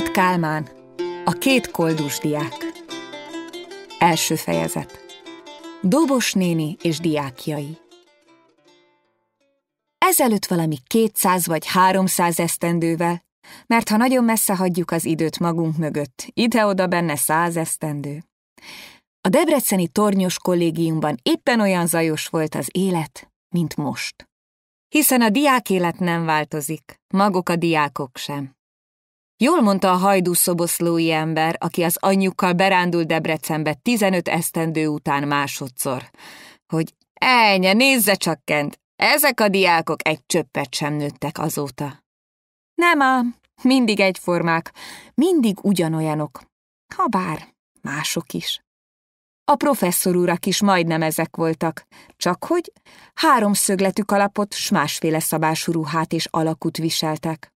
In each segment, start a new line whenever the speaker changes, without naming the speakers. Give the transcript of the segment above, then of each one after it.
Horváth Kálmán, a két koldus diák. Első fejezet. Dobos néni és diákjai. Ezelőtt valami 200 vagy 300 esztendővel, mert ha nagyon messze hagyjuk az időt magunk mögött, ide-oda benne száz esztendő. A debreceni tornyos kollégiumban éppen olyan zajos volt az élet, mint most. Hiszen a diák élet nem változik, maguk a diákok sem. Jól mondta a hajdú szoboszlói ember, aki az anyjukkal berándul Debrecenbe 15 esztendő után másodszor, hogy elnye, nézze csak, Kent, ezek a diákok egy csöppet sem nőttek azóta. Nem ám, mindig egyformák, mindig ugyanolyanok, ha bár mások is. A professzor urak is majdnem ezek voltak, csak hogy háromszögletű kalapot s másféle szabású ruhát és alakút viseltek.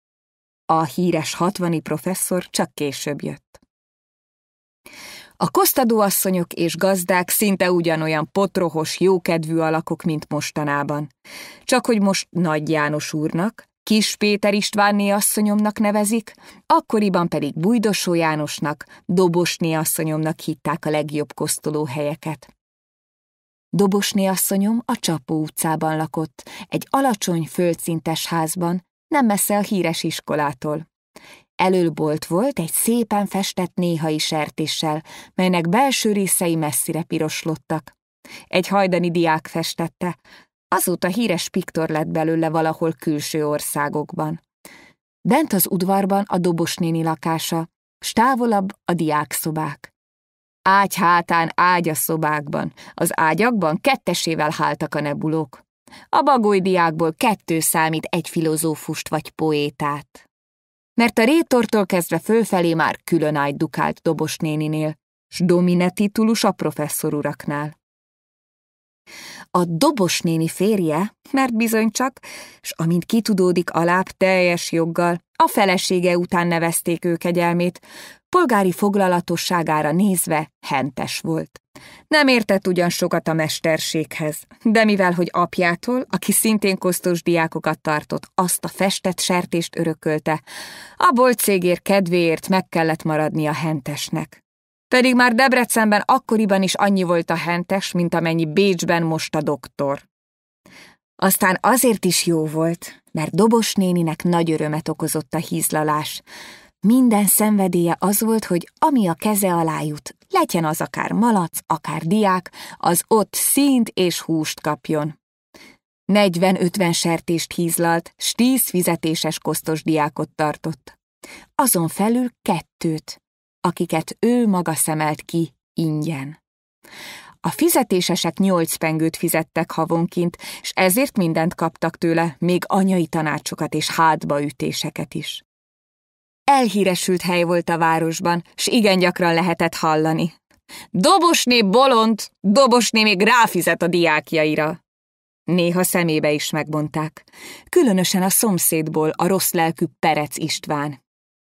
A híres hatvani professzor csak később jött. A kosztadó asszonyok és gazdák szinte ugyanolyan potrohos, jókedvű alakok, mint mostanában. Csak hogy most Nagy János úrnak, Kis Péter Istvánné asszonyomnak nevezik, akkoriban pedig Bújdosó Jánosnak, Dobosné asszonyomnak hitták a legjobb kosztoló helyeket. Dobosné asszonyom a Csapó utcában lakott, egy alacsony földszintes házban, nem messze a híres iskolától. Előbolt volt egy szépen festett néhai sertéssel, melynek belső részei messzire piroslottak. Egy hajdani diák festette, azóta híres piktor lett belőle valahol külső országokban. Bent az udvarban a dobosnéni lakása, s távolabb a diákszobák. Ágy hátán ágy a szobákban, az ágyakban kettesével háltak a nebulók. A bagoly diákból kettő számít egy filozófust vagy poétát. Mert a rétortól kezdve fölfelé már külön dukált Dobos néninél, s domine titulus a professzor uraknál. A Dobos néni férje, mert bizony csak, s amint kitudódik alább teljes joggal, a felesége után nevezték ő kegyelmét, polgári foglalatosságára nézve hentes volt. Nem értett ugyan sokat a mesterséghez, de mivel, hogy apjától, aki szintén kosztos diákokat tartott, azt a festett sertést örökölte, a cégér kedvéért meg kellett maradni a hentesnek. Pedig már Debrecenben akkoriban is annyi volt a hentes, mint amennyi Bécsben most a doktor. Aztán azért is jó volt, mert Dobos néninek nagy örömet okozott a hízlalás, minden szenvedélye az volt, hogy ami a keze alá jut, legyen az akár malac, akár diák, az ott színt és húst kapjon. 40-50 sertést hízlalt, s tíz fizetéses kosztos diákot tartott. Azon felül kettőt, akiket ő maga szemelt ki ingyen. A fizetésesek nyolc pengőt fizettek havonként, és ezért mindent kaptak tőle, még anyai tanácsokat és hátbaütéseket is. Elhíresült hely volt a városban, s igen gyakran lehetett hallani. Dobosné bolond, dobosné még ráfizet a diákjaira. Néha szemébe is megmondták, különösen a szomszédból a rossz lelkű Perec István.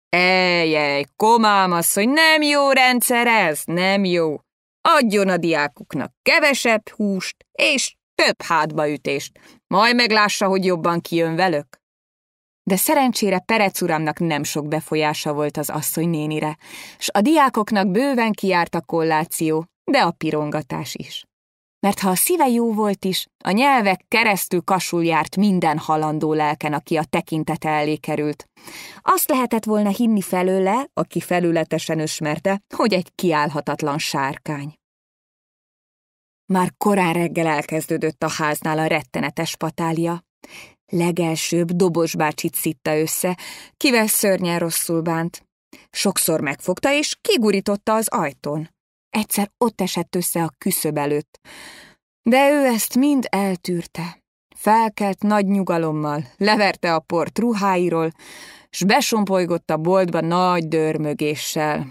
Ejjjj, komám az, hogy nem jó rendszer ez, nem jó. Adjon a diákoknak kevesebb húst és több hátbaütést, majd meglássa, hogy jobban kijön velük. De szerencsére Perec uramnak nem sok befolyása volt az asszony nénire, s a diákoknak bőven kiárt a kolláció, de a pirongatás is. Mert ha a szíve jó volt is, a nyelvek keresztül kasul járt minden halandó lelken, aki a tekintete elé került. Azt lehetett volna hinni felőle, aki felületesen ösmerte, hogy egy kiállhatatlan sárkány. Már korán reggel elkezdődött a háznál a rettenetes patália. Legelsőbb Dobos bácsit szitta össze, kivel szörnyen rosszul bánt. Sokszor megfogta és kigurította az ajtón. Egyszer ott esett össze a küszöb előtt. De ő ezt mind eltűrte. Felkelt nagy nyugalommal, leverte a port ruháiról, s besompolygott a boltba nagy dörmögéssel.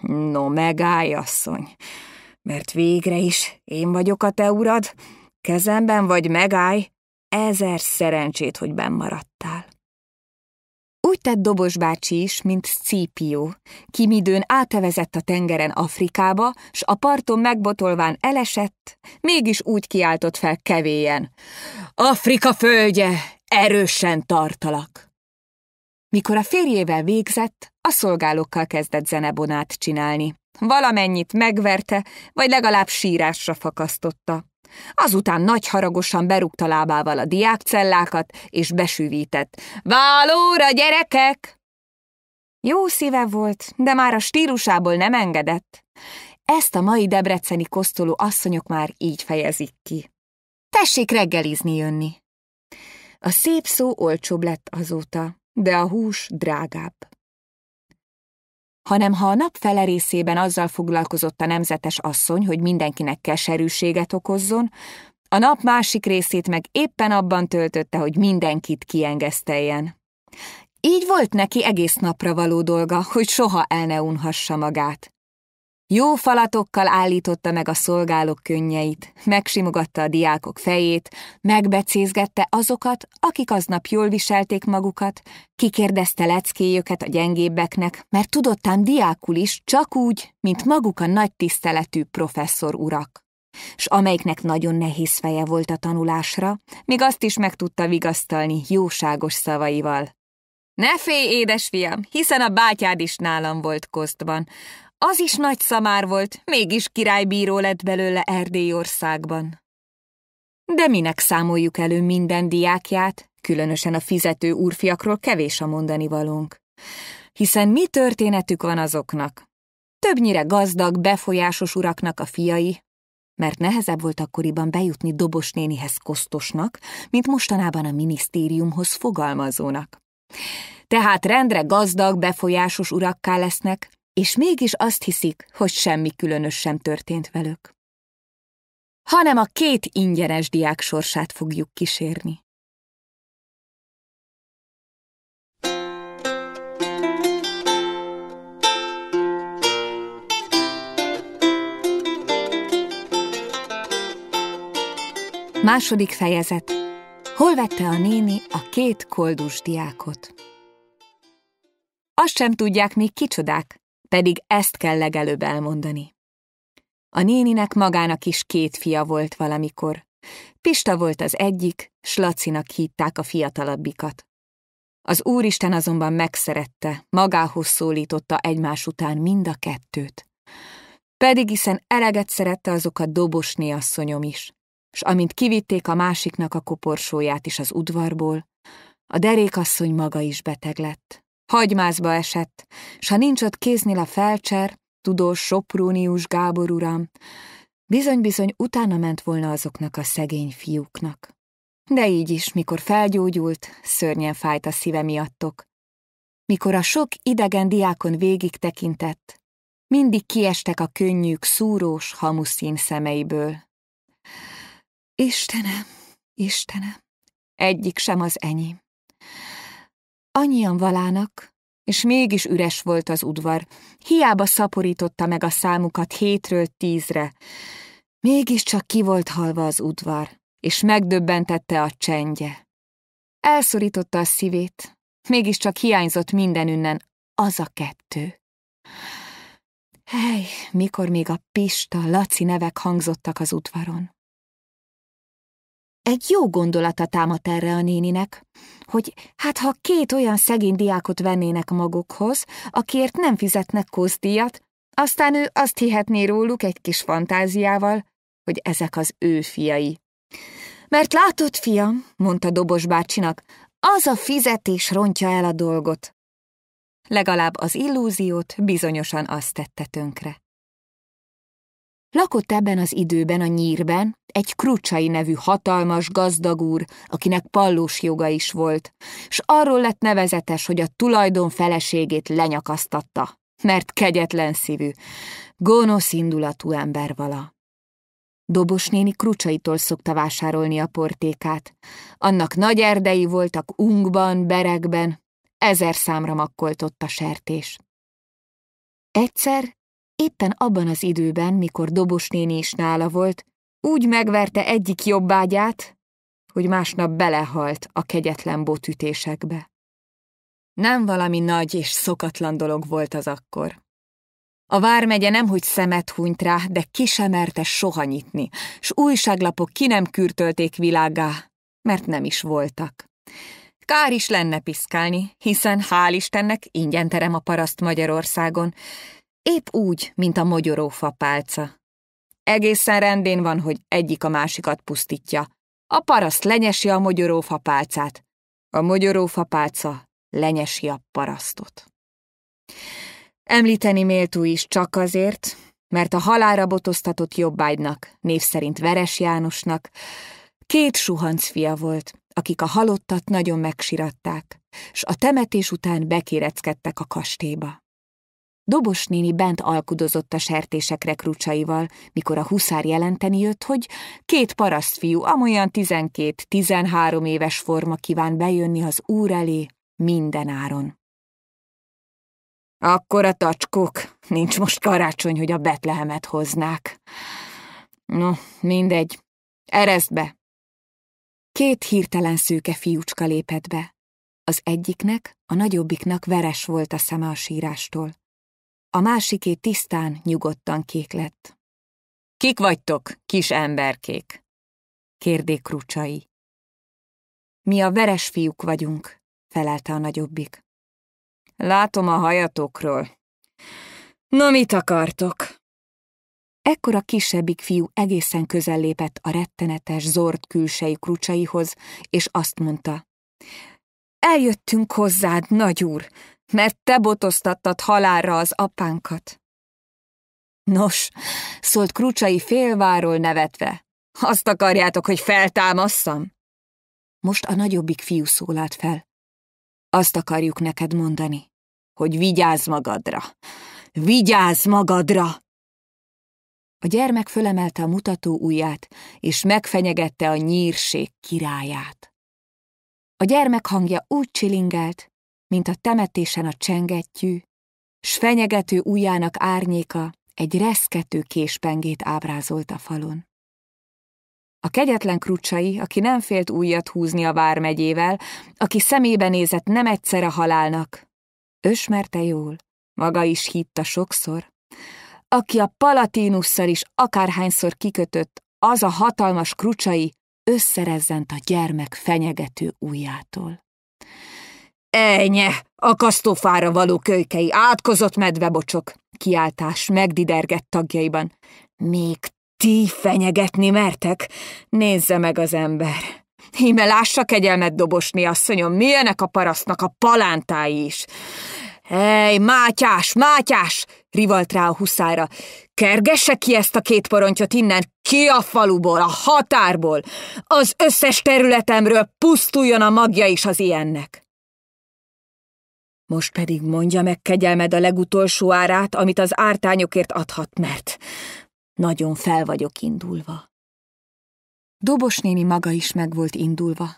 No, megállj, asszony, mert végre is én vagyok a te urad, kezemben vagy megállj, Ezer szerencsét, hogy maradtál. Úgy tett Dobos bácsi is, mint Scipio, ki midőn átevezett a tengeren Afrikába, s a parton megbotolván elesett, mégis úgy kiáltott fel kevéjen. Afrika földje, erősen tartalak! Mikor a férjével végzett, a szolgálókkal kezdett zenebonát csinálni. Valamennyit megverte, vagy legalább sírásra fakasztotta. Azután nagy haragosan berúgta lábával a diákcellákat, és besűvített. Válóra, gyerekek! Jó szíve volt, de már a stílusából nem engedett. Ezt a mai debreceni kosztoló asszonyok már így fejezik ki. Tessék reggelizni jönni! A szép szó olcsóbb lett azóta, de a hús drágább hanem ha a nap fele részében azzal foglalkozott a nemzetes asszony, hogy mindenkinek keserűséget okozzon, a nap másik részét meg éppen abban töltötte, hogy mindenkit kiengeszteljen. Így volt neki egész napra való dolga, hogy soha el ne unhassa magát. Jó falatokkal állította meg a szolgálók könnyeit, megsimogatta a diákok fejét, megbecézgette azokat, akik aznap jól viselték magukat, kikérdezte leckéjöket a gyengébbeknek, mert tudottam diákul is csak úgy, mint maguk a nagy tiszteletű professzor urak. S amelyiknek nagyon nehéz feje volt a tanulásra, még azt is meg tudta vigasztalni jóságos szavaival. Ne félj, édesfiam, hiszen a bátyád is nálam volt kosztban. Az is nagy szamár volt, mégis királybíró lett belőle országban. De minek számoljuk elő minden diákját, különösen a fizető úrfiakról kevés a mondani valónk. Hiszen mi történetük van azoknak? Többnyire gazdag, befolyásos uraknak a fiai, mert nehezebb volt akkoriban bejutni nénihez kosztosnak, mint mostanában a minisztériumhoz fogalmazónak. Tehát rendre gazdag, befolyásos urakká lesznek, és mégis azt hiszik, hogy semmi különös sem történt velük. Hanem a két ingyenes diák sorsát fogjuk kísérni. Második fejezet. Hol vette a néni a két koldus diákot? Azt sem tudják még kicsodák, pedig ezt kell legelőbb elmondani. A néninek magának is két fia volt valamikor. Pista volt az egyik, s Lacinak hitták a fiatalabbikat. Az Úristen azonban megszerette, magához szólította egymás után mind a kettőt. Pedig hiszen eleget szerette azokat dobosné asszonyom is, s amint kivitték a másiknak a koporsóját is az udvarból, a derékasszony maga is beteg lett. Hagymázba esett, s ha nincs ott kéznél a felcser, tudós Soprónius Gábor uram, bizony-bizony utána ment volna azoknak a szegény fiúknak. De így is, mikor felgyógyult, szörnyen fájt a szíve miattok. Mikor a sok idegen diákon végig tekintett, mindig kiestek a könnyűk szúrós hamuszín szemeiből. Istenem, Istenem, egyik sem az enyém. Annyian valának, és mégis üres volt az udvar. Hiába szaporította meg a számukat hétről tízre. Mégiscsak ki volt halva az udvar, és megdöbbentette a csendje. Elszorította a szívét, mégiscsak hiányzott mindenünnen az a kettő. Hely, mikor még a Pista, Laci nevek hangzottak az udvaron. Egy jó gondolata támadt erre a néninek, hogy hát ha két olyan szegény diákot vennének magukhoz, akiért nem fizetnek kózdíjat, aztán ő azt hihetné róluk egy kis fantáziával, hogy ezek az ő fiai. Mert látod, fiam, mondta Dobos bácsinak, az a fizetés rontja el a dolgot. Legalább az illúziót bizonyosan azt tette tönkre. Lakott ebben az időben a nyírben egy Krucsai nevű hatalmas gazdag úr, akinek pallós joga is volt, s arról lett nevezetes, hogy a tulajdon feleségét lenyakasztatta, mert kegyetlen szívű, gonosz indulatú ember vala. Dobos néni Krucsaitól szokta vásárolni a portékát. Annak nagy erdei voltak ungban, beregben, ezer számra makkoltott a sertés. Egyszer Éppen abban az időben, mikor Dobos néni is nála volt, úgy megverte egyik jobbágyát, hogy másnap belehalt a kegyetlen botütésekbe. Nem valami nagy és szokatlan dolog volt az akkor. A vármegye nemhogy szemet hunyt rá, de ki sem merte soha nyitni, s újságlapok ki nem kürtölték világá, mert nem is voltak. Kár is lenne piszkálni, hiszen hál' Istennek ingyen terem a paraszt Magyarországon, Épp úgy, mint a mogyorófa pálca. Egészen rendén van, hogy egyik a másikat pusztítja. A paraszt lenyesi a mogyorófa pálcát, a mogyorófa pálca lenyesi a parasztot. Említeni méltó is csak azért, mert a halára botoztatott jobbágynak, név szerint Veres Jánosnak, két suhanc fia volt, akik a halottat nagyon megsiratták, s a temetés után bekéreckedtek a kastélyba. Dobos néni bent alkudozott a sertések rekrucsaival, mikor a huszár jelenteni jött, hogy két parasztfiú, amolyan tizenkét-tizenhárom éves forma kíván bejönni az úr elé minden áron. Akkor a tacskók, nincs most karácsony, hogy a Betlehemet hoznák. No, mindegy, erezd be! Két hirtelen szőke fiúcska lépett be. Az egyiknek, a nagyobbiknak veres volt a szeme a sírástól a másiké tisztán, nyugodtan kék lett. Kik vagytok, kis emberkék? kérdék krucsai. Mi a veres fiúk vagyunk, felelte a nagyobbik. Látom a hajatokról. Na, mit akartok? Ekkor a kisebbik fiú egészen közel lépett a rettenetes, zord külsei krucsaihoz, és azt mondta. Eljöttünk hozzád, nagyúr, mert te botoztattad halálra az apánkat. Nos, szólt Krucsai félváról nevetve, azt akarjátok, hogy feltámasszam? Most a nagyobbik fiú szólált fel. Azt akarjuk neked mondani, hogy vigyázz magadra. Vigyázz magadra! A gyermek fölemelte a mutató ujját, és megfenyegette a nyírség királyát. A gyermek hangja úgy csilingelt, mint a temetésen a csengettyű, s fenyegető ujjának árnyéka egy reszkető késpengét ábrázolt a falon. A kegyetlen krucsai, aki nem félt újat húzni a vármegyével, aki szemébe nézett nem egyszer a halálnak, ösmerte jól, maga is hitta sokszor, aki a palatínusszal is akárhányszor kikötött, az a hatalmas krucsai összerezzent a gyermek fenyegető ujjától. Ejnye, a kasztófára való kölykei, átkozott medvebocsok, kiáltás megdidergett tagjaiban. Még ti fenyegetni mertek? Nézze meg az ember. Híme lássa kegyelmet dobosni, asszonyom, milyenek a parasztnak a palántái is. Ej, Mátyás, Mátyás! rivalt rá a huszára. Kergesse ki ezt a két porontyot innen, ki a faluból, a határból! Az összes területemről pusztuljon a magja is az ilyennek! Most pedig mondja meg kegyelmed a legutolsó árát, amit az ártányokért adhat, mert nagyon fel vagyok indulva. Dobos néni maga is meg volt indulva,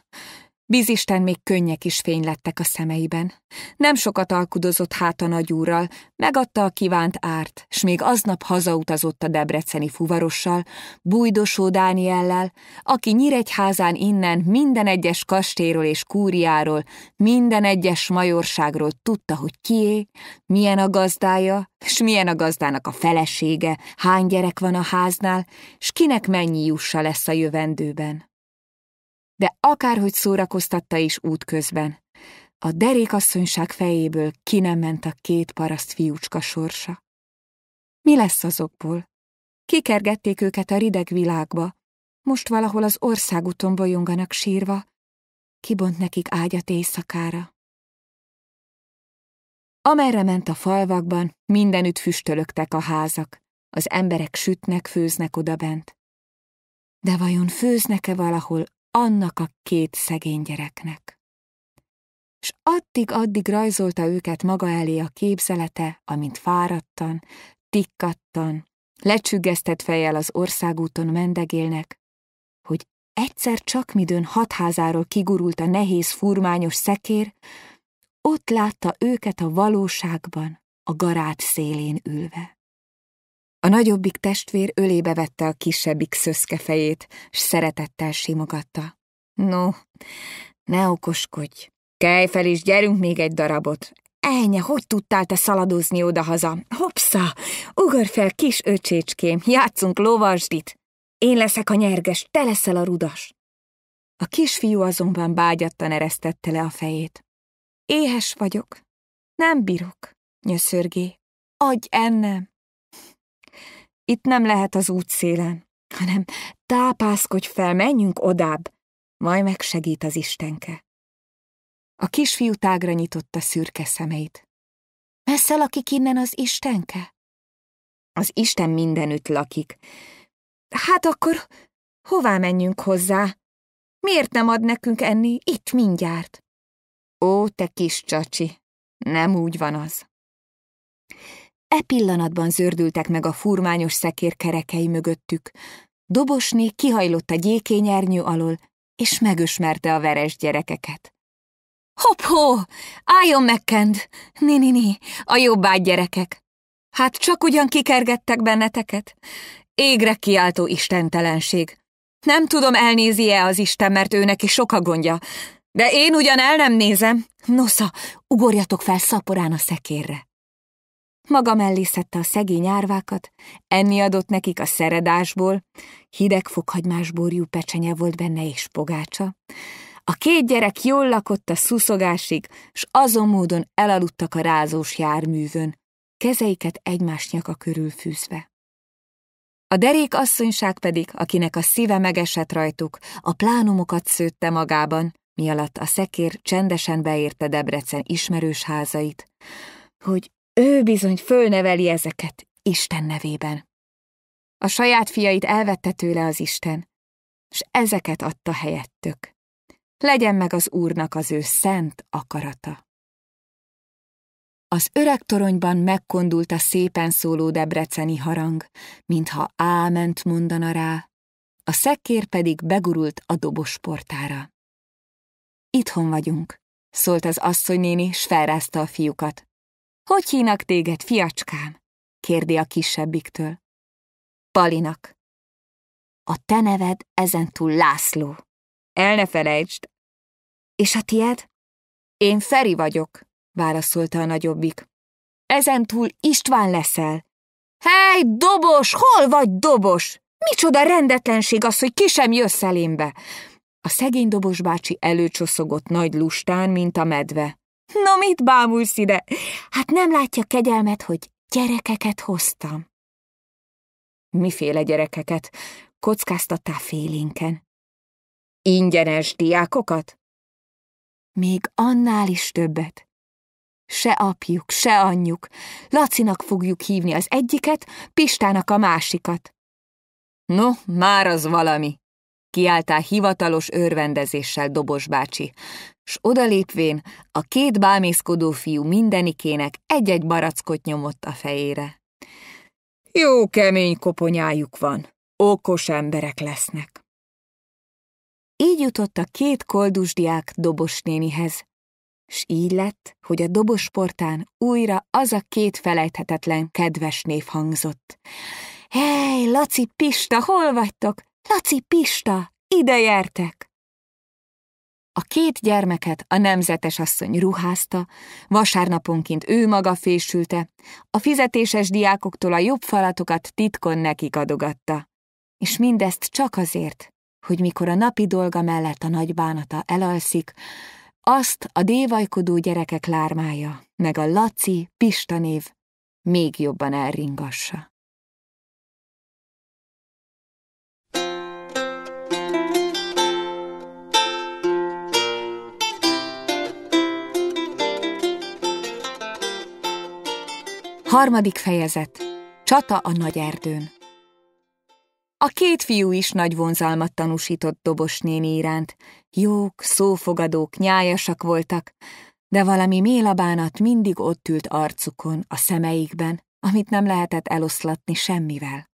Bízisten még könnyek is fénylettek a szemeiben. Nem sokat alkudozott hát a nagyúrral, megadta a kívánt árt, s még aznap hazautazott a debreceni fuvarossal, bújdosó Dániellel, aki Nyíregyházán innen minden egyes kastéről és kúriáról, minden egyes majorságról tudta, hogy kié, milyen a gazdája, s milyen a gazdának a felesége, hány gyerek van a háznál, s kinek mennyi jussa lesz a jövendőben de akárhogy szórakoztatta is útközben. A derékasszonyság fejéből ki nem ment a két paraszt fiúcska sorsa. Mi lesz azokból? Kikergették őket a rideg világba, most valahol az országúton bolyonganak sírva, kibont nekik ágyat éjszakára. Amerre ment a falvakban, mindenütt füstölögtek a házak, az emberek sütnek, főznek odabent. De vajon főznek-e valahol annak a két szegény gyereknek. S addig-addig rajzolta őket maga elé a képzelete, amint fáradtan, tikkattan, lecsüggesztett fejjel az országúton mendegélnek, hogy egyszer csak midőn hatházáról kigurult a nehéz furmányos szekér, ott látta őket a valóságban, a garát szélén ülve. A nagyobbik testvér ölébe vette a kisebbik szöszke fejét, s szeretettel simogatta. No, ne okoskodj. Kelj fel is, gyerünk még egy darabot. Ennye, hogy tudtál te szaladozni odahaza? Hopsza, ugor fel, kis öcsécském, játszunk lovasdit. Én leszek a nyerges, te leszel a rudas. A kisfiú azonban bágyattan eresztette le a fejét. Éhes vagyok. Nem bírok, nyöszörgé. Adj ennem. Itt nem lehet az útszélen, hanem tápászkodj fel, menjünk odább, majd megsegít az Istenke. A kisfiú tágra nyitotta szürke szemeit. Messze lakik innen az Istenke? Az Isten mindenütt lakik. Hát akkor hová menjünk hozzá? Miért nem ad nekünk enni itt mindjárt? Ó, te kis csacsi, nem úgy van az. E pillanatban zördültek meg a furmányos szekér kerekei mögöttük. Dobosné kihajlott a gyékényernyő alól, és megösmerte a veres gyerekeket. Hopp-hó! Álljon meg, Kend! Nini, ni ni a jobbágy gyerekek! Hát csak ugyan kikergettek benneteket? Égre kiáltó istentelenség! Nem tudom, elnézi-e az Isten, mert ő neki sok a gondja, de én ugyan el nem nézem. Nosza, ugorjatok fel szaporán a szekérre. Maga mellé szedte a szegény árvákat, enni adott nekik a szeredásból, hideg fokhagymás borjú pecsenye volt benne és pogácsa. A két gyerek jól lakott a szuszogásig, s azon módon elaludtak a rázós járművön, kezeiket egymás nyaka körül fűzve. A derék asszonyság pedig, akinek a szíve megesett rajtuk, a plánumokat szőtte magában, mi alatt a szekér csendesen beérte Debrecen ismerős házait, hogy ő bizony fölneveli ezeket Isten nevében. A saját fiait elvette tőle az Isten, és ezeket adta helyettük. Legyen meg az Úrnak az ő szent akarata. Az öreg toronyban megkondult a szépen szóló debreceni harang, mintha áment mondana rá, a szekér pedig begurult a dobos portára. Itthon vagyunk, szólt az néni, s felrázta a fiúkat. Hogy hínak téged, fiacskám? kérdi a kisebbiktől.
Palinak. A te neved ezentúl László. El ne felejtsd. És a tied? Én Feri vagyok,
válaszolta a nagyobbik. Ezentúl István leszel. Hely, dobos, hol vagy dobos? Micsoda rendetlenség az, hogy ki sem jössz elémbe. A szegény dobos bácsi előcsoszogott nagy lustán, mint a medve. Na mit bámulsz ide? Hát nem látja kegyelmet, hogy gyerekeket hoztam. Miféle gyerekeket? Kockáztattál félénken. Ingyenes diákokat? Még annál is többet. Se apjuk, se anyjuk. Lacinak fogjuk hívni az egyiket, Pistának a másikat. No, már az valami kiáltá hivatalos örvendezéssel Dobos bácsi, s odalépvén a két bámészkodó fiú mindenikének egy-egy barackot nyomott a fejére. Jó kemény koponyájuk van, okos emberek lesznek. Így jutott a két koldusdiák Dobos nénihez, s így lett, hogy a dobosportán újra az a két felejthetetlen kedves név hangzott. Hely, Laci, Pista, hol vagytok? Laci, Pista, ide jertek! A két gyermeket a nemzetes asszony ruházta, vasárnaponként ő maga fésülte, a fizetéses diákoktól a jobb falatokat titkon nekik adogatta. És mindezt csak azért, hogy mikor a napi dolga mellett a nagy bánata elalszik, azt a dévajkodó gyerekek lármája,
meg a Laci, Pista név még jobban elringassa.
Harmadik fejezet. Csata a nagy erdőn. A két fiú is nagy vonzalmat tanúsított Dobos néni iránt. Jók, szófogadók, nyájasak voltak, de valami mélabánat mindig ott ült arcukon, a szemeikben, amit nem lehetett eloszlatni semmivel.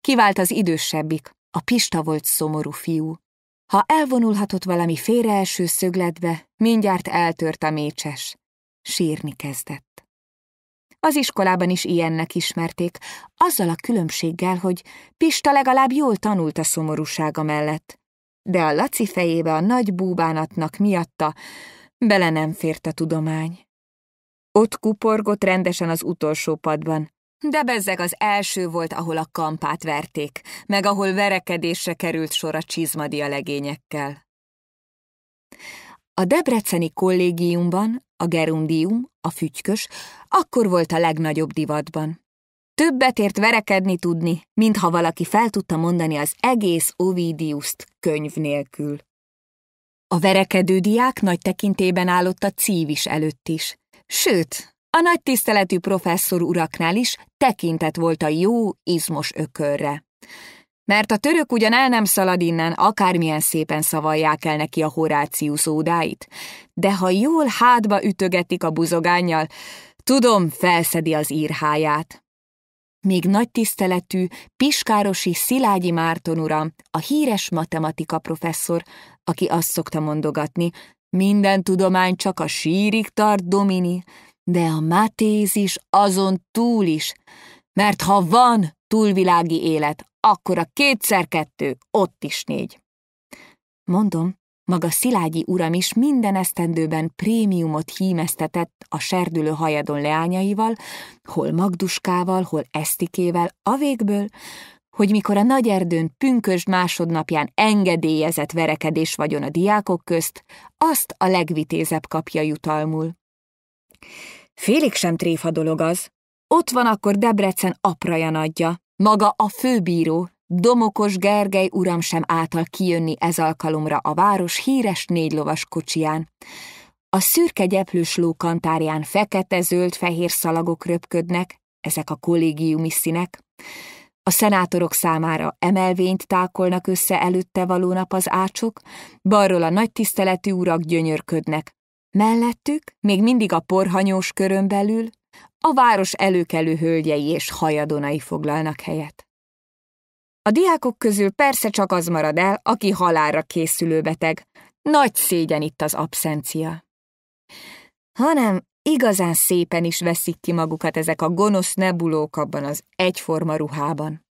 Kivált az idősebbik, a Pista volt szomorú fiú. Ha elvonulhatott valami félreelső szögletbe, mindjárt eltört a mécses. Sírni kezdett. Az iskolában is ilyennek ismerték, azzal a különbséggel, hogy Pista legalább jól tanult a szomorúsága mellett. De a Laci fejébe a nagy búbánatnak miatta bele nem fért a tudomány. Ott kuporgott rendesen az utolsó padban, de bezzeg az első volt, ahol a kampát verték, meg ahol verekedésre került sor a csizmadia legényekkel. A Debreceni kollégiumban a gerundium, a fütykös, akkor volt a legnagyobb divatban. Többet ért verekedni tudni, mintha valaki fel tudta mondani az egész Ovidiuszt könyv nélkül. A verekedő diák nagy tekintében állott a cívis előtt is. Sőt, a nagy tiszteletű professzor uraknál is tekintet volt a jó, izmos ökörre. Mert a török ugyan el nem szalad innen, akármilyen szépen szavalják el neki a Horácius ódáit, de ha jól hátba ütögetik a buzogányjal, tudom, felszedi az írháját. Még nagy tiszteletű, piskárosi Szilágyi Márton uram, a híres matematika professzor, aki azt szokta mondogatni, minden tudomány csak a sírig tart, Domini, de a matézis azon túl is, mert ha van túlvilági élet, akkor a kétszer kettő, ott is négy. Mondom, maga Szilágyi uram is minden esztendőben prémiumot hímeztetett a serdülő hajadon leányaival, hol Magduskával, hol Esztikével, a végből, hogy mikor a nagy erdőn pünkös másodnapján engedélyezett verekedés vagyon a diákok közt, azt a legvitézebb kapja jutalmul. Félig sem tréfa dolog az. Ott van akkor Debrecen apraja nagyja, maga a főbíró, Domokos Gergely uram sem által kijönni ez alkalomra a város híres négylovas kocsiján. A szürke gyeplős lókantárján fekete-zöld-fehér szalagok röpködnek, ezek a kollégiumi színek. A szenátorok számára emelvényt tákolnak össze előtte való nap az ácsok, balról a nagy tiszteletű urak gyönyörködnek. Mellettük, még mindig a porhanyós körön belül, a város előkelő hölgyei és hajadonai foglalnak helyet. A diákok közül persze csak az marad el, aki halálra készülő beteg. Nagy szégyen itt az abszencia. Hanem igazán szépen is veszik ki magukat ezek a gonosz nebulók abban az egyforma ruhában.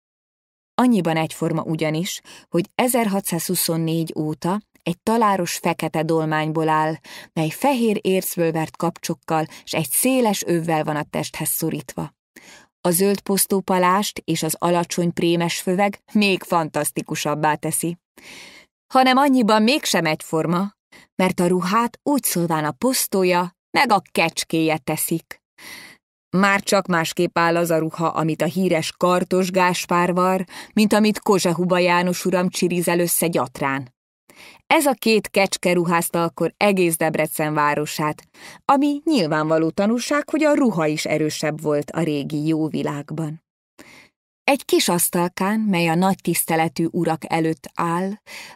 Annyiban egyforma ugyanis, hogy 1624 óta egy taláros fekete dolmányból áll, mely fehér ércből vert kapcsokkal és egy széles övvel van a testhez szorítva. A zöld posztópalást és az alacsony prémes föveg még fantasztikusabbá teszi. Hanem annyiban mégsem egyforma, mert a ruhát úgy szólván a posztója meg a kecskéje teszik. Már csak másképp áll az a ruha, amit a híres kartos Gáspár var, mint amit Kozsehuba János uram csirizel össze gyatrán. Ez a két kecske ruházta akkor egész Debrecen városát, ami nyilvánvaló tanúság, hogy a ruha is erősebb volt a régi jó világban. Egy kis asztalkán, mely a nagy tiszteletű urak előtt áll,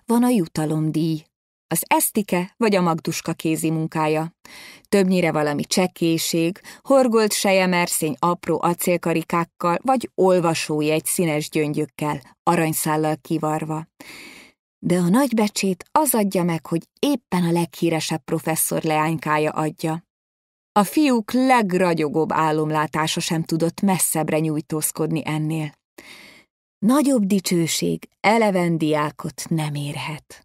van a jutalomdíj, az esztike vagy a magduska kézi munkája. Többnyire valami csekkéség, horgolt sejemerszény apró acélkarikákkal vagy olvasójegy színes gyöngyökkel, aranyszállal kivarva de a nagybecsét az adja meg, hogy éppen a leghíresebb professzor leánykája adja. A fiúk legragyogóbb álomlátása sem tudott messzebbre nyújtózkodni ennél. Nagyobb dicsőség eleven diákot nem érhet.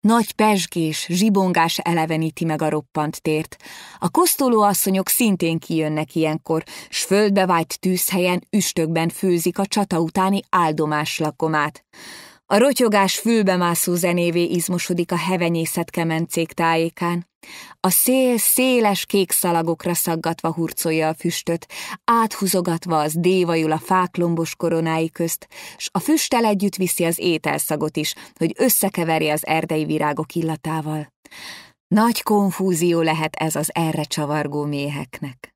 Nagy pesgés, zsibongás eleveníti meg a roppant tért. A kosztolóasszonyok szintén kijönnek ilyenkor, s földbe vájt tűzhelyen üstökben főzik a csata utáni áldomás lakomát. A rotyogás fülbemászó zenévé izmosodik a hevenyészet kemencék tájékán. A szél széles kék szalagokra szaggatva hurcolja a füstöt, áthúzogatva az dévajul a fák lombos koronái közt, s a füsttel együtt viszi az ételszagot is, hogy összekeverje az erdei virágok illatával. Nagy konfúzió lehet ez az erre csavargó méheknek.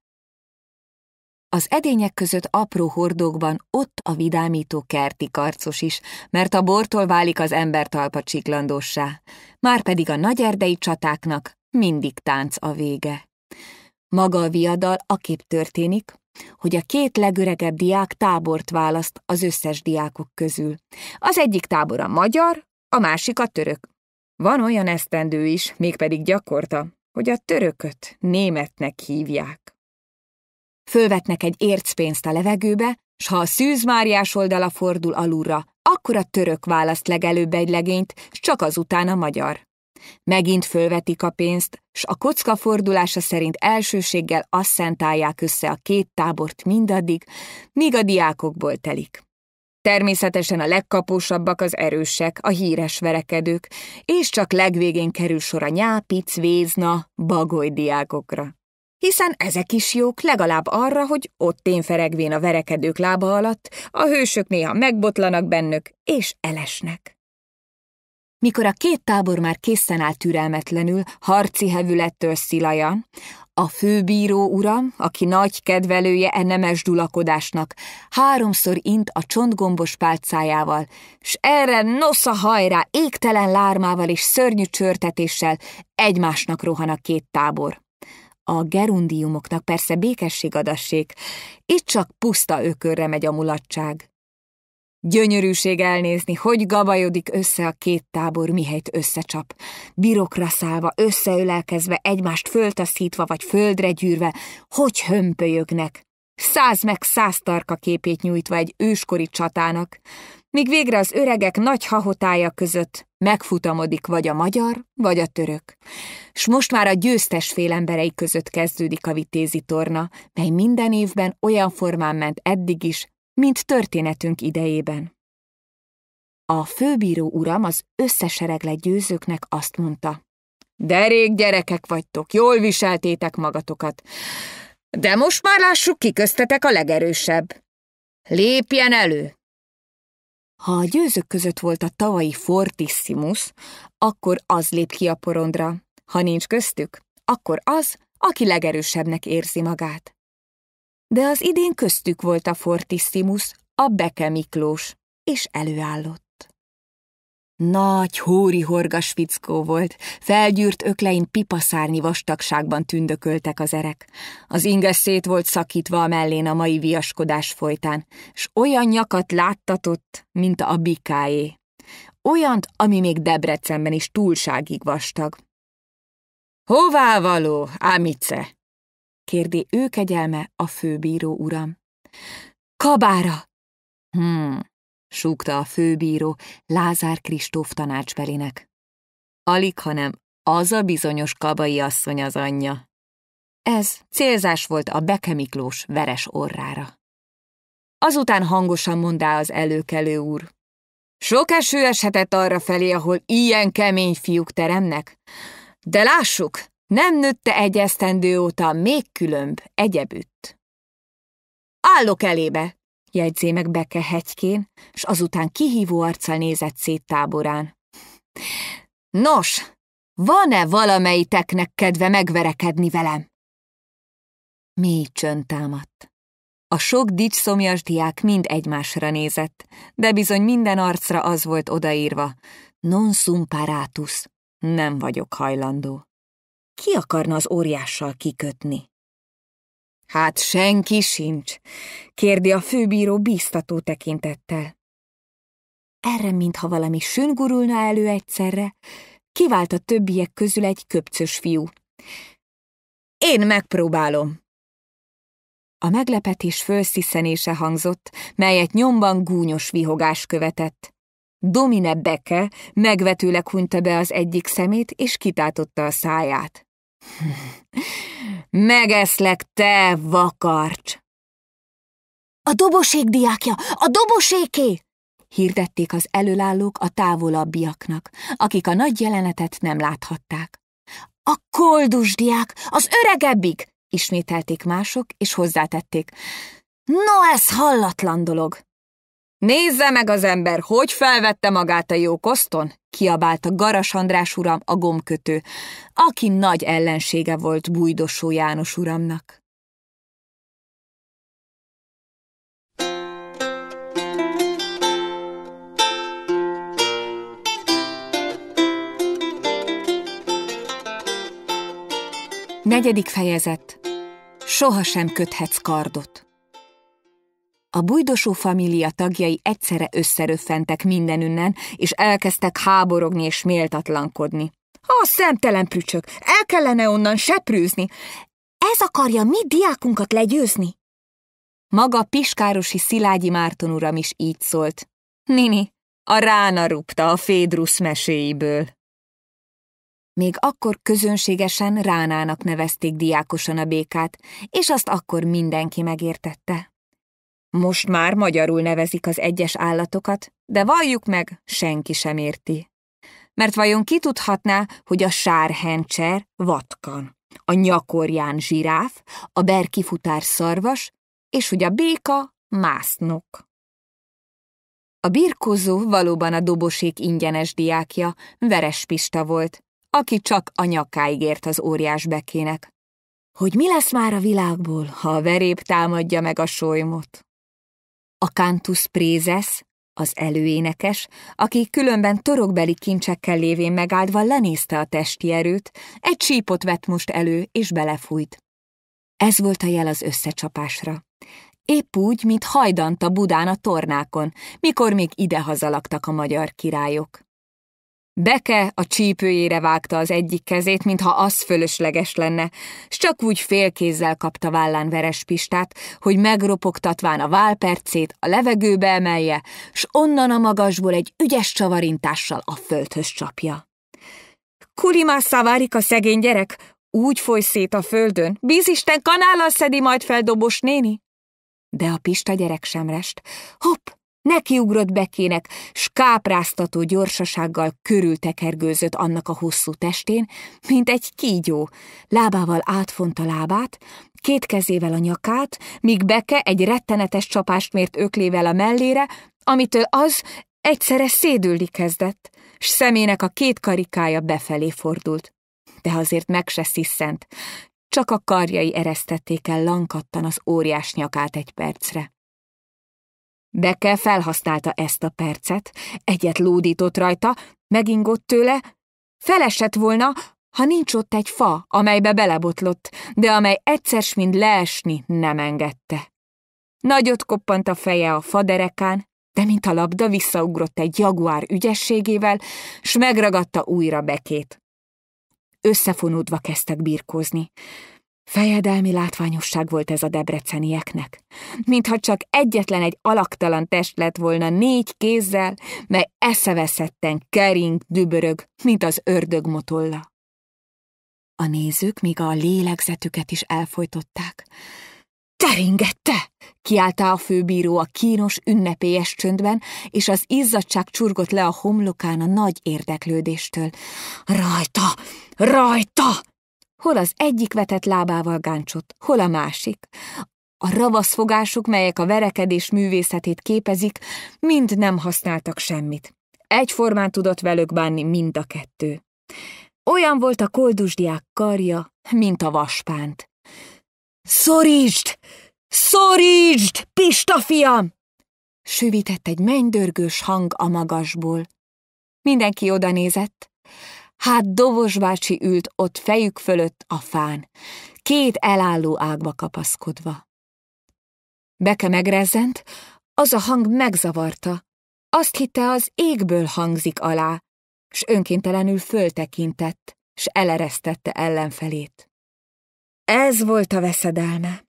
Az edények között apró hordókban ott a vidámító kerti karcos is, mert a bortól válik az ember talpa csiklandossá, márpedig a erdei csatáknak mindig tánc a vége. Maga a viadal akép történik, hogy a két legöregebb diák tábort választ az összes diákok közül. Az egyik tábor a magyar, a másik a török. Van olyan esztendő is, mégpedig gyakorta, hogy a törököt németnek hívják fölvetnek egy ércpénzt a levegőbe, s ha a szűzmáriás oldala fordul alulra, akkor a török választ legelőbb egy legényt, s csak azután a magyar. Megint fölvetik a pénzt, s a kocka fordulása szerint elsőséggel asszentálják össze a két tábort mindaddig, míg a diákokból telik. Természetesen a legkapósabbak az erősek, a híres verekedők, és csak legvégén kerül sor a nyápic, vézna, bagoly diákokra hiszen ezek is jók legalább arra, hogy ott feregvén a verekedők lába alatt, a hősök néha megbotlanak bennük, és elesnek. Mikor a két tábor már készen áll türelmetlenül, harci hevülettől szilaja, a főbíró uram, aki nagy kedvelője e nemes dulakodásnak, háromszor int a csontgombos pálcájával, s erre nosza hajrá, égtelen lármával és szörnyű csörtetéssel egymásnak rohan a két tábor a gerundiumoknak persze békesség adassék, itt csak puszta ökörre megy a mulatság. Gyönyörűség elnézni, hogy gabajodik össze a két tábor, mihelyt összecsap. Birokra szállva, összeölelkezve, egymást föltaszítva vagy földre gyűrve, hogy hömpölyögnek. Száz meg száz tarka képét nyújtva egy őskori csatának, míg végre az öregek nagy hahotája között megfutamodik vagy a magyar, vagy a török. S most már a győztes félemberei között kezdődik a vitézi torna, mely minden évben olyan formán ment eddig is, mint történetünk idejében. A főbíró uram az összesereglet győzőknek azt mondta. Derék gyerekek vagytok, jól viseltétek magatokat. De most már lássuk, ki köztetek a legerősebb. Lépjen elő! Ha a győzők között volt a tavalyi Fortissimus, akkor az lép ki a porondra. Ha nincs köztük, akkor az, aki legerősebbnek érzi magát. De az idén köztük volt a Fortissimus, a Beke Miklós, és előállott. Nagy, hóri horgas fickó volt, felgyűrt öklein pipaszárnyi vastagságban tündököltek az erek. Az inge szét volt szakítva a mellén a mai viaskodás folytán, s olyan nyakat láttatott, mint a bikáé. Olyant, ami még Debrecenben is túlságig vastag. Hová való, ámice? kérdi ő kegyelme a főbíró uram. Kabára! Hmm, súgta a főbíró Lázár Kristóf tanácsbelének. Alig, hanem az a bizonyos kabai asszony az anyja. Ez célzás volt a bekemiklós veres orrára. Azután hangosan mondá az előkelő úr. Sok eső eshetett arra felé, ahol ilyen kemény fiúk teremnek. De lássuk, nem nőtte egy esztendő óta még különb, egyebütt. Állok elébe, jegyzé meg Beke hegykén, s azután kihívó arccal nézett szét táborán. Nos, van-e valamelyiteknek kedve megverekedni velem? Mély csönd támadt. A sok dicsszomjas diák mind egymásra nézett, de bizony minden arcra az volt odaírva. Non sum paratus. Nem vagyok hajlandó. Ki akarna az óriással kikötni? Hát senki sincs, kérdi a főbíró bíztató tekintettel. Erre, mintha valami süngurulna elő egyszerre, kivált a többiek közül egy köpcös fiú. Én megpróbálom. A meglepetés fölsziszenése hangzott, melyet nyomban gúnyos vihogás követett. Domine Beke megvetőleg hunyta be az egyik szemét, és kitátotta a száját. Megeszlek, te vakarcs! A dobosék diákja, a doboséké! Hirdették az előállók a távolabbiaknak, akik a nagy jelenetet nem láthatták. A koldus diák, az öregebbik! Ismételték mások, és hozzátették. No, ez hallatlan dolog! Nézze meg az ember, hogy felvette magát a jókoszton, kiabálta Garas András uram a gomkötő, aki nagy ellensége volt Bújdosó János uramnak. Negyedik fejezet Sohasem köthetsz kardot. A bujdosó família tagjai egyszerre összeröffentek mindenünnen, és elkezdtek háborogni és méltatlankodni. A szemtelen prücsök! El kellene onnan seprőzni! Ez akarja mi diákunkat legyőzni? Maga Piskárosi Szilágyi Márton uram is így szólt. Nini, a rána rúgta a Fédrusz meséiből. Még akkor közönségesen ránának nevezték diákosan a békát, és azt akkor mindenki megértette. Most már magyarul nevezik az egyes állatokat, de valljuk meg, senki sem érti. Mert vajon ki tudhatná, hogy a sárhencser vatkan, a nyakorján zsiráf, a berkifutár szarvas, és hogy a béka másznok. A birkózó valóban a dobosék ingyenes diákja, Veres Pista volt, aki csak a nyakáig ért az óriás bekének. Hogy mi lesz már a világból, ha a veréb támadja meg a solymot? Cantus Prézes, az előénekes, aki különben torokbeli kincsekkel lévén megáldva lenézte a testi erőt, egy csípot vett most elő és belefújt. Ez volt a jel az összecsapásra. Épp úgy, mint hajdant a Budán a tornákon, mikor még idehazalaktak a magyar királyok. Beke a csípőjére vágta az egyik kezét, mintha az fölösleges lenne, s csak úgy félkézzel kapta vállán Veres Pistát, hogy megropogtatván a válpercét a levegőbe emelje, s onnan a magasból egy ügyes csavarintással a földhöz csapja. Kulimásszá várik a szegény gyerek, úgy foly szét a földön, bízisten kanállal szedi majd feldobos néni. De a Pista gyerek sem rest. Hopp, Nekiugrott bekének, skápráztató gyorsasággal körültekergőzött annak a hosszú testén, mint egy kígyó. Lábával a lábát, két kezével a nyakát, míg Beke egy rettenetes csapást mért öklével a mellére, amitől az egyszerre szédülni kezdett, s szemének a két karikája befelé fordult. De azért meg se sziszent, csak a karjai eresztették el lankadtan az óriás nyakát egy percre. Bekkel felhasználta ezt a percet, egyet lódított rajta, megingott tőle, felesett volna, ha nincs ott egy fa, amelybe belebotlott, de amely egyszer s mind leesni nem engedte. Nagyot koppant a feje a faderekán, de mint a labda visszaugrott egy jaguár ügyességével, s megragadta újra bekét. Összefonódva kezdtek birkózni. Fejedelmi látványosság volt ez a debrecenieknek. Mintha csak egyetlen egy alaktalan test lett volna négy kézzel, mely eszeveszetten kering, dübörög, mint az ördög motolla. A nézők még a lélegzetüket is elfojtották, Teringette! kiálta a főbíró a kínos, ünnepélyes csöndben, és az izzadság csurgott le a homlokán a nagy érdeklődéstől. Rajta! Rajta! Hol az egyik vetett lábával gáncsot, hol a másik. A ravaszfogások, melyek a verekedés művészetét képezik, mind nem használtak semmit. Egyformán tudott velük bánni mind a kettő. Olyan volt a koldusdiák karja, mint a vaspánt. Szorítsd! Szorítsd, Pista fiam! Süvitett egy mennydörgős hang a magasból. Mindenki oda nézett. Hát Dobos bácsi ült ott fejük fölött a fán, két elálló ágba kapaszkodva. Beke megrezzent, az a hang megzavarta. Azt hitte, az égből hangzik alá, s önkéntelenül föltekintett, s eleresztette ellenfelét. Ez volt a veszedelme.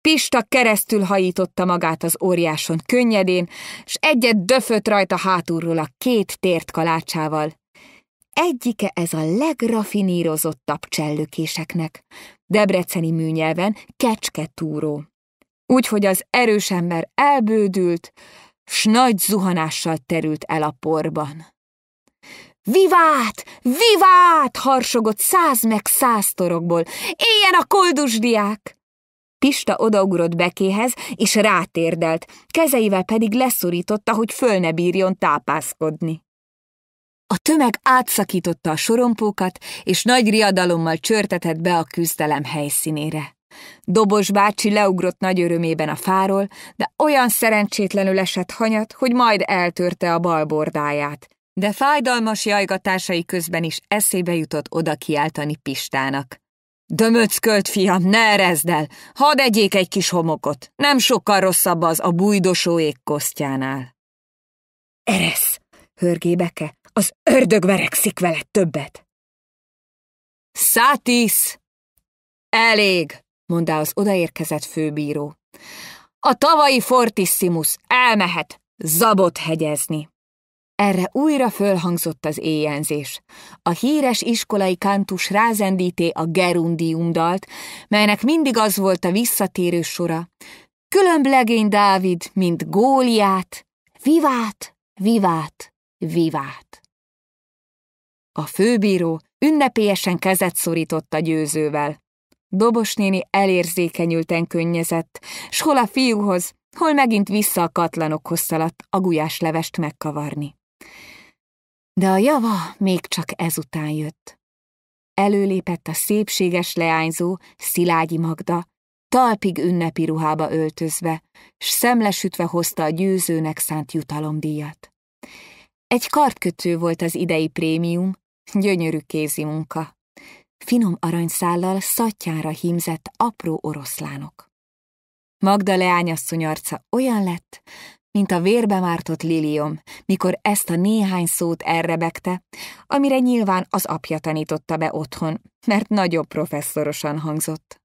Pista keresztül hajította magát az óriáson könnyedén, s egyet döfött rajta hátulról a két tért kalácsával, Egyike ez a legrafinírozottabb csellökéseknek. Debreceni műnyelven túró. Úgyhogy az erős ember elbődült, s nagy zuhanással terült el a porban. Vivát! Vivát! harsogott száz meg száz torokból. Éljen a koldusdiák! Pista odaugrott Bekéhez, és rátérdelt, kezeivel pedig leszorította, hogy föl ne bírjon tápászkodni. A tömeg átszakította a sorompókat, és nagy riadalommal csörtetett be a küzdelem helyszínére. Dobos bácsi leugrott nagy örömében a fáról, de olyan szerencsétlenül esett hanyat, hogy majd eltörte a bal bordáját. De fájdalmas jajgatásai közben is eszébe jutott oda kiáltani Pistának. Dömöckölt, fiam, ne erezd el! Hadd egyék egy kis homokot! Nem sokkal rosszabb az a bújdosó kosztjánál.
Eresz! Hörgébeke, az ördög verekszik veled többet. Szátisz! Elég,
mondta az odaérkezett főbíró. A tavalyi Fortissimus elmehet zabot hegyezni. Erre újra fölhangzott az éjjelzés. A híres iskolai kántus rázendíté a Gerundium dalt, melynek mindig az volt a visszatérő sora. Különb legény Dávid, mint Góliát,
Vivát, Vivát, Vivát.
A főbíró ünnepélyesen kezet szorított a győzővel. Dobosnéni elérzékenyülten könnyezett, s hol a fiúhoz, hol megint vissza a katlanokhoz szaladt a levest megkavarni. De a java még csak ezután jött. Előlépett a szépséges leányzó Szilágyi Magda, talpig ünnepi ruhába öltözve, s szemlesütve hozta a győzőnek szánt jutalomdíjat. Egy kartkötő volt az idei prémium, Gyönyörű kézi munka. Finom aranyszállal szatjára hímzett apró oroszlánok. Magda leányasszony arca olyan lett, mint a vérbe mártott lilium, mikor ezt a néhány szót errebegte, amire nyilván az apja tanította be otthon, mert nagyobb professzorosan hangzott.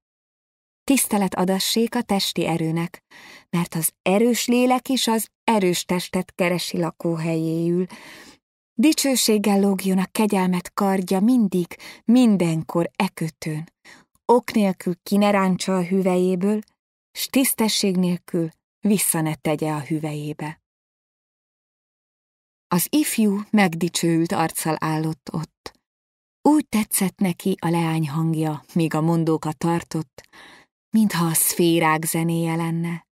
Tisztelet adassék a testi erőnek, mert az erős lélek is az erős testet keresi lakóhelyéül, Dicsőséggel lógjon a kegyelmet kardja mindig, mindenkor ekötőn. Ok nélkül ki ne a hüvejéből, s tisztesség nélkül vissza ne tegye a hüvejébe. Az ifjú megdicsőült arccal állott ott. Úgy tetszett neki a leány hangja, míg a mondóka tartott, mintha a szférák zenéje lenne.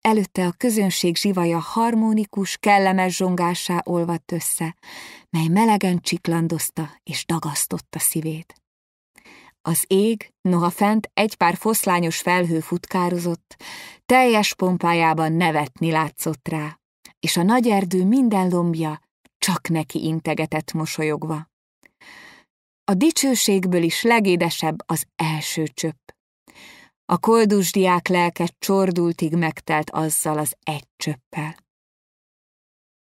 Előtte a közönség zsivaja harmonikus, kellemes zsongásá olvadt össze, mely melegen csiklandozta és dagasztotta szívét. Az ég, noha fent egy pár foszlányos felhő futkározott, teljes pompájában nevetni látszott rá, és a nagy erdő minden lombja csak neki integetett mosolyogva. A dicsőségből is legédesebb az első csöpp. A koldus diák lelke csordultig megtelt azzal az egy csöppel.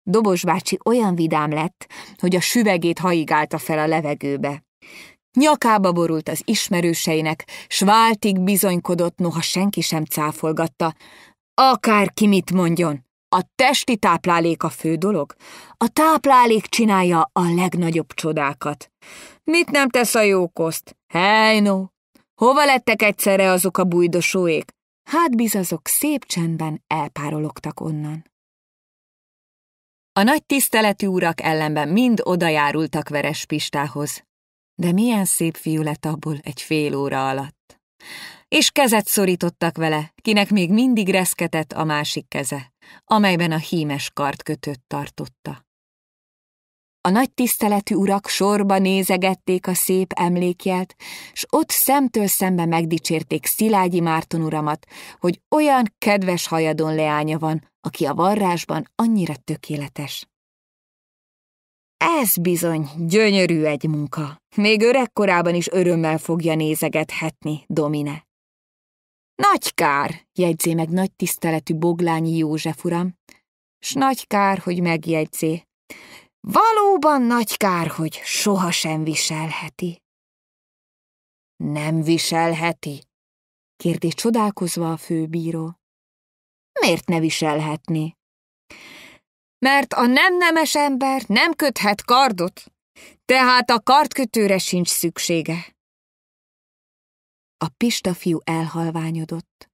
Dobos bácsi olyan vidám lett, hogy a süvegét haigálta fel a levegőbe. Nyakába borult az ismerőseinek, s váltig bizonykodott, noha senki sem cáfolgatta. Akárki mit mondjon, a testi táplálék a fő dolog. A táplálék csinálja a legnagyobb csodákat. Mit nem tesz a jókoszt? Hejnó, Hova lettek egyszerre azok a bújdosóék? Hát bizazok szép csendben elpárologtak onnan. A nagy tiszteletű urak ellenben mind odajárultak Veres Pistához. De milyen szép fiú lett abból egy fél óra alatt. És kezet szorítottak vele, kinek még mindig reszketett a másik keze, amelyben a hímes kartkötőt tartotta. A nagy tiszteletű urak sorba nézegették a szép emlékjelt, s ott szemtől szembe megdicsérték Szilágyi Márton uramat, hogy olyan kedves hajadon leánya van, aki a varrásban annyira tökéletes. Ez bizony gyönyörű egy munka. Még öregkorában is örömmel fogja nézegethetni, Domine. Nagy kár, jegyzé meg nagy tiszteletű Boglányi József uram, s nagy kár, hogy megjegyzé. Valóban nagy kár, hogy sohasem
viselheti. Nem viselheti? kérdi csodálkozva a főbíró. Miért ne viselhetni?
Mert a nem nemes ember nem köthet kardot, tehát a kardkötőre sincs szüksége. A pista fiú elhalványodott,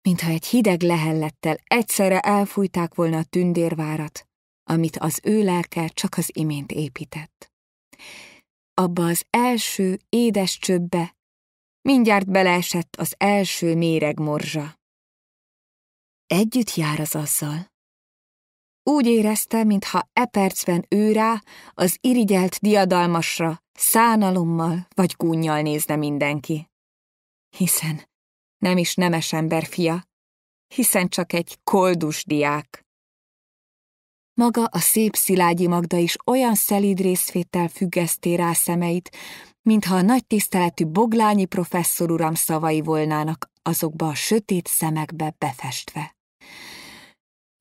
mintha egy hideg lehellettel egyszerre elfújták volna a tündérvárat, amit az ő lelke csak az imént épített. Abba az első édes csöbbe mindjárt beleesett az első méreg morzsa. Együtt jár az azzal. Úgy érezte, mintha e percben ő rá, az irigyelt diadalmasra, szánalommal vagy gúnyjal nézne mindenki. Hiszen nem is nemes ember fia, hiszen csak egy koldus diák. Maga a szép Szilágyi Magda is olyan szelíd részvéttel függeszté rá szemeit, mintha a nagy tiszteletű boglányi professzor uram szavai volnának azokba a sötét szemekbe befestve.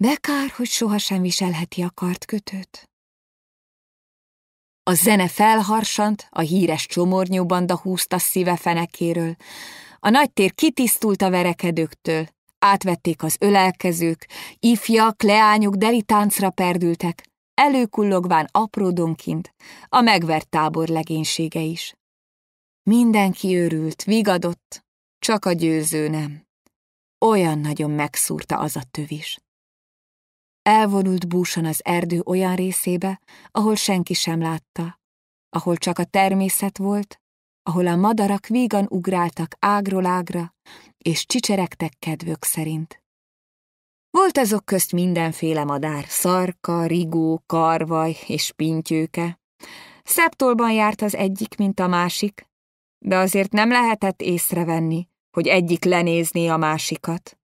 Bekár, hogy sohasem viselheti a kartkötőt. A zene felharsant, a híres csomornyóbanda húzta szíve fenekéről, a nagy tér kitisztult a verekedőktől, átvették az ölelkezők, ifjak, leányok deli táncra perdültek, előkullogván apródonként a megvert tábor legénysége is. Mindenki örült, vigadott, csak a győző nem. Olyan nagyon megszúrta az a tövis. Elvonult búsan az erdő olyan részébe, ahol senki sem látta, ahol csak a természet volt, ahol a madarak vígan ugráltak ágról ágra, és csicseregtek kedvük szerint. Volt azok közt mindenféle madár, szarka, rigó, karvaj és pintyőke. Szeptolban járt az egyik, mint a másik, de azért nem lehetett észrevenni, hogy egyik lenézné a másikat.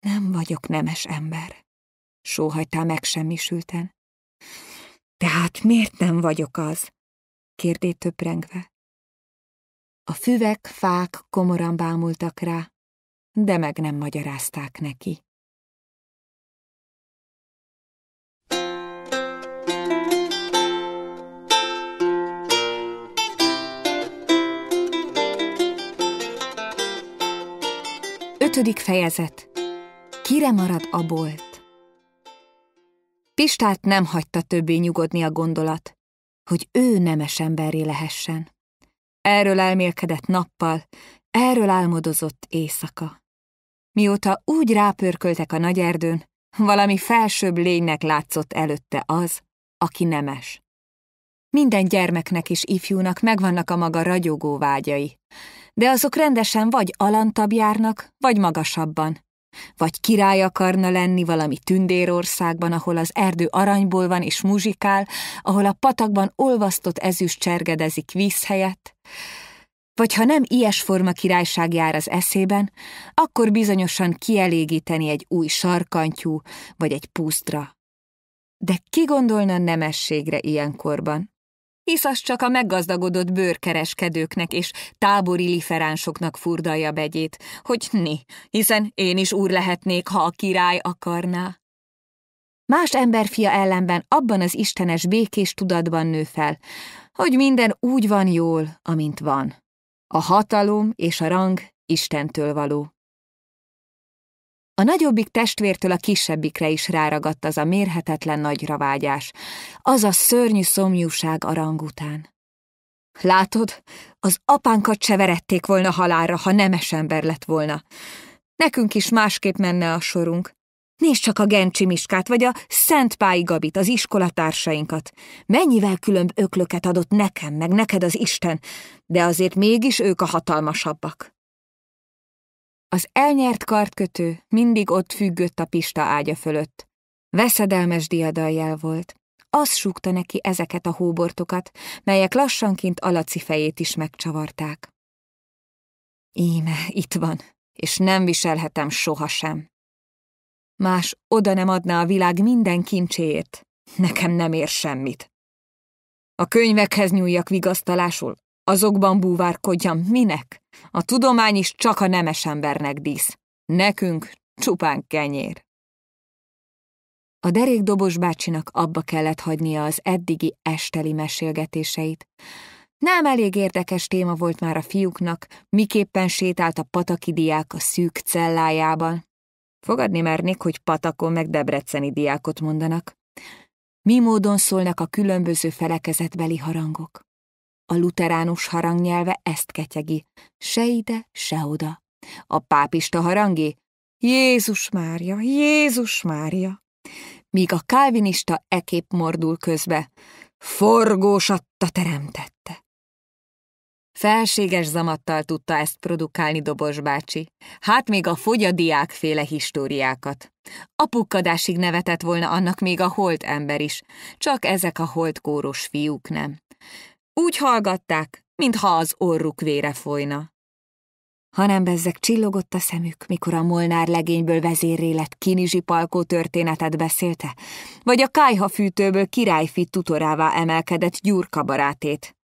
Nem vagyok nemes ember, sóhajtál megsemmisülten. Tehát miért nem vagyok az? kérdé töprengve. A füvek, fák komoran bámultak rá, de meg nem magyarázták neki. Ötödik fejezet. Kire marad a bolt? Pistát nem hagyta többé nyugodni a gondolat, hogy ő nemes emberré lehessen. Erről elmélkedett nappal, erről álmodozott éjszaka. Mióta úgy rápörköltek a nagy erdőn, valami felsőbb lénynek látszott előtte az, aki nemes. Minden gyermeknek és ifjúnak megvannak a maga ragyogó vágyai, de azok rendesen vagy alantabb járnak, vagy magasabban, vagy király akarna lenni valami tündérországban, ahol az erdő aranyból van és muzsikál, ahol a patakban olvasztott ezüst csergedezik víz helyett? Vagy ha nem ilyesforma királyság jár az eszében, akkor bizonyosan kielégíteni egy új sarkantyú vagy egy pusztra. De ki gondolna nemességre ilyenkorban? hisz az csak a meggazdagodott bőrkereskedőknek és tábori liferánsoknak furdalja begyét, hogy ni, hiszen én is úr lehetnék, ha a király akarná. Más emberfia ellenben abban az istenes békés tudatban nő fel, hogy minden úgy van jól, amint van. A hatalom és a rang Istentől való. A nagyobbik testvértől a kisebbikre is ráragadt az a mérhetetlen nagyra vágyás, az a szörnyű szomjúság arang után. Látod, az apánkat cseverették volna halálra, ha nemes ember lett volna. Nekünk is másképp menne a sorunk. Nézd csak a Gencsi Miskát, vagy a Szent Pályi Gabit, az iskolatársainkat. Mennyivel különb öklöket adott nekem, meg neked az Isten, de azért mégis ők a hatalmasabbak. Az elnyert kartkötő mindig ott függött a pista ágya fölött. Veszedelmes diadaljel volt. Az súgta neki ezeket a hóbortokat, melyek lassanként Alaci fejét is megcsavarták. Íme, itt van, és nem viselhetem sohasem. Más oda nem adná a világ minden kincséért. Nekem nem ér semmit. A könyvekhez nyúljak vigasztalásul, Azokban búvárkodjam, minek? A tudomány is csak a nemes embernek dísz. Nekünk csupán kenyér. A derékdobos bácsinak abba kellett hagynia az eddigi esteli mesélgetéseit. Nem elég érdekes téma volt már a fiúknak, miképpen sétált a pataki diák a szűk cellájában. Fogadni mernék, hogy patakon meg debreceni diákot mondanak. Mi módon szólnak a különböző felekezetbeli harangok? A luteránus harangnyelve ezt ketyegi, se ide, se oda. A pápista harangi, Jézus Mária, Jézus Mária. Míg a kálvinista ekép mordul közbe, forgósatta teremtette. Felséges zamattal tudta ezt produkálni Dobos bácsi, hát még a féle históriákat. Apukkadásig nevetett volna annak még a holt ember is, csak ezek a holt kóros fiúk nem. Úgy hallgatták, mintha az orruk vére folyna. Hanem bezzek csillogott a szemük, mikor a Molnár legényből vezérré lett kinizsi palkó történetet beszélte, vagy a kájha fűtőből királyfi tutorává emelkedett Gyurka barátét.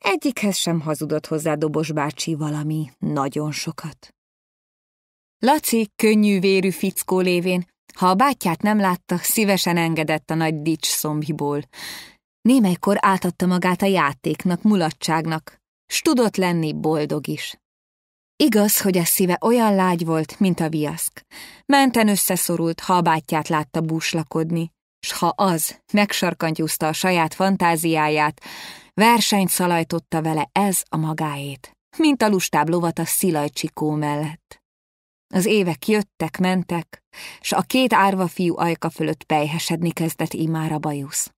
Egyikhez sem hazudott hozzá Dobos bácsi valami nagyon sokat. Laci könnyű vérű fickó lévén, ha a bátyját nem látta, szívesen engedett a nagy dics szombiból, Némelykor átadta magát a játéknak, mulatságnak, s tudott lenni boldog is. Igaz, hogy a szíve olyan lágy volt, mint a viaszk. Menten összeszorult, ha a bátyját látta búslakodni, s ha az megsarkantyúzta a saját fantáziáját, versenyt szalajtotta vele ez a magáét, mint a lustább lovat a szilajcsikó mellett. Az évek jöttek, mentek, s a két árva fiú ajka fölött pejhesedni kezdett imára bajusz.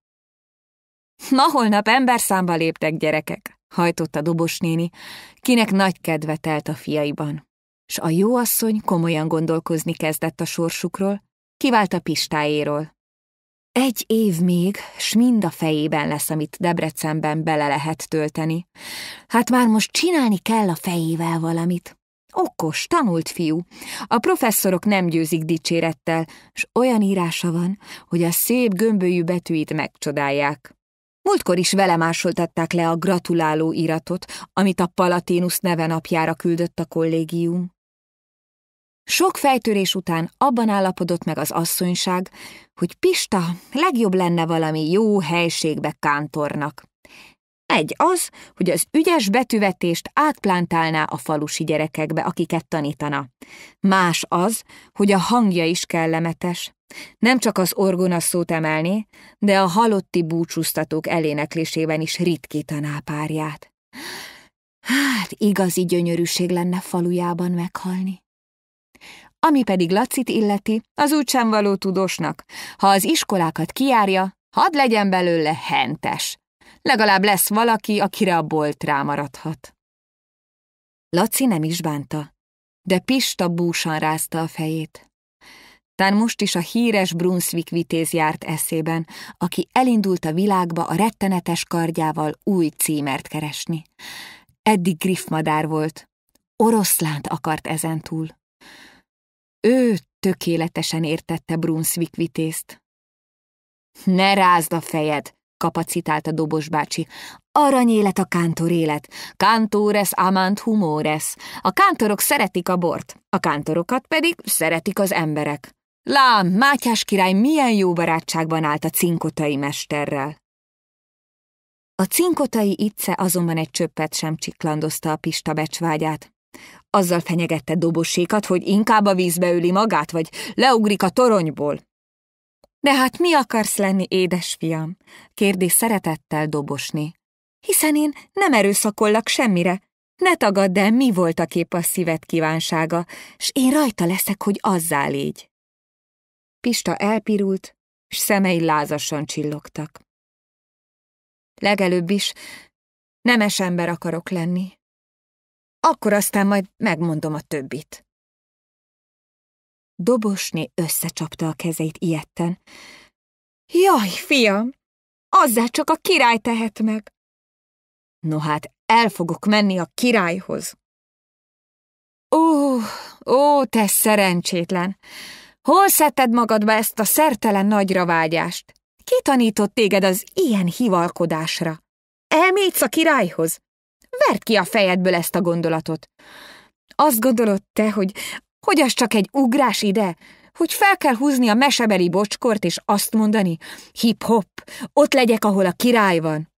Ma holnap ember számba léptek gyerekek, hajtott a dobos néni, kinek nagy kedve telt a fiaiban. S a jóasszony komolyan gondolkozni kezdett a sorsukról, kivált a pistáéról. Egy év még, s mind a fejében lesz, amit Debrecenben bele lehet tölteni. Hát már most csinálni kell a fejével valamit. Okos, tanult fiú. A professzorok nem győzik dicsérettel, s olyan írása van, hogy a szép gömbölyű betűit megcsodálják. Múltkor is vele másoltatták le a gratuláló iratot, amit a Palatinus neve napjára küldött a kollégium. Sok fejtörés után abban állapodott meg az asszonyság, hogy Pista legjobb lenne valami jó helységbe kántornak. Egy az, hogy az ügyes betűvetést átplántálná a falusi gyerekekbe, akiket tanítana. Más az, hogy a hangja is kellemetes. Nem csak az orgona szót emelni, de a halotti búcsúztatók eléneklésében is ritkítaná párját. Hát, igazi gyönyörűség lenne falujában meghalni. Ami pedig Lacit illeti, az úgysem való tudósnak. Ha az iskolákat kiárja, hadd legyen belőle hentes. Legalább lesz valaki, akire a bolt rámaradhat. Laci nem is bánta, de Pista búsan rázta a fejét aztán most is a híres Brunswick vitéz járt eszében, aki elindult a világba a rettenetes kardjával új címert keresni. Eddig griffmadár volt. Oroszlánt akart ezentúl. Ő tökéletesen értette Brunswick vitézt. Ne rázd a fejed, kapacitált a dobos bácsi. Arany élet a kántor élet. Kantores amant humores. A kántorok szeretik a bort, a kántorokat pedig szeretik az emberek. Lám, Mátyás király milyen jó barátságban állt a cinkotai mesterrel. A cinkotai itce azonban egy csöppet sem csiklandozta a Pista becsvágyát. Azzal fenyegette dobosékat, hogy inkább a vízbe üli magát, vagy leugrik a toronyból. De hát mi akarsz lenni, édesfiam? kérdi szeretettel dobosni. Hiszen én nem erőszakollak semmire. Ne tagadd el, mi volt a kép a szíved kívánsága, s én rajta leszek, hogy azzá légy. Pista elpirult, s szemei lázasan csillogtak. Legelőbb is nemes ember akarok lenni. Akkor aztán majd megmondom a többit. Dobosné összecsapta a kezeit ilyetten. Jaj, fiam, azzá csak a király tehet meg. No hát, el fogok menni a királyhoz. Ó, ó, te szerencsétlen! Hol szedted magadba ezt a szertelen nagyra vágyást? Ki tanított téged az ilyen hivalkodásra? Elmétsz a királyhoz? Verd ki a fejedből ezt a gondolatot. Azt gondolod te, hogy hogy az csak egy ugrás ide? Hogy fel kell húzni a mesebeli bocskort és azt mondani, hip-hop, ott legyek, ahol a király van.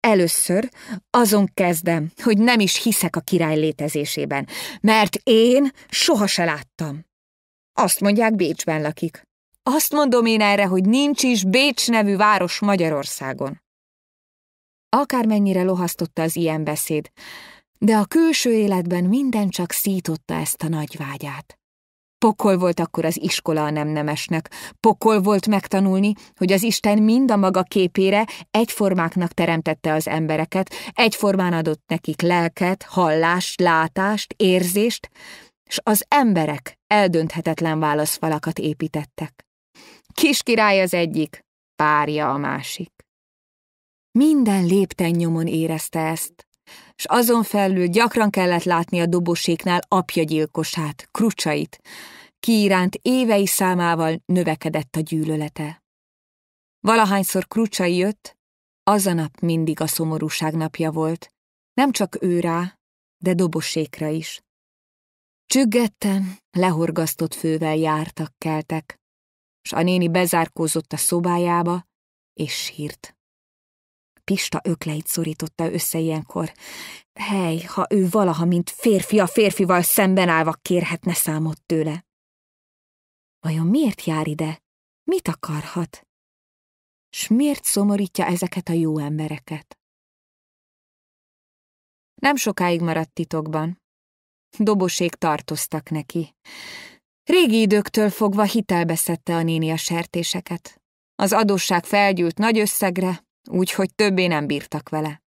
Először azon kezdem, hogy nem is hiszek a király létezésében, mert én soha se láttam. Azt mondják, Bécsben lakik. Azt mondom én erre, hogy nincs is Bécs nevű város Magyarországon. Akármennyire lohasztotta az ilyen beszéd, de a külső életben minden csak szította ezt a nagy vágyát. Pokol volt akkor az iskola a nem nemesnek, pokol volt megtanulni, hogy az Isten mind a maga képére egyformáknak teremtette az embereket, egyformán adott nekik lelket, hallást, látást, érzést, s az emberek eldönthetetlen válaszfalakat építettek. Kis király az egyik, párja a másik. Minden nyomon érezte ezt, s azon felül gyakran kellett látni a doboséknál apja gyilkosát, krucsait, ki iránt évei számával növekedett a gyűlölete. Valahányszor krucsai jött, az a nap mindig a szomorúság napja volt, nem csak őrá, de dobosékra is. Csüggetten, lehorgasztott fővel jártak, keltek, s a néni bezárkózott a szobájába, és sírt. Pista ökleit szorította össze ilyenkor. Hely, ha ő valaha, mint férfi a férfival szemben állva kérhetne számot tőle. Vajon miért jár ide? Mit akarhat? S miért szomorítja ezeket a jó embereket? Nem sokáig maradt titokban. Dobosék tartoztak neki. Régi időktől fogva hitelbeszette a néni a sertéseket. Az adósság felgyűlt nagy összegre, úgyhogy többé nem bírtak vele.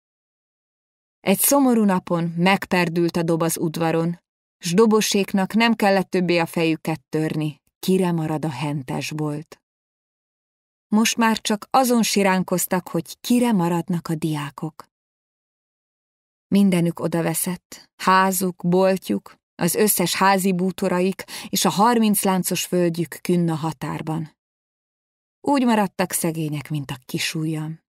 Egy szomorú napon megperdült a dob az udvaron, s doboséknak nem kellett többé a fejüket törni, kire marad a hentes volt. Most már csak azon siránkoztak, hogy kire maradnak a diákok. Mindenük odaveszett, házuk, boltjuk, az összes házi bútoraik és a harminc láncos földjük künn a határban. Úgy maradtak szegények, mint a kisújjam.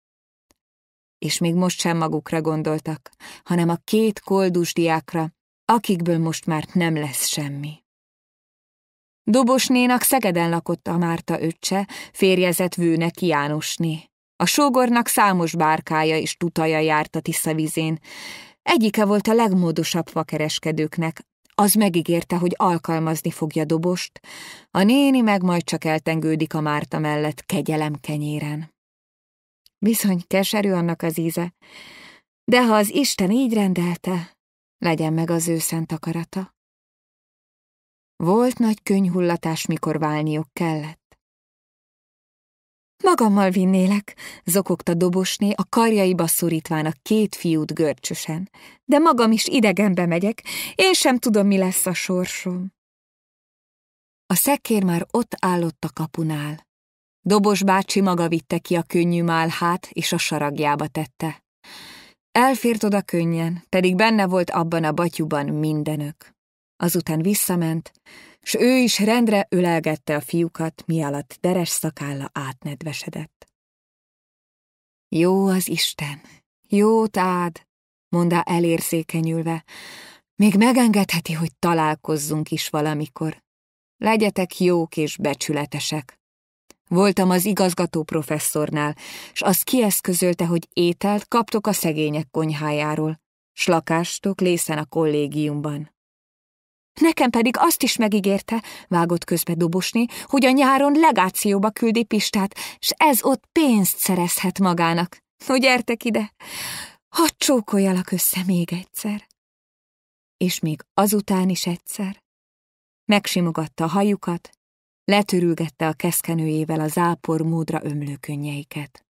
És még most sem magukra gondoltak, hanem a két koldus diákra, akikből most már nem lesz semmi. Dobosnénak Szegeden lakott a Márta öccse, férjezett vőnek Jánosné. A sógornak számos bárkája és tutaja járt a Tiszavizén, Egyike volt a legmódosabb fakereskedőknek, az megígérte, hogy alkalmazni fogja dobost, a néni meg majd csak eltengődik a Márta mellett kegyelem kenyéren. Bizony, keserű annak az íze, de ha az Isten így rendelte, legyen meg az ő szent akarata. Volt nagy könyhullatás, mikor válniuk kellett. Magammal vinnélek, zokogta Dobosné, a karjaiba a két fiút görcsösen. De magam is idegenbe megyek, én sem tudom, mi lesz a sorsom. A szekér már ott állott a kapunál. Dobos bácsi maga vitte ki a könnyű málhát, és a saragjába tette. Elfért oda könnyen, pedig benne volt abban a batyuban mindenök. Azután visszament, s ő is rendre ölelgette a fiúkat, mi alatt deres szakálla átnedvesedett. Jó az Isten, jó tád, mondá elérzékenyülve, még megengedheti, hogy találkozzunk is valamikor. Legyetek jók és becsületesek. Voltam az igazgató professzornál, s az kieszközölte, hogy ételt kaptok a szegények konyhájáról, s lakástok lészen a kollégiumban. Nekem pedig azt is megígérte, vágott közbe dobosni, hogy a nyáron legációba küldi Pistát, s ez ott pénzt szerezhet magának. No gyertek ide, hadd csókoljalak össze még egyszer. És még azután is egyszer. Megsimogatta a hajukat, letörülgette a keszkenőjével a zápor módra ömlő könnyeiket.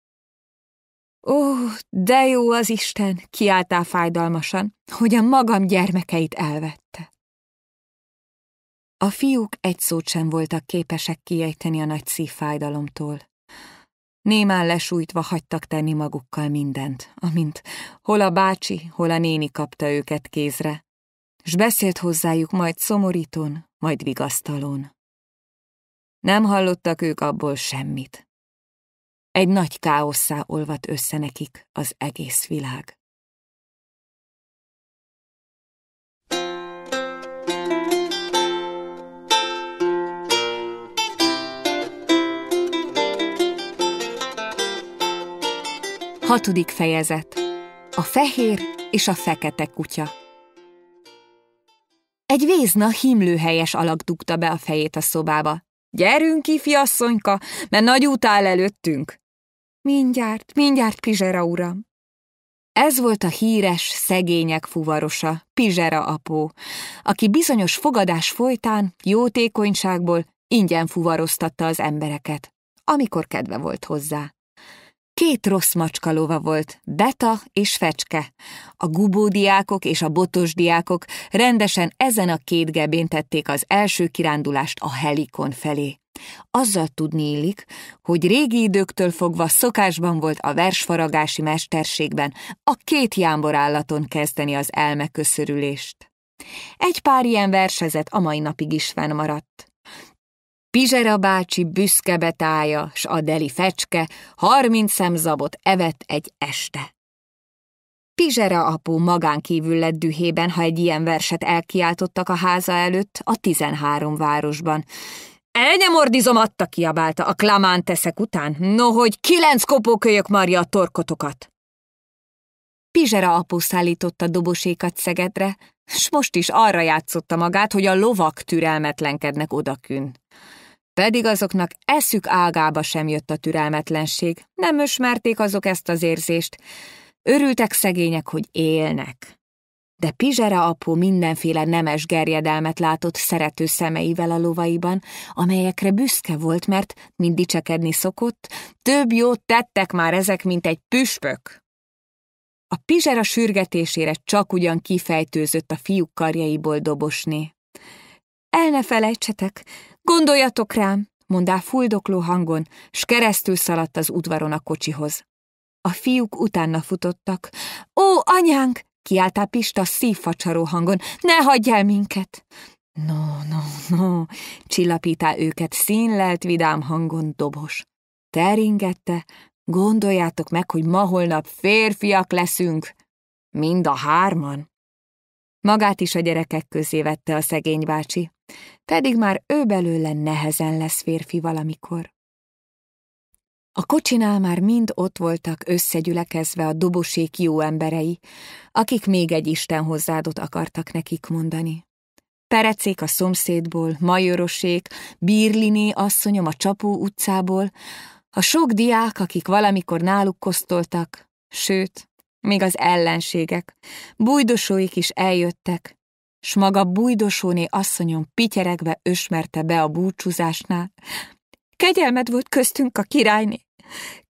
Ó, oh, de jó az Isten, kiáltál fájdalmasan, hogy a magam gyermekeit elvette. A fiúk egy szót sem voltak képesek kiejteni a nagy szívfájdalomtól. Némán lesújtva hagytak tenni magukkal mindent, amint hol a bácsi, hol a néni kapta őket kézre, s beszélt hozzájuk majd szomorítón, majd vigasztalón. Nem
hallottak ők abból semmit. Egy nagy káosszá olvat össze nekik az egész világ. Hatodik
fejezet A fehér és a fekete kutya Egy vézna himlőhelyes alak dugta be a fejét a szobába. Gyerünk ki, fiasszonyka, mert nagy út áll előttünk. Mindjárt, mindjárt, Pizsera uram. Ez volt a híres, szegények fuvarosa, Pizsera apó, aki bizonyos fogadás folytán, jótékonyságból ingyen fuvaroztatta az embereket, amikor kedve volt hozzá. Két rossz lova volt, Beta és Fecske. A gubódiákok és a botos diákok rendesen ezen a két gebén tették az első kirándulást a helikon felé. Azzal tudni illik, hogy régi időktől fogva szokásban volt a versfaragási mesterségben a két jámbor állaton kezdeni az elmeköszörülést. Egy pár ilyen versezet a mai napig is fennmaradt. Pizsera bácsi büszke betája, s a deli fecske harminc szemzabot evett egy este. Pizsera apu magánkívül lett dühében, ha egy ilyen verset elkiáltottak a háza előtt a tizenhárom városban. Elnyomordizom adta, kiabálta a klamán teszek után. Nohogy kilenc kopókölyök marja a torkotokat. Pizsera apu szállította dobosékat Szegedre, s most is arra játszotta magát, hogy a lovak türelmetlenkednek odakünn. Pedig azoknak eszük ágába sem jött a türelmetlenség, nem ösmerték azok ezt az érzést, örültek szegények, hogy élnek. De Pizsera apó mindenféle nemes gerjedelmet látott szerető szemeivel a lovaiban, amelyekre büszke volt, mert, mind dicsekedni szokott, több jót tettek már ezek, mint egy püspök. A Pizsera sürgetésére csak ugyan kifejtőzött a fiúk karjaiból dobosni. El ne felejtsetek, Gondoljatok rám, mondá fuldokló hangon, s keresztül szaladt az udvaron a kocsihoz. A fiúk utána futottak. Ó, anyánk! kiáltá Pista szívfacsaró hangon. Ne hagyj el minket! No, no, no, csillapítá őket színlelt vidám hangon dobos. Teringette, gondoljátok meg, hogy ma holnap férfiak leszünk, mind a hárman. Magát is a gyerekek közé vette a szegény bácsi pedig már ő belőle nehezen lesz férfi valamikor. A kocsinál már mind ott voltak összegyülekezve a dobosék jó emberei, akik még egy Isten hozzádot akartak nekik mondani. Perecék a szomszédból, majorosék, Birliné asszonyom a Csapó utcából, a sok diák, akik valamikor náluk kosztoltak, sőt, még az ellenségek, bújdosóik is eljöttek, s maga bújdosóné asszonyom pityeregve ösmerte be a búcsúzásnál. Kegyelmed volt köztünk a királyné,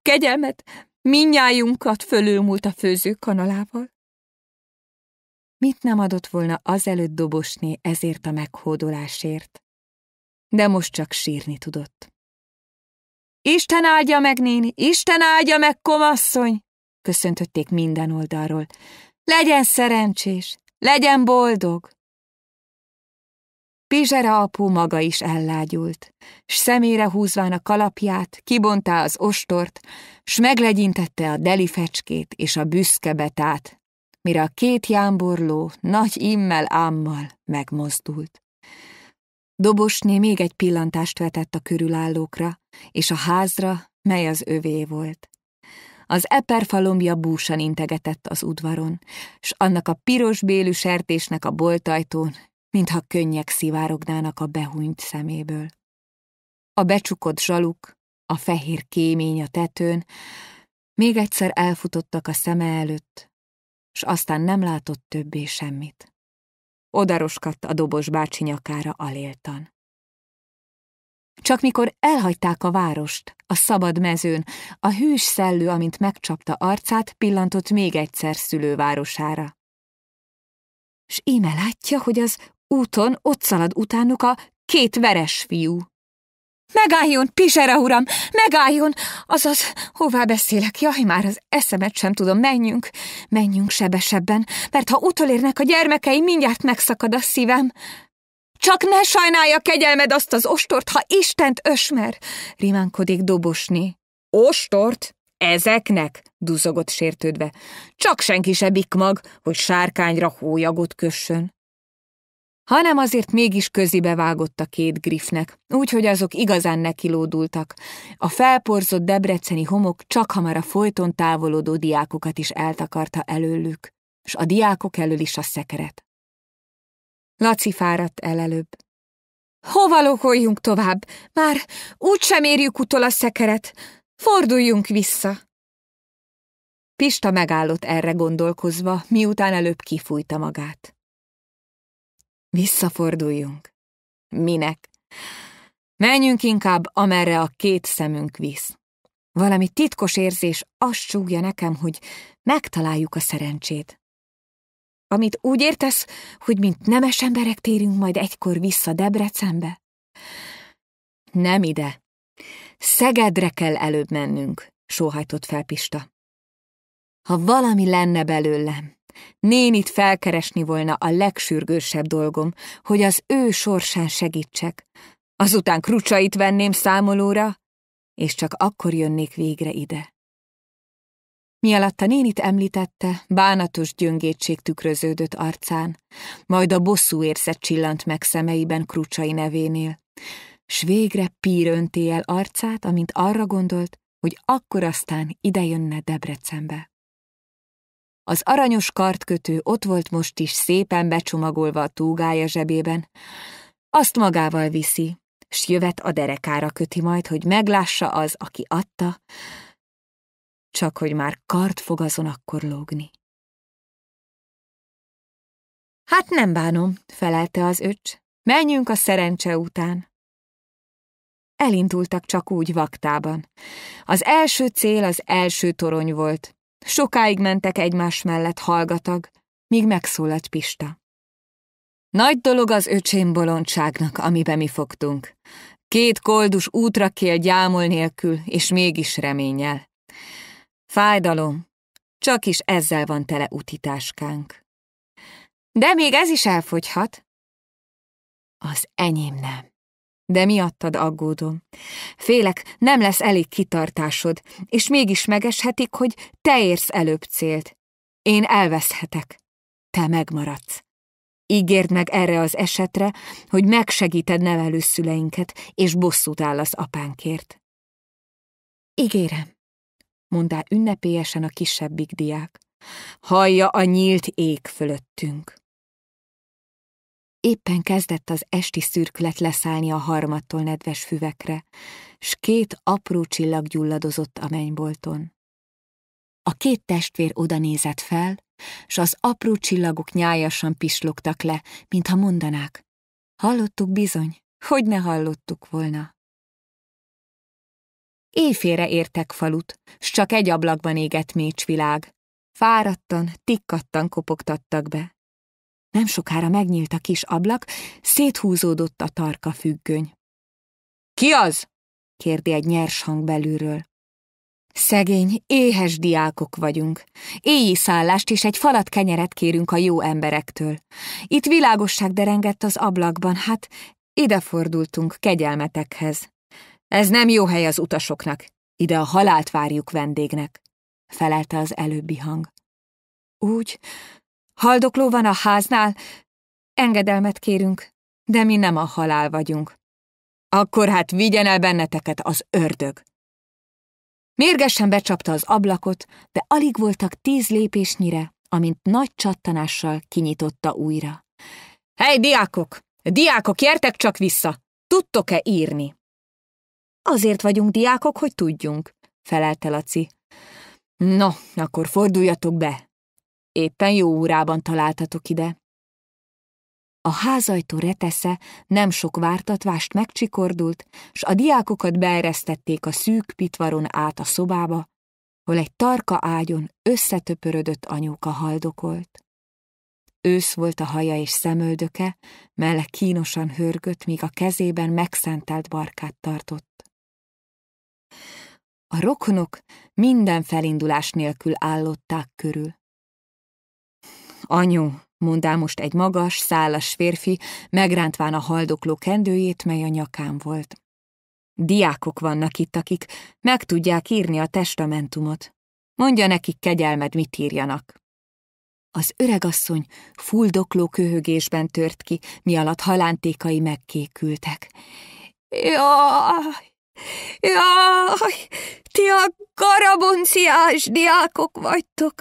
kegyelmed minnyájunkat fölülmúlt a főzőkanalával. Mit nem adott volna azelőtt dobosné ezért a meghódolásért? De most csak sírni tudott. Isten áldja meg, néni! Isten áldja meg, komasszony! Köszöntötték minden oldalról. Legyen szerencsés! Legyen boldog! Pizsera apu maga is ellágyult, s szemére húzván a kalapját, kibontá az ostort, s meglegyintette a deli fecskét és a büszke betát, mire a két jámborló nagy immel ámmal megmozdult. Dobosné még egy pillantást vetett a körülállókra, és a házra, mely az övé volt. Az eperfalombja búsan integetett az udvaron, s annak a piros bélű sertésnek a boltajtón mintha könnyek szivárognának a behúnyt szeméből. A becsukott zsaluk, a fehér kémény a tetőn, még egyszer elfutottak a szeme előtt, s aztán nem látott többé semmit. Odaroskadt a dobos bácsi nyakára aléltan. Csak mikor elhagyták a várost, a szabad mezőn, a hűs szellő, amint megcsapta arcát, pillantott még egyszer szülővárosára. S íme látja, hogy az Úton ott szalad utánuk a két veres fiú. Megálljon, Pizsera uram, megálljon! Azaz, hová beszélek? Jaj, már az eszemet sem tudom, menjünk, menjünk sebesebben, mert ha utolérnek a gyermekei, mindjárt megszakad a szívem. Csak ne sajnálja kegyelmed azt az ostort, ha Istent ösmer, rimánkodik dobosni. Ostort? Ezeknek? duzogott sértődve. Csak senki se bikmag, hogy sárkányra hólyagot kössön hanem azért mégis közibe vágott a két griffnek, úgyhogy azok igazán nekilódultak. A felporzott debreceni homok csak hamar a folyton távolodó diákokat is eltakarta előlük, s a diákok elől is a szekeret. Laci fáradt el előbb. Hova lokoljunk tovább? Már úgy sem érjük utol a szekeret. Forduljunk vissza. Pista megállott erre gondolkozva, miután előbb kifújta magát. Visszaforduljunk. Minek? Menjünk inkább, amerre a két szemünk visz. Valami titkos érzés azt súgja nekem, hogy megtaláljuk a szerencsét. Amit úgy értesz, hogy mint nemes emberek térünk majd egykor vissza Debrecenbe? Nem ide. Szegedre kell előbb mennünk, sóhajtott fel Pista. Ha valami lenne belőlem, nénit felkeresni volna a legsürgősebb dolgom, hogy az ő sorsán segítsek. Azután krucsait venném számolóra, és csak akkor jönnék végre ide. Mi a nénit említette, bánatos gyöngétség tükröződött arcán, majd a bosszú érzet csillant meg szemeiben krucsai nevénél, s végre pírönti el arcát, amint arra gondolt, hogy akkor aztán idejönne Debrecenbe. Az aranyos kartkötő ott volt most is szépen becsomagolva a túgája zsebében. Azt magával viszi, s jövet a derekára köti majd, hogy meglássa az, aki adta, csak hogy már kart fog azon
akkor lógni. Hát nem bánom, felelte az öcs. Menjünk a szerencse után. Elindultak
csak úgy vaktában. Az első cél az első torony volt, Sokáig mentek egymás mellett hallgatag, míg megszólalt Pista. Nagy dolog az öcsém bolondságnak, amibe mi fogtunk. Két koldus útra kél gyámol nélkül, és mégis reményel. Fájdalom, csak is ezzel van tele utitáskánk. De még ez is elfogyhat. Az enyém nem de miattad aggódom. Félek, nem lesz elég kitartásod, és mégis megeshetik, hogy te érsz előbb célt. Én elveszhetek. Te megmaradsz. Ígérd meg erre az esetre, hogy megsegíted nevelőszüleinket, és bosszút állasz apánkért. Ígérem, mondá ünnepélyesen a kisebbik diák. Hallja a nyílt ég fölöttünk. Éppen kezdett az esti szürkület leszállni a harmattól nedves füvekre, s két apró csillag gyulladozott a mennybolton. A két testvér oda nézett fel, s az apró csillagok nyájasan pislogtak le, mintha mondanák. Hallottuk bizony, hogy ne hallottuk volna. Éjfére értek falut, s csak egy ablakban égett mécsvilág. Fáradtan, tikkattan kopogtattak be. Nem sokára megnyílt a kis ablak, széthúzódott a tarka függöny. Ki az? kérdi egy nyers hang belülről. Szegény, éhes diákok vagyunk. Éjjé szállást és egy falat kenyeret kérünk a jó emberektől. Itt világosság derengett az ablakban, hát ide fordultunk kegyelmetekhez. Ez nem jó hely az utasoknak, ide a halált várjuk vendégnek, felelte az előbbi hang. Úgy, Haldokló van a háznál? Engedelmet kérünk, de mi nem a halál vagyunk. Akkor hát vigyen el benneteket az ördög. Mérgesen becsapta az ablakot, de alig voltak tíz lépésnyire, amint nagy csattanással kinyitotta újra. Hely, diákok! Diákok, értek csak vissza! Tudtok-e írni? Azért vagyunk diákok, hogy tudjunk, felelte Laci. No, akkor forduljatok be, Éppen jó órában találtatok ide. A házajtó retesze nem sok vártatvást megcsikordult, s a diákokat beeresztették a szűk pitvaron át a szobába, hol egy tarka ágyon összetöpörödött anyóka haldokolt. Ősz volt a haja és szemöldöke, melle kínosan hörgött, míg a kezében megszentelt barkát tartott. A rokonok minden felindulás nélkül állották körül. Anyu, mondá most egy magas, szálas férfi, megrántván a haldokló kendőjét, mely a nyakán volt. Diákok vannak itt, akik meg tudják írni a testamentumot. Mondja nekik kegyelmed, mit írjanak. Az öregasszony fuldokló köhögésben tört ki, mi alatt halántékai megkékültek. Jaj, jaj, ti a garabonciás diákok vagytok,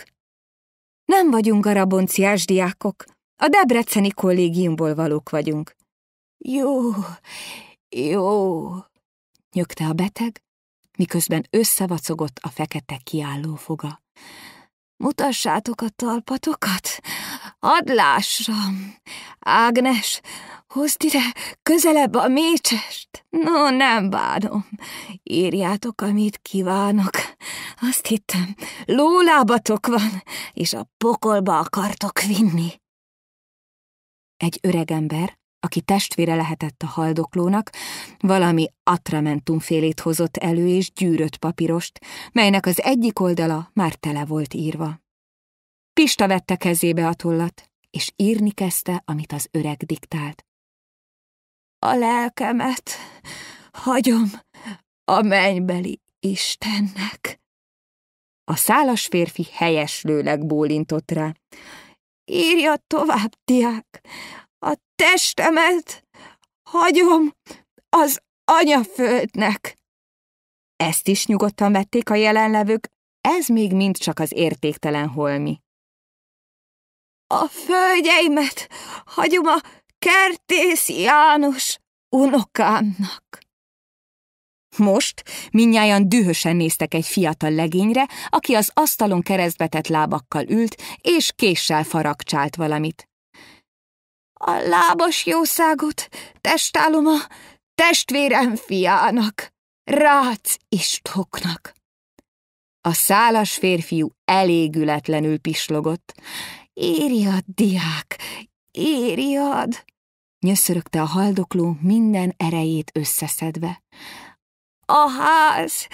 nem vagyunk rabonciás diákok, a Debreceni kollégiumból valók vagyunk. Jó, jó, nyögte a beteg, miközben összevacogott a fekete kiálló foga. Mutassátok a talpatokat, hadd lássam. Ágnes, Hozd ide, közelebb a mécsest. No, nem bánom. Írjátok, amit kívánok. Azt hittem, lólábatok van, és a pokolba akartok vinni. Egy öregember, aki testvére lehetett a haldoklónak, valami félét hozott elő és gyűrött papírost, melynek az egyik oldala már tele volt írva. Pista vette kezébe a tollat, és írni kezdte, amit az öreg diktált
a lelkemet hagyom a
mennybeli Istennek. A szálas férfi helyeslőleg bólintott rá. Írja tovább, diák, a testemet hagyom az anyaföldnek. Ezt is nyugodtan vették a jelenlevők, ez még mind csak az értéktelen holmi. A földjeimet hagyom a Kertész János unokámnak. Most minnyáján dühösen néztek egy fiatal legényre, aki az asztalon keresztbetett lábakkal ült, és késsel faragcsált valamit. A lábas jószágot testáloma, testvérem fiának, rác Istoknak. A szálas férfiú elégületlenül pislogott. Írja, diák, Ériad! nyöszörögte a haldokló minden erejét összeszedve. A ház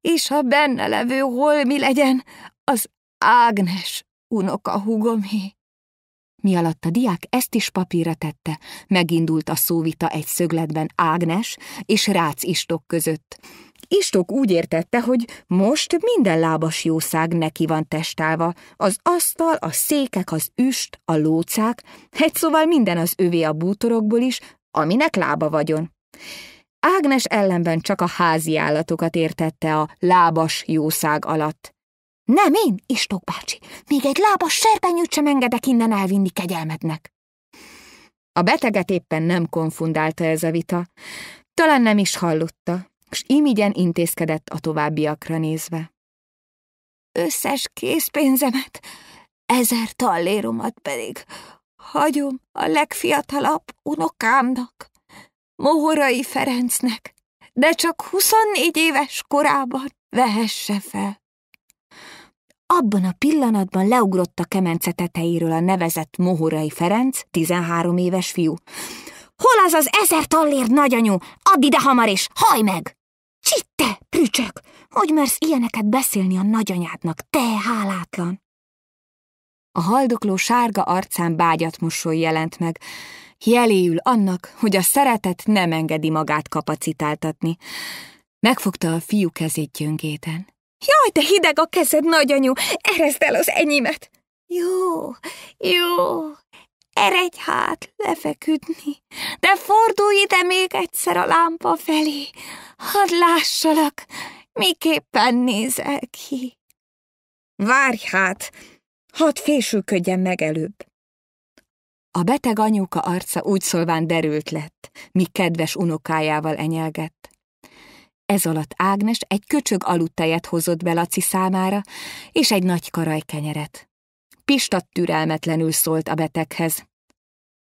és a benne levő holmi legyen az Ágnes unoka hugomé. Mi alatt a diák ezt is papírra tette, megindult a szóvita egy szögletben Ágnes és Rácz Istok között. Istok úgy értette, hogy most minden lábas jószág neki van testálva, az asztal, a székek, az üst, a lócák, egy szóval minden az övé a bútorokból is, aminek lába vagyon. Ágnes ellenben csak a házi állatokat értette a lábas jószág alatt. Nem én, Istok bácsi, még egy lábas serpenyőt sem engedek innen elvinni kegyelmednek. A beteget éppen nem konfundálta ez a vita, talán nem is hallotta s imigyen intézkedett a továbbiakra nézve. Összes készpénzemet, ezer talléromat pedig hagyom a legfiatalabb unokámnak, Mohorai Ferencnek, de csak 24 éves korában vehesse fel. Abban a pillanatban leugrott a kemence tetejéről a nevezett Mohorai Ferenc, 13 éves fiú. Hol az az ezer tallér, nagyanyú? Add ide hamar és haj meg! Csitte, prücsök, hogy mersz ilyeneket beszélni a nagyanyádnak, te hálátlan! A haldokló sárga arcán bágyat mosoly jelent meg, jeléül annak, hogy a szeretet nem engedi magát kapacitáltatni. Megfogta a fiú kezét gyöngéten. Jaj, te hideg a kezed, nagyanyú. Erezd el az enyimet! Jó, jó, Eredj hát lefeküdni, de fordulj ide még egyszer a lámpa felé, hadd lássalak, miképpen nézel ki. Várj hát, hadd fésülködjen meg előbb. A beteg anyuka arca úgy szólván derült lett, mi kedves unokájával enyelgett. Ez alatt Ágnes egy köcsög aludtejet hozott be Laci számára, és egy nagy karajkenyeret. Pista türelmetlenül szólt a beteghez.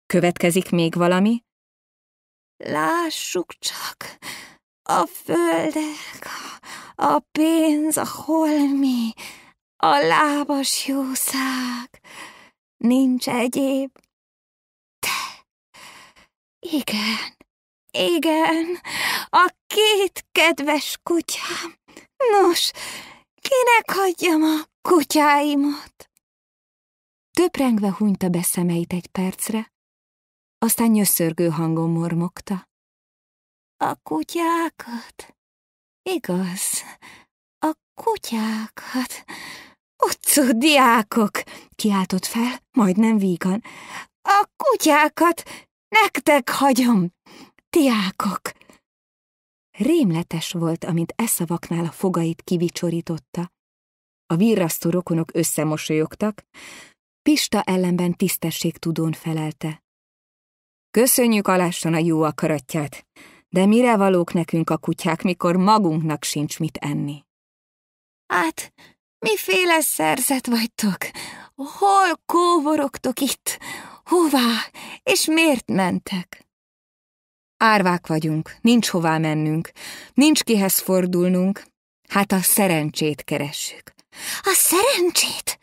Következik még valami?
Lássuk csak, a földek,
a pénz, a holmi, a lábas jószág. Nincs egyéb. Te. Igen, igen, a két kedves kutyám. Nos, kinek hagyjam a kutyáimat?
Töprengve hunyta be szemeit egy percre, aztán nyöszörgő hangon mormogta. A kutyákat,
igaz, a kutyákat, utcú diákok, kiáltott fel, majdnem vígan. A kutyákat nektek hagyom, diákok. Rémletes volt, amint e szavaknál a fogait kivicsorította. A virrasztó rokonok összemosolyogtak, Pista ellenben tisztességtudón felelte. Köszönjük alásson a jó akaratját, de mire valók nekünk a kutyák, mikor magunknak sincs mit enni? Hát, miféle szerzet vagytok? Hol kóborogtok itt? Hová? És miért mentek? Árvák vagyunk, nincs hová mennünk, nincs kihez fordulnunk, hát a szerencsét keressük. A szerencsét?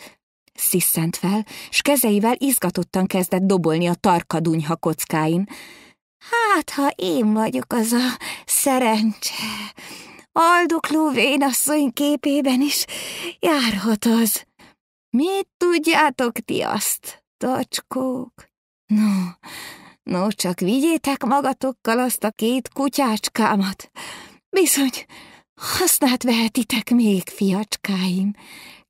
sziszent fel, s kezeivel izgatottan kezdett dobolni a tarkadunyha kockáin. Hát, ha én vagyok az a szerencse, aldukló vénasszony képében is járhat az. Mit tudjátok ti azt, tacskók? No, no, csak vigyétek magatokkal azt a két kutyácskámat. Bizony, hasznát vehetitek még, fiacskáim,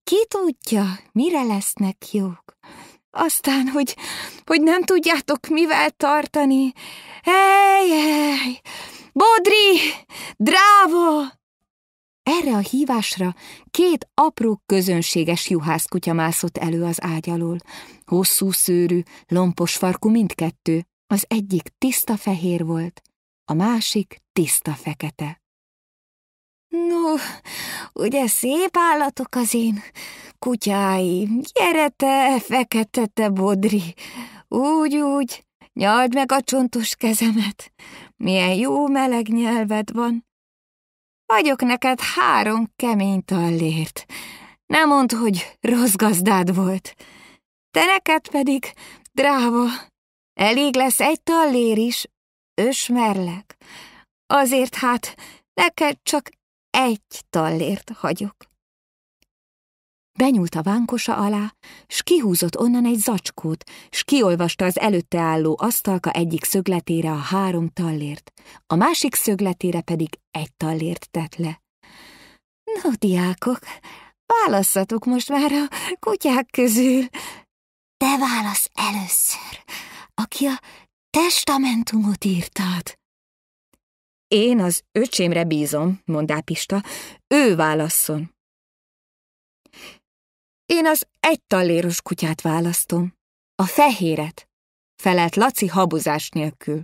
ki tudja, mire lesznek jók? Aztán, hogy, hogy nem tudjátok mivel tartani. Hely, hely! Bodri! Drávo! Erre a hívásra két apró közönséges juhászkutya mászott elő az ágy alól. Hosszú szőrű, lompos farkú mindkettő. Az egyik tiszta fehér volt, a másik tiszta fekete.
No, ugye szép állatok az én kutyáim.
Gyere te, fekete te bodri. Úgy, úgy, nyald meg a csontos kezemet. Milyen jó meleg nyelved van. Vagyok neked három kemény tallért. Nem mondd, hogy rossz gazdád volt. Te neked pedig, dráva, elég lesz egy tallér is, ösmerlek. Azért hát neked csak egy tallért hagyok. Benyúlt a vánkosa alá, s kihúzott onnan egy zacskót, s kiolvasta az előtte álló asztalka egyik szögletére a három tallért, a másik szögletére pedig egy tallért tett le. No, diákok, válasszatok most már a kutyák közül. Te válasz először, aki a testamentumot írtad. Én az öcsémre bízom, mondá Pista, ő válasszon. Én az egy talléros kutyát választom, a fehéret, felelt Laci habuzás nélkül.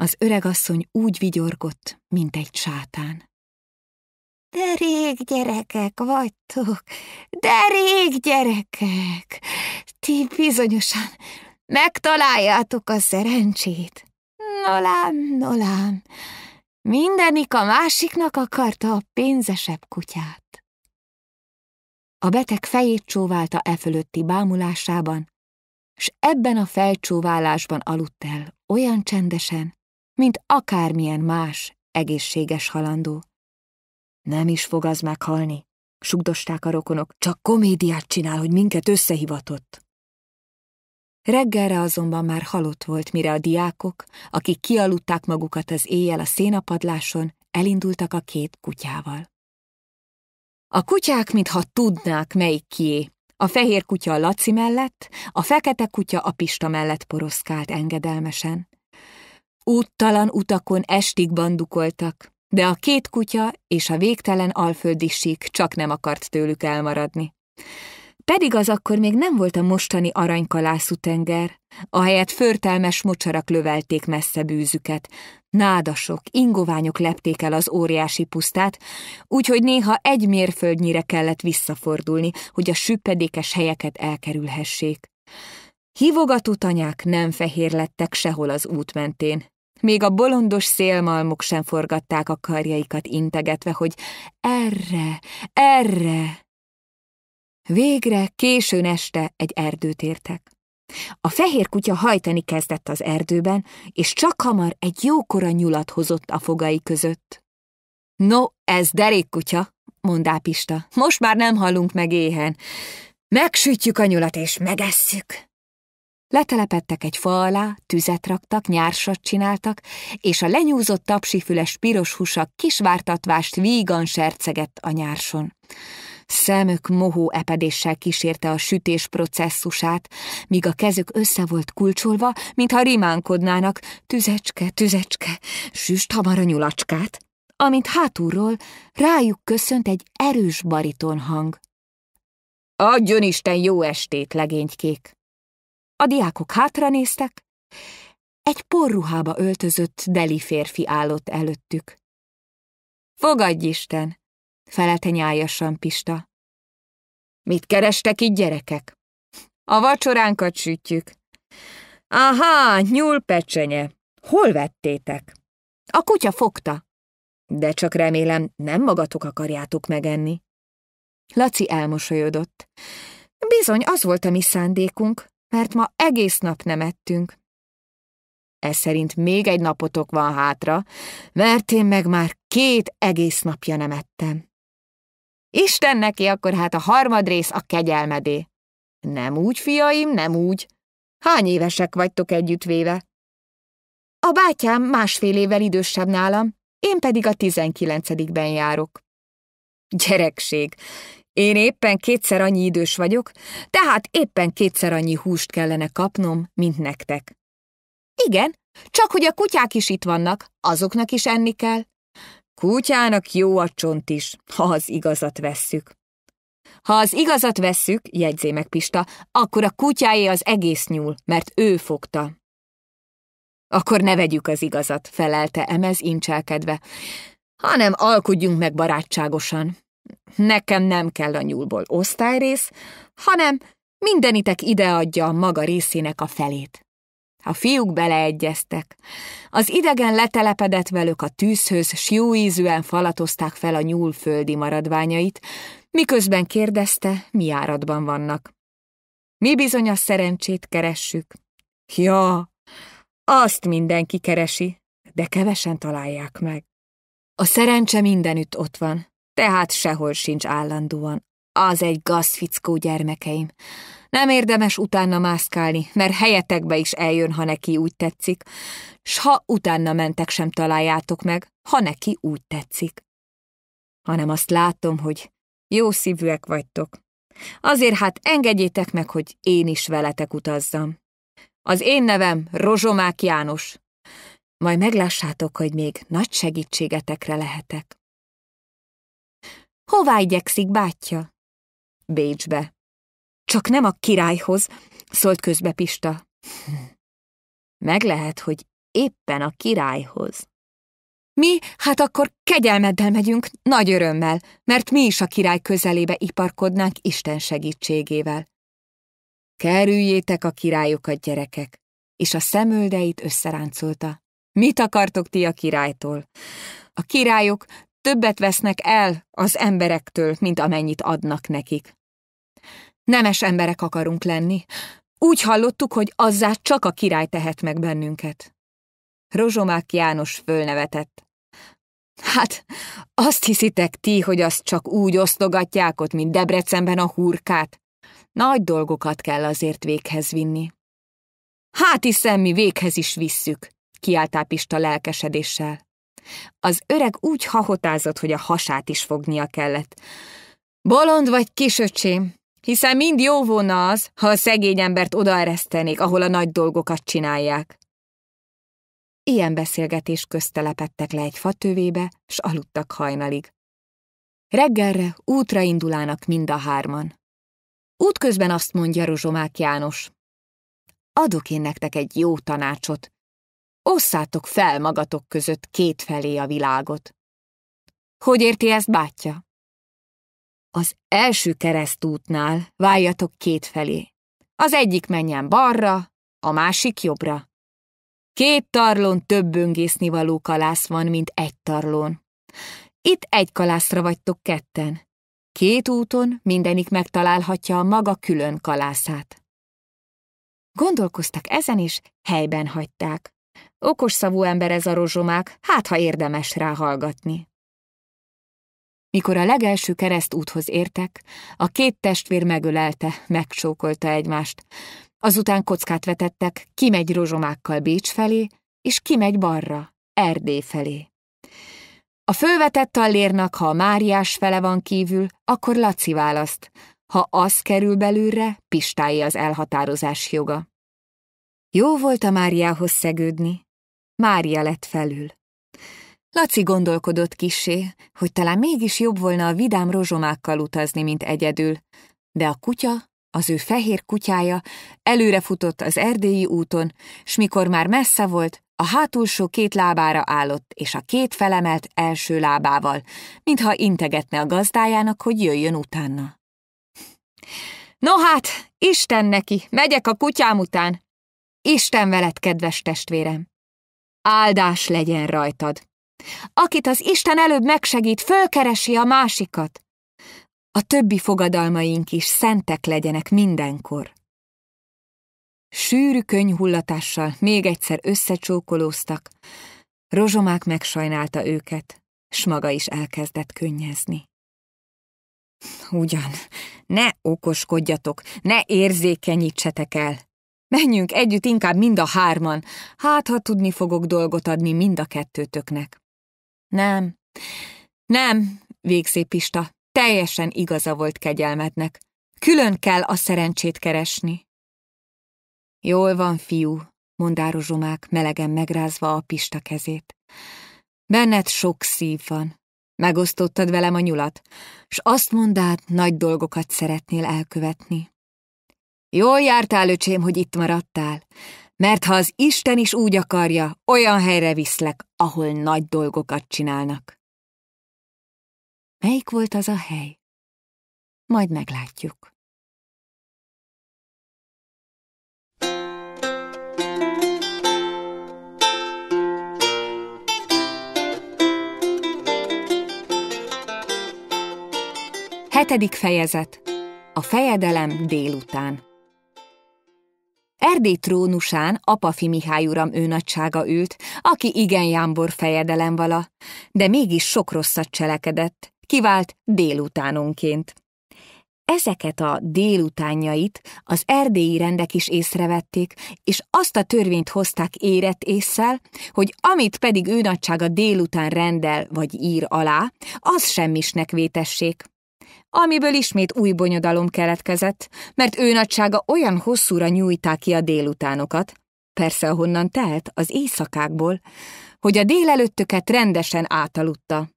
Az öregasszony úgy vigyorgott, mint egy sátán.
De rég gyerekek vagytok, de rég
gyerekek! Ti bizonyosan megtaláljátok a szerencsét. Nolám, Nolám, mindenik a másiknak akarta a pénzesebb kutyát. A beteg fejét csóválta e fölötti bámulásában, s ebben a felcsóválásban aludt el olyan csendesen, mint akármilyen más egészséges halandó. Nem is fog az meghalni, sugdosták a rokonok, csak komédiát csinál, hogy minket összehivatott. Reggelre azonban már halott volt, mire a diákok, akik kialudták magukat az éjjel a szénapadláson, elindultak a két kutyával. A kutyák, mintha tudnák, melyik kié. A fehér kutya a Laci mellett, a fekete kutya a Pista mellett poroszkált engedelmesen. Úttalan utakon estig bandukoltak, de a két kutya és a végtelen alföldi sík csak nem akart tőlük elmaradni. Pedig az akkor még nem volt a mostani aranykalászú tenger, ahelyett förtelmes mocsarak lövelték messze bűzüket, nádasok, ingoványok lepték el az óriási pusztát, úgyhogy néha egy mérföldnyire kellett visszafordulni, hogy a süppedékes helyeket elkerülhessék. Hivogató tanyák nem fehérlettek sehol az út mentén, még a bolondos szélmalmok sem forgatták a karjaikat integetve, hogy erre, erre! Végre, későn este egy erdőt értek. A fehér kutya hajtani kezdett az erdőben, és csak hamar egy jókora nyulat hozott a fogai között. No, ez derék kutya, mondá Pista. Most már nem halunk meg éhen. Megsütjük a nyulat és megesszük. Letelepettek egy fa alá, tüzet raktak, nyársat csináltak, és a lenyúzott tapsifüles piros húsak kisvártatvást vígan sercegett a nyárson. Szemük mohó epedéssel kísérte a sütés processzusát, míg a kezük össze volt kulcsolva, mintha rimánkodnának, tüzecske, tüzecske, süst hamar a nyulacskát, amint hátulról rájuk köszönt egy erős bariton hang. Adjon Isten jó estét, legénykék! A diákok hátra néztek. egy porruhába öltözött deli férfi állott előttük. Fogadj Isten! felelte nyájasan Pista. Mit kerestek itt, gyerekek? A vacsoránkat sütjük. Aha, nyúlpecsenye. Hol vettétek? A kutya fogta. De csak remélem, nem magatok akarjátok megenni. Laci elmosolyodott. Bizony, az volt a mi szándékunk, mert ma egész nap nem ettünk. Ez szerint még egy napotok van hátra, mert én meg már két egész napja nem ettem. Isten neki akkor hát a harmadrész a kegyelmedé. Nem úgy, fiaim, nem úgy. Hány évesek vagytok együttvéve? A bátyám másfél évvel idősebb nálam, én pedig a tizenkilencedikben járok. Gyerekség, én éppen kétszer annyi idős vagyok, tehát éppen kétszer annyi húst kellene kapnom, mint nektek. Igen, csak hogy a kutyák is itt vannak, azoknak is enni kell. Kutyának jó a csont is, ha az igazat vesszük. Ha az igazat vesszük, jegyzé meg Pista, akkor a kutyáé az egész nyúl, mert ő fogta. Akkor ne vegyük az igazat, felelte Emez incselkedve, hanem alkudjunk meg barátságosan. Nekem nem kell a nyúlból osztályrész, hanem mindenitek adja a maga részének a felét. A fiúk beleegyeztek. Az idegen letelepedett velük a tűzhöz, s jó ízűen falatozták fel a nyúl földi maradványait, miközben kérdezte, mi áradban vannak. Mi bizony a szerencsét keressük. Ja, azt mindenki keresi, de kevesen találják meg. A szerencse mindenütt ott van, tehát sehol sincs állandóan. Az egy gazfickó gyermekeim. Nem érdemes utána mászkálni, mert helyetekbe is eljön, ha neki úgy tetszik, s ha utána mentek sem találjátok meg, ha neki úgy tetszik. Hanem azt látom, hogy jó szívűek vagytok. Azért hát engedjétek meg, hogy én is veletek utazzam. Az én nevem Rozsomák János. Majd meglássátok, hogy még nagy segítségetekre lehetek. Hová igyekszik, bátyja? Bécsbe. Csak nem a királyhoz, szólt közbe Pista. Meg lehet, hogy éppen a királyhoz. Mi? Hát akkor kegyelmeddel megyünk, nagy örömmel, mert mi is a király közelébe iparkodnánk Isten segítségével. Kerüljétek a királyokat, gyerekek, és a szemöldeit összeráncolta. Mit akartok ti a királytól? A királyok többet vesznek el az emberektől, mint amennyit adnak nekik. Nemes emberek akarunk lenni. Úgy hallottuk, hogy azzá csak a király tehet meg bennünket. Rozsomák János fölnevetett. Hát, azt hiszitek ti, hogy azt csak úgy osztogatják ott, mint Debrecenben a hurkát. Nagy dolgokat kell azért véghez vinni. Hát hiszem, mi véghez is visszük, kiáltá Pista lelkesedéssel. Az öreg úgy hahotázott, hogy a hasát is fognia kellett. Bolond vagy, kisöcsém, hiszen mind jó volna az, ha a szegény embert odaeresztenék, ahol a nagy dolgokat csinálják. Ilyen beszélgetés köztelepettek le egy fatövébe, s aludtak hajnalig. Reggelre útra indulának mind a hárman. Útközben azt mondja Rozsomák János. Adok én nektek egy jó tanácsot. Osszátok fel magatok között kétfelé a világot. Hogy érti ezt, bátyja? Az első keresztútnál váljatok felé. Az egyik menjen balra, a másik jobbra. Két tarlón több böngészni való kalász van, mint egy tarlón. Itt egy kalászra vagytok ketten. Két úton mindenik megtalálhatja a maga külön kalászát. Gondolkoztak ezen, és helyben hagyták. Okos szavú ember ez a rozsomák, hát ha érdemes rá hallgatni. Mikor a legelső keresztúthoz értek, a két testvér megölelte, megcsókolta egymást. Azután kockát vetettek, kimegy rozsomákkal Bécs felé, és kimegy balra, Erdély felé. A fölvetett tallérnak, ha a Máriás fele van kívül, akkor Laci választ, ha az kerül belőre, Pistái az elhatározás joga. Jó volt a Máriához szegődni. Mária lett felül. Laci gondolkodott kisé, hogy talán mégis jobb volna a vidám rozsomákkal utazni, mint egyedül, de a kutya, az ő fehér kutyája előre futott az erdélyi úton, s mikor már messze volt, a hátulsó két lábára állott, és a két felemelt első lábával, mintha integetne a gazdájának, hogy jöjjön utána. No hát, Isten neki, megyek a kutyám után. Isten veled, kedves testvérem! Áldás legyen rajtad! Akit az Isten előbb megsegít, fölkeresi a másikat. A többi fogadalmaink is szentek legyenek mindenkor. Sűrű könyhullatással még egyszer összecsókolóztak, Rozsomák megsajnálta őket, s maga is elkezdett könnyezni. Ugyan, ne okoskodjatok, ne érzékenyítsetek el. Menjünk együtt inkább mind a hárman, hát ha tudni fogok dolgot adni mind a kettőtöknek. Nem, nem, végzépista, Pista, teljesen igaza volt kegyelmednek. Külön kell a szerencsét keresni. Jól van, fiú, mondározsomák melegen megrázva a Pista kezét. Benned sok szív van. Megosztottad velem a nyulat, s azt mondád, nagy dolgokat szeretnél elkövetni. Jól jártál, öcsém, hogy itt maradtál mert ha az Isten is úgy akarja, olyan helyre viszlek, ahol nagy dolgokat csinálnak.
Melyik volt az a hely? Majd meglátjuk.
Hetedik fejezet. A fejedelem délután. Erdély trónusán apafi Mihály uram őnagysága ült, aki igen jámbor fejedelem vala, de mégis sok rosszat cselekedett, kivált délutánonként. Ezeket a délutánjait az erdélyi rendek is észrevették, és azt a törvényt hozták érett észszel, hogy amit pedig őnagysága délután rendel vagy ír alá, az semmisnek vétessék amiből ismét új bonyodalom keletkezett, mert ő nagysága olyan hosszúra nyújtá ki a délutánokat, persze ahonnan telt, az éjszakákból, hogy a délelőttöket rendesen átaludta.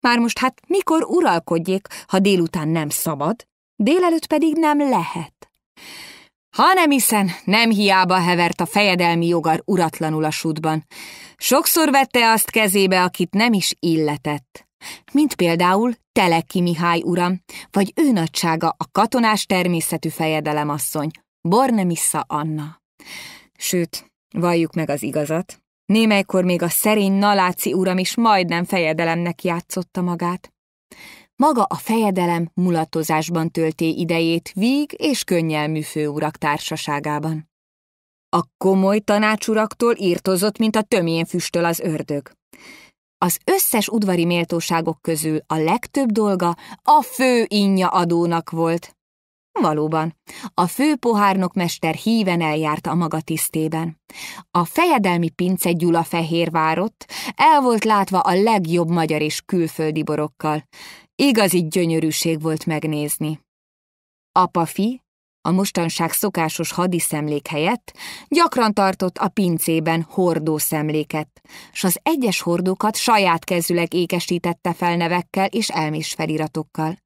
Már most hát mikor uralkodjék, ha délután nem szabad, délelőtt pedig nem lehet. Ha nem hiszen, nem hiába hevert a fejedelmi jogar uratlanul a sútban. Sokszor vette azt kezébe, akit nem is illetett mint például Teleki Mihály uram, vagy ő nagysága a katonás természetű fejedelemasszony, Bornemissa Anna. Sőt, valljuk meg az igazat, némelykor még a szerény Naláci uram is majdnem fejedelemnek játszotta magát. Maga a fejedelem mulatozásban tölté idejét víg és könnyelmű főurak társaságában. A komoly tanácsuraktól írtozott, mint a tömén füstöl az ördög. Az összes udvari méltóságok közül a legtöbb dolga a fő inja adónak volt. Valóban, a fő pohárnokmester híven eljárt a maga tisztében. A fejedelmi pince Gyula várott, el volt látva a legjobb magyar és külföldi borokkal. Igazi gyönyörűség volt megnézni. Apa fi? A mostanság szokásos hadiszemlék helyett gyakran tartott a pincében hordószemléket, s az egyes hordókat saját kezüleg ékesítette fel nevekkel és elmés feliratokkal.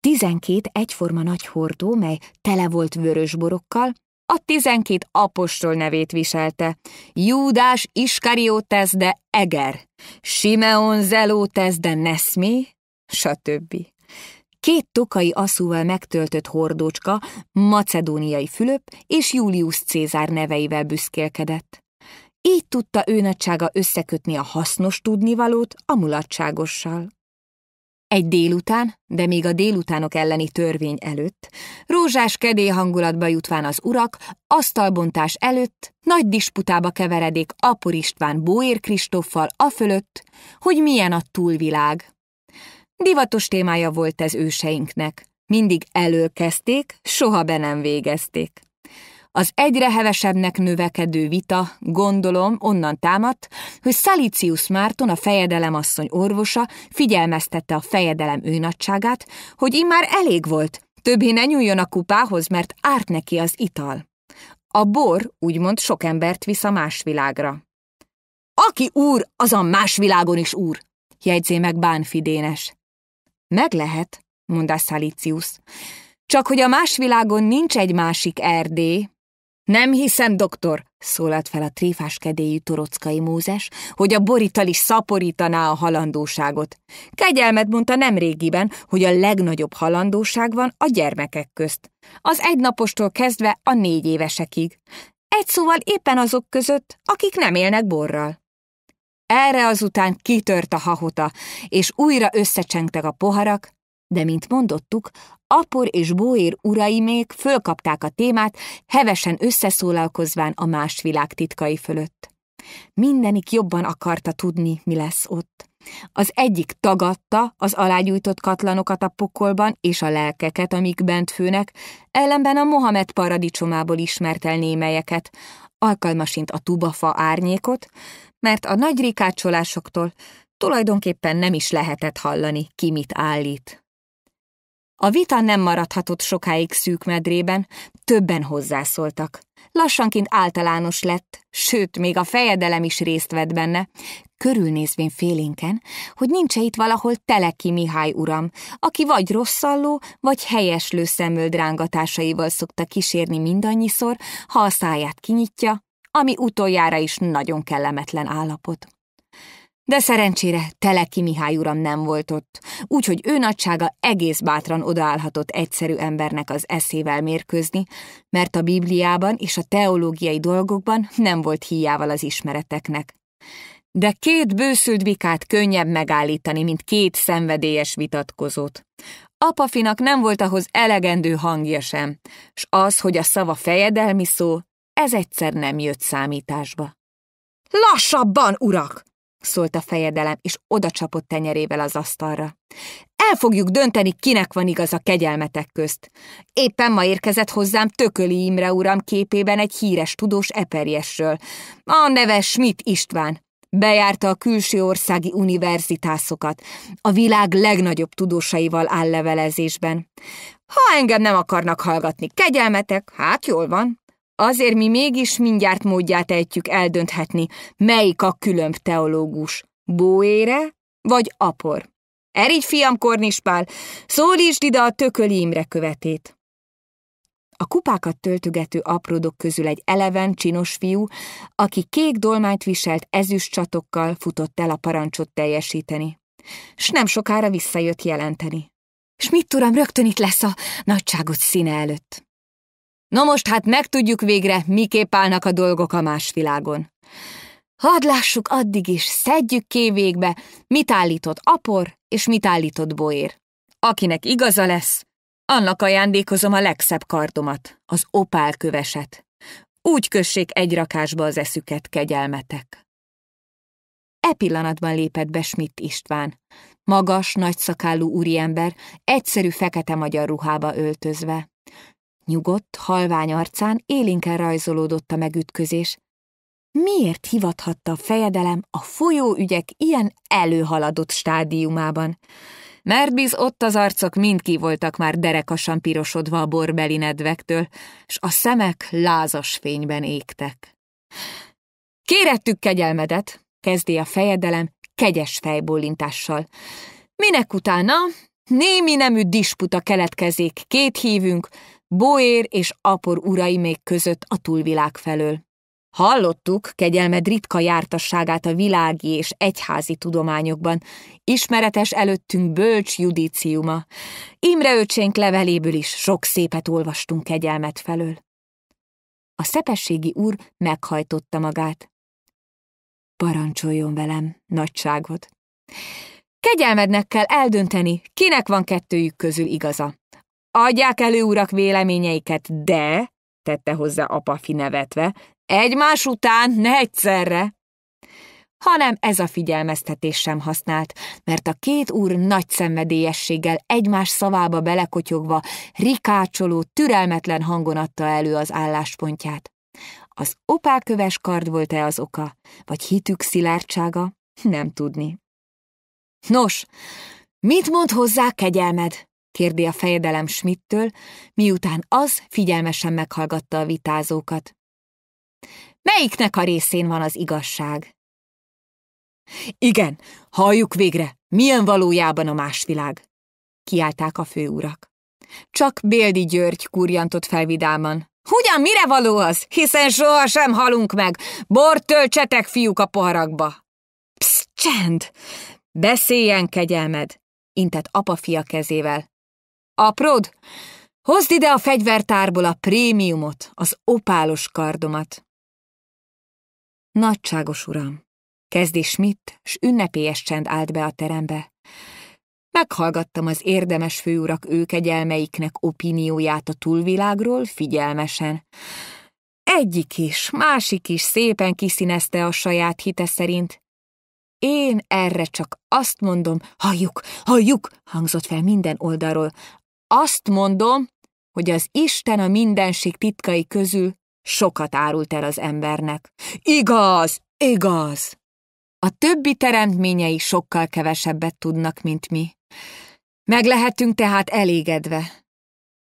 Tizenkét egyforma nagy hordó, mely tele volt vörösborokkal, a tizenkét apostol nevét viselte. Júdás Iskariótesz de Eger, Simeon Zelótesz de Neszmi, stb. Két tokai aszúval megtöltött hordócska, macedóniai Fülöp és Julius Cézár neveivel büszkélkedett. Így tudta ő nagysága összekötni a hasznos tudnivalót a mulatságossal. Egy délután, de még a délutánok elleni törvény előtt, rózsás kedély hangulatba jutván az urak, asztalbontás előtt nagy disputába keveredik Apor István Bóér Kristoffal a fölött, hogy milyen a túlvilág, Divatos témája volt ez őseinknek. Mindig előkezdték, soha be nem végezték. Az egyre hevesebbnek növekedő vita, gondolom, onnan támadt, hogy Salicius Márton, a fejedelemasszony orvosa, figyelmeztette a fejedelem őnagyságát, hogy immár elég volt, többé ne nyúljon a kupához, mert árt neki az ital. A bor úgymond sok embert visz a más világra. Aki úr, az a más világon is úr, jegyzé meg Bánfidénes. Meg lehet, mondta Salicius. Csak hogy a más világon nincs egy másik erdé. Nem hiszem, doktor, szólalt fel a tréfás kedélyű torockai Mózes, hogy a borital is szaporítaná a halandóságot. Kegyelmet mondta nemrégiben, hogy a legnagyobb halandóság van a gyermekek közt. Az egynapostól kezdve a négy évesekig. Egy szóval éppen azok között, akik nem élnek borral. Erre azután kitört a hahota, és újra összecsengtek a poharak, de mint mondottuk, Apor és Bóér urai még fölkapták a témát, hevesen összeszólalkozván a más világ titkai fölött. Mindenik jobban akarta tudni, mi lesz ott. Az egyik tagadta az alágyújtott katlanokat a pokolban és a lelkeket, amik bent főnek, ellenben a Mohamed paradicsomából ismert el némelyeket, alkalmasint a tubafa árnyékot, mert a nagy rikácsolásoktól tulajdonképpen nem is lehetett hallani, ki mit állít. A vita nem maradhatott sokáig szűk medrében, többen hozzászóltak. Lassanként általános lett, sőt, még a fejedelem is részt vett benne, körülnézvén félénken, hogy nincs -e itt valahol Teleki Mihály uram, aki vagy rosszalló, vagy helyeslő szemöld rángatásaival szokta kísérni mindannyiszor, ha a száját kinyitja, ami utoljára is nagyon kellemetlen állapot. De szerencsére Teleki Mihály uram nem volt ott, úgyhogy ő nagysága egész bátran odaállhatott egyszerű embernek az eszével mérkőzni, mert a Bibliában és a teológiai dolgokban nem volt hiával az ismereteknek. De két bőszült vikát könnyebb megállítani, mint két szenvedélyes vitatkozót. Apafinak nem volt ahhoz elegendő hangja sem, s az, hogy a szava fejedelmi szó, ez egyszer nem jött számításba. Lassabban, urak! szólt a fejedelem, és odacsapott tenyerével az asztalra. El fogjuk dönteni, kinek van igaz a kegyelmetek közt. Éppen ma érkezett hozzám Tököli Imre uram képében egy híres tudós eperjesről. A neve Schmidt István. Bejárta a külső országi univerzitásokat. A világ legnagyobb tudósaival áll levelezésben. Ha engem nem akarnak hallgatni kegyelmetek, hát jól van. Azért mi mégis mindjárt módját ejtjük eldönthetni, melyik a különb teológus, Bóére vagy Apor. Erígy, fiam, Kornispál, szólítsd ide a tököli Imre követét. A kupákat töltögető apródok közül egy eleven, csinos fiú, aki kék dolmányt viselt ezüst csatokkal futott el a parancsot teljesíteni. S nem sokára visszajött jelenteni. S mit tudom, rögtön itt lesz a nagyságot színe előtt. No most hát megtudjuk végre, miképp állnak a dolgok a más világon. Hadd lássuk addig is, szedjük végbe, mit állított Apor és mit állított Boér. Akinek igaza lesz, annak ajándékozom a legszebb kardomat, az opálköveset. Úgy kössék egy rakásba az eszüket, kegyelmetek. E pillanatban lépett be Schmidt István. Magas, nagyszakállú úriember, egyszerű fekete magyar ruhába öltözve. Nyugodt, halvány arcán élinken rajzolódott a megütközés. Miért hivathatta a fejedelem a folyóügyek ilyen előhaladott stádiumában? Mert biz ott az arcok mind ki voltak már derekasan pirosodva a borbeli nedvektől, s a szemek lázas fényben égtek. Kérettük kegyelmedet, kezdi a fejedelem kegyes fejbólintással. Minek utána némi nemű disputa keletkezik két hívünk, Boér és Apor urai még között a túlvilág felől. Hallottuk kegyelmed ritka jártasságát a világi és egyházi tudományokban, ismeretes előttünk bölcs judíciuma. Imre öcsénk leveléből is sok szépet olvastunk kegyelmet felől. A szepességi úr meghajtotta magát. Parancsoljon velem, nagyságot! Kegyelmednek kell eldönteni, kinek van kettőjük közül igaza. Adják elő urak véleményeiket, de, tette hozzá apa nevetve, egymás után, ne egyszerre! Hanem ez a figyelmeztetés sem használt, mert a két úr nagy szenvedélyességgel egymás szavába belekotyogva, rikácsoló, türelmetlen hangon adta elő az álláspontját. Az opálköves kard volt-e az oka, vagy hitük szilárdsága? Nem tudni. Nos, mit mond hozzá kegyelmed? kérdi a fejedelem Schmidttől, miután az figyelmesen meghallgatta a vitázókat. Melyiknek a részén van az igazság? Igen, halljuk végre, milyen valójában a más világ? kiálták a főurak. Csak Béldi György kurjantott felvidáman. Hogyan mire való az, hiszen sohasem halunk meg, bort töltsetek fiúk a poharakba. Psz, csend! Beszéljen kegyelmed, intett apa fia kezével. Apród, hozd ide a fegyvertárból a prémiumot, az opálos kardomat. Nagyságos uram, kezdi Schmidt, s ünnepélyes csend állt be a terembe. Meghallgattam az érdemes főurak őkegyelmeiknek opinióját a túlvilágról figyelmesen. Egyik is, másik is szépen kiszínezte a saját hite szerint. Én erre csak azt mondom, halljuk, halljuk, hangzott fel minden oldalról, azt mondom, hogy az Isten a mindenség titkai közül sokat árult el az embernek. Igaz, igaz! A többi teremtményei sokkal kevesebbet tudnak, mint mi. Meg lehetünk tehát elégedve.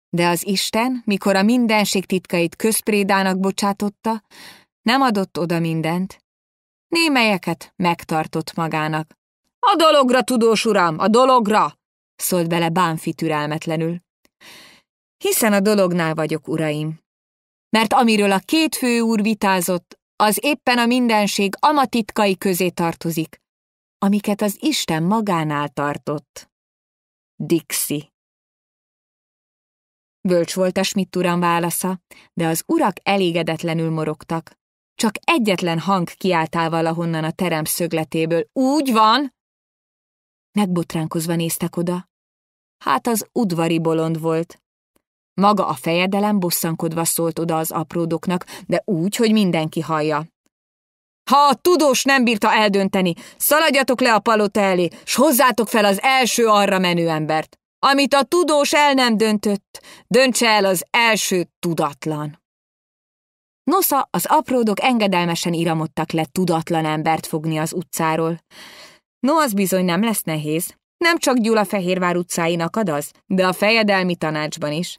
De az Isten, mikor a mindenség titkait közprédának bocsátotta, nem adott oda mindent. Némelyeket megtartott magának. A dologra, tudós uram, a dologra! szólt bele Bánfi türelmetlenül. Hiszen a dolognál vagyok, uraim. Mert amiről a két úr vitázott, az éppen a mindenség ama titkai közé tartozik, amiket az Isten magánál tartott. Dixi. Bölcs volt a Schmidt uram válasza, de az urak elégedetlenül morogtak. Csak egyetlen hang kiáltál valahonnan a terem szögletéből. Úgy van! Megbotránkozva néztek oda. Hát az udvari bolond volt. Maga a fejedelem bosszankodva szólt oda az apródoknak, de úgy, hogy mindenki hallja. Ha a tudós nem bírta eldönteni, szaladjatok le a palota elé, s hozzátok fel az első arra menő embert. Amit a tudós el nem döntött, döntse el az első tudatlan. Nosza, az apródok engedelmesen iramodtak le tudatlan embert fogni az utcáról. No, az bizony nem lesz nehéz. Nem csak gyula fehérvár utcáinak ad az, de a fejedelmi tanácsban is.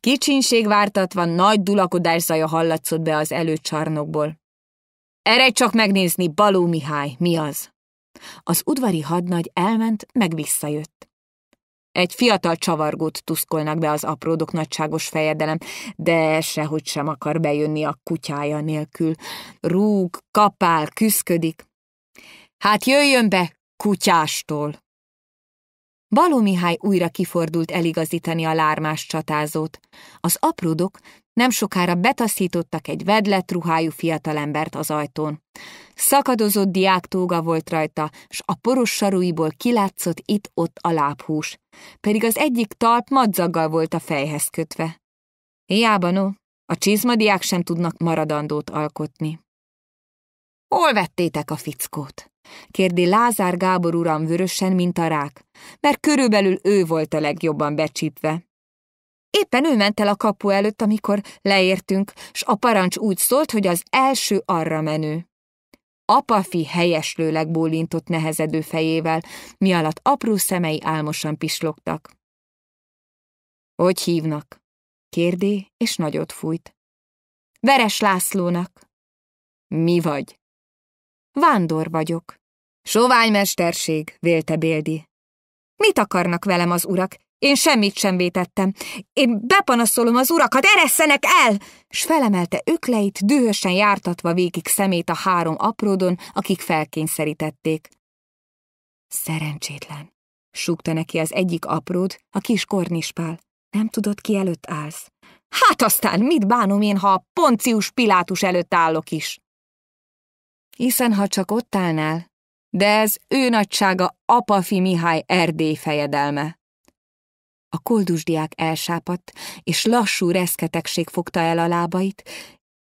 Kicsinség vártatva nagy dulakodás zaja hallatszott be az előcsarnokból. Erej csak megnézni, Baló Mihály, mi az? Az udvari hadnagy elment, meg visszajött. Egy fiatal csavargót tuszkolnak be az apródok nagyságos fejedelem, de sehogy sem akar bejönni a kutyája nélkül. Rúg, kapál, küszködik. Hát jöjjön be kutyástól! Baló Mihály újra kifordult eligazítani a lármás csatázót. Az apródok nem sokára betaszítottak egy vedlet ruhájú fiatalembert az ajtón. Szakadozott diák tóga volt rajta, s a poros saruiból kilátszott itt-ott a lábhús, pedig az egyik talp madzaggal volt a fejhez kötve. Hiába no, a csizmadiák sem tudnak maradandót alkotni. Hol vettétek a fickót? Kérdi Lázár Gábor uram vörösen, mint a rák, mert körülbelül ő volt a legjobban becsípve. Éppen ő ment el a kapu előtt, amikor leértünk, s a parancs úgy szólt, hogy az első arra menő. Apafi helyeslőleg bólintott nehezedő fejével, mi alatt apró szemei álmosan pislogtak. Hogy hívnak? Kérdé, és nagyot fújt. Veres Lászlónak. Mi vagy? Vándor vagyok. Sovány mesterség, vélte Béldi. Mit akarnak velem az urak? Én semmit sem vétettem. Én bepanaszolom az urakat, eresszenek el! S felemelte ökleit, dühösen jártatva végig szemét a három apródon, akik felkényszerítették. Szerencsétlen, súgta neki az egyik apród, a kis kornispál. Nem tudod, ki előtt állsz. Hát aztán mit bánom én, ha a Poncius Pilátus előtt állok is? Hiszen ha csak ott állnál, de ez ő nagysága Apafi Mihály Erdély fejedelme. A koldusdiák elsápadt, és lassú reszketegség fogta el a lábait,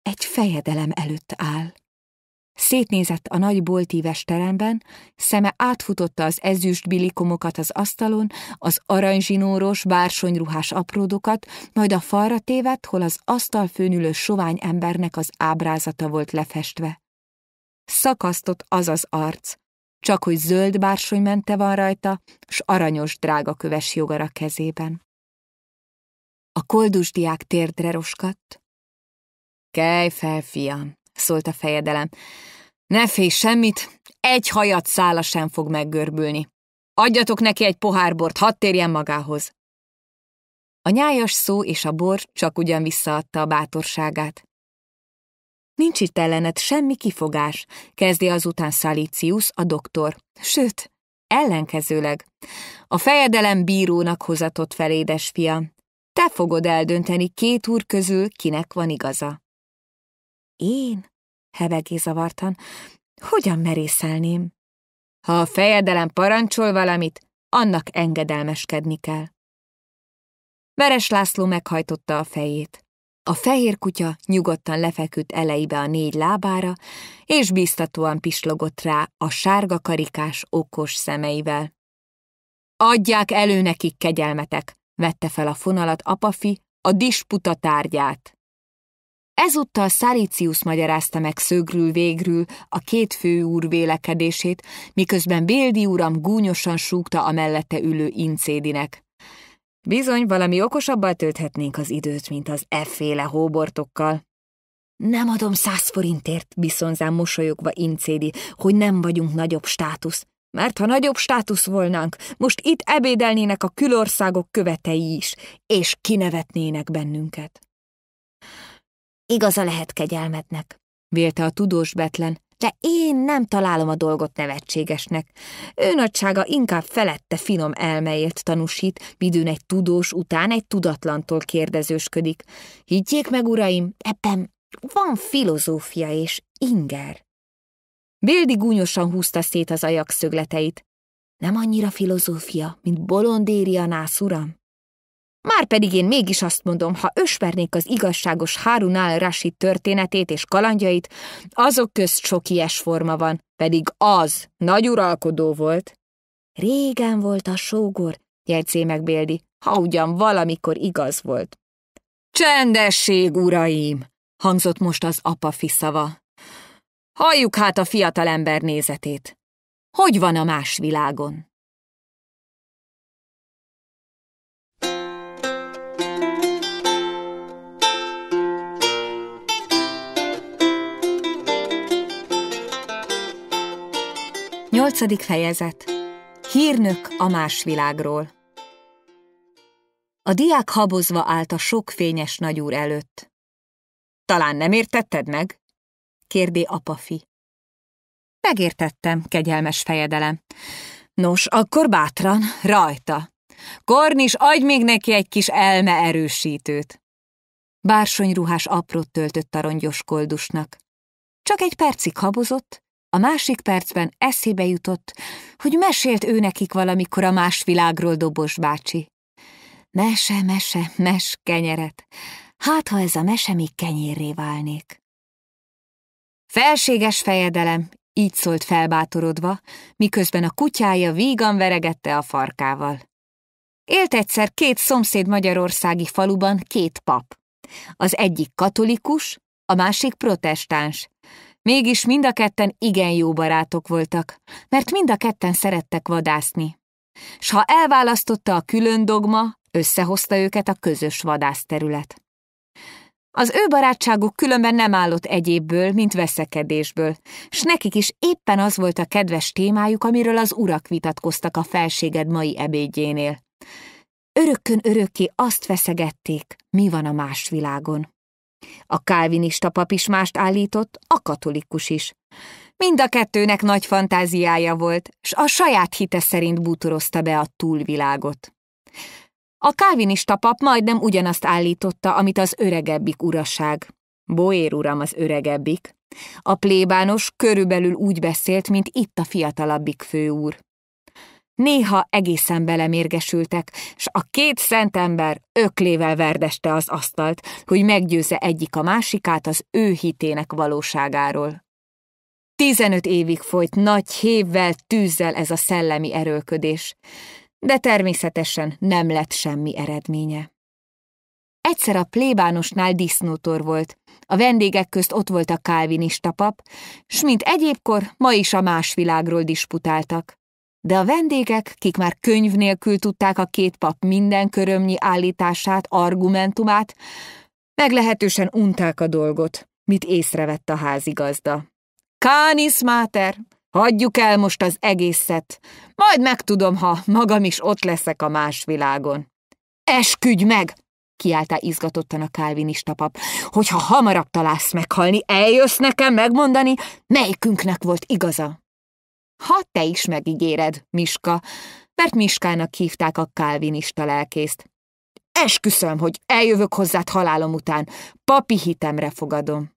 egy fejedelem előtt áll. Szétnézett a nagy boltíves teremben, szeme átfutotta az ezüst bilikomokat az asztalon, az aranyzsinóros, bársonyruhás apródokat, majd a falra tévedt, hol az asztal főnülő sovány embernek az ábrázata volt lefestve szakasztott az az arc, csak hogy zöld bársony mente van rajta, s aranyos köves jogara kezében. A koldusdiák térdre roskadt. Kelj fel, fiam, szólt a fejedelem. Ne félj semmit, egy hajat szála sem fog meggörbülni. Adjatok neki egy pohár bort, hadd térjen magához. A nyájas szó és a bor csak ugyan visszaadta a bátorságát. Nincs itt ellened semmi kifogás, kezdi azután Salicius, a doktor. Sőt, ellenkezőleg. A fejedelem bírónak hozatott fel, édesfia. Te fogod eldönteni két úr közül, kinek van igaza. Én? Hevegé zavartan. Hogyan merészelném? Ha a fejedelem parancsol valamit, annak engedelmeskedni kell. Veres László meghajtotta a fejét. A fehér kutya nyugodtan lefeküdt elejébe a négy lábára, és biztatóan pislogott rá a sárga karikás okos szemeivel. Adják elő nekik kegyelmetek, vette fel a fonalat apafi, a disputa tárgyát. Ezúttal Szalícius magyarázta meg szögrül végrül a két úr vélekedését, miközben Béldi uram gúnyosan súgta a mellette ülő incédinek. Bizony, valami okosabbal tölthetnénk az időt, mint az efféle hóbortokkal. Nem adom száz forintért, viszonzám mosolyogva incédi, hogy nem vagyunk nagyobb státusz. Mert ha nagyobb státusz volnánk, most itt ebédelnének a külországok követei is, és kinevetnének bennünket. Igaza lehet kegyelmetnek, vélte a tudós betlen, de én nem találom a dolgot nevetségesnek. Ő nagysága inkább felette finom elmeért tanúsít, midőn egy tudós után egy tudatlantól kérdezősködik. Higgyék meg, uraim, ebben van filozófia és inger. Bildi gúnyosan húzta szét az ajak szögleteit. Nem annyira filozófia, mint bolondéria nász, uram? Márpedig én mégis azt mondom, ha ösvernék az igazságos Harunál Rashid történetét és kalandjait, azok közt sok ilyes forma van, pedig az nagy uralkodó volt. Régen volt a sógor, jegyzé meg Béldi, ha ugyan valamikor igaz volt. Csendesség, uraim! hangzott most az apa fiszava. Halljuk hát a fiatalember nézetét. Hogy van a más világon? Nyolcadik fejezet Hírnök a más világról A diák habozva állt a sok fényes nagyúr előtt. Talán nem értetted meg? kérdé apafi. Megértettem, kegyelmes fejedelem. Nos, akkor bátran, rajta. Kornis, adj még neki egy kis elme erősítőt. Bársonyruhás aprót töltött a rongyos koldusnak. Csak egy percig habozott, a másik percben eszébe jutott, hogy mesélt ő nekik valamikor a más világról Dobos bácsi. Mese, mese, mes kenyeret. Hát, ha ez a mese még kenyérré válnék. Felséges fejedelem, így szólt felbátorodva, miközben a kutyája vígan veregette a farkával. Élt egyszer két szomszéd magyarországi faluban két pap. Az egyik katolikus, a másik protestáns, Mégis mind a ketten igen jó barátok voltak, mert mind a ketten szerettek vadászni. S ha elválasztotta a külön dogma, összehozta őket a közös vadászterület. Az ő barátságuk különben nem állott egyébből, mint veszekedésből, s nekik is éppen az volt a kedves témájuk, amiről az urak vitatkoztak a felséged mai ebédjénél. Örökkön örökké azt veszegették, mi van a más világon. A kálvinista pap is mást állított, a katolikus is. Mind a kettőnek nagy fantáziája volt, s a saját hite szerint bútorozta be a túlvilágot. A kálvinista pap majdnem ugyanazt állította, amit az öregebbik uraság. Boér uram az öregebbik. A plébános körülbelül úgy beszélt, mint itt a fiatalabbik főúr néha egészen belemérgesültek, s a két szent ember öklével verdeste az asztalt, hogy meggyőzze egyik a másikát az ő hitének valóságáról. Tizenöt évig folyt nagy hévvel, tűzzel ez a szellemi erőködés, de természetesen nem lett semmi eredménye. Egyszer a plébánosnál disznótor volt, a vendégek közt ott volt a kálvinista pap, s mint egyébkor ma is a más világról disputáltak de a vendégek, kik már könyv nélkül tudták a két pap minden körömnyi állítását, argumentumát, meglehetősen unták a dolgot, mit észrevett a házigazda. Kánisz, máter, hagyjuk el most az egészet, majd megtudom, ha magam is ott leszek a más világon. Esküdj meg! kiáltá izgatottan a kálvinista pap, hogyha hamarabb találsz meghalni, eljössz nekem megmondani, melyikünknek volt igaza. Ha te is megígéred, Miska, mert Miskának hívták a kálvinista lelkészt. Esküszöm, hogy eljövök hozzád halálom után, papi hitemre fogadom.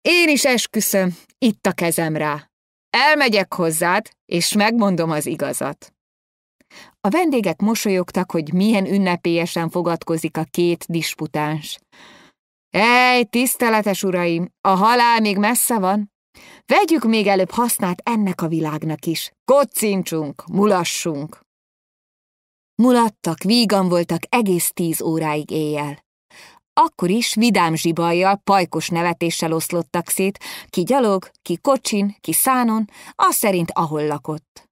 Én is esküszöm, itt a kezem rá. Elmegyek hozzád, és megmondom az igazat. A vendégek mosolyogtak, hogy milyen ünnepélyesen fogadkozik a két disputáns. Ej, tiszteletes uraim, a halál még messze van, Vegyük még előbb hasznát ennek a világnak is. Kocincsunk, mulassunk! Mulattak, vígan voltak egész tíz óráig éjjel. Akkor is vidám zsibajjal, pajkos nevetéssel oszlottak szét, ki gyalog, ki kocsin, ki szánon, az szerint ahol lakott.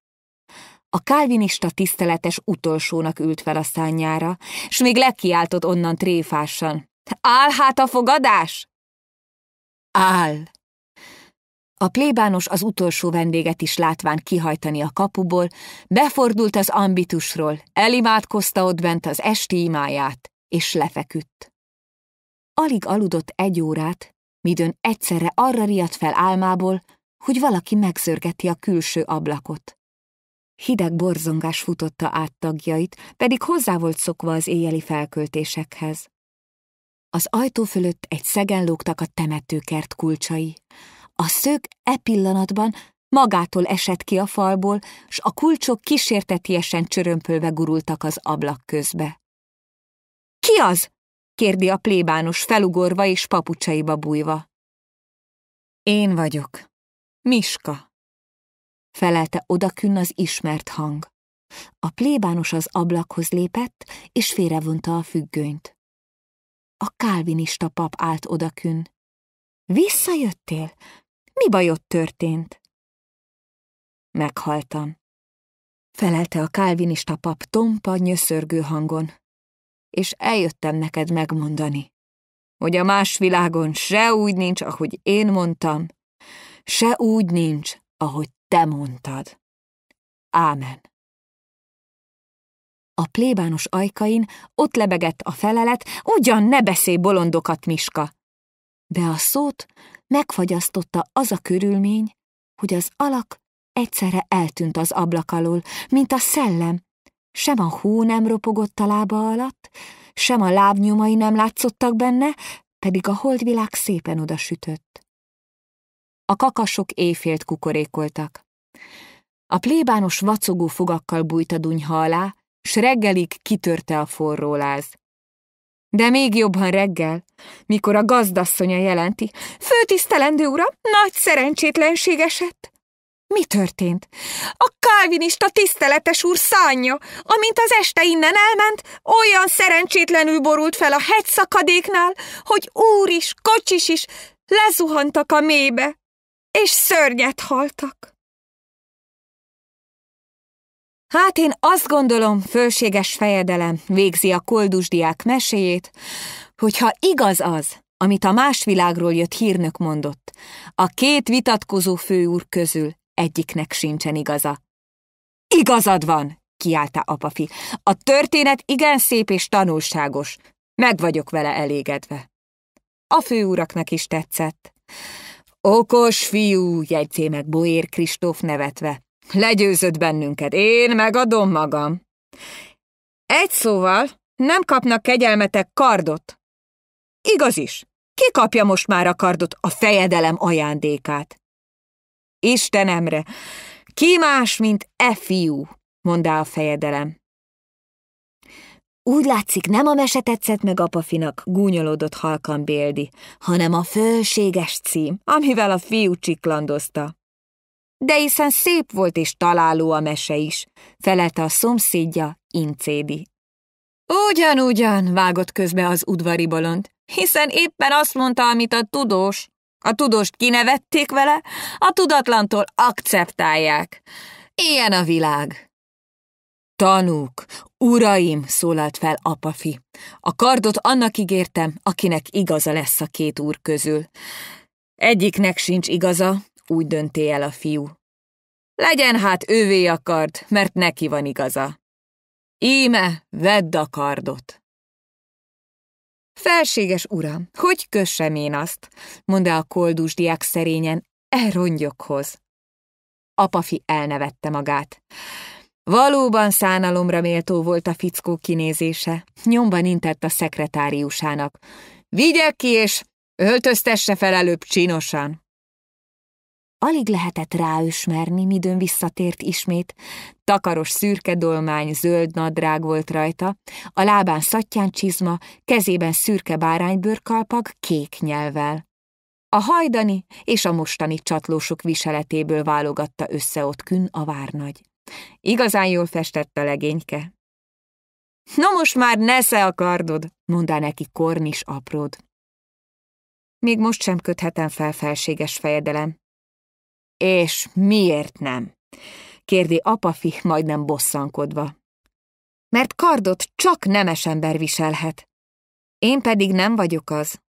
A kálvinista tiszteletes utolsónak ült fel a szányára, s még lekiáltott onnan tréfásan. Áll hát a fogadás? Áll! A plébános az utolsó vendéget is látván kihajtani a kapuból, befordult az ambitusról, elimádkozta ott bent az esti imáját, és lefeküdt. Alig aludott egy órát, midőn egyszerre arra riadt fel álmából, hogy valaki megzörgeti a külső ablakot. Hideg borzongás futotta át tagjait, pedig hozzá volt szokva az éjeli felköltésekhez. Az ajtó fölött egy szegen lógtak a temetőkert kulcsai, a szög e pillanatban magától esett ki a falból, s a kulcsok kísértetiesen csörömpölve gurultak az ablak közbe. – Ki az? – kérdi a plébános felugorva és papucsaiba bújva. – Én vagyok. Miska. – felelte odakünn az ismert hang. A plébános az ablakhoz lépett, és félrevonta a függönyt. A kálvinista pap állt odakünn. – Visszajöttél? Mi bajod történt? Meghaltam. Felelte a kálvinista pap tompa, nyöszörgő hangon. És eljöttem neked megmondani, hogy a más világon se úgy nincs, ahogy én mondtam, se úgy nincs, ahogy te mondtad. Ámen. A plébános ajkain ott lebegett a felelet, ugyan ne beszélj bolondokat, Miska! De a szót megfagyasztotta az a körülmény, hogy az alak egyszerre eltűnt az ablak alól, mint a szellem. Sem a hú nem ropogott a lába alatt, sem a lábnyomai nem látszottak benne, pedig a holdvilág szépen oda sütött. A kakasok éjfélt kukorékoltak. A plébános vacogó fogakkal bújt a dunyha alá, s reggelig kitörte a forró láz. De még jobban reggel, mikor a gazdasszonya jelenti, főtisztelendő uram, nagy szerencsétlenség esett. Mi történt? A kálvinista tiszteletes úr szánya, amint az este innen elment, olyan szerencsétlenül borult fel a hegyszakadéknál, hogy úr is, kocsis is lezuhantak a mélybe, és szörnyet haltak. Hát én azt gondolom, fölséges fejedelem végzi a koldusdiák meséjét, hogyha igaz az, amit a más világról jött hírnök mondott, a két vitatkozó főúr közül egyiknek sincsen igaza. Igazad van, kiállta apafi. A történet igen szép és tanulságos. Meg vagyok vele elégedve. A főúraknak is tetszett. Okos fiú, jegyzé meg Boér Kristóf nevetve. Legyőzött bennünket, én megadom magam. Egy szóval, nem kapnak kegyelmetek kardot. Igaz is, ki kapja most már a kardot, a fejedelem ajándékát? Istenemre, ki más, mint e fiú, mondá a fejedelem. Úgy látszik, nem a mese tetszett meg apafinak, gúnyolódott halkan Béldi, hanem a fölséges cím, amivel a fiú csiklandozta. De hiszen szép volt és találó a mese is, felelte a szomszédja, Incédi. Ugyan-ugyan, vágott közbe az udvari bolond, hiszen éppen azt mondta, amit a tudós. A tudóst kinevették vele, a tudatlantól akceptálják. Ilyen a világ. Tanúk, uraim, szólalt fel apafi. A kardot annak ígértem, akinek igaza lesz a két úr közül. Egyiknek sincs igaza, úgy dönté el a fiú. Legyen hát ővé a kard, mert neki van igaza. Íme, vedd a kardot. Felséges uram, hogy kössem én azt, mondta a koldus diák szerényen, e rongyokhoz. Apafi elnevette magát. Valóban szánalomra méltó volt a fickó kinézése. Nyomban intett a szekretáriusának. Vigye ki és öltöztesse fel előbb csinosan. Alig lehetett ráösmerni, midőn visszatért ismét. Takaros szürke dolmány, zöld nadrág volt rajta, a lábán szattyán csizma, kezében szürke báránybőrkalpag kék nyelvel. A hajdani és a mostani csatlósok viseletéből válogatta össze ott kün a várnagy. Igazán jól festett a legényke. No most már nesze a kardod, mondta neki Kornis apród. Még most sem köthetem fel felséges fejedelem, és miért nem? kérdi apafi majdnem bosszankodva. Mert kardot csak nemes ember viselhet. Én pedig nem vagyok az.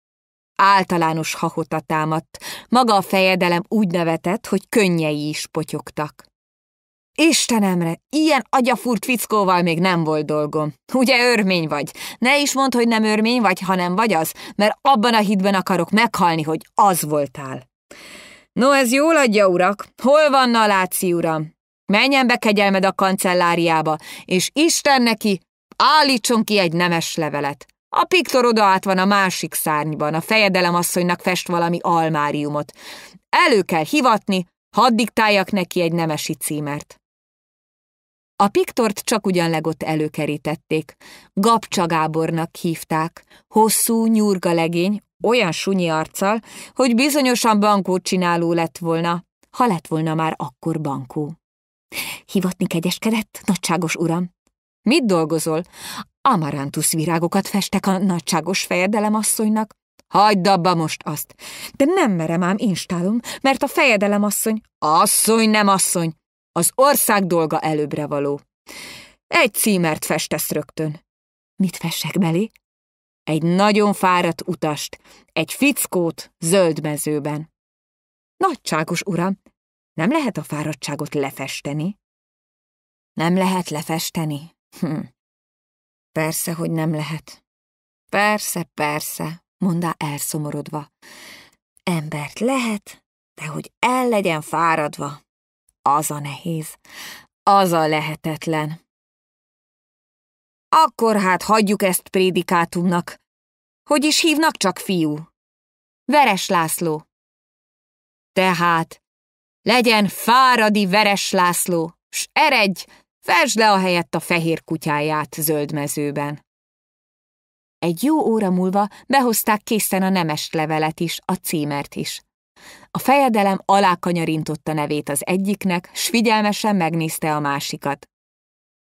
Általános hahota támadt, maga a fejedelem úgy nevetett, hogy könnyei is potyogtak. Istenemre, ilyen agyafurt fickóval még nem volt dolgom. Ugye örmény vagy? Ne is mondd, hogy nem örmény vagy, hanem vagy az, mert abban a hitben akarok meghalni, hogy az voltál. No, ez jól adja, urak. Hol van Láci, uram? Menjen be kegyelmed a kancelláriába, és Isten neki, állítson ki egy nemes levelet. A piktor oda át van a másik szárnyban, a fejedelem asszonynak fest valami almáriumot. Elő kell hivatni, hadd diktáljak neki egy nemesi címert. A piktort csak ugyan legott előkerítették. Gabcsa Gábornak hívták. Hosszú, nyurga legény, olyan sunyi arccal, hogy bizonyosan bankó csináló lett volna, ha lett volna már akkor bankó. Hivatni kegyeskedett, nagyságos uram. Mit dolgozol? Amarantusz virágokat festek a nagyságos fejedelem asszonynak. Hagyd abba most azt. De nem merem ám instálom, mert a fejedelem asszony... Asszony nem asszony. Az ország dolga előbbre való. Egy címert festesz rögtön. Mit fessek belé? egy nagyon fáradt utast, egy fickót zöld mezőben. Nagyságos uram, nem lehet a fáradtságot lefesteni? Nem lehet lefesteni? Hm. Persze, hogy nem lehet. Persze, persze, mondá elszomorodva. Embert lehet, de hogy el legyen fáradva, az a nehéz, az a lehetetlen.
Akkor hát hagyjuk ezt prédikátumnak. Hogy is hívnak csak fiú? Veres László. Tehát,
legyen fáradi Veres László, s eredj, fesd le a helyett a fehér kutyáját zöldmezőben. Egy jó óra múlva behozták készen a nemes levelet is, a címert is. A fejedelem alákanyarintotta nevét az egyiknek, s figyelmesen megnézte a másikat.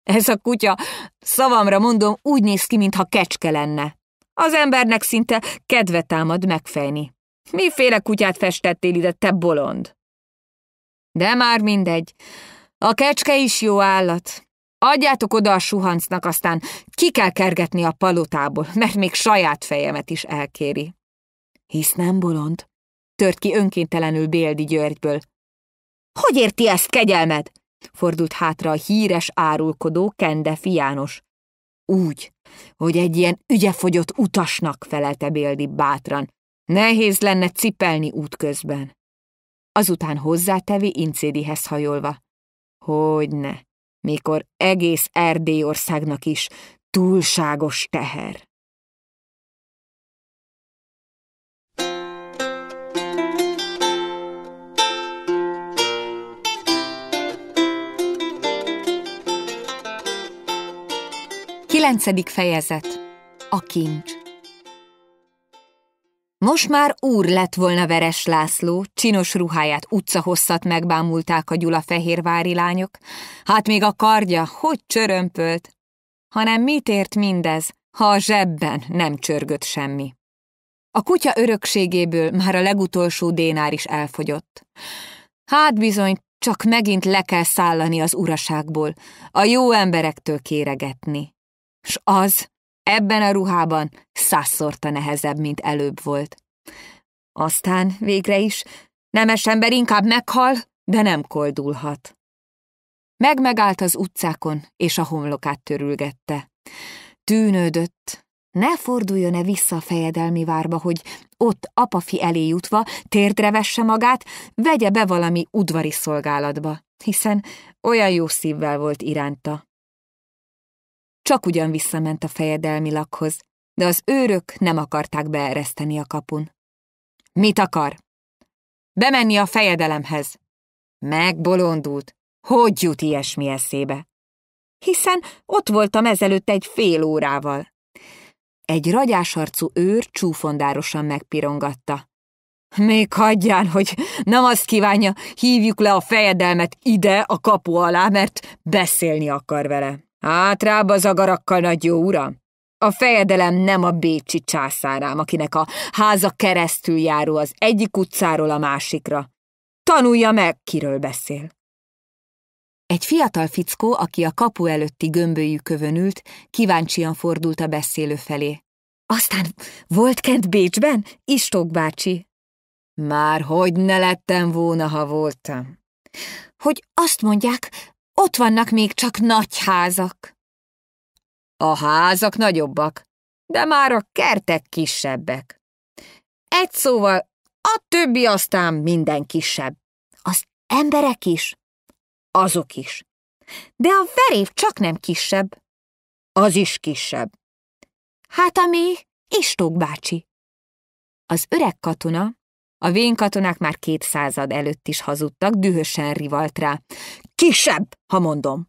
Ez a kutya, szavamra mondom, úgy néz ki, mintha kecske lenne. Az embernek szinte kedve támad megfejni. Miféle kutyát festettél ide, te bolond? De már mindegy. A kecske is jó állat. Adjátok oda a suhancnak, aztán ki kell kergetni a palotából, mert még saját fejemet is elkéri. Hisz nem bolond? Tört ki önkéntelenül Béldi Györgyből. Hogy érti ezt kegyelmed? fordult hátra a híres árulkodó Kende fiános. Úgy, hogy egy ilyen ügyefogyott utasnak felelte Béldi bátran. Nehéz lenne cipelni útközben. Azután hozzátevi incédihez hajolva. Hogy ne, mikor egész Erdélyországnak
is túlságos teher.
Kilencedik fejezet A kincs Most már úr lett volna Veres László, csinos ruháját utcahosszat megbámulták a gyulafehérvári lányok, hát még a kardja hogy csörömpölt, hanem mit ért mindez, ha a zsebben nem csörgött semmi. A kutya örökségéből már a legutolsó dénár is elfogyott. Hát bizony, csak megint le kell szállani az uraságból, a jó emberektől kéregetni. S az ebben a ruhában százszorta nehezebb, mint előbb volt. Aztán végre is nemes ember inkább meghal, de nem koldulhat. Megmegállt az utcákon, és a homlokát törülgette. Tűnődött, ne forduljon-e vissza a fejedelmi várba, hogy ott apafi elé jutva térdre vesse magát, vegye be valami udvari szolgálatba, hiszen olyan jó szívvel volt iránta csak ugyan visszament a fejedelmi lakhoz, de az őrök nem akarták beereszteni a kapun. Mit akar? Bemenni a fejedelemhez. Megbolondult. Hogy jut ilyesmi eszébe? Hiszen ott voltam ezelőtt egy fél órával. Egy ragyásarcú őr csúfondárosan megpirongatta. Még hagyján, hogy nem azt kívánja, hívjuk le a fejedelmet ide a kapu alá, mert beszélni akar vele rább az agarakkal, nagy jó uram! A fejedelem nem a bécsi császárám, akinek a háza keresztül járó az egyik utcáról a másikra. Tanulja meg, kiről beszél. Egy fiatal fickó, aki a kapu előtti gömbölyű kövön ült, kíváncsian fordult a beszélő felé. Aztán volt kent Bécsben? Istók bácsi. Már hogy ne lettem volna, ha voltam. Hogy azt mondják, ott vannak még csak nagy házak. A házak nagyobbak, de már a kertek kisebbek. Egy szóval, a többi aztán minden kisebb. Az emberek is, azok is. De a verév csak nem kisebb. Az is kisebb. Hát ami Istók bácsi. Az öreg katona, a vén katonák már két század előtt is hazudtak, dühösen rivalt rá. Kisebb, ha mondom.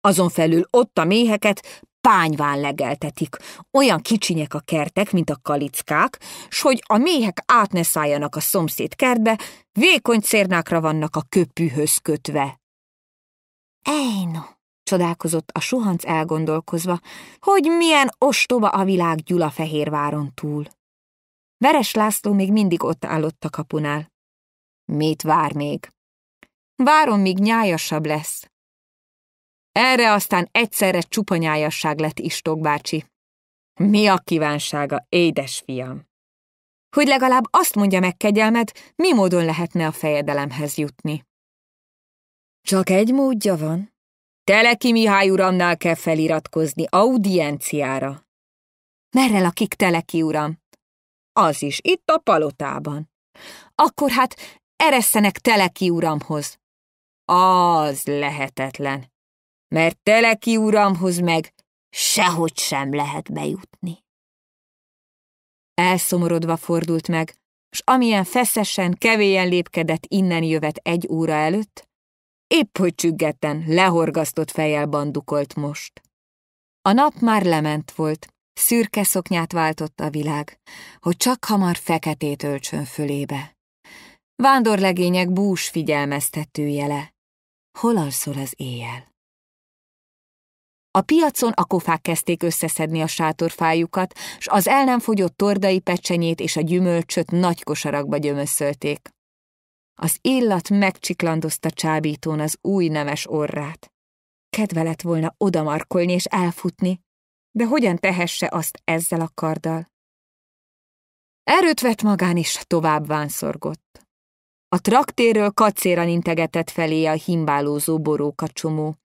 Azon felül ott a méheket pányván legeltetik. Olyan kicsinyek a kertek, mint a kalickák, s hogy a méhek át ne a szomszéd kertbe, vékony cérnákra vannak a köpűhöz kötve. Ejno, csodálkozott a suhanc elgondolkozva, hogy milyen ostoba a világ Gyulafehérváron túl. Veres László még mindig ott állott a kapunál. Mit vár még? Várom, míg nyájasabb lesz. Erre aztán egyszerre csupa nyájasság lett Istok bácsi. Mi a kívánsága, édes fiam? Hogy legalább azt mondja meg kegyelmet, mi módon lehetne a fejedelemhez jutni.
Csak egy módja van.
Teleki Mihály uramnál kell feliratkozni audienciára. Merre lakik Teleki uram? Az is, itt a palotában. Akkor hát eresszenek Teleki uramhoz. Az lehetetlen, mert teleki uramhoz meg sehogy sem lehet bejutni. Elszomorodva fordult meg, s amilyen feszesen, kevésen lépkedett innen jövet egy óra előtt, épp hogy csüggetten, lehorgasztott fejjel bandukolt most. A nap már lement volt, szürke szoknyát váltott a világ, hogy csak hamar feketét öltsön fölébe. Vándorlegények bús figyelmeztető jele. Hol alszol az éjjel? A piacon a kofák kezdték összeszedni a sátorfájukat, s az el nem fogyott tordai pecsenyét és a gyümölcsöt nagy kosarakba gyömöszölték. Az illat megcsiklandozta csábítón az új nemes orrát. Kedve lett volna odamarkolni és elfutni, de hogyan tehesse azt ezzel a karddal? Erőt vett magán is, tovább vánszorgott. A traktérről kacéran integetett felé a himbálózó boróka csomó.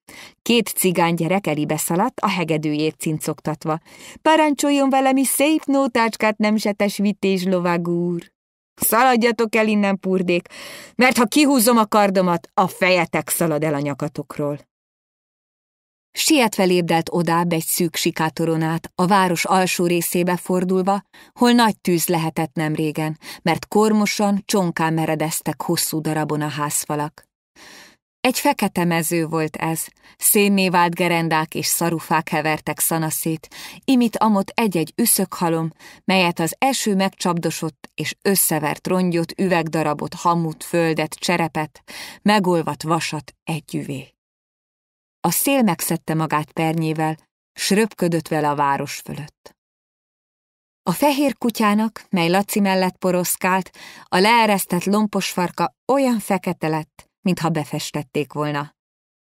Két cigánygyerek elibe szaladt, a hegedűjét cincogtatva. Parancsoljon is szép nótácskát, nemzetes vités lovagúr! Szaladjatok el innen, purdék, mert ha kihúzom a kardomat, a fejetek szalad el a nyakatokról. Sietve lépdelt odább egy szűk sikátoronát, a város alsó részébe fordulva, hol nagy tűz lehetett nem régen, mert kormosan, csonkán meredeztek hosszú darabon a házfalak. Egy fekete mező volt ez, szénné vált gerendák és szarufák hevertek szanaszét, imit amott egy-egy üszökhalom, melyet az eső megcsapdosott és összevert rongyot, üvegdarabot, hamut, földet, cserepet, megolvat vasat együvé. A szél megszedte magát pernyével, s röpködött vele a város fölött. A fehér kutyának, mely Laci mellett poroszkált, a leeresztett lompos farka olyan fekete lett, mintha befestették volna.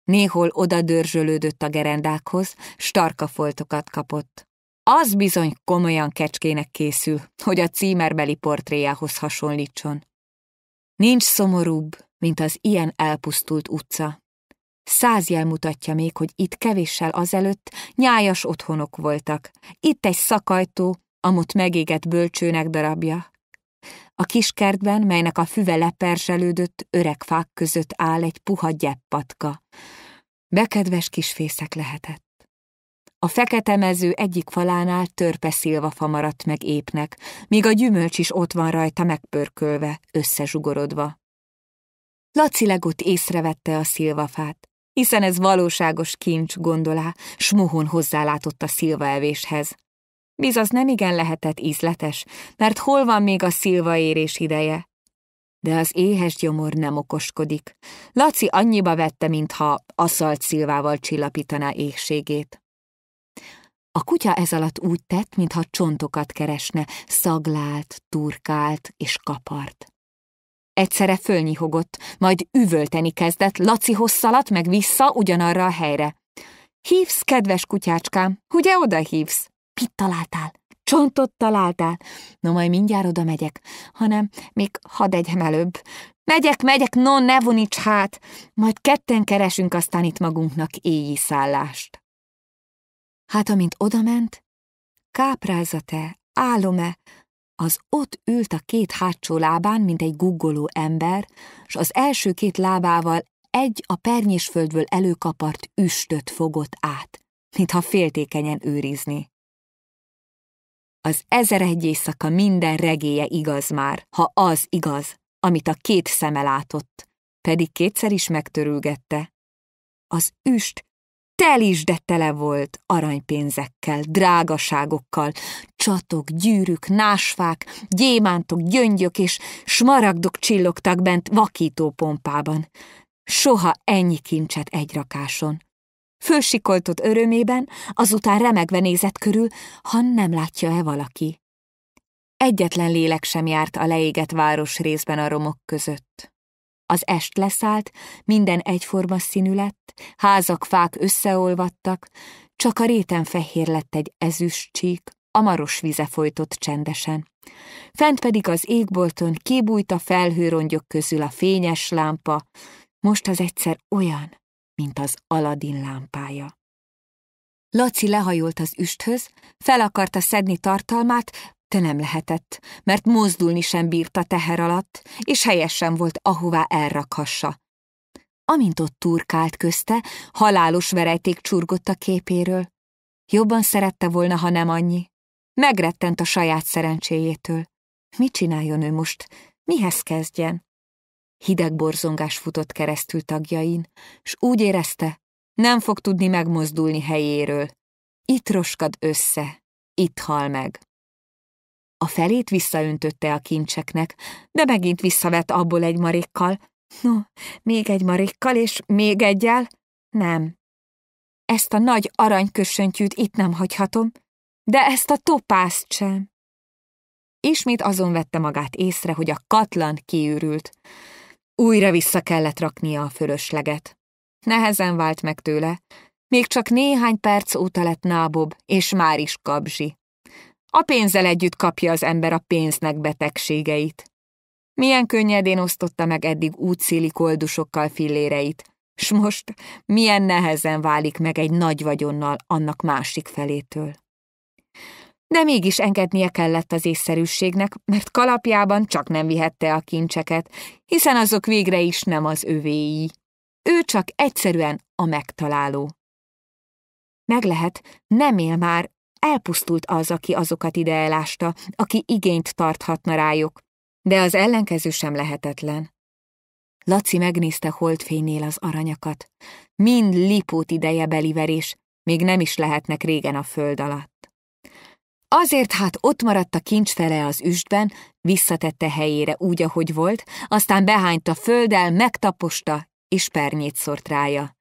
Néhol oda dörzsölődött a gerendákhoz, foltokat kapott. Az bizony komolyan kecskének készül, hogy a címerbeli portréjához hasonlítson. Nincs szomorúbb, mint az ilyen elpusztult utca, Száz jel mutatja még, hogy itt kevéssel azelőtt nyájas otthonok voltak. Itt egy szakajtó, amott megégett bölcsőnek darabja. A kiskertben, melynek a füve leperzselődött, öreg fák között áll egy puha gyeppatka. Bekedves kis fészek lehetett. A fekete mező egyik falánál törpe szilvafa maradt meg épnek, míg a gyümölcs is ott van rajta megpörkölve, összezsugorodva. Laci legott észrevette a szilvafát hiszen ez valóságos kincs gondolá, s mohon hozzálátott a szilvaevéshez. Bizaz nem igen lehetett ízletes, mert hol van még a szilvaérés ideje? De az éhes gyomor nem okoskodik. Laci annyiba vette, mintha aszalt szilvával csillapítaná éhségét. A kutya ez alatt úgy tett, mintha csontokat keresne, szaglált, turkált és kapart. Egyszerre fölnyihogott, majd üvölteni kezdett, Laci hosszalat meg vissza ugyanarra a helyre. Hívsz, kedves kutyácskám, ugye oda hívsz? Mit találtál? Csontot találtál? No, majd mindjárt oda megyek, hanem még hadd egyem előbb. Megyek, megyek, no, ne vonics hát! Majd ketten keresünk aztán itt magunknak éjjé szállást. Hát, amint odament, káprázate, álome, az ott ült a két hátsó lábán, mint egy guggoló ember, s az első két lábával egy a pernyésföldből előkapart üstöt fogott át, mintha féltékenyen őrizni. Az ezer egy éjszaka minden regéje igaz már, ha az igaz, amit a két szeme látott, pedig kétszer is megtörülgette. Az üst tel is, de tele volt aranypénzekkel, drágaságokkal, csatok, gyűrűk, násfák, gyémántok, gyöngyök és smaragdok csillogtak bent vakító pompában. Soha ennyi kincset egy rakáson. Fölsikoltott örömében, azután remegve nézett körül, ha nem látja-e valaki. Egyetlen lélek sem járt a leégett város részben a romok között. Az est leszállt, minden egyforma színű lett, házak, fák összeolvadtak, csak a réten fehér lett egy ezüst csík, a maros vize folytott csendesen. Fent pedig az égbolton kibújt a felhőrongyok közül a fényes lámpa, most az egyszer olyan, mint az Aladin lámpája. Laci lehajolt az üsthöz, fel akarta szedni tartalmát, Mögötte nem lehetett, mert mozdulni sem bírta teher alatt, és helyesen volt, ahová elrakhassa. Amint ott turkált közte, halálos verejték csurgott a képéről. Jobban szerette volna, ha nem annyi. Megrettent a saját szerencséjétől. Mit csináljon ő most? Mihez kezdjen? Hideg borzongás futott keresztül tagjain, s úgy érezte, nem fog tudni megmozdulni helyéről. Itt roskad össze, itt hal meg. A felét visszaöntötte a kincseknek, de megint visszavett abból egy marékkal. No, még egy marékkal, és még egyel? Nem. Ezt a nagy aranykössöntyűt itt nem hagyhatom, de ezt a topászt sem. Ismét azon vette magát észre, hogy a katlan kiürült. Újra vissza kellett raknia a fölösleget. Nehezen vált meg tőle. Még csak néhány perc óta lett nábob, és már is kabzsi. A pénzzel együtt kapja az ember a pénznek betegségeit. Milyen könnyedén osztotta meg eddig útszéli koldusokkal filléreit, s most milyen nehezen válik meg egy nagy vagyonnal annak másik felétől. De mégis engednie kellett az észszerűségnek, mert kalapjában csak nem vihette a kincseket, hiszen azok végre is nem az övéi. Ő csak egyszerűen a megtaláló. Meg lehet, nem él már, elpusztult az, aki azokat ide elásta, aki igényt tarthatna rájuk, de az ellenkező sem lehetetlen. Laci megnézte holdfénynél az aranyakat. Mind lipót ideje beliverés, még nem is lehetnek régen a föld alatt. Azért hát ott maradt a kincsfele az üstben, visszatette helyére úgy, ahogy volt, aztán behányta földel, megtaposta, és pernyét szort rája.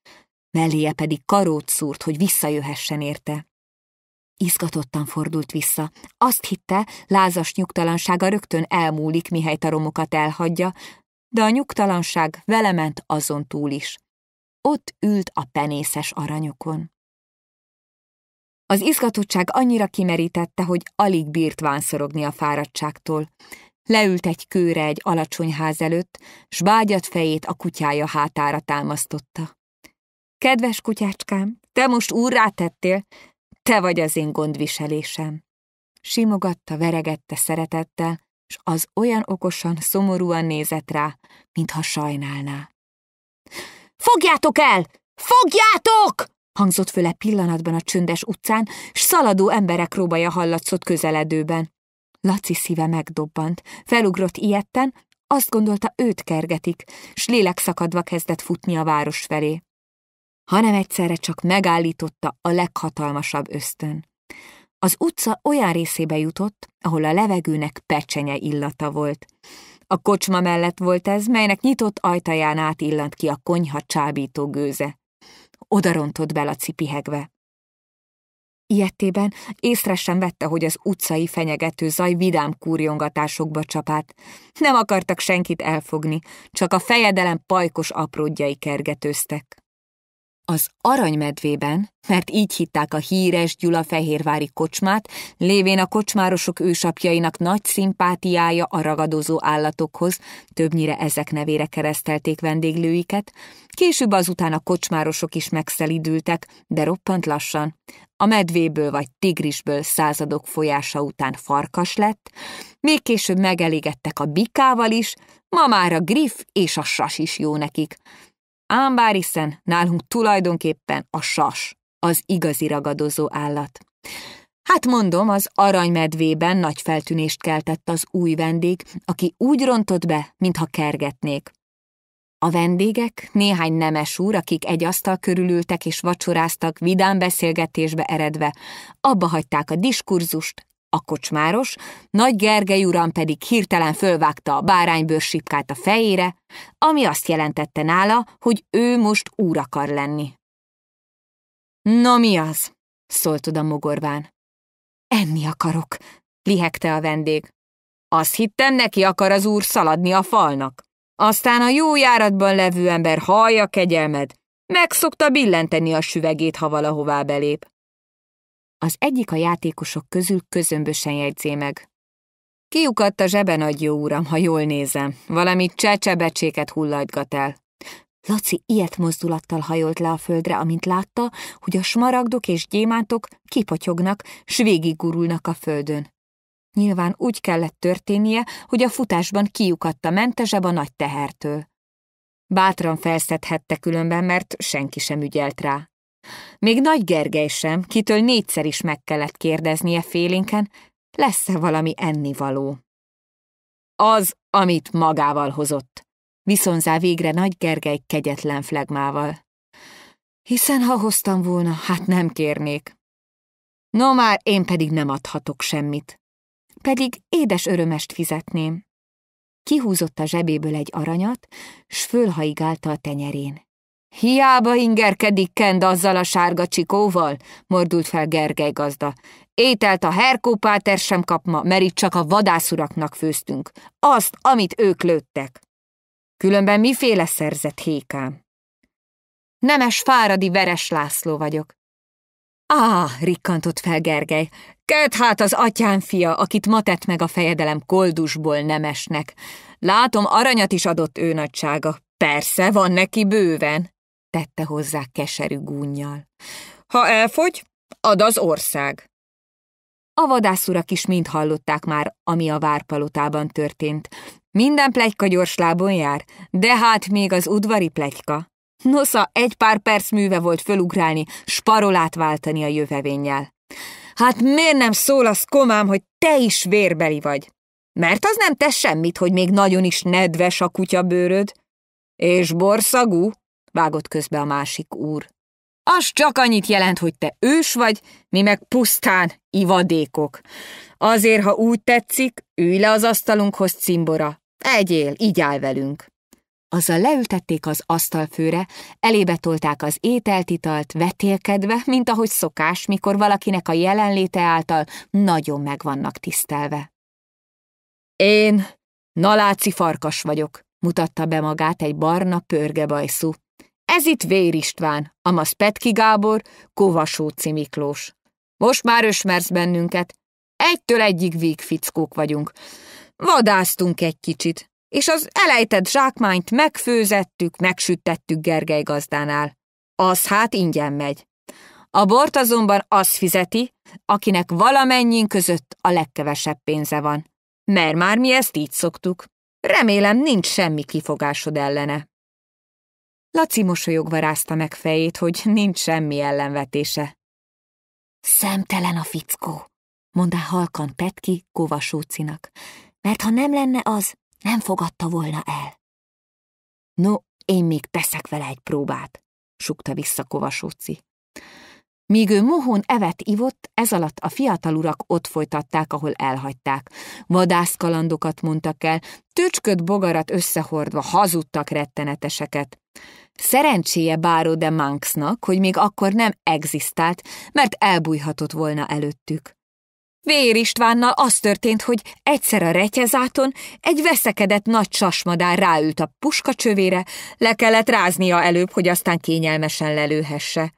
Melléje pedig karót szúrt, hogy visszajöhessen érte. Izgatottan fordult vissza. Azt hitte, lázas nyugtalansága rögtön elmúlik, mihelyt a romokat elhagyja, de a nyugtalanság vele ment azon túl is. Ott ült a penészes aranyokon. Az izgatottság annyira kimerítette, hogy alig bírt vánszorogni a fáradtságtól. Leült egy kőre egy alacsony ház előtt, s bágyat fejét a kutyája hátára támasztotta. Kedves kutyácskám, te most úrrá tettél, te vagy az én gondviselésem. Simogatta, veregette szeretettel, s az olyan okosan, szomorúan nézett rá, mintha sajnálná. Fogjátok el! Fogjátok! hangzott föle pillanatban a csöndes utcán, s szaladó emberek róbaja hallatszott közeledőben. Laci szíve megdobbant, felugrott ijetten, azt gondolta őt kergetik, s lélekszakadva kezdett futni a város felé hanem egyszerre csak megállította a leghatalmasabb ösztön. Az utca olyan részébe jutott, ahol a levegőnek pecsenye illata volt. A kocsma mellett volt ez, melynek nyitott ajtaján átillant ki a konyha csábító gőze. Odarontott a cipihegve. Ilyettében észre sem vette, hogy az utcai fenyegető zaj vidám kúrjongatásokba csapát. Nem akartak senkit elfogni, csak a fejedelem pajkos apródjai kergetőztek. Az aranymedvében, mert így hitták a híres fehérvári kocsmát, lévén a kocsmárosok ősapjainak nagy szimpátiája a ragadozó állatokhoz, többnyire ezek nevére keresztelték vendéglőiket, később azután a kocsmárosok is megszelidültek, de roppant lassan. A medvéből vagy tigrisből századok folyása után farkas lett, még később megelégettek a bikával is, ma már a griff és a sas is jó nekik. Ám bár hiszen nálunk tulajdonképpen a sas, az igazi ragadozó állat. Hát mondom, az aranymedvében nagy feltűnést keltett az új vendég, aki úgy rontott be, mintha kergetnék. A vendégek, néhány nemes úr, akik egy asztal körülültek és vacsoráztak, vidám beszélgetésbe eredve, abba hagyták a diskurzust, a kocsmáros, Nagy Gergely uram pedig hirtelen fölvágta a báránybőr sipkát a fejére, ami azt jelentette nála, hogy ő most úr akar lenni. Na mi az? szólt oda mogorván.
Enni akarok,
lihegte a vendég. Azt hittem, neki akar az úr szaladni a falnak. Aztán a jó járatban levő ember hallja kegyelmed, megszokta billenteni a süvegét, ha valahová belép. Az egyik a játékosok közül közömbösen jegyzé meg. Kiukadt a zseben, jó uram, ha jól nézem. Valami csecsebecséket hullajtgat el. Laci ilyet mozdulattal hajolt le a földre, amint látta, hogy a smaragdok és gyémántok kipotyognak, s végigurulnak a földön. Nyilván úgy kellett történnie, hogy a futásban kiukadt a mentezseb a nagy tehertől. Bátran felszedhette különben, mert senki sem ügyelt rá. Még Nagy Gergely sem, kitől négyszer is meg kellett kérdeznie félinken, lesz-e valami ennivaló. Az, amit magával hozott, viszonzá végre Nagy Gergely kegyetlen flegmával. Hiszen ha hoztam volna, hát nem kérnék. No már, én pedig nem adhatok semmit. Pedig édes örömest fizetném. Kihúzott a zsebéből egy aranyat, s fölhaigálta a tenyerén. Hiába ingerkedik Kend azzal a sárga csikóval, mordult fel Gergely gazda. Ételt a herkópáter sem kap ma, mert itt csak a vadászuraknak főztünk. Azt, amit ők lőttek. Különben miféle szerzett hékám? Nemes fáradi Veres László vagyok. Á, rikkantott fel Gergely, kedd hát az atyám fia, akit ma tett meg a fejedelem koldusból nemesnek. Látom, aranyat is adott ő nagysága. Persze, van neki bőven tette hozzá keserű gúnyjal. Ha elfogy, ad az ország. A vadászurak is mind hallották már, ami a várpalotában történt. Minden plegyka gyors lábon jár, de hát még az udvari plegyka. Nosza egy pár perc műve volt fölugrálni, sparolát váltani a jövevénnyel. Hát miért nem szólasz, komám, hogy te is vérbeli vagy? Mert az nem tesz semmit, hogy még nagyon is nedves a kutyabőröd. És borszagú? vágott közbe a másik úr. Az csak annyit jelent, hogy te ős vagy, mi meg pusztán ivadékok. Azért, ha úgy tetszik, ülj le az asztalunkhoz, cimbora. Egyél, igyál velünk. Azzal leültették az asztalfőre, elébe tolták az ételtitalt, vetélkedve, mint ahogy szokás, mikor valakinek a jelenléte által nagyon meg vannak tisztelve. Én Naláci farkas vagyok, mutatta be magát egy barna pörgebajszú. Ez itt Vér István, amaz Petki Gábor, Kovasóci Miklós. Most már ösmersz bennünket. Egytől egyig végfickók vagyunk. Vadáztunk egy kicsit, és az elejtett zsákmányt megfőzettük, megsüttettük Gergely gazdánál. Az hát ingyen megy. A bort azonban az fizeti, akinek valamennyin között a legkevesebb pénze van. Mert már mi ezt így szoktuk. Remélem nincs semmi kifogásod ellene. Laci mosolyogva rázta meg fejét, hogy nincs semmi ellenvetése. Szemtelen a fickó, mondta halkan Petki Kovasúcinak, mert ha nem lenne az, nem fogadta volna el. No, én még teszek vele egy próbát, sukta vissza Kovasúci. Míg ő mohón evett-ivott, ez alatt a fiatal urak ott folytatták, ahol elhagyták. Vadászkalandokat mondtak el, tücsköt bogarat összehordva hazudtak retteneteseket. Szerencséje Báró de Manxnak, hogy még akkor nem egzisztált, mert elbújhatott volna előttük. Vér Istvánnal az történt, hogy egyszer a retyezáton egy veszekedett nagy sasmadár ráült a puska csövére, le kellett ráznia előbb, hogy aztán kényelmesen lelőhesse.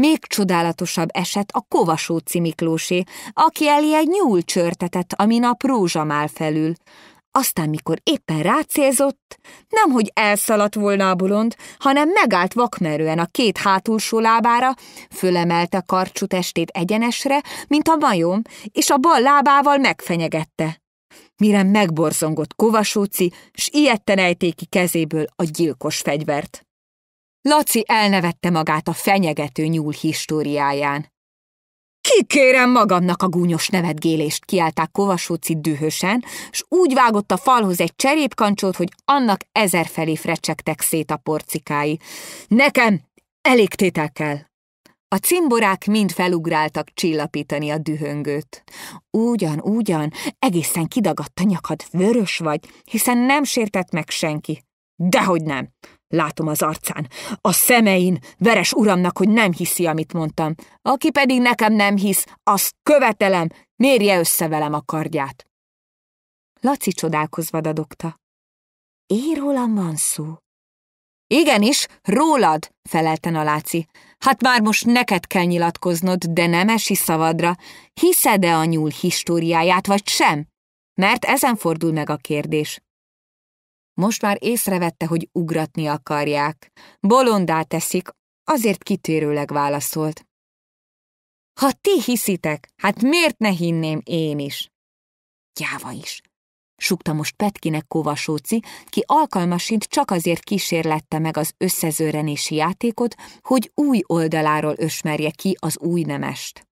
Még csodálatosabb eset a Kovasóci Miklósé, aki elé egy nyúl csörtetett, amin a prózsamál felül. Aztán, mikor éppen rácélzott, nemhogy elszaladt volna a bolond, hanem megállt vakmerően a két hátulsó lábára, fölemelte karcsú testét egyenesre, mint a majom, és a bal lábával megfenyegette. Mire megborzongott Kovasóci, s ilyetten ejtéki kezéből a gyilkos fegyvert. Laci elnevette magát a fenyegető nyúl históriáján. Kikérem magamnak a gúnyos nevetgélést, kiálták Kovasóci dühösen, s úgy vágott a falhoz egy cserépkancsót, hogy annak ezer felé frecsegtek szét a porcikái. Nekem elég tétel kell. A cimborák mind felugráltak csillapítani a dühöngőt. Ugyan, ugyan, egészen kidagadt a nyakad, vörös vagy, hiszen nem sértett meg senki. Dehogy nem! Látom az arcán, a szemein, veres uramnak, hogy nem hiszi, amit mondtam. Aki pedig nekem nem hisz, azt követelem, mérje össze velem a kardját. Laci csodálkozva dadogta. Érólam van szó. Igenis, rólad, felelten a Láci. Hát már most neked kell nyilatkoznod, de nem esi szavadra. Hiszed-e a nyúl históriáját, vagy sem? Mert ezen fordul meg a kérdés. Most már észrevette, hogy ugratni akarják. Bolondá teszik, azért kitérőleg válaszolt. Ha ti hiszitek, hát miért ne hinném én is? Gyáva is, sukta most Petkinek Kovasóci, ki alkalmasint csak azért kísérlette meg az összezőrenési játékot, hogy új oldaláról ösmerje ki az új nemest.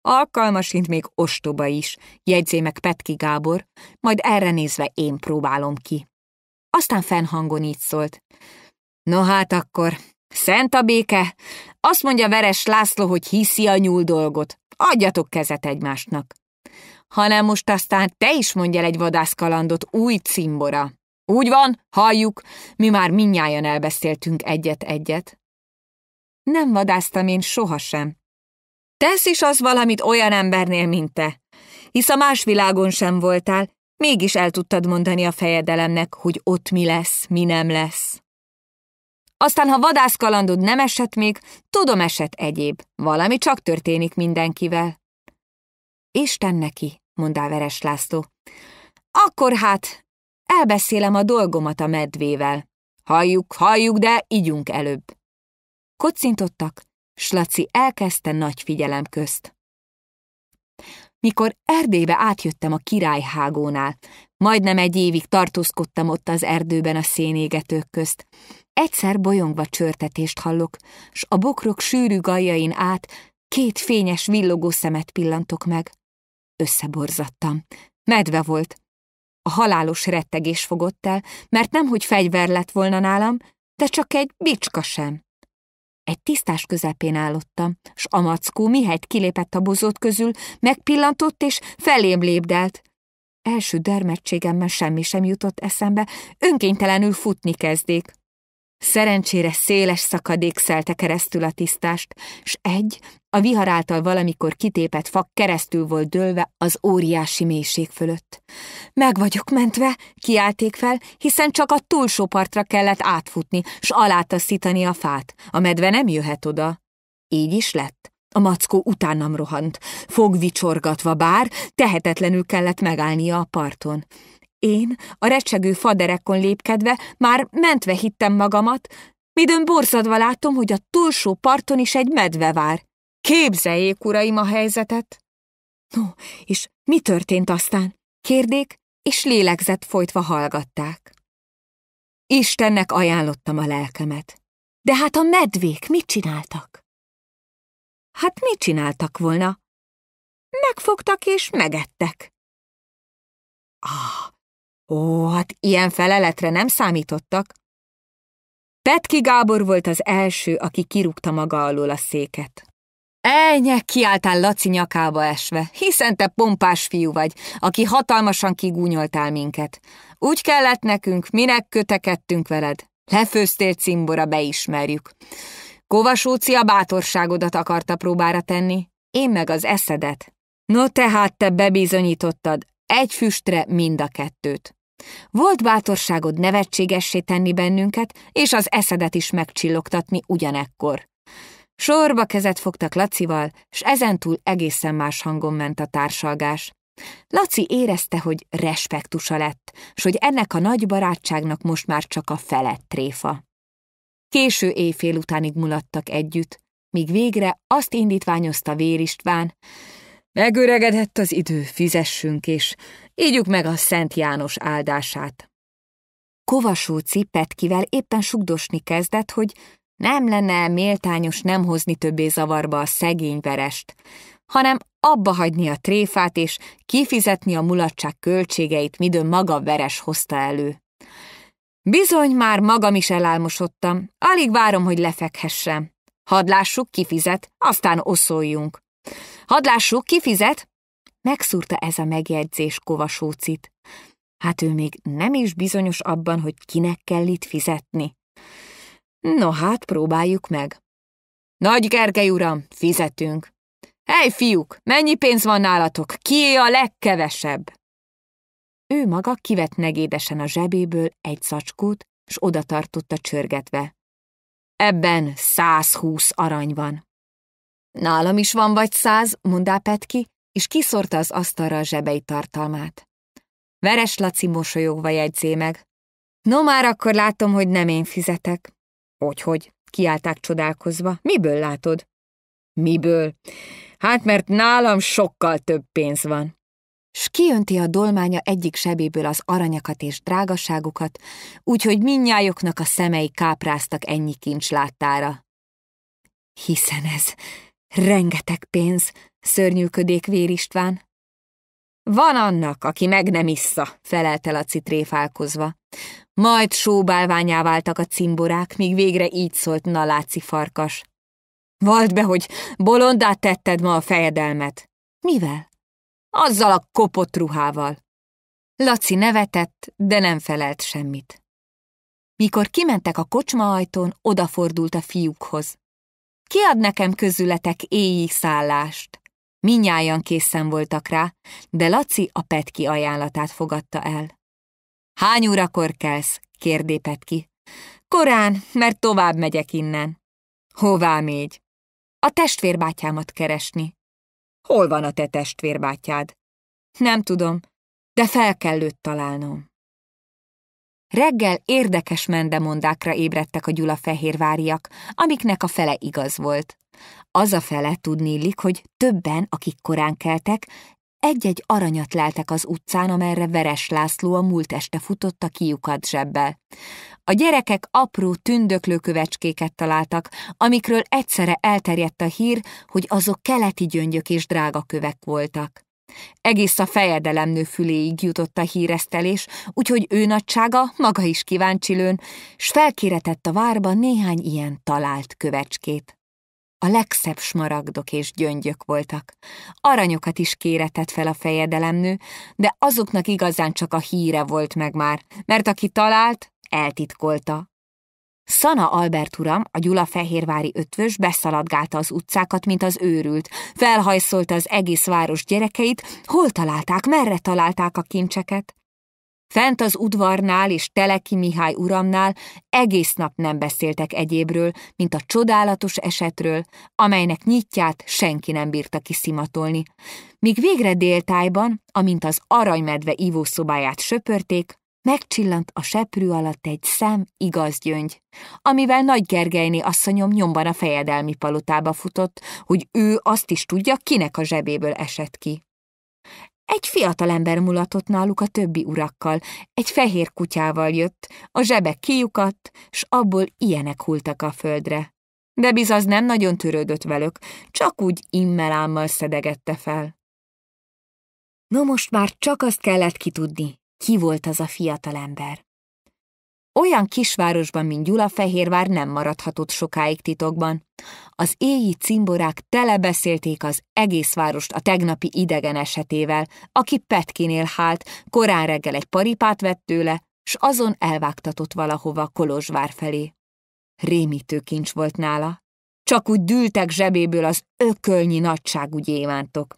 Alkalmasint még ostoba is, jegyzé meg Petki Gábor, majd erre nézve én próbálom ki aztán fennhangon így szólt. No hát akkor, szent a béke, azt mondja Veres László, hogy hiszi a nyúl dolgot, adjatok kezet egymásnak. Hanem most aztán te is mondj el egy vadászkalandot, új cimbora. Úgy van, halljuk, mi már minnyáján elbeszéltünk egyet-egyet. Nem vadásztam én sohasem. Tesz is az valamit olyan embernél, mint te, hisz a más világon sem voltál, Mégis el tudtad mondani a fejedelemnek, hogy ott mi lesz, mi nem lesz. Aztán, ha vadászkalandod nem esett még, tudom esett egyéb. Valami csak történik mindenkivel. Isten neki, mondá Veres László. Akkor hát, elbeszélem a dolgomat a medvével. Halljuk, halljuk, de ígyunk előbb. Kocintottak, slaci elkezdte nagy figyelem közt mikor Erdélybe átjöttem a királyhágónál. Majdnem egy évig tartózkodtam ott az erdőben a szénégetők közt. Egyszer bolyongva csörtetést hallok, s a bokrok sűrű gajain át két fényes villogó szemet pillantok meg. Összeborzattam. Medve volt. A halálos rettegés fogott el, mert nemhogy fegyver lett volna nálam, de csak egy bicska sem. Egy tisztás közepén állottam, s a mackó mihelyt kilépett a bozót közül, megpillantott és felém lépdelt. Első dermedtségemmel semmi sem jutott eszembe, önkéntelenül futni kezdék. Szerencsére széles szakadék szelte keresztül a tisztást, s egy, a vihar által valamikor kitépett fak keresztül volt dőlve az óriási mélység fölött. Meg vagyok mentve, kiálték fel, hiszen csak a túlsó partra kellett átfutni, s alátaszítani a fát. A medve nem jöhet oda. Így is lett. A mackó utánam rohant, fogvicsorgatva bár, tehetetlenül kellett megállnia a parton. Én, a recsegő faderekon lépkedve, már mentve hittem magamat, midőn borzadva látom, hogy a túlsó parton is egy medve vár. Képzeljék, uraim, a helyzetet! No, és mi történt aztán? Kérdék, és lélegzett folytva hallgatták. Istennek ajánlottam a lelkemet.
De hát a medvék mit csináltak? Hát mit csináltak volna? Megfogtak és megettek.
Ah, Ó, hát ilyen feleletre nem számítottak. Petki Gábor volt az első, aki kirúgta maga alól a széket. Ejnye, kiáltál Laci nyakába esve, hiszen te pompás fiú vagy, aki hatalmasan kigúnyoltál minket. Úgy kellett nekünk, minek kötekedtünk veled. Lefőztél cimbora, beismerjük. Kovasóci a bátorságodat akarta próbára tenni, én meg az eszedet. No tehát te bebizonyítottad, egy füstre mind a kettőt. Volt bátorságod nevetségessé tenni bennünket, és az eszedet is megcsillogtatni ugyanekkor. Sorba kezet fogtak Lacival, s ezentúl egészen más hangon ment a társalgás. Laci érezte, hogy respektusa lett, s hogy ennek a nagy barátságnak most már csak a felett tréfa. Késő éjfél utánig mulattak együtt, míg végre azt indítványozta Vér István, Megöregedett az idő, fizessünk és ígyük meg a Szent János áldását. Kovasóci Petkivel éppen sugdosni kezdett, hogy nem lenne méltányos nem hozni többé zavarba a szegény verest, hanem abba hagyni a tréfát és kifizetni a mulatság költségeit, midőn maga veres hozta elő. Bizony már magam is elálmosodtam, alig várom, hogy lefekhessem. Hadd lássuk, kifizet, aztán oszoljunk. Hadd lássuk, ki fizet? Megszúrta ez a megjegyzés Kovasócit. Hát ő még nem is bizonyos abban, hogy kinek kell itt fizetni. No hát, próbáljuk meg. Nagy Gergely uram, fizetünk. Hely, fiúk, mennyi pénz van nálatok? Ki a legkevesebb? Ő maga kivett negédesen a zsebéből egy zacskót, s odatartotta csörgetve. Ebben 120 arany van. Nálam is van vagy száz, mondá Petki, és kiszorta az asztalra a zsebei tartalmát. Veres Laci mosolyogva jegyzé meg. No már akkor látom, hogy nem én fizetek. Hogyhogy, kiálták csodálkozva. Miből látod? Miből? Hát mert nálam sokkal több pénz van. S kiönti a dolmánya egyik sebéből az aranyakat és drágaságukat, úgyhogy minnyájuknak a szemei kápráztak ennyi kincs láttára. Hiszen ez Rengeteg pénz, szörnyűködék Vér István. Van annak, aki meg nem issza, felelt el a citréfálkozva. Majd sóbálványá váltak a cimborák, míg végre így szólt Naláci farkas. Vald be, hogy bolondát tetted ma a fejedelmet. Mivel? Azzal a kopott ruhával. Laci nevetett, de nem felelt semmit. Mikor kimentek a kocsma ajtón, odafordult a fiúkhoz. Ki ad nekem közületek szállást? Minnyáján készen voltak rá, de Laci a Petki ajánlatát fogadta el. Hány órakor kelsz? kérdé Petki. Korán, mert tovább megyek innen. Hová még? A testvérbátyámat keresni. Hol van a te testvérbátyád? Nem tudom, de fel kell őt találnom. Reggel érdekes mendemondákra ébredtek a gyulafehérváriak, amiknek a fele igaz volt. Az a fele tudnélik, hogy többen, akik korán keltek, egy-egy aranyat leltek az utcán, amerre Veres László a múlt este futott a kiukat zsebbel. A gyerekek apró tündöklő kövecskéket találtak, amikről egyszerre elterjedt a hír, hogy azok keleti gyöngyök és drága kövek voltak. Egész a fejedelemnő füléig jutott a híresztelés, úgyhogy ő nagysága maga is kíváncsi lőn, s felkéretett a várba néhány ilyen talált kövecskét. A legszebb smaragdok és gyöngyök voltak. Aranyokat is kéretett fel a fejedelemnő, de azoknak igazán csak a híre volt meg már, mert aki talált, eltitkolta. Szana Albert uram, a Gyulafehérvári ötvös beszaladgálta az utcákat, mint az őrült. Felhajszolta az egész város gyerekeit, hol találták, merre találták a kincseket. Fent az udvarnál és Teleki Mihály uramnál egész nap nem beszéltek egyébről, mint a csodálatos esetről, amelynek nyitját senki nem bírta kiszimatolni. Míg végre déltájban, amint az aranymedve ivószobáját söpörték, megcsillant a seprű alatt egy szem igaz gyöngy, amivel Nagy Gergelyné asszonyom nyomban a fejedelmi palotába futott, hogy ő azt is tudja, kinek a zsebéből esett ki. Egy fiatalember mulatott náluk a többi urakkal, egy fehér kutyával jött, a zsebe kiukadt, s abból ilyenek hultak a földre. De bizaz nem nagyon törődött velük, csak úgy immelámmal szedegette fel. No most már csak azt kellett kitudni, ki volt az a fiatalember? Olyan kisvárosban, mint Gyulafehérvár nem maradhatott sokáig titokban. Az éji cimborák telebeszélték az egész várost a tegnapi idegen esetével, aki Petkinél hált, korán reggel egy paripát vett tőle, s azon elvágtatott valahova Kolozsvár felé. Rémítő kincs volt nála, csak úgy dűltek zsebéből az ökölnyi nagyságú gyémántok.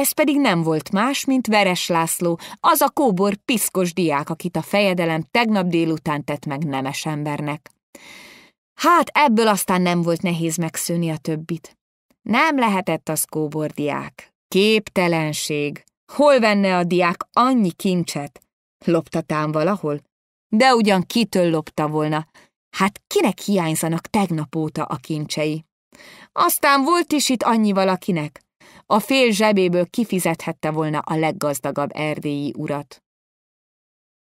Ez pedig nem volt más, mint Veres László, az a kóbor piszkos diák, akit a fejedelem tegnap délután tett meg nemes embernek. Hát ebből aztán nem volt nehéz megszűni a többit. Nem lehetett az kóbor diák. Képtelenség. Hol venne a diák annyi kincset? Loptatám valahol? De ugyan kitől lopta volna? Hát kinek hiányzanak tegnap óta a kincsei? Aztán volt is itt annyi valakinek, a fél zsebéből kifizethette volna a leggazdagabb erdélyi urat.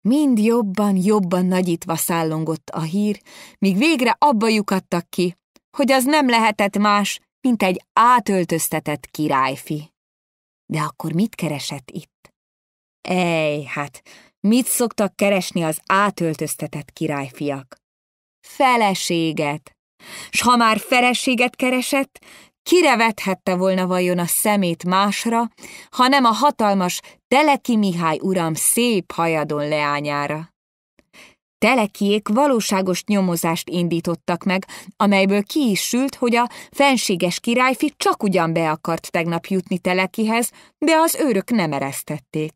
Mind jobban-jobban nagyítva szállongott a hír, míg végre abba lyukadtak ki, hogy az nem lehetett más, mint egy átöltöztetett királyfi. De akkor mit keresett itt? Ej, hát, mit szoktak keresni az átöltöztetett királyfiak? Feleséget! S ha már feleséget keresett, Kire vethette volna vajon a szemét másra, hanem a hatalmas Teleki Mihály uram szép hajadon leányára? Telekiék valóságos nyomozást indítottak meg, amelyből ki is sült, hogy a fenséges királyfi csak ugyan be akart tegnap jutni Telekihez, de az őrök nem eresztették.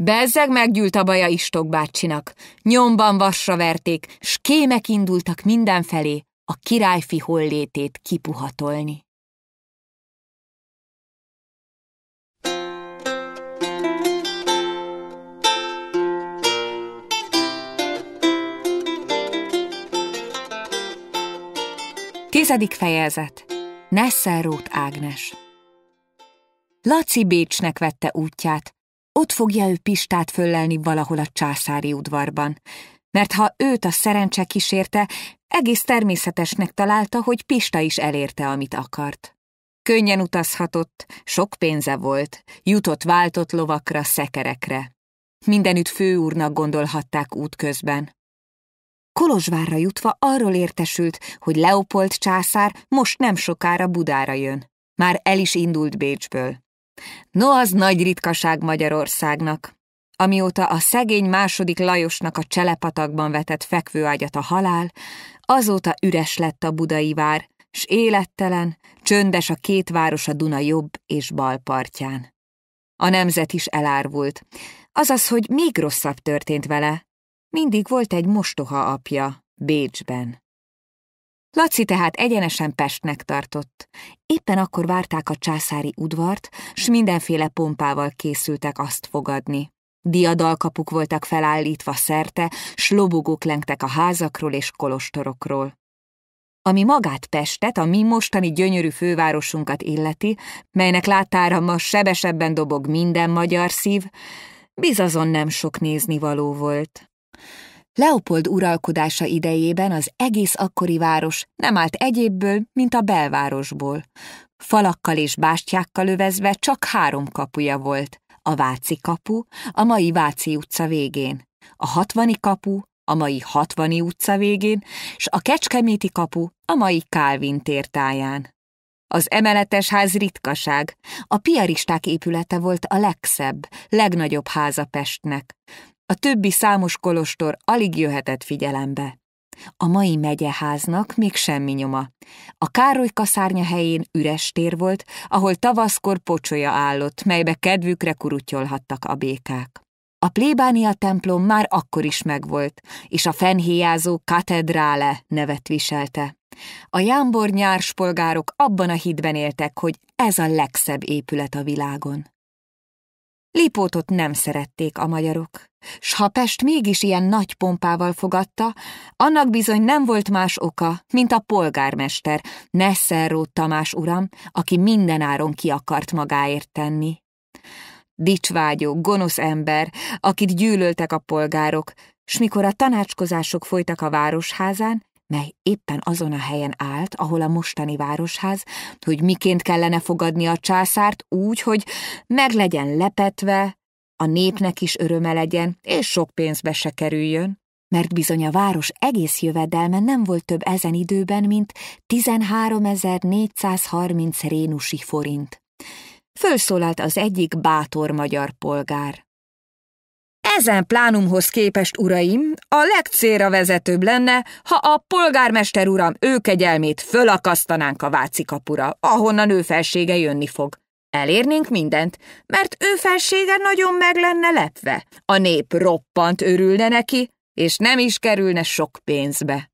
Bezzeg meggyűlt a baja Istok bácsinak, nyomban vasra verték, s kémek indultak mindenfelé a királyfi hollétét kipuhatolni. Tizedik fejezet Nesselrót Ágnes Laci Bécsnek vette útját. Ott fogja ő Pistát föllelni valahol a császári udvarban. Mert ha őt a szerencse kísérte, egész természetesnek találta, hogy Pista is elérte, amit akart. Könnyen utazhatott, sok pénze volt, jutott váltott lovakra, szekerekre. Mindenütt főúrnak gondolhatták útközben. Kolozsvárra jutva arról értesült, hogy Leopold császár most nem sokára Budára jön. Már el is indult Bécsből. No, az nagy ritkaság Magyarországnak. Amióta a szegény második Lajosnak a cselepatakban vetett fekvőágyat a halál, azóta üres lett a budai vár, s élettelen, csöndes a két város a Duna jobb és bal partján. A nemzet is elárvult, azaz, hogy még rosszabb történt vele, mindig volt egy mostoha apja, Bécsben. Laci tehát egyenesen Pestnek tartott. Éppen akkor várták a császári udvart, s mindenféle pompával készültek azt fogadni. Diadalkapuk voltak felállítva szerte, s lobogók lengtek a házakról és kolostorokról. Ami magát Pestet, a mi mostani gyönyörű fővárosunkat illeti, melynek láttára ma sebesebben dobog minden magyar szív, bizazon nem sok nézni való volt. Leopold uralkodása idejében az egész akkori város nem állt egyébből, mint a belvárosból. Falakkal és bástyákkal övezve csak három kapuja volt. A Váci kapu, a mai Váci utca végén, a hatvani kapu, a mai hatvani utca végén, s a kecskeméti kapu, a mai Kálvin tértáján. Az emeletes ház ritkaság. A piaristák épülete volt a legszebb, legnagyobb háza Pestnek. A többi számos kolostor alig jöhetett figyelembe. A mai megyeháznak még semmi nyoma. A Károly kaszárnya helyén üres tér volt, ahol tavaszkor pocsolya állott, melybe kedvükre kurutyolhattak a békák. A plébánia templom már akkor is megvolt, és a fennhéjázó katedrále nevet viselte. A jámbor nyárspolgárok abban a hitben éltek, hogy ez a legszebb épület a világon. Lipótot nem szerették a magyarok, s ha Pest mégis ilyen nagy pompával fogadta, annak bizony nem volt más oka, mint a polgármester, Nesszerró Tamás uram, aki mindenáron ki akart magáért tenni. Dicsvágyó, gonosz ember, akit gyűlöltek a polgárok, s mikor a tanácskozások folytak a városházán, mely éppen azon a helyen állt, ahol a mostani városház, hogy miként kellene fogadni a császárt úgy, hogy meg legyen lepetve, a népnek is öröme legyen, és sok pénzbe se kerüljön mert bizony a város egész jövedelme nem volt több ezen időben, mint 13.430 rénusi forint. Fölszólalt az egyik bátor magyar polgár. Ezen plánumhoz képest, uraim, a legcélra vezetőbb lenne, ha a polgármester uram ő kegyelmét fölakasztanánk a Váci kapura, ahonnan ő felsége jönni fog. Elérnénk mindent, mert ő felsége nagyon meg lenne lepve. A nép roppant örülne neki, és nem is kerülne sok pénzbe.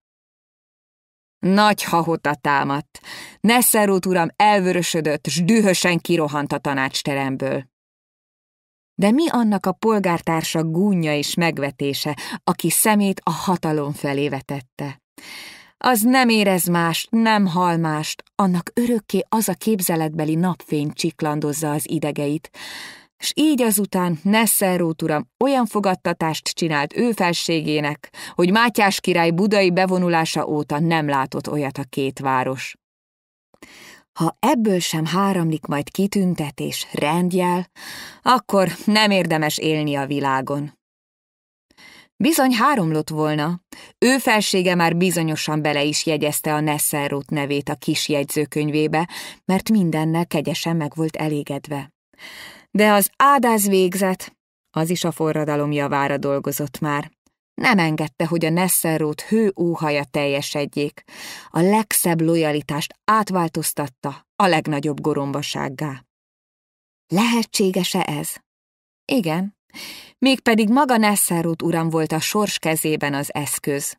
Nagy hahota támadt. Nesserút uram elvörösödött, s dühösen kirohant a tanácsteremből. De mi annak a polgártársa gúnya és megvetése, aki szemét a hatalom felé vetette? Az nem érez mást, nem hal mást, annak örökké az a képzeletbeli napfény csiklandozza az idegeit. S így azután Nesselrót uram olyan fogadtatást csinált ő felségének, hogy Mátyás király budai bevonulása óta nem látott olyat a két város. Ha ebből sem háramlik majd kitüntetés, rendjel, akkor nem érdemes élni a világon. Bizony háromlott volna. Ő felsége már bizonyosan bele is jegyezte a Nesselrót nevét a kis jegyzőkönyvébe, mert mindennel kegyesen meg volt elégedve. De az ádáz végzett, az is a forradalom javára dolgozott már. Nem engedte, hogy a Nesserút hő óhaja teljesedjék. A legszebb lojalitást átváltoztatta a legnagyobb gorombasággá. Lehetséges-e ez? Igen. Mégpedig maga Nesserút uram volt a sors kezében az eszköz.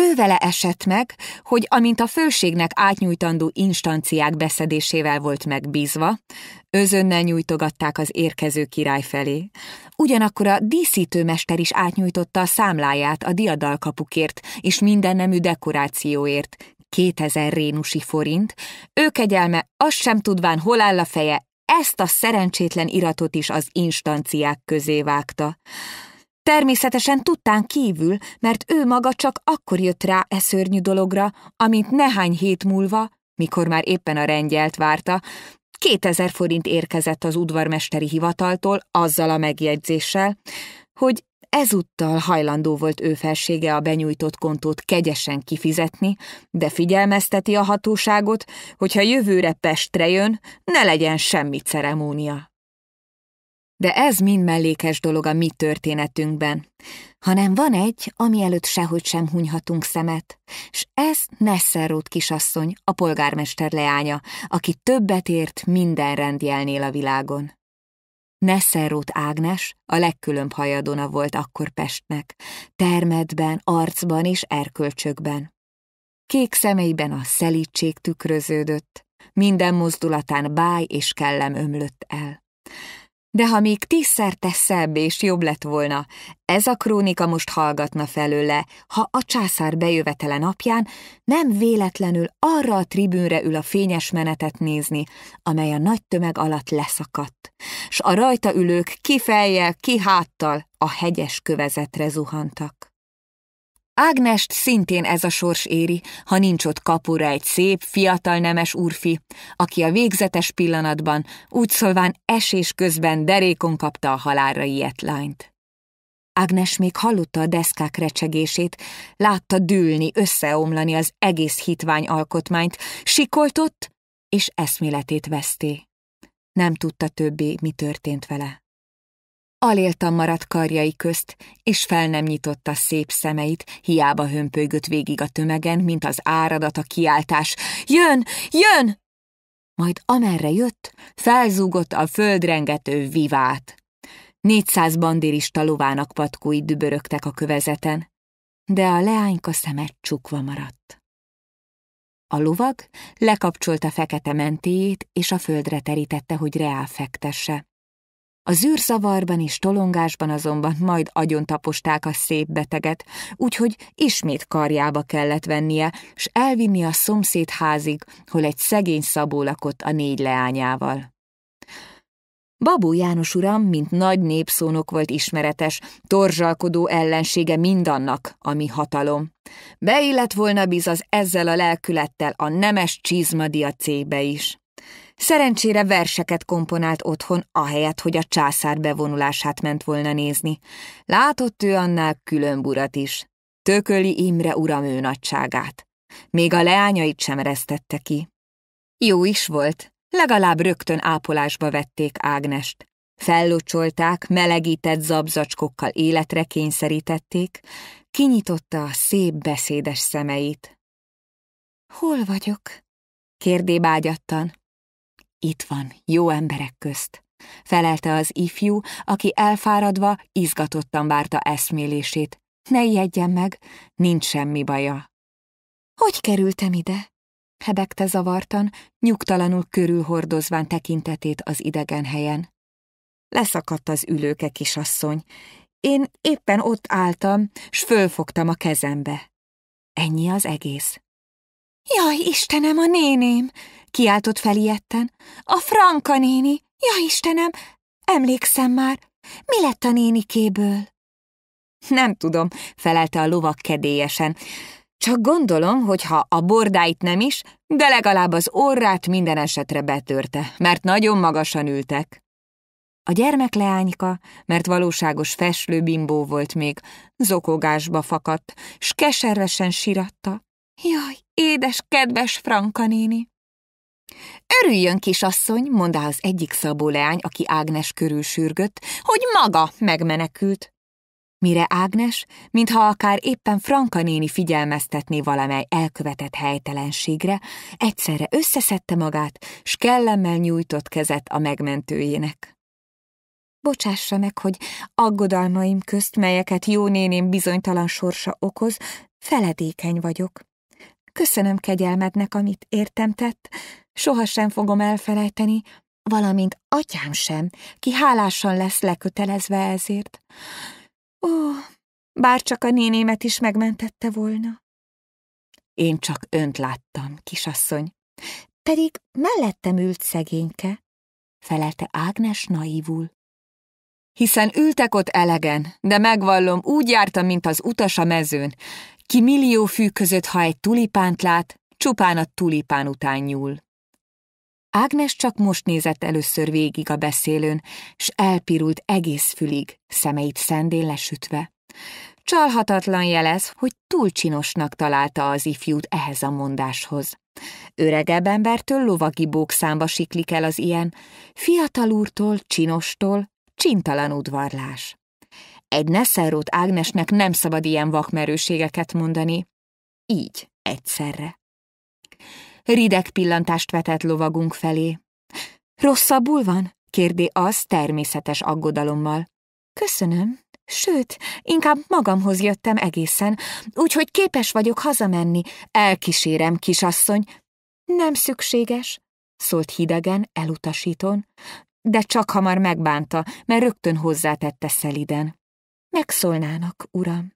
Ő vele esett meg, hogy amint a főségnek átnyújtandó instanciák beszedésével volt megbízva, Özönnel nyújtogatták az érkező király felé. Ugyanakkor a díszítőmester is átnyújtotta a számláját a diadalkapukért és minden nemű dekorációért, Kétezer rénusi forint, ő kegyelme azt sem tudván, hol áll a feje, ezt a szerencsétlen iratot is az instanciák közé vágta. Természetesen tudtán kívül, mert ő maga csak akkor jött rá e szörnyű dologra, amint nehány hét múlva, mikor már éppen a rendjelt várta, 2000 forint érkezett az udvarmesteri hivataltól azzal a megjegyzéssel, hogy ezúttal hajlandó volt ő felsége a benyújtott kontót kegyesen kifizetni, de figyelmezteti a hatóságot, hogyha jövőre Pestre jön, ne legyen semmi ceremónia. De ez mind mellékes dolog a mi történetünkben. Hanem van egy, ami előtt sehogy sem hunyhatunk szemet, s ez Nesserót kisasszony, a polgármester leánya, aki többet ért minden rendjelnél a világon. Nesserót Ágnes a legkülönb hajadona volt akkor Pestnek, termedben, arcban és erkölcsökben. Kék szemeiben a szelítség tükröződött, minden mozdulatán báj és kellem ömlött el de ha még tízszer teszebb és jobb lett volna, ez a krónika most hallgatna felőle, ha a császár bejövetele napján nem véletlenül arra a tribűnre ül a fényes menetet nézni, amely a nagy tömeg alatt leszakadt, s a rajta ülők kifejjel, kiháttal a hegyes kövezetre zuhantak. Ágnest szintén ez a sors éri, ha nincs ott kapura egy szép, fiatal nemes úrfi, aki a végzetes pillanatban úgy szólván esés közben derékon kapta a halálra ilyet lányt. Ágnes még hallotta a deszkák recsegését, látta dűlni, összeomlani az egész hitvány alkotmányt, sikoltott, és eszméletét veszté. Nem tudta többé, mi történt vele. Aléltam maradt karjai közt, és fel nem nyitotta szép szemeit, hiába hömpölygött végig a tömegen, mint az áradat a kiáltás. Jön! Jön! Majd amerre jött, felzúgott a földrengető vivát. 400 bandirista lovának patkói dübörögtek a kövezeten, de a leányka szemet csukva maradt. A lovag lekapcsolta fekete mentéjét, és a földre terítette, hogy reál fektesse. A zűrzavarban és tolongásban azonban majd agyon taposták a szép beteget, úgyhogy ismét karjába kellett vennie, s elvinni a szomszéd házig, hol egy szegény szabó lakott a négy leányával. Babó János uram, mint nagy népszónok volt ismeretes, torzsalkodó ellensége mindannak, ami hatalom. Beillett volna biz az ezzel a lelkülettel a nemes csizmadia cébe is. Szerencsére verseket komponált otthon, ahelyett, hogy a császár bevonulását ment volna nézni. Látott ő annál külön burat is. Tököli Imre uram ő nagyságát. Még a leányait sem eresztette ki. Jó is volt, legalább rögtön ápolásba vették Ágnest. Fellocsolták, melegített zabzacskokkal életre kényszerítették, kinyitotta a szép beszédes szemeit. Hol vagyok? kérdé bágyattan. Itt van, jó emberek közt, felelte az ifjú, aki elfáradva, izgatottan várta eszmélését. Ne ijedjen meg, nincs semmi baja. Hogy kerültem ide? hebegte zavartan, nyugtalanul körülhordozván tekintetét az idegen helyen. Leszakadt az ülőke kisasszony. Én éppen ott álltam, s fölfogtam a kezembe. Ennyi az egész. Jaj, Istenem, a néném! Kiáltott ilyetten. A Franka néni! Ja, Istenem! Emlékszem már! Mi lett a nénikéből? Nem tudom, felelte a lovak kedélyesen. Csak gondolom, hogy ha a bordáit nem is, de legalább az orrát minden esetre betörte, mert nagyon magasan ültek. A gyermekleányka, mert valóságos bimbó volt még, zokogásba fakadt, s keservesen síratta. Jaj, édes, kedves Franka néni! Örüljön, kisasszony, mondá az egyik szabó leány, aki Ágnes körül sürgött, hogy maga megmenekült. Mire Ágnes, mintha akár éppen Franka néni figyelmeztetné valamely elkövetett helytelenségre, egyszerre összeszedte magát, s kellemmel nyújtott kezet a megmentőjének. Bocsássa meg, hogy aggodalmaim közt, melyeket jó néném bizonytalan sorsa okoz, feledékeny vagyok. Köszönöm kegyelmednek, amit értem tett, sohasem fogom elfelejteni, valamint atyám sem, ki hálásan lesz lekötelezve ezért. Ó, bár csak a nénémet is megmentette volna. Én csak önt láttam, kisasszony, pedig mellettem ült szegényke, felelte Ágnes naívul. Hiszen ültek ott elegen, de megvallom, úgy jártam, mint az utas a mezőn, ki millió fű között, ha egy tulipánt lát, csupán a tulipán után nyúl. Ágnes csak most nézett először végig a beszélőn, s elpirult egész fülig, szemeit szendén lesütve. Csalhatatlan jelez, hogy túl csinosnak találta az ifjút ehhez a mondáshoz. Öregebb embertől lovagi bókszámba siklik el az ilyen, fiatal úrtól, csinostól, csintalan udvarlás. Egy neszerót Ágnesnek nem szabad ilyen vakmerőségeket mondani. Így, egyszerre rideg pillantást vetett lovagunk felé. Rosszabbul van? kérdi az természetes aggodalommal. Köszönöm. Sőt, inkább magamhoz jöttem egészen, úgyhogy képes vagyok hazamenni. Elkísérem, kisasszony. Nem szükséges, szólt hidegen, elutasítón, de csak hamar megbánta, mert rögtön hozzátette szeliden. Megszólnának, uram.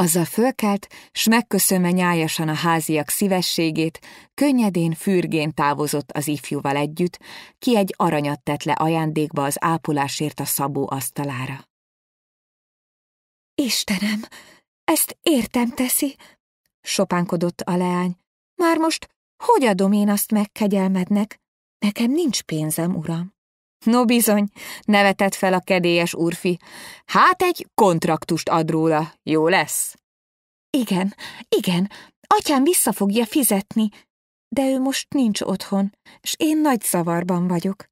Azzal fölkelt, s megköszönve nyájasan a háziak szívességét, könnyedén, fürgén távozott az ifjúval együtt, ki egy aranyat tett le ajándékba az ápolásért a szabó asztalára. Istenem, ezt értem teszi, sopánkodott a leány. Már most hogy adom én azt megkegyelmednek? Nekem nincs pénzem, uram. No bizony, nevetett fel a kedélyes úrfi. Hát egy kontraktust ad róla, jó lesz? Igen, igen, atyám vissza fogja fizetni, de ő most nincs otthon, és én nagy zavarban vagyok.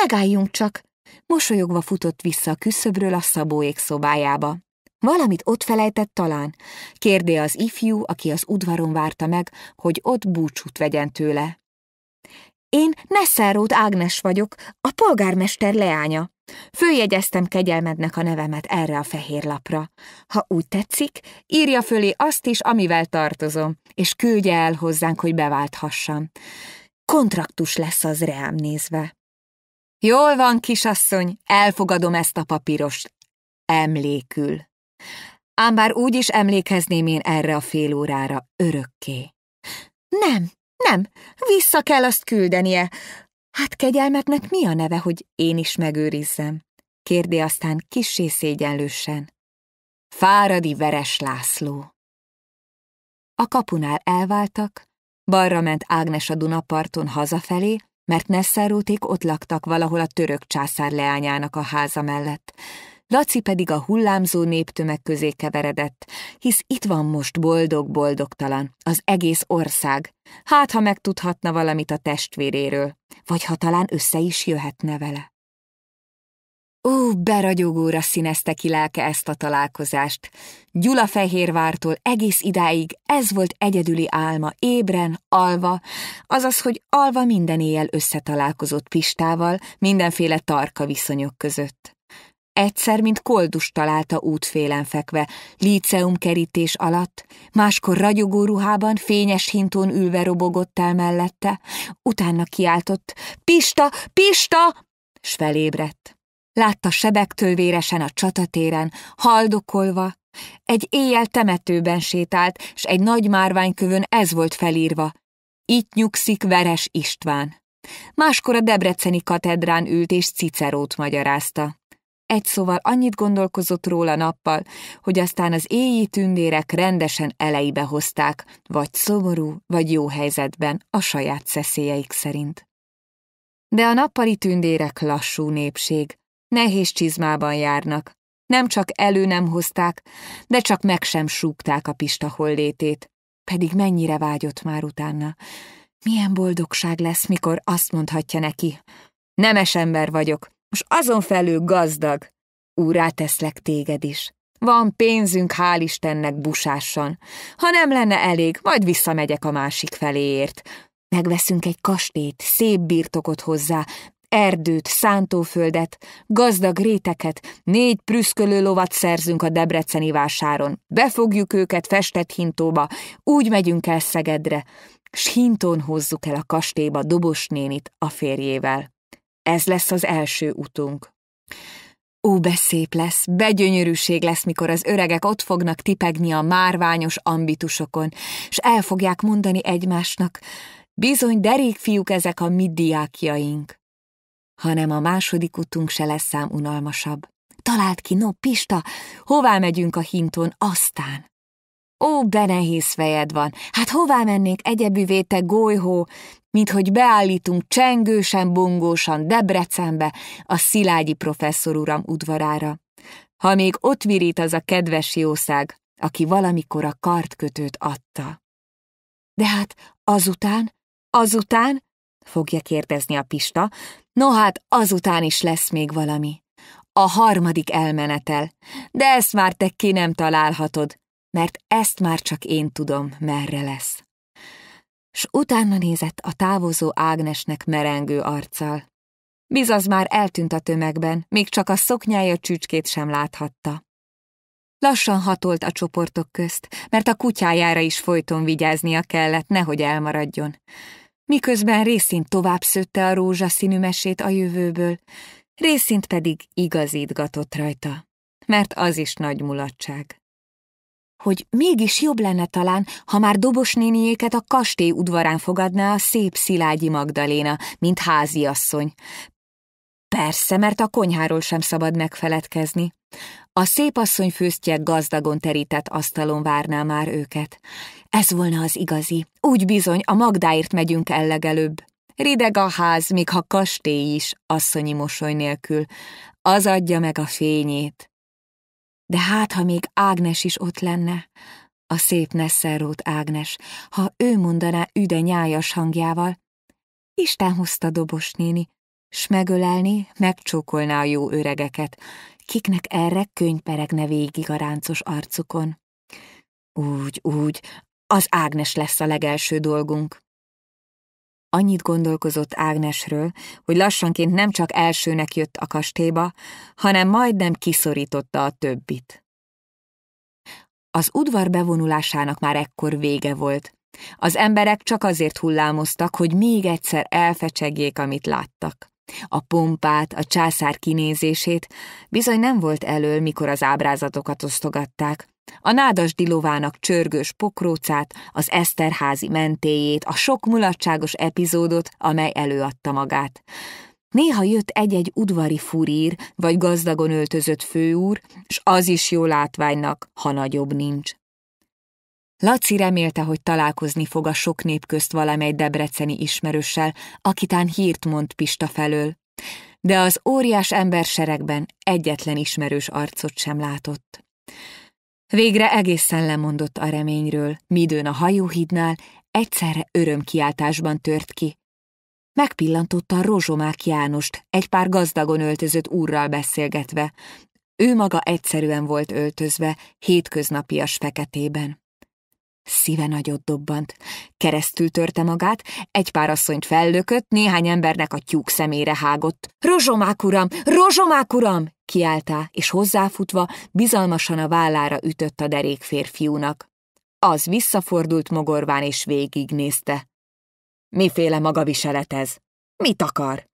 Megálljunk csak! Mosolyogva futott vissza a küszöbről a szabóék szobájába. Valamit ott felejtett talán, kérdé az ifjú, aki az udvaron várta meg, hogy ott búcsút vegyen tőle. Én Nesszárót Ágnes vagyok, a polgármester leánya. Följegyeztem kegyelmednek a nevemet erre a fehér lapra. Ha úgy tetszik, írja fölé azt is, amivel tartozom, és küldje el hozzánk, hogy beválthassam. Kontraktus lesz az reám nézve. Jól van, kisasszony, elfogadom ezt a papírost. Emlékül. Ám bár úgy is emlékezném én erre a fél órára örökké. Nem, nem, vissza kell azt küldenie. Hát kegyelmetnek mi a neve, hogy én is megőrizzem? Kérdi aztán kissé szégyenlősen. Fáradi Veres László. A kapunál elváltak, balra ment Ágnes a Dunaparton hazafelé, mert Nesseróték ott laktak valahol a török császár leányának a háza mellett. Laci pedig a hullámzó néptömeg közé keveredett, hisz itt van most boldog-boldogtalan, az egész ország. Hát, ha megtudhatna valamit a testvéréről, vagy ha talán össze is jöhetne vele. Ó, beragyogóra színezte ki lelke ezt a találkozást. Gyula Fehérvártól egész idáig ez volt egyedüli álma, ébren, alva, azaz, hogy alva minden éjjel összetalálkozott Pistával, mindenféle tarka viszonyok között. Egyszer, mint koldus találta útfélen fekve, líceum kerítés alatt, máskor ragyogó ruhában, fényes hintón ülve robogott el mellette, utána kiáltott, Pista, Pista! s felébredt. Látta sebektől véresen a csatatéren, haldokolva, egy éjjel temetőben sétált, s egy nagy márványkövön ez volt felírva. Itt nyugszik Veres István. Máskor a Debreceni katedrán ült és Cicerót magyarázta egy szóval annyit gondolkozott róla nappal, hogy aztán az éjjé tündérek rendesen eleibe hozták, vagy szomorú, vagy jó helyzetben, a saját szeszélyeik szerint. De a nappali tündérek lassú népség, nehéz csizmában járnak, nem csak elő nem hozták, de csak meg sem súgták a pista hollétét, pedig mennyire vágyott már utána. Milyen boldogság lesz, mikor azt mondhatja neki, nemes ember vagyok, most azon felül gazdag, úrá teszlek téged is. Van pénzünk, hál' Istennek, busásan. Ha nem lenne elég, majd visszamegyek a másik feléért. Megveszünk egy kastélyt, szép birtokot hozzá, erdőt, szántóföldet, gazdag réteket, négy prüszkölő lovat szerzünk a Debreceni vásáron. Befogjuk őket festett hintóba, úgy megyünk el Szegedre, s hintón hozzuk el a kastélyba Dobos nénit a férjével. Ez lesz az első utunk. Ó, beszép lesz, begyönyörűség lesz, mikor az öregek ott fognak tipegni a márványos ambitusokon, és el fogják mondani egymásnak, bizony derék fiúk ezek a mi diákjaink. Hanem a második utunk se lesz szám unalmasabb. Talált ki, no, Pista, hová megyünk a hinton, aztán? Ó, nehéz fejed van, hát hová mennék egyebüvé te golyhó, mint hogy beállítunk csengősen, bongósan Debrecenbe a Szilágyi professzor uram udvarára. Ha még ott virít az a kedves jószág, aki valamikor a kartkötőt adta. De hát azután, azután, fogja kérdezni a Pista, no hát azután is lesz még valami. A harmadik elmenetel, de ezt már te ki nem találhatod, mert ezt már csak én tudom, merre lesz. S utána nézett a távozó Ágnesnek merengő arccal. Bizaz már eltűnt a tömegben, még csak a szoknyája csücskét sem láthatta. Lassan hatolt a csoportok közt, mert a kutyájára is folyton vigyáznia kellett, nehogy elmaradjon. Miközben részint tovább szőtte a rózsaszínű mesét a jövőből, részint pedig igazítgatott rajta, mert az is nagy mulatság hogy mégis jobb lenne talán, ha már néniéket a kastély udvarán fogadná a szép Szilágyi Magdaléna, mint háziasszony. Persze, mert a konyháról sem szabad megfeledkezni. A szép asszony főztje gazdagon terített asztalon várná már őket. Ez volna az igazi. Úgy bizony, a Magdáért megyünk ellegelőbb. Rideg a ház, még ha kastély is, asszonyi mosoly nélkül. Az adja meg a fényét. De hát, ha még Ágnes is ott lenne, a szép Nesserót Ágnes, ha ő mondaná üde nyájas hangjával, Isten hozta dobos néni, s megölelni, megcsókolná a jó öregeket, kiknek erre könyperegne végig a ráncos arcukon. Úgy, úgy, az Ágnes lesz a legelső dolgunk. Annyit gondolkozott Ágnesről, hogy lassanként nem csak elsőnek jött a kastélyba, hanem majdnem kiszorította a többit. Az udvar bevonulásának már ekkor vége volt. Az emberek csak azért hullámoztak, hogy még egyszer elfecsegjék, amit láttak. A pompát, a császár kinézését bizony nem volt elől, mikor az ábrázatokat osztogatták, a dilovának csörgős pokrócát, az Eszterházi mentéjét, a sok mulatságos epizódot, amely előadta magát. Néha jött egy-egy udvari furír, vagy gazdagon öltözött főúr, s az is jó látványnak, ha nagyobb nincs. Laci remélte, hogy találkozni fog a sok nép közt valamely debreceni ismerőssel, akitán hírt mond Pista felől, de az óriás seregben egyetlen ismerős arcot sem látott. Végre egészen lemondott a reményről, midőn a hajóhídnál egyszerre örömkiáltásban tört ki. Megpillantotta Rozsomák Jánost, egy pár gazdagon öltözött úrral beszélgetve. Ő maga egyszerűen volt öltözve, hétköznapias feketében. Szíve nagyot dobbant. Keresztül törte magát, egy pár asszonyt fellökött, néhány embernek a tyúk szemére hágott. Rozsomák uram! Rozsomák uram! kiáltá, és hozzáfutva bizalmasan a vállára ütött a derék férfiúnak. Az visszafordult mogorván és végignézte. Miféle viselet ez? Mit akar?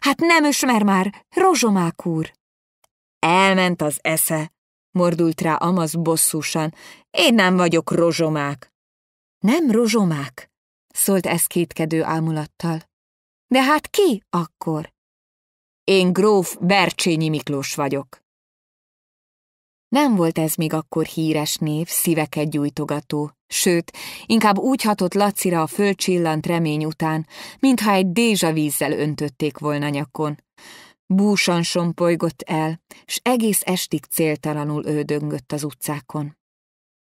Hát nem ösmer már, rozsomák úr! Elment az esze, mordult rá Amaz bosszúsan. Én nem vagyok rozsomák. Nem rozsomák, szólt ez kétkedő álmulattal. De hát ki akkor? Én gróf Bercsényi Miklós vagyok. Nem volt ez még akkor híres név, szíveket gyújtogató, sőt, inkább úgy hatott Lacira a fölcsillant remény után, mintha egy dézsa vízzel öntötték volna nyakon. Búsan sompolygott el, s egész estig céltalanul ődöngött az utcákon.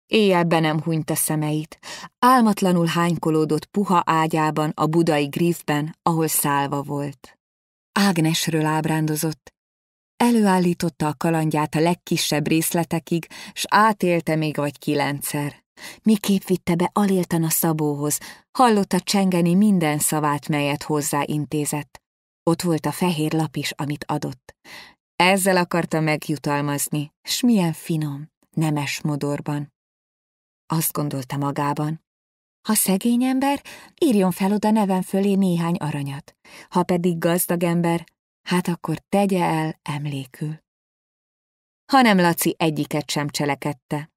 Éjjel be nem hunyta szemeit, álmatlanul hánykolódott puha ágyában a budai griffben, ahol szálva volt. Ágnesről ábrándozott. Előállította a kalandját a legkisebb részletekig, s átélte még vagy kilencszer. Miképp vitte be aléltan a szabóhoz, hallotta csengeni minden szavát, melyet hozzá intézett. Ott volt a fehér lap is, amit adott. Ezzel akarta megjutalmazni, s milyen finom, nemes modorban. Azt gondolta magában, ha szegény ember, írjon fel oda nevem fölé néhány aranyat. Ha pedig gazdag ember, hát akkor tegye el emlékül. Hanem Laci egyiket sem cselekedte.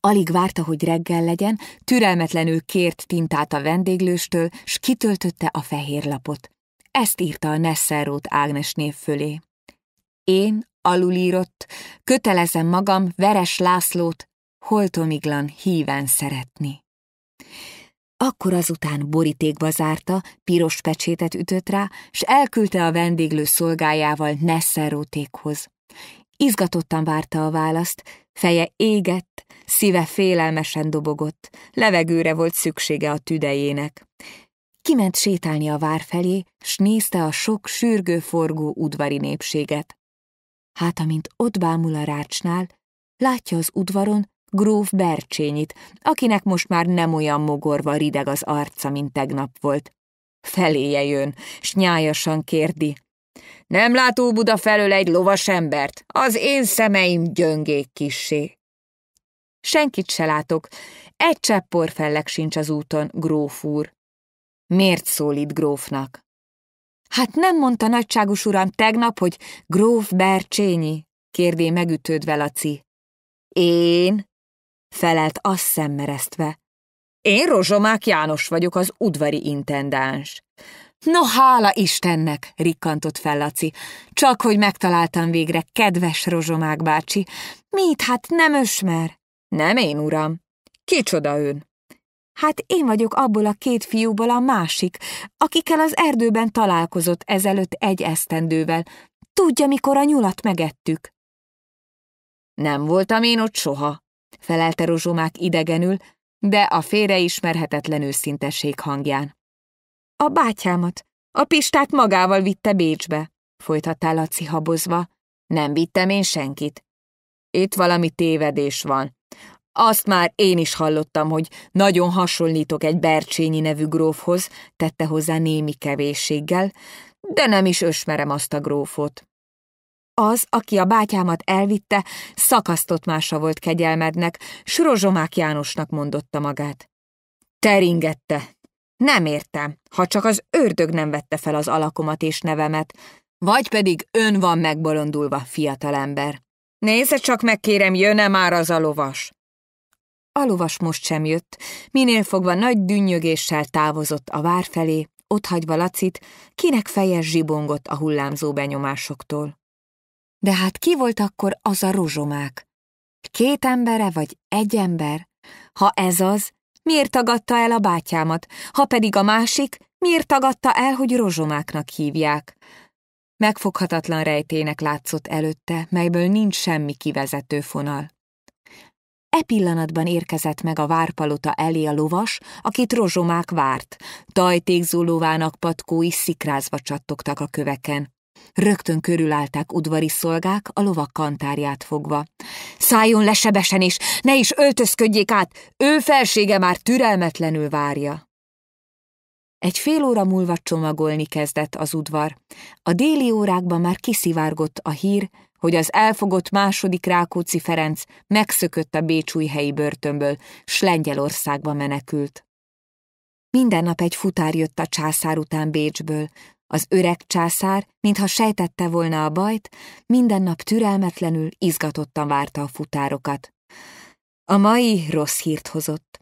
Alig várta, hogy reggel legyen, türelmetlenül kért tintát a vendéglőstől, s kitöltötte a fehér lapot. Ezt írta a Nesserót Ágnes név fölé. Én, alulírott, kötelezem magam Veres Lászlót holtomiglan híven szeretni. Akkor azután borítékba zárta, piros pecsétet ütött rá, s elküldte a vendéglő szolgájával Nesserótékhoz. Izgatottan várta a választ, feje égett, szíve félelmesen dobogott, levegőre volt szüksége a tüdejének. Kiment sétálni a vár felé, s nézte a sok sürgő-forgó udvari népséget. Hát, amint ott bámul a rácsnál, látja az udvaron, gróf Bercsényit, akinek most már nem olyan mogorva rideg az arca, mint tegnap volt. Feléje jön, s nyájasan kérdi. Nem látó Buda felől egy lovas embert, az én szemeim gyöngék kissé. Senkit se látok, egy csepp porfellek sincs az úton, gróf úr. Miért szólít grófnak? Hát nem mondta nagyságos uram tegnap, hogy gróf Bercsényi? kérdé megütődve Laci. Én? felelt azt szemmeresztve. Én Rozsomák János vagyok, az udvari intendáns. No, hála Istennek, rikkantott fel Laci. Csak, hogy megtaláltam végre, kedves Rozsomák bácsi. Mit, hát nem ösmer? Nem én, uram. Kicsoda ön? Hát én vagyok abból a két fiúból a másik, akikkel az erdőben találkozott ezelőtt egy esztendővel. Tudja, mikor a nyulat megettük. Nem voltam én ott soha, felelte rozsomák idegenül, de a félre ismerhetetlen őszintesség hangján. A bátyámat, a pistát magával vitte Bécsbe, folytatta Laci habozva. Nem vittem én senkit. Itt valami tévedés van. Azt már én is hallottam, hogy nagyon hasonlítok egy Bercsényi nevű grófhoz, tette hozzá némi kevésséggel, de nem is ösmerem azt a grófot. Az, aki a bátyámat elvitte, szakasztott mása volt kegyelmednek, Sorozsomák Jánosnak mondotta magát. Teringette. Nem értem, ha csak az ördög nem vette fel az alakomat és nevemet, vagy pedig ön van megbolondulva, fiatalember. Nézze csak meg, kérem, jön-e már az a lovas? A lovas most sem jött, minél fogva nagy dünnyögéssel távozott a vár felé, otthagyva Lacit, kinek fejes zsibongott a hullámzó benyomásoktól. De hát ki volt akkor az a rozsomák? Két embere vagy egy ember? Ha ez az, miért tagadta el a bátyámat? Ha pedig a másik, miért tagadta el, hogy rozsomáknak hívják? Megfoghatatlan rejtének látszott előtte, melyből nincs semmi kivezető fonal. E pillanatban érkezett meg a várpalota elé a lovas, akit rozsomák várt. Tajtékzó lovának patkói szikrázva csattogtak a köveken. Rögtön körülállták udvari szolgák, a lovak kantárját fogva. Szálljon le sebesen is, ne is öltözködjék át, ő felsége már türelmetlenül várja. Egy fél óra múlva csomagolni kezdett az udvar. A déli órákban már kiszivárgott a hír, hogy az elfogott második Rákóczi Ferenc megszökött a bécsújhelyi börtönből, s Lengyelországba menekült. Minden nap egy futár jött a császár után Bécsből, az öreg császár, mintha sejtette volna a bajt, minden nap türelmetlenül, izgatottan várta a futárokat. A mai rossz hírt hozott.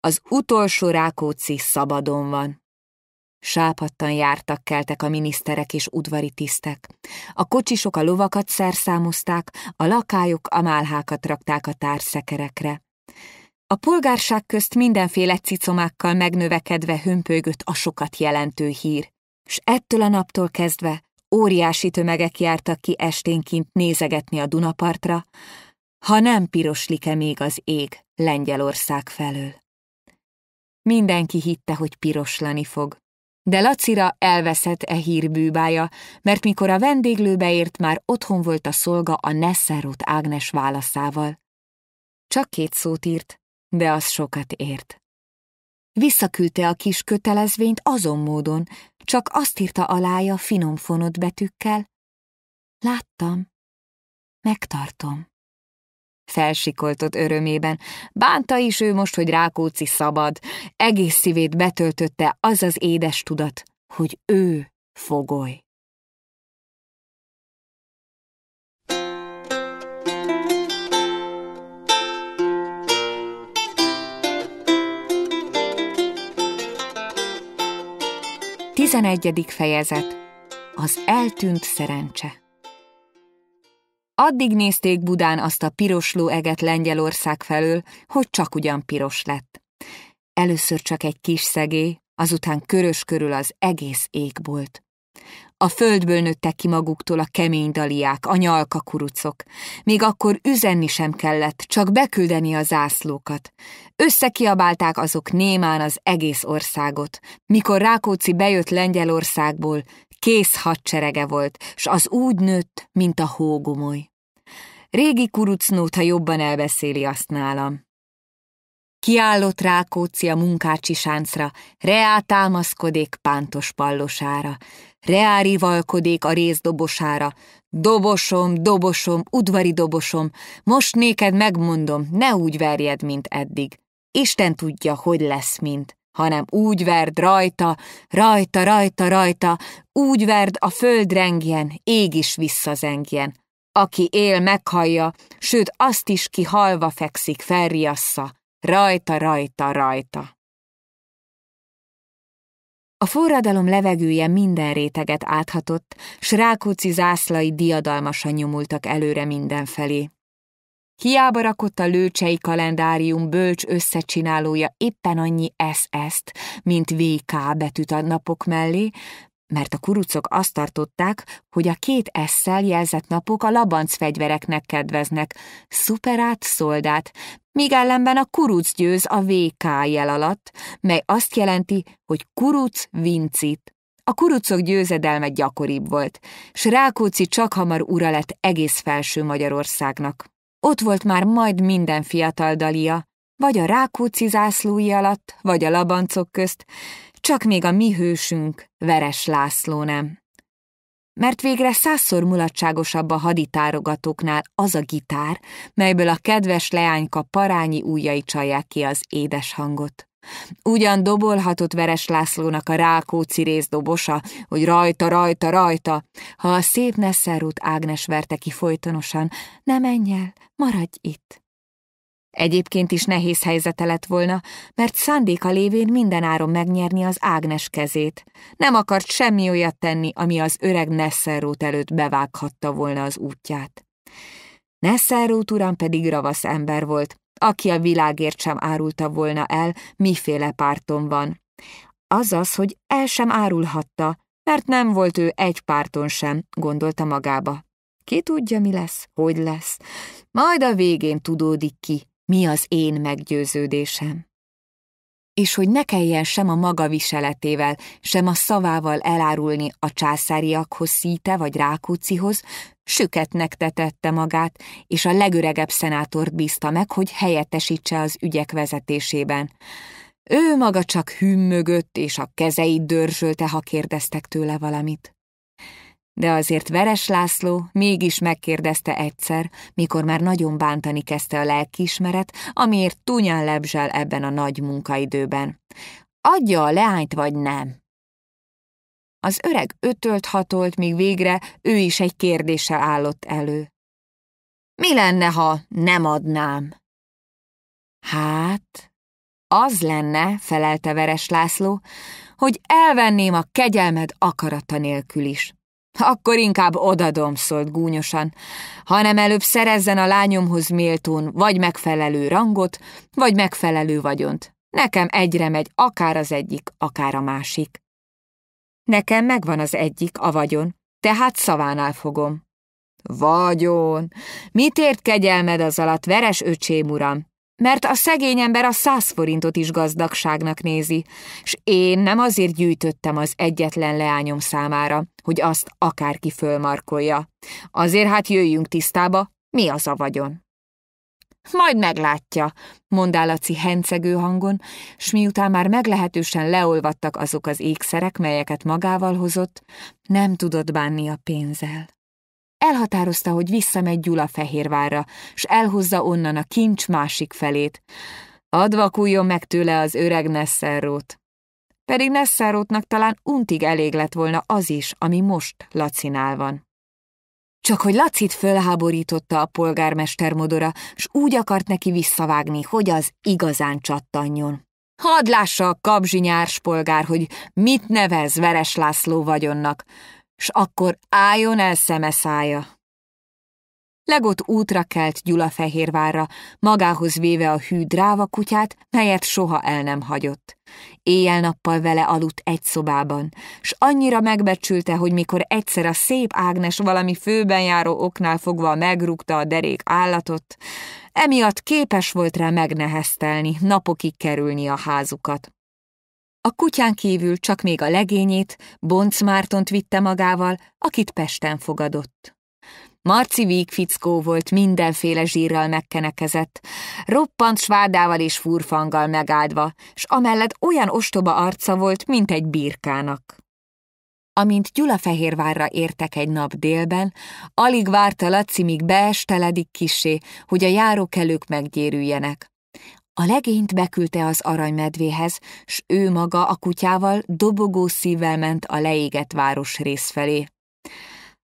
Az utolsó rákóci szabadon van. Sápadtan jártak, keltek a miniszterek és udvari tisztek. A kocsisok a lovakat szerszámozták, a lakályok a málhákat rakták a társzekerekre. A polgárság közt mindenféle cicomákkal megnövekedve hömpögött a sokat jelentő hír s ettől a naptól kezdve óriási tömegek jártak ki esténként nézegetni a Dunapartra, ha nem piroslike még az ég Lengyelország felől. Mindenki hitte, hogy piroslani fog, de Lacira elveszett e hír bűbája, mert mikor a vendéglőbe ért, már otthon volt a szolga a Nesserut Ágnes válaszával. Csak két szót írt, de az sokat ért. Visszaküldte a kis kötelezvényt azon módon, csak azt írta alája finom fonott
betűkkel.
Láttam,
megtartom.
Felsikoltott örömében, bánta is ő most, hogy Rákóczi szabad, egész szívét betöltötte az az édes tudat, hogy ő fogoly. 11. fejezet Az eltűnt szerencse Addig nézték Budán azt a pirosló eget Lengyelország felől, hogy csak ugyan piros lett. Először csak egy kis szegély, azután körös körül az egész égbolt. A földből nőttek ki maguktól a kemény daliák, a nyalka kurucok. Még akkor üzenni sem kellett, csak beküldeni a zászlókat. Összekiabálták azok némán az egész országot. Mikor Rákóczi bejött Lengyelországból, kész hadserege volt, s az úgy nőtt, mint a hógumoly. Régi kurucnót, ha jobban elbeszéli azt nálam. Kiállott Rákóczi a munkácsi sáncra, reátámaszkodék pántos pallosára. Reári valkodék a rész dobosára. Dobosom, dobosom, udvari dobosom, most néked megmondom, ne úgy verjed, mint eddig. Isten tudja, hogy lesz, mint hanem úgy verd rajta, rajta, rajta, rajta, úgy verd a föld rengjen, ég is visszazengjen. Aki él, meghallja, sőt azt is, ki halva fekszik, felriassza, rajta, rajta, rajta. A forradalom levegője minden réteget áthatott, s Rákóczi zászlai diadalmasan nyomultak előre mindenfelé. Hiába rakott a lőcsei kalendárium bölcs összecsinálója éppen annyi SS-t, mint VK betűt a napok mellé, mert a kurucok azt tartották, hogy a két esszel jelzett napok a labanc fegyvereknek kedveznek, szuperát, szoldát, míg ellenben a kuruc győz a VK jel alatt, mely azt jelenti, hogy kuruc vincit. A kurucok győzedelme gyakoribb volt, s Rákóczi hamar ura lett egész felső Magyarországnak. Ott volt már majd minden fiatal dalia, vagy a Rákóczi zászlói alatt, vagy a labancok közt, csak még a mi hősünk, Veres László nem. Mert végre százszor mulatságosabb a haditárogatóknál az a gitár, melyből a kedves leányka parányi ujjai csalják ki az édes hangot. Ugyan dobolhatott Veres Lászlónak a rákóci részdobosa, hogy rajta, rajta, rajta, ha a szép Nesserút Ágnes verte ki folytonosan, ne menj el, maradj itt. Egyébként is nehéz helyzete lett volna, mert szándéka lévén mindenáron megnyerni az Ágnes kezét. Nem akart semmi olyat tenni, ami az öreg Nesserót előtt bevághatta volna az útját. Nesserót uram pedig ravasz ember volt, aki a világért sem árulta volna el, miféle párton van. Azaz, hogy el sem árulhatta, mert nem volt ő egy párton sem, gondolta magába. Ki tudja, mi lesz, hogy lesz. Majd a végén tudódik ki, mi az én meggyőződésem. És hogy ne kelljen sem a maga viseletével, sem a szavával elárulni a császáriakhoz, Szíte vagy Rákócihoz, süketnek tetette magát, és a legöregebb szenátort bízta meg, hogy helyettesítse az ügyek vezetésében. Ő maga csak mögött, és a kezeit dörzsölte, ha kérdeztek tőle valamit. De azért Veres László mégis megkérdezte egyszer, mikor már nagyon bántani kezdte a lelkiismeret, amiért túnyán lebzsel ebben a nagy munkaidőben. Adja a leányt vagy nem? Az öreg ötölt hatolt, míg végre ő is egy kérdése állott elő. Mi lenne, ha nem adnám? Hát, az lenne, felelte Veres László, hogy elvenném a kegyelmed akarata nélkül is. Akkor inkább odadom, szólt gúnyosan, hanem előbb szerezzen a lányomhoz méltón vagy megfelelő rangot, vagy megfelelő vagyont. Nekem egyre megy akár az egyik, akár a másik. Nekem megvan az egyik, a vagyon, tehát szavánál fogom. Vagyon! Mit ért kegyelmed az alatt, veres öcsém uram? mert a szegény ember a száz forintot is gazdagságnak nézi, s én nem azért gyűjtöttem az egyetlen leányom számára, hogy azt akárki fölmarkolja. Azért hát jöjjünk tisztába, mi az a vagyon. Majd meglátja, mondá Laci hencegő hangon, s miután már meglehetősen leolvadtak azok az ékszerek, melyeket magával hozott, nem tudott bánni a pénzzel. Elhatározta, hogy visszamegy Fehérvárra, s elhozza onnan a kincs másik felét. Advakuljon meg tőle az öreg Nesserót. Pedig Nesserótnak talán untig elég lett volna az is, ami most Lacinál van. Csak hogy Lacit fölháborította a polgármester modora, s úgy akart neki visszavágni, hogy az igazán csattanjon. Hadd lássa a kabzsi polgár, hogy mit nevez Veres László vagyonnak, s akkor álljon el szája. Legott útra kelt Gyulafehérvárra, magához véve a hű dráva kutyát, melyet soha el nem hagyott. Éjjel-nappal vele aludt egy szobában, s annyira megbecsülte, hogy mikor egyszer a szép Ágnes valami főben járó oknál fogva megrúgta a derék állatot, emiatt képes volt rá megneheztelni, napokig kerülni a házukat. A kutyán kívül csak még a legényét, Bonc Mártont vitte magával, akit Pesten fogadott. Marci fickó volt, mindenféle zsírral megkenekezett, roppant svádával és furfanggal megáldva, s amellett olyan ostoba arca volt, mint egy birkának. Amint Gyulafehérvárra értek egy nap délben, alig várta Laci, míg beesteledik kisé, hogy a járókelők meggyérüljenek. A legényt beküldte az aranymedvéhez, s ő maga a kutyával dobogó szívvel ment a leégett város rész felé.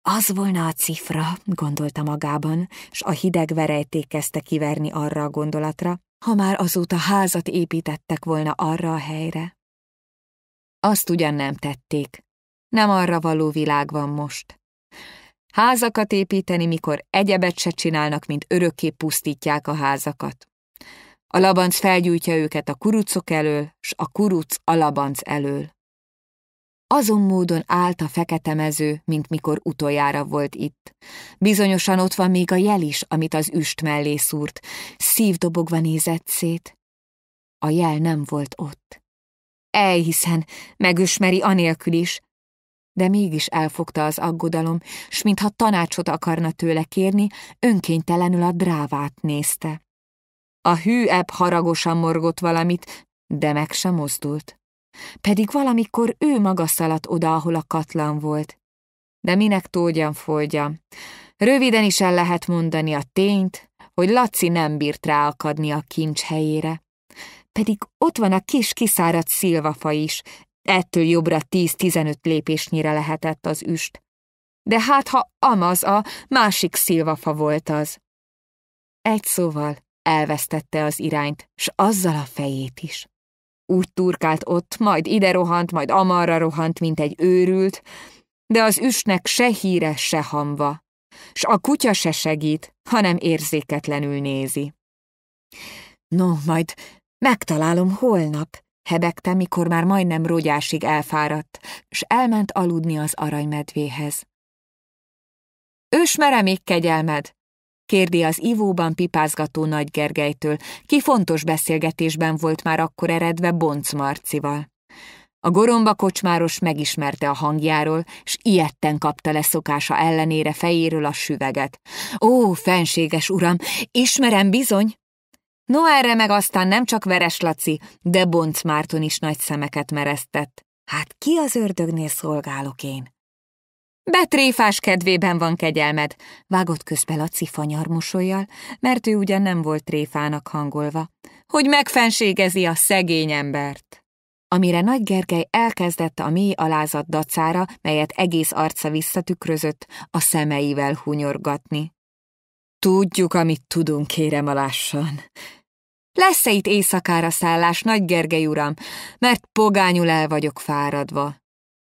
Az volna a cifra, gondolta magában, s a hideg verejték kezdte kiverni arra a gondolatra, ha már azóta házat építettek volna arra a helyre. Azt ugyan nem tették. Nem arra való világ van most. Házakat építeni, mikor egyebet se csinálnak, mint örökké pusztítják a házakat. A labanc felgyújtja őket a kurucok elől, s a kuruc a labanc elől. Azon módon állt a fekete mező, mint mikor utoljára volt itt. Bizonyosan ott van még a jel is, amit az üst mellé szúrt. Szívdobogva nézett szét. A jel nem volt ott. hiszen megösmeri anélkül is. De mégis elfogta az aggodalom, s mintha tanácsot akarna tőle kérni, önkéntelenül a drávát nézte. A hű ebb haragosan morgott valamit, de meg sem mozdult. Pedig valamikor ő maga szaladt oda, ahol a katlan volt. De minek tógyan folyja, Röviden is el lehet mondani a tényt, hogy Laci nem bírt ráakadni a kincs helyére. Pedig ott van a kis kiszáradt szilvafa is, ettől jobbra 10-15 lépésnyire lehetett az üst. De hát ha amaz a másik szilvafa volt az. Egy szóval, elvesztette az irányt, s azzal a fejét is. Úgy turkált ott, majd ide rohant, majd amarra rohant, mint egy őrült, de az üsnek se híre, se hamva, s a kutya se segít, hanem érzéketlenül nézi. No, majd megtalálom holnap, hebegte, mikor már majdnem rogyásig elfáradt, s elment aludni az aranymedvéhez. Ősmere még kegyelmed, Kérdi az ivóban pipázgató Nagy Gergelytől, ki fontos beszélgetésben volt már akkor eredve Bonc Marcival. A goromba kocsmáros megismerte a hangjáról, s ilyetten kapta le szokása ellenére fejéről a süveget. Ó, fenséges uram, ismerem bizony! No, erre meg aztán nem csak Veres Laci, de Bonc Márton is nagy szemeket mereztett. Hát ki az ördögnél szolgálok én? Betréfás kedvében van kegyelmed, vágott közbe Laci fanyar mosolyjal, mert ő ugyan nem volt tréfának hangolva, hogy megfenségezi a szegény embert. Amire Nagy Gergely elkezdett a mély alázat dacára, melyet egész arca visszatükrözött, a szemeivel hunyorgatni. Tudjuk, amit tudunk, kérem alássan. Lesz-e itt éjszakára szállás, Nagy Gergely uram, mert pogányul el vagyok fáradva.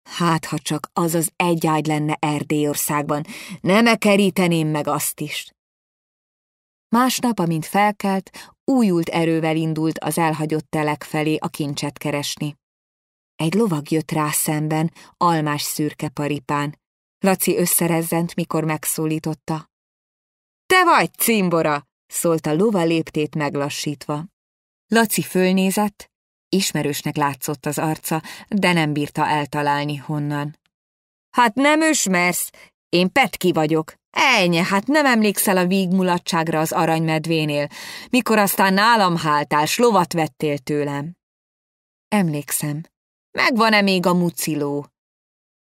Hát, ha csak az az egy ágy lenne Erdélyországban, nem ekeríteném meg azt is. Másnap, amint felkelt, újult erővel indult az elhagyott telek felé a kincset keresni. Egy lovag jött rá szemben, almás szürke paripán. Laci összerezzent, mikor megszólította. – Te vagy, cimbora! – szólt a lova léptét meglassítva. Laci fölnézett, Ismerősnek látszott az arca, de nem bírta eltalálni honnan. Hát nem ismersz, én Petki vagyok. Ejnye, hát nem emlékszel a vígmulatságra az aranymedvénél, mikor aztán nálam háltál, lovat vettél tőlem. Emlékszem. Megvan-e még a muciló?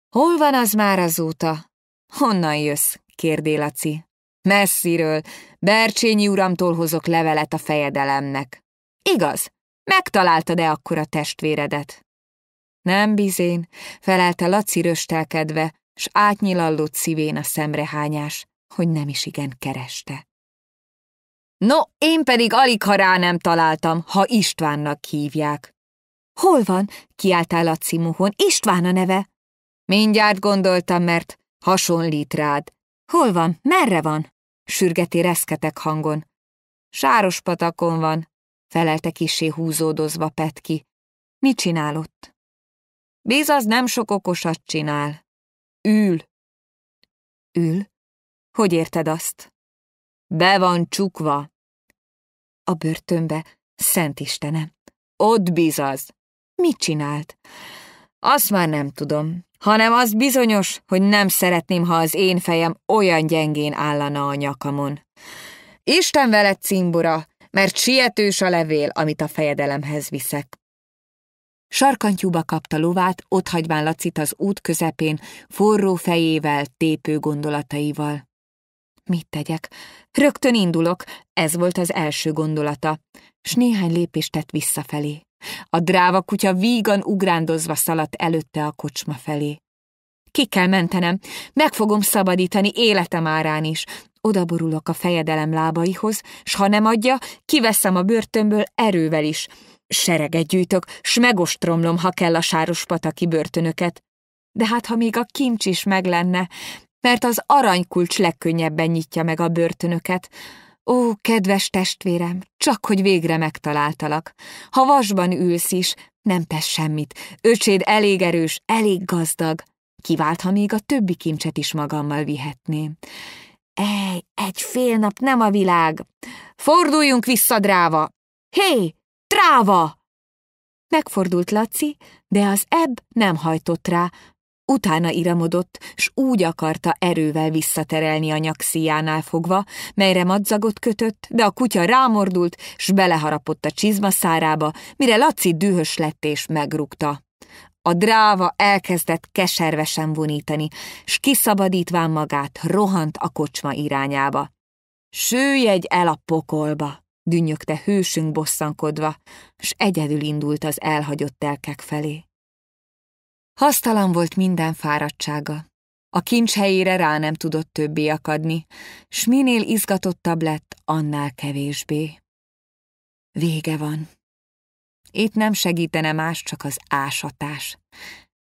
Hol van az már azóta? Honnan jössz? kérdé Laci. Messziről. Bercsényi uramtól hozok levelet a fejedelemnek. Igaz, Megtaláltad-e akkor a testvéredet? Nem bizén, felelte Laci röstelkedve, s átnyilallott szívén a szemrehányás, hogy nem is igen kereste. No, én pedig alig ha rá nem találtam, ha Istvánnak hívják. Hol van? kiáltál Laci muhon. István a neve. Mindjárt gondoltam, mert hasonlít rád. Hol van? Merre van? Sürgeti reszketek hangon. Sáros patakon van, felelte kisé húzódozva Petki. Mit csinál ott? Béz az nem sok okosat csinál. Ül. Ül? Hogy érted azt? Be van csukva. A börtönbe, szent Istenem. Ott bizaz. Mit csinált? Azt már nem tudom, hanem az bizonyos, hogy nem szeretném, ha az én fejem olyan gyengén állana a nyakamon. Isten veled, cimbora! mert sietős a levél, amit a fejedelemhez viszek. Sarkantyúba kapta lovát, hagyván Lacit az út közepén, forró fejével, tépő gondolataival. Mit tegyek? Rögtön indulok, ez volt az első gondolata, s néhány lépést tett visszafelé. A dráva kutya vígan ugrándozva szaladt előtte a kocsma felé. Ki kell mentenem, meg fogom szabadítani életem árán is, odaborulok a fejedelem lábaihoz, s ha nem adja, kiveszem a börtönből erővel is. Sereget gyűjtök, s megostromlom, ha kell a sáros pataki börtönöket. De hát, ha még a kincs is meg lenne, mert az aranykulcs legkönnyebben nyitja meg a börtönöket. Ó, kedves testvérem, csak hogy végre megtaláltalak. Ha vasban ülsz is, nem tesz semmit. Öcséd elég erős, elég gazdag. Kivált, ha még a többi kincset is magammal vihetném. Ej, egy fél nap nem a világ. Forduljunk vissza, dráva! Hé, dráva! Megfordult Laci, de az ebb nem hajtott rá, Utána iramodott, s úgy akarta erővel visszaterelni a nyakszíjánál fogva, melyre madzagot kötött, de a kutya rámordult, s beleharapott a csizma szárába, mire Laci dühös lett és megrúgta. A dráva elkezdett keservesen vonítani, s kiszabadítván magát rohant a kocsma irányába. Sőjegy el a pokolba! dünnyögte hősünk bosszankodva, s egyedül indult az elhagyott telkek felé. Hasztalan volt minden fáradtsága. A kincs helyére rá nem tudott többé akadni, s minél izgatottabb lett, annál kevésbé. Vége van. Itt nem segítene más, csak az ásatás.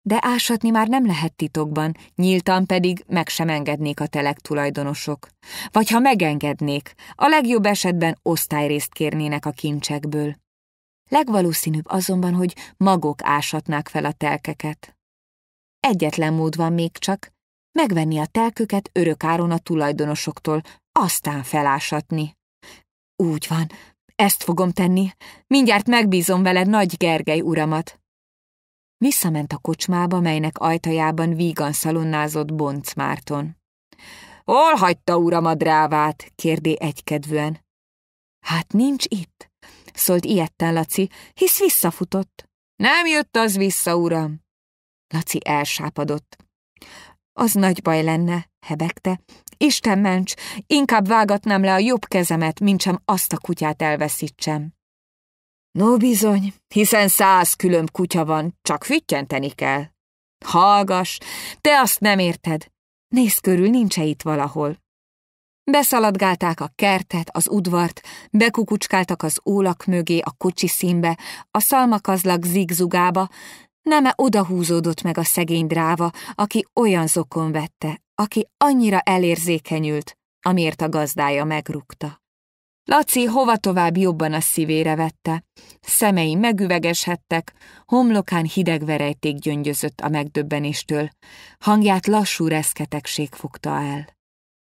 De ásatni már nem lehet titokban, nyíltan pedig meg sem engednék a telek tulajdonosok. Vagy ha megengednék, a legjobb esetben osztályrészt kérnének a kincsekből. Legvalószínűbb azonban, hogy magok ásatnák fel a telkeket. Egyetlen mód van még csak, megvenni a telköket örökáron a tulajdonosoktól, aztán felásatni. Úgy van, ezt fogom tenni. Mindjárt megbízom veled nagy Gergely uramat. Visszament a kocsmába, melynek ajtajában vígan szalonnázott Bonc Márton. Hol hagyta uram a drávát? kérdé egykedvűen. Hát nincs itt, szólt ilyetten Laci, hisz visszafutott. Nem jött az vissza, uram. Laci elsápadott. Az nagy baj lenne, hebegte. Isten ments, inkább vágatnám le a jobb kezemet, mint sem azt a kutyát elveszítsem. No bizony, hiszen száz külön kutya van, csak füttyenteni kell. Hallgas, te azt nem érted. Nézd körül, nincs -e itt valahol. Beszaladgálták a kertet, az udvart, bekukucskáltak az ólak mögé, a kocsi színbe, a szalmakazlak zigzugába, Neme odahúzódott meg a szegény dráva, aki olyan zokon vette, aki annyira elérzékenyült, amiért a gazdája megrúgta. Laci hova tovább jobban a szívére vette. Szemei megüvegeshettek, homlokán hideg verejték gyöngyözött a megdöbbenéstől, hangját lassú reszketegség fogta el.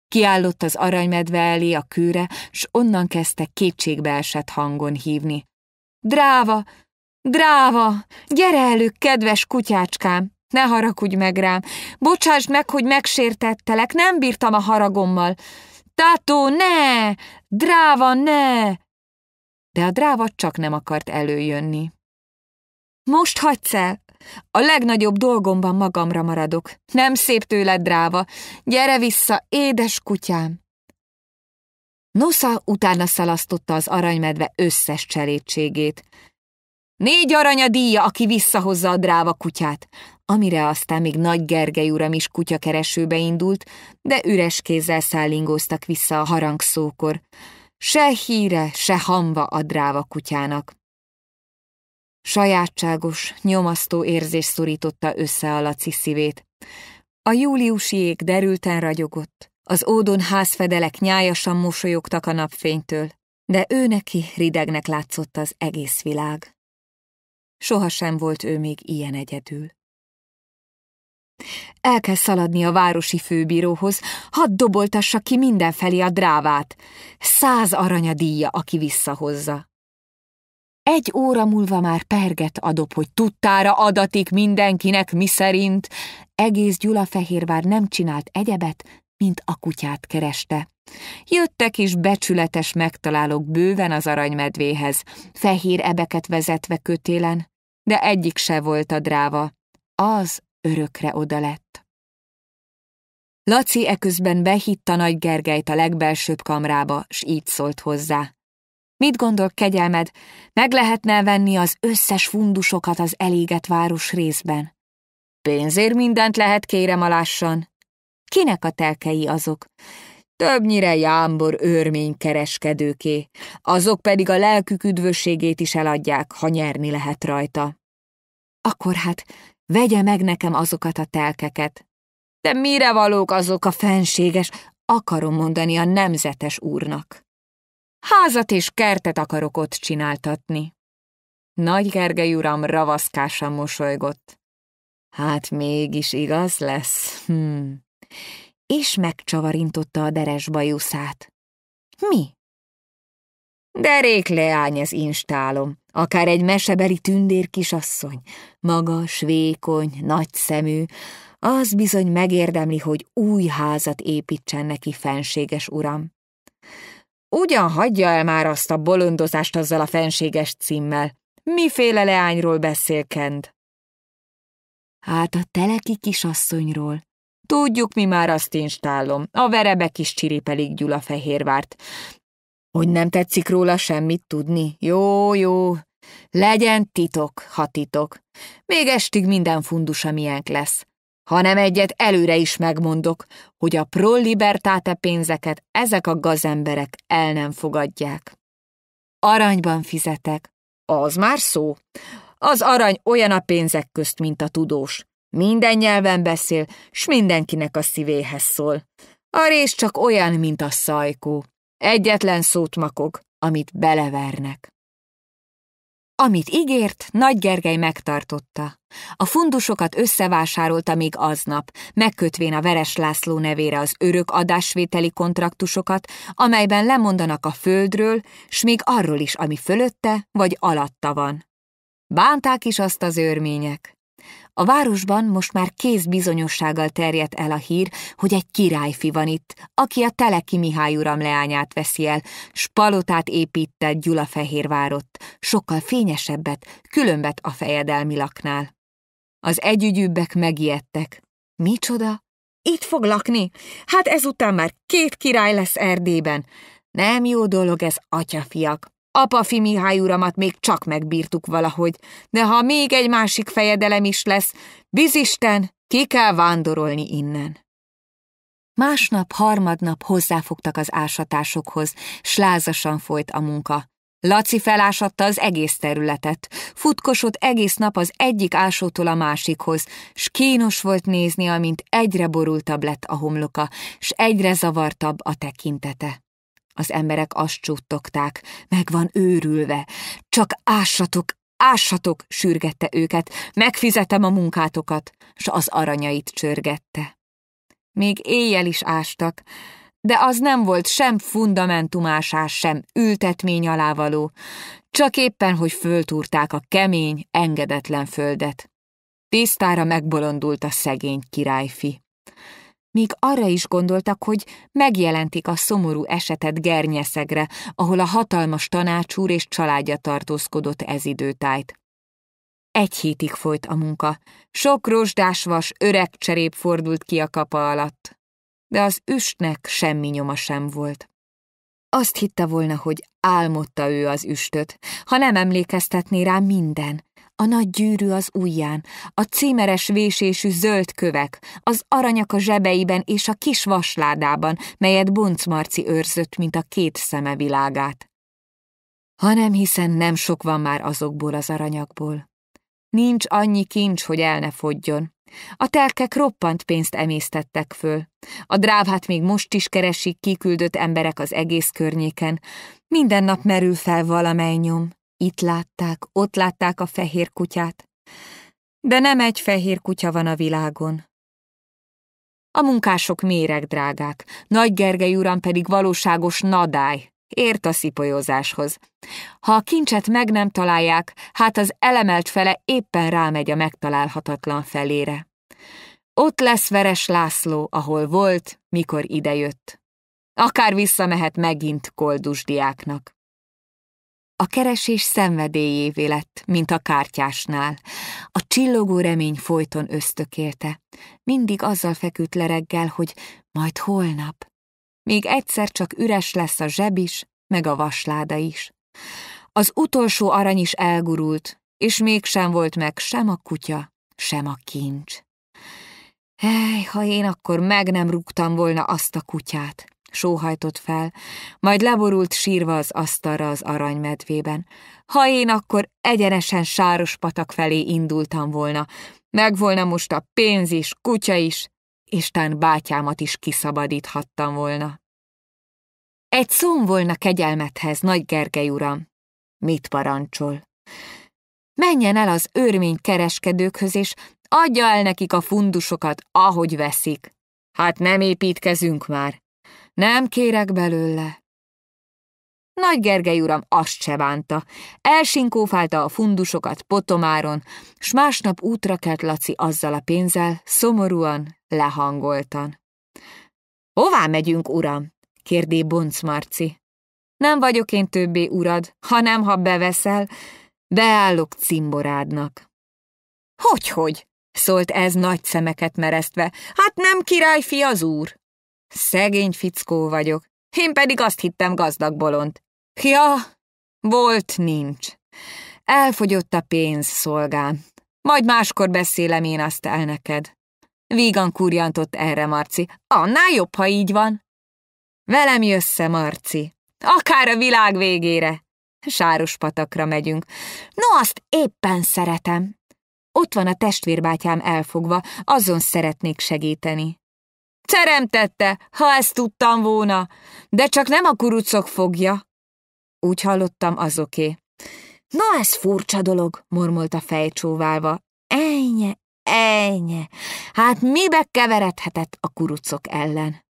Kiállott az aranymedve elé a kőre, s onnan kezdte kétségbeesett hangon hívni. Dráva, Dráva, gyere elő, kedves kutyácskám! Ne haragudj meg rám! Bocsásd meg, hogy megsértettelek, nem bírtam a haragommal! Tátó, ne! Dráva, ne! De a dráva csak nem akart előjönni. Most hagysz el! A legnagyobb dolgomban magamra maradok. Nem szép tőled, dráva. Gyere vissza, édes kutyám! Nosza utána szalasztotta az aranymedve összes cselédségét. Négy arany a díja, aki visszahozza a dráva kutyát. Amire aztán még Nagy Gergely uram is kutyakeresőbe indult, de üres kézzel szállingóztak vissza a harangszókor. Se híre, se hamva a dráva kutyának. Sajátságos, nyomasztó érzés szorította össze a Laci szívét. A júliusi ég derülten ragyogott, az ódon házfedelek nyájasan mosolyogtak a napfénytől, de ő neki ridegnek látszott az egész világ. Sohasem volt ő még ilyen egyedül. El kell szaladni a városi főbíróhoz, hadd doboltassa ki mindenfelé a drávát. Száz aranya díja, aki visszahozza. Egy óra múlva már perget adok, hogy tudtára adatik mindenkinek, szerint. Egész Gyulafehérvár nem csinált egyebet, mint a kutyát kereste. Jöttek is becsületes megtalálók bőven az aranymedvéhez, fehér ebeket vezetve kötélen, de egyik se volt a dráva. Az örökre oda lett. Laci eközben behitt a nagy Gergelyt a legbelsőbb kamrába, s így szólt hozzá. Mit gondol kegyelmed, meg lehetne venni az összes fundusokat az elégett város részben? Pénzért mindent lehet, kérem alássan. Kinek a telkei azok? többnyire jámbor őrmény kereskedőké, azok pedig a lelkük üdvösségét is eladják, ha nyerni lehet rajta. Akkor hát vegye meg nekem azokat a telkeket. De mire valók azok a fenséges, akarom mondani a nemzetes úrnak. Házat és kertet akarok ott csináltatni. Nagy Gergely uram ravaszkásan mosolygott. Hát mégis igaz lesz. Hmm és megcsavarintotta a deres bajuszát. Mi? Derék leány ez instálom, akár egy mesebeli tündér kisasszony, magas, vékony, nagyszemű, az bizony megérdemli, hogy új házat építsen neki fenséges uram. Ugyan hagyja el már azt a bolondozást azzal a fenséges címmel. Miféle leányról beszélkend? Hát a teleki kisasszonyról, Tudjuk, mi már azt instálom. A verebek is csiripelik gyula fehérvárt. Hogy nem tetszik róla semmit tudni? Jó, jó. Legyen titok, ha titok. Még estig minden fundusa miénk lesz hanem egyet előre is megmondok, hogy a pro libertáte pénzeket ezek a gazemberek el nem fogadják. Aranyban fizetek. Az már szó. Az arany olyan a pénzek közt, mint a tudós. Minden nyelven beszél, s mindenkinek a szívéhez szól. A rés csak olyan, mint a szajkó. Egyetlen szót makog, amit belevernek. Amit ígért, Nagy Gergely megtartotta. A fundusokat összevásárolta még aznap, megkötvén a Veres László nevére az örök adásvételi kontraktusokat, amelyben lemondanak a földről, s még arról is, ami fölötte vagy alatta van. Bánták is azt az örmények, a városban most már kézbizonyossággal terjedt el a hír, hogy egy királyfi van itt, aki a Teleki Mihály uram leányát veszi el, s palotát épített Gyulafehérvárott, sokkal fényesebbet, különbet a fejedelmi laknál. Az együgyűbbek megijedtek. Micsoda? Itt fog lakni? Hát ezután már két király lesz Erdében. Nem jó dolog ez, atyafiak. Apafi Mihály uramat még csak megbírtuk valahogy, de ha még egy másik fejedelem is lesz, bizisten, ki kell vándorolni innen. Másnap, harmadnap hozzáfogtak az ásatásokhoz, slázasan folyt a munka. Laci felásatta az egész területet, futkosott egész nap az egyik ásótól a másikhoz, s kínos volt nézni, amint egyre borultabb lett a homloka, s egyre zavartabb a tekintete. Az emberek azt csuttogták, meg van őrülve. Csak ássatok, ássatok, sürgette őket, megfizetem a munkátokat, s az aranyait csörgette. Még éjjel is ástak, de az nem volt sem fundamentumásás, sem ültetmény alávaló, csak éppen, hogy föltúrták a kemény, engedetlen földet. Tisztára megbolondult a szegény királyfi még arra is gondoltak, hogy megjelentik a szomorú esetet Gernyeszegre, ahol a hatalmas tanácsúr és családja tartózkodott ez időtájt. Egy hétig folyt a munka. Sok rozsdásvas, öreg cserép fordult ki a kapa alatt. De az üstnek semmi nyoma sem volt. Azt hitte volna, hogy álmodta ő az üstöt, ha nem emlékeztetné rá minden, a nagy gyűrű az ujján, a címeres vésésű zöld kövek, az aranyak a zsebeiben és a kis vasládában, melyet Boncmarci őrzött, mint a két szeme világát. Hanem hiszen nem sok van már azokból az aranyakból. Nincs annyi kincs, hogy el ne fogjon. A telkek roppant pénzt emésztettek föl. A drávhát még most is keresik kiküldött emberek az egész környéken. Minden nap merül fel valamely nyom. Itt látták, ott látták a fehér kutyát. De nem egy fehér kutya van a világon. A munkások méreg drágák, Nagy Gergely uram pedig valóságos nadály, ért a szipolyozáshoz. Ha a kincset meg nem találják, hát az elemelt fele éppen rámegy a megtalálhatatlan felére. Ott lesz Veres László, ahol volt, mikor idejött. Akár visszamehet megint koldus diáknak. A keresés szenvedélyévé lett, mint a kártyásnál. A csillogó remény folyton ösztökélte. Mindig azzal feküdt le reggel, hogy majd holnap. Még egyszer csak üres lesz a zseb is, meg a vasláda is. Az utolsó arany is elgurult, és mégsem volt meg sem a kutya, sem a kincs. Hely, ha én akkor meg nem rúgtam volna azt a kutyát sóhajtott fel, majd leborult sírva az asztalra az aranymedvében. Ha én akkor egyenesen sáros patak felé indultam volna, volna most a pénz is, kutya is, és tán bátyámat is kiszabadíthattam volna. Egy szón volna kegyelmethez, nagy Gergely uram. Mit parancsol? Menjen el az örmény kereskedőkhöz, és adja el nekik a fundusokat, ahogy veszik. Hát nem építkezünk már. Nem kérek belőle. Nagy Gergely uram azt se bánta. Elsinkófálta a fundusokat potomáron, s másnap útra kelt Laci azzal a pénzzel, szomorúan, lehangoltan. Hová megyünk, uram? kérdé Bonc Marci. Nem vagyok én többé urad, hanem ha beveszel, beállok cimborádnak. Hogyhogy? -hogy? szólt ez nagy szemeket meresztve. Hát nem királyfi az úr. Szegény fickó vagyok. Én pedig azt hittem gazdag bolond. Ja, volt, nincs. Elfogyott a pénz, szolgám. Majd máskor beszélem én azt el neked. Vígan kurjantott erre Marci. Annál jobb, ha így van. Velem jössz Marci. Akár a világ végére. Sáros patakra megyünk. No, azt éppen szeretem. Ott van a testvérbátyám elfogva, azon szeretnék segíteni. Teremtette, ha ezt tudtam volna, de csak nem a kurucok fogja. Úgy hallottam azoké. Na ez furcsa dolog, mormolta fejcsóválva. Ennye, ennye, Hát mibe keveredhetett a kurucok ellen?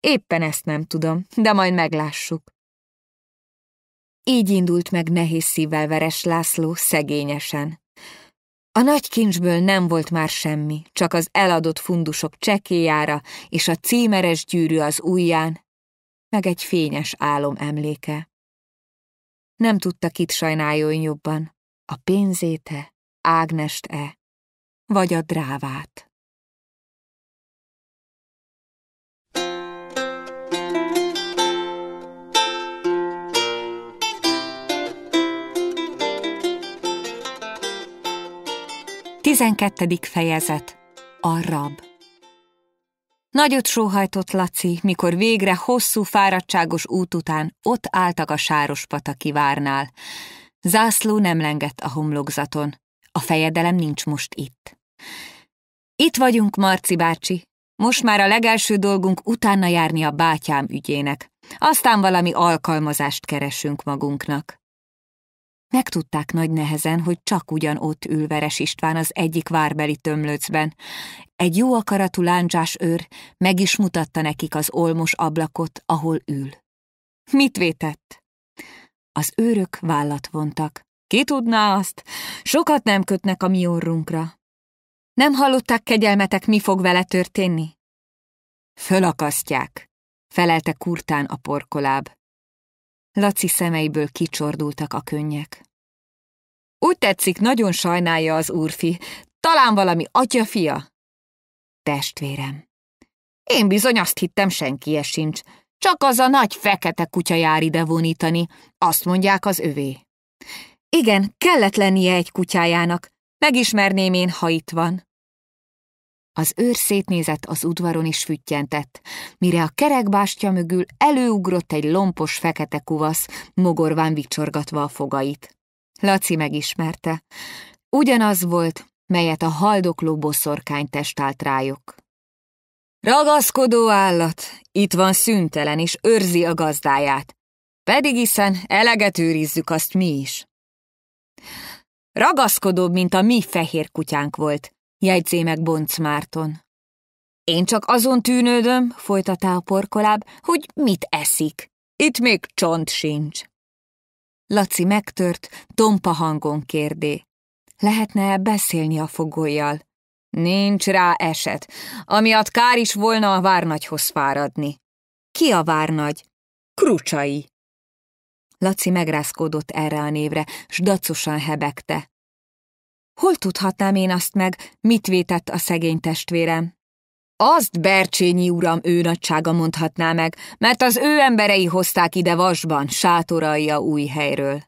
Éppen ezt nem tudom, de majd meglássuk. Így indult meg nehéz szívvel Veres László szegényesen. A nagy kincsből nem volt már semmi, csak az eladott fundusok csekéjára és a címeres gyűrű az ujján, meg egy fényes álom emléke. Nem
tudta, kit sajnáljon jobban, a pénzéte, Ágnest-e, vagy a drávát.
12. fejezet A rab Nagyot sóhajtott Laci, mikor végre hosszú, fáradtságos út után ott álltak a pataki várnál. Zászló nem lengett a homlokzaton. A fejedelem nincs most itt. Itt vagyunk, Marci bácsi. Most már a legelső dolgunk utána járni a bátyám ügyének. Aztán valami alkalmazást keresünk magunknak. Megtudták nagy nehezen, hogy csak ugyan ott ül Veres István az egyik várbeli tömlöcben. Egy jó akaratú láncsás őr meg is mutatta nekik az olmos ablakot, ahol ül. Mit vétett? Az őrök vállat vontak. Ki tudná azt? Sokat nem kötnek a mi orrunkra. Nem hallották kegyelmetek, mi fog vele történni? Fölakasztják, felelte kurtán a porkoláb. Laci szemeiből kicsordultak a könnyek. Úgy tetszik, nagyon sajnálja az úrfi. Talán valami atyafia? Testvérem. Én bizony azt hittem, senki sincs. Csak az a nagy fekete kutya jár ide vonítani. Azt mondják az övé. Igen, kellett lennie egy kutyájának. Megismerném én, ha itt van. Az őr szétnézett az udvaron is füttyentett, mire a kerekbástya mögül előugrott egy lompos fekete kuvasz, mogorván vicsorgatva a fogait. Laci megismerte. Ugyanaz volt, melyet a haldokló boszorkány testált rájuk. Ragaszkodó állat, itt van szüntelen, és őrzi a gazdáját. Pedig hiszen eleget őrizzük azt mi is. Ragaszkodóbb, mint a mi fehér kutyánk volt, jegyzé meg Bonc Márton. Én csak azon tűnődöm, folytatá a porkoláb, hogy mit eszik. Itt még csont sincs. Laci megtört, tompa hangon kérdé. Lehetne beszélni a fogolyjal? Nincs rá eset, amiatt kár is volna a várnagyhoz fáradni. Ki a várnagy? Krucsai. Laci megrázkodott erre a névre, s dacosan hebegte. Hol tudhatnám én azt meg, mit vétett a szegény testvérem? Azt Bercsényi uram ő nagysága mondhatná meg, mert az ő emberei hozták ide vasban, sátoralja új helyről.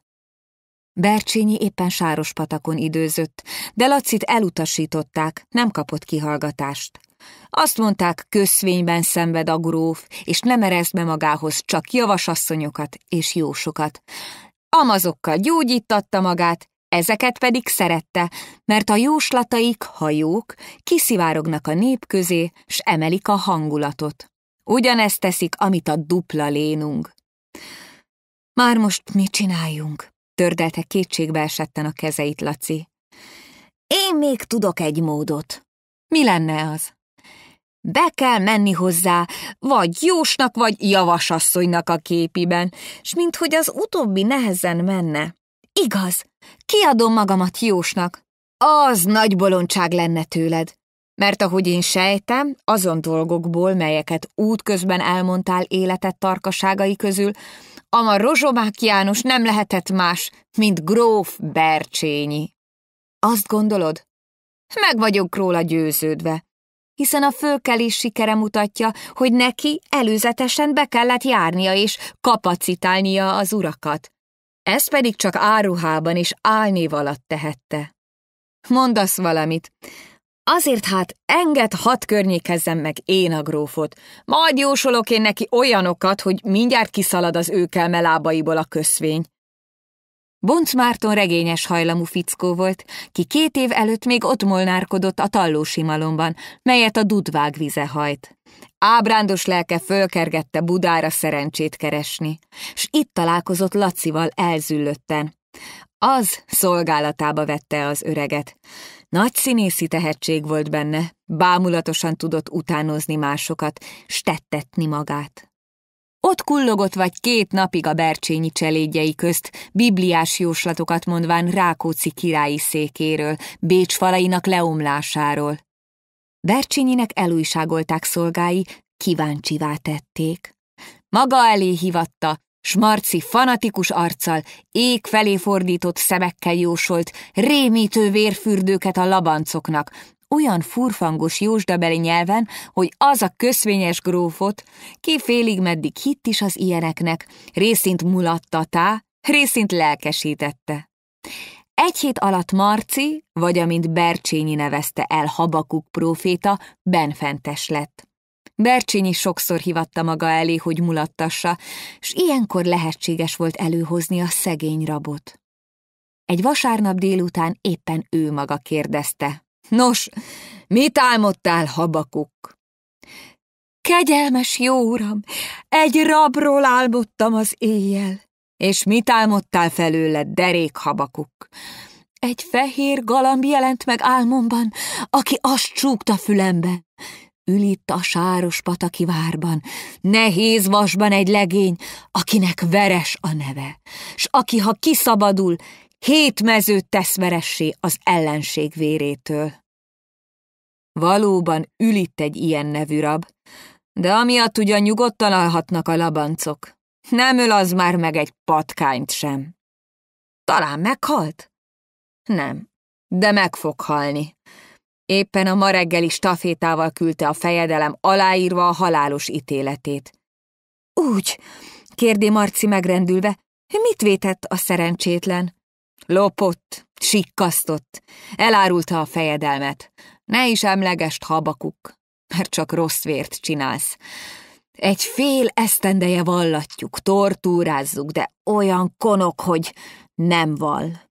Bercsényi éppen sáros patakon időzött, de Lacit elutasították, nem kapott kihallgatást. Azt mondták, köszvényben szenved a gróf, és nem erezd be magához csak javasasszonyokat és jósokat. Amazokkal gyógyítatta magát, Ezeket pedig szerette, mert a jóslataik, hajók, kiszivárognak a nép közé, s emelik a hangulatot. Ugyanezt teszik, amit a dupla lénunk. Már most mit csináljunk? Tördelte kétségbe esetten a kezeit Laci. Én még tudok egy módot. Mi lenne az? Be kell menni hozzá, vagy jósnak, vagy javasasszonynak a képiben, s minthogy az utóbbi nehezen menne. Igaz, Kiadom magamat jósnak. Az nagy bolondság lenne tőled. Mert ahogy én sejtem, azon dolgokból, melyeket útközben elmondtál életet tarkaságai közül, ama Rozsomák János nem lehetett más, mint gróf Bercsényi. Azt gondolod? Meg vagyok róla győződve, hiszen a fölkelés sikere mutatja, hogy neki előzetesen be kellett járnia és kapacitálnia az urakat. Ez pedig csak áruhában és álnév alatt tehette. Mondasz valamit. Azért hát enged hat környékezzem meg én a grófot. Majd jósolok én neki olyanokat, hogy mindjárt kiszalad az ő lábaiból a köszvény. Bonc Márton regényes hajlamú fickó volt, ki két év előtt még ott molnárkodott a tallósi malomban, melyet a dudvág vize hajt. Ábrándos lelke fölkergette Budára szerencsét keresni, s itt találkozott Lacival elzüllötten. Az szolgálatába vette az öreget. Nagy színészi tehetség volt benne, bámulatosan tudott utánozni másokat, stettetni magát. Ott kullogott vagy két napig a bercsényi cselédjei közt, bibliás jóslatokat mondván Rákóczi királyi székéről, Bécs falainak leomlásáról. Bercsényinek elújságolták szolgái, kíváncsivá tették. Maga elé hivatta, smarci fanatikus arccal, ég felé fordított szemekkel jósolt, rémítő vérfürdőket a labancoknak, olyan furfangos jósdabeli nyelven, hogy az a köszvényes grófot, ki félig meddig hitt is az ilyeneknek, részint mulattatá, részint lelkesítette. Egy hét alatt Marci, vagy amint Bercsényi nevezte el Habakuk próféta, benfentes lett. Bercsényi sokszor hivatta maga elé, hogy mulattassa, s ilyenkor lehetséges volt előhozni a szegény rabot. Egy vasárnap délután éppen ő maga kérdezte. Nos, mit álmodtál, habakuk? Kegyelmes jó uram, egy rabról álmodtam az éjjel. És mit álmodtál felőle, derék habakuk? Egy fehér galamb jelent meg álmomban, aki azt csúgta fülembe. Ül itt a sáros pataki várban, nehéz vasban egy legény, akinek veres a neve, s aki, ha kiszabadul, hét mezőt tesz veressé az ellenség vérétől. Valóban ül itt egy ilyen nevű rab, de amiatt ugyan nyugodtan alhatnak a labancok. Nem öl az már meg egy patkányt sem. Talán meghalt? Nem, de meg fog halni. Éppen a ma reggeli stafétával küldte a fejedelem aláírva a halálos ítéletét. Úgy, kérdi Marci megrendülve, mit vétett a szerencsétlen? Lopott, sikkasztott, elárulta a fejedelmet. Ne is emlegest habakuk, mert csak rossz vért csinálsz. Egy fél esztendeje vallatjuk, tortúrázzuk, de olyan konok, hogy nem val.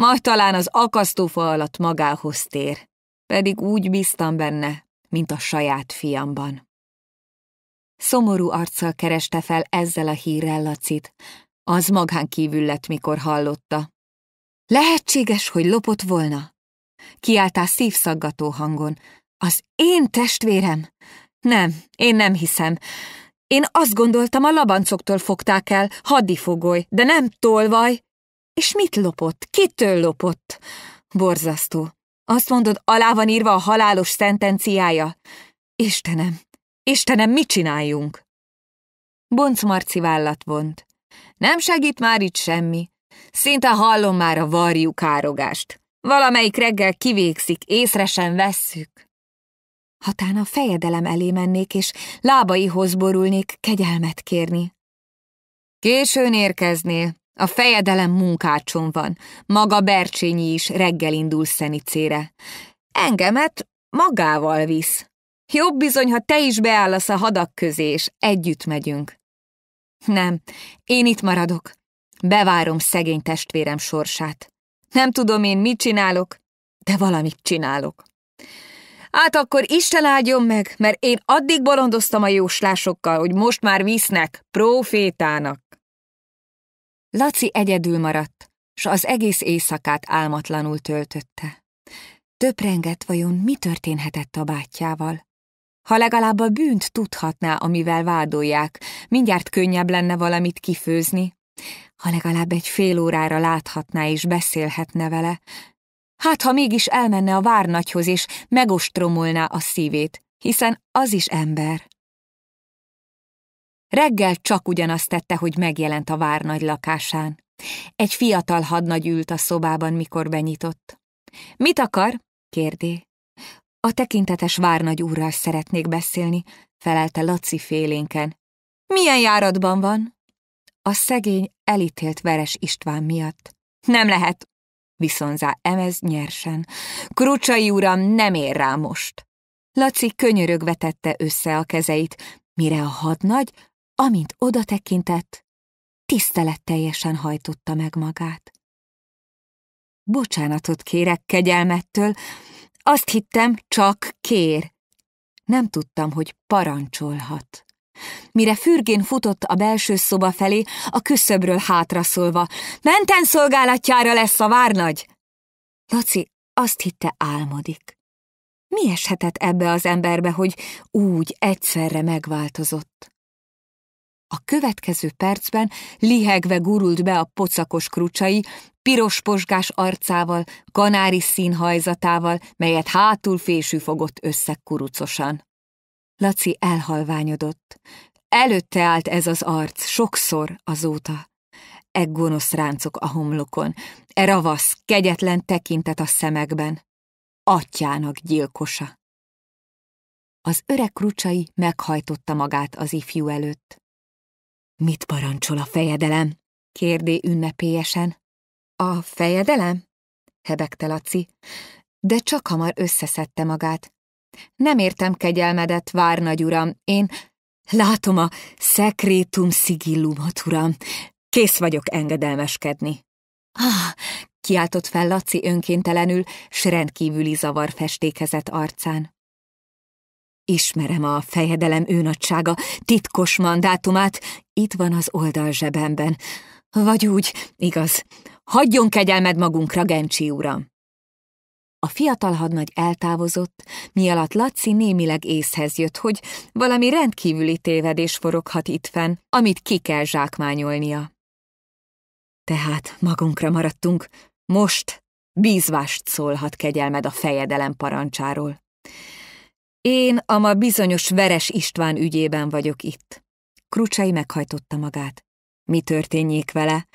Majd talán az akasztófa alatt magához tér, pedig úgy bíztam benne, mint a saját fiamban. Szomorú arccal kereste fel ezzel a hírrel Lacit. Az magán kívül lett, mikor hallotta. Lehetséges, hogy lopott volna? Kiáltál szívszaggató hangon. Az én testvérem? Nem, én nem hiszem. Én azt gondoltam, a labancoktól fogták el, hadifogoly, de nem tolvaj. És mit lopott? Kitől lopott? Borzasztó. Azt mondod, alá van írva a halálos szentenciája. Istenem, Istenem, mit csináljunk? Bonc Marci vállat vont. Nem segít már itt semmi. Szinte hallom már a varjú károgást. Valamelyik reggel kivégzik, észre sem vesszük. Hatán a fejedelem elé mennék, és lábaihoz borulnék kegyelmet kérni. Későn érkeznél, a fejedelem munkácson van, maga Bercsényi is reggel indul Szenicére. Engemet magával visz. Jobb bizony, ha te is beállasz a hadak közé, és együtt megyünk. Nem, én itt maradok. Bevárom szegény testvérem sorsát. Nem tudom én, mit csinálok, de valamit csinálok. Hát akkor Isten áldjon meg, mert én addig bolondoztam a jóslásokkal, hogy most már visznek profétának. Laci egyedül maradt, s az egész éjszakát álmatlanul töltötte. Töprengett vajon mi történhetett a bátyjával? Ha legalább a bűnt tudhatná, amivel vádolják, mindjárt könnyebb lenne valamit kifőzni ha legalább egy fél órára láthatná és beszélhetne vele. Hát, ha mégis elmenne a várnagyhoz és megostromolná a szívét, hiszen az is ember. Reggel csak ugyanazt tette, hogy megjelent a várnagy lakásán. Egy fiatal hadnagy ült a szobában, mikor benyitott. Mit akar? kérdé. A tekintetes várnagy úrral szeretnék beszélni, felelte Laci félénken. Milyen járatban van? A szegény elítélt Veres István miatt. Nem lehet, viszonzá emez nyersen. Krucsai uram nem ér rá most. Laci könyörögve tette össze a kezeit, mire a hadnagy, amint oda tekintett, teljesen hajtotta meg magát. Bocsánatot kérek kegyelmettől, azt hittem, csak kér. Nem tudtam, hogy parancsolhat. Mire fürgén futott a belső szoba felé, a küszöbről hátraszólva. Menten szolgálatjára lesz a várnagy! Laci azt hitte álmodik. Mi eshetett ebbe az emberbe, hogy úgy egyszerre megváltozott? A következő percben lihegve gurult be a pocakos krucsai, piros posgás arcával, kanári színhajzatával, melyet hátul fésű fogott össze kurucosan. Laci elhalványodott. Előtte állt ez az arc, sokszor azóta. E gonosz ráncok a homlokon, e ravasz, kegyetlen tekintet a szemekben. Atyának gyilkosa. Az öreg krucsai meghajtotta magát az ifjú előtt. Mit parancsol a fejedelem? kérdé ünnepélyesen. A fejedelem? hebegte Laci, de csak hamar összeszedte magát nem értem kegyelmedet, várnagy uram, én látom a szekrétum szigillumot, uram, kész vagyok engedelmeskedni. Ah, kiáltott fel Laci önkéntelenül, s rendkívüli zavar festékezett arcán. Ismerem a fejedelem őnagysága, titkos mandátumát, itt van az oldal zsebemben. Vagy úgy, igaz, hagyjon kegyelmed magunkra, Gencsi uram! A fiatal hadnagy eltávozott, mi alatt Laci némileg észhez jött, hogy valami rendkívüli tévedés foroghat fenn, amit ki kell zsákmányolnia. Tehát magunkra maradtunk, most bízvást szólhat kegyelmed a fejedelem parancsáról. Én a ma bizonyos Veres István ügyében vagyok itt. Krucsai meghajtotta magát. Mi történjék vele,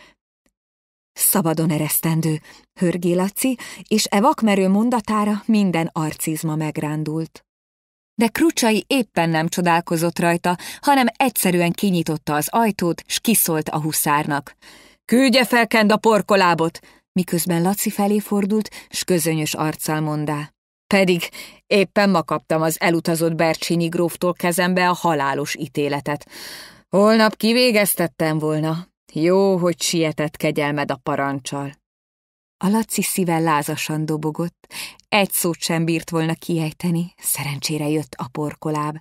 Szabadon eresztendő, hörgé Laci, és e vakmerő mondatára minden arcizma megrándult. De Krucsai éppen nem csodálkozott rajta, hanem egyszerűen kinyitotta az ajtót, s kiszólt a huszárnak. Küldje fel Kend a porkolábot! Miközben Laci felé fordult, s közönyös arccal mondá. Pedig éppen ma kaptam az elutazott Bercsinyi gróftól kezembe a halálos ítéletet. Holnap kivégeztettem volna. Jó, hogy sietett kegyelmed a parancsal. A Laci szíve lázasan dobogott, egy szót sem bírt volna kiejteni, szerencsére jött a porkoláb.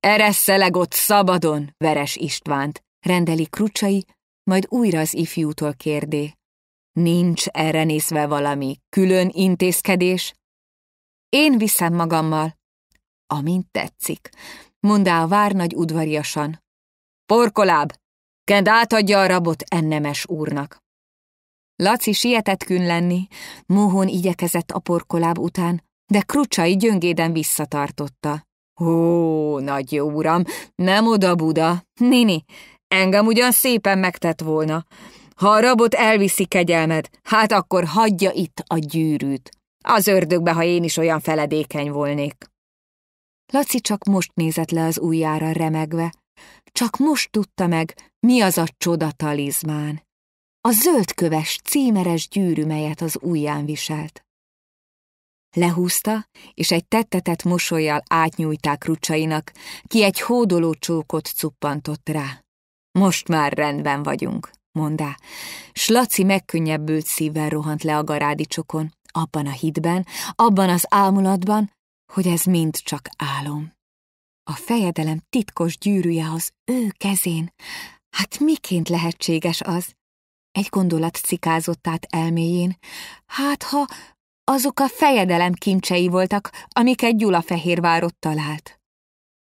Eressze ott szabadon, Veres Istvánt, rendeli krucsai, majd újra az ifjútól kérdé. Nincs erre nézve valami külön intézkedés? Én viszem magammal. Amint tetszik, mondá a várnagy udvariasan. Porkoláb, Kend átadja a rabot ennemes úrnak. Laci sietett kün lenni, mohon igyekezett a porkoláb után, de krucsai gyöngéden visszatartotta. Ó, nagy jó uram, nem oda Buda, Nini, engem ugyan szépen megtett volna. Ha a rabot elviszi kegyelmed, hát akkor hagyja itt a gyűrűt. Az ördögbe, ha én is olyan feledékeny volnék. Laci csak most nézett le az ujjára remegve, csak most tudta meg, mi az a csoda talizmán. A zöldköves, címeres gyűrű, melyet az ujján viselt. Lehúzta, és egy tettetett mosolyjal átnyújták rucsainak, ki egy hódoló csókot cuppantott rá. Most már rendben vagyunk, mondá. Slaci megkönnyebbült szívvel rohant le a garádicsokon, abban a hitben, abban az ámulatban, hogy ez mind csak álom. A fejedelem titkos gyűrűje az ő kezén. Hát miként lehetséges az? Egy gondolat cikázott át elméjén. Hát ha azok a fejedelem kincsei voltak, amiket Fehérvárot talált.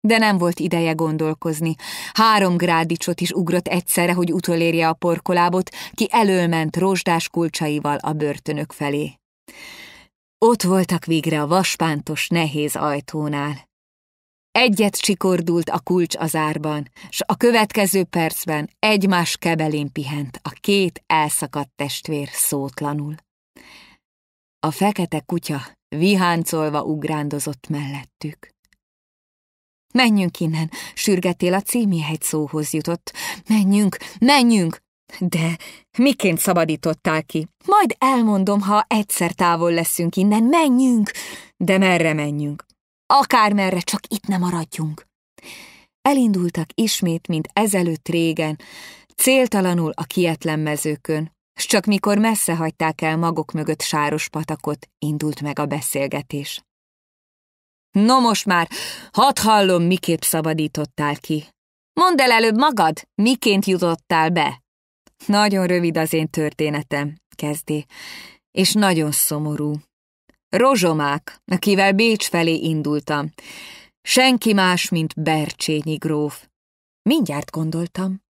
De nem volt ideje gondolkozni. Három grádicsot is ugrott egyszerre, hogy utolérje a porkolábot, ki előment rozsdás kulcsaival a börtönök felé. Ott voltak végre a vaspántos nehéz ajtónál. Egyet csikordult a kulcs az árban, s a következő percben egymás kebelén pihent a két elszakadt testvér szótlanul. A fekete kutya viháncolva ugrándozott mellettük. Menjünk innen, sürgetél a hegy szóhoz jutott. Menjünk, menjünk! De miként szabadítottál ki? Majd elmondom, ha egyszer távol leszünk innen, menjünk! De merre menjünk? Akármerre, csak itt nem maradjunk. Elindultak ismét, mint ezelőtt régen, céltalanul a kietlen mezőkön, s csak mikor messze hagyták el magok mögött sáros patakot, indult meg a beszélgetés. No most már, hadd hallom, miképp szabadítottál ki. Mondd el előbb magad, miként jutottál be. Nagyon rövid az én történetem, kezdi, és nagyon szomorú. Rozsomák, akivel Bécs felé indultam. Senki más, mint Bercsényi gróf. Mindjárt gondoltam.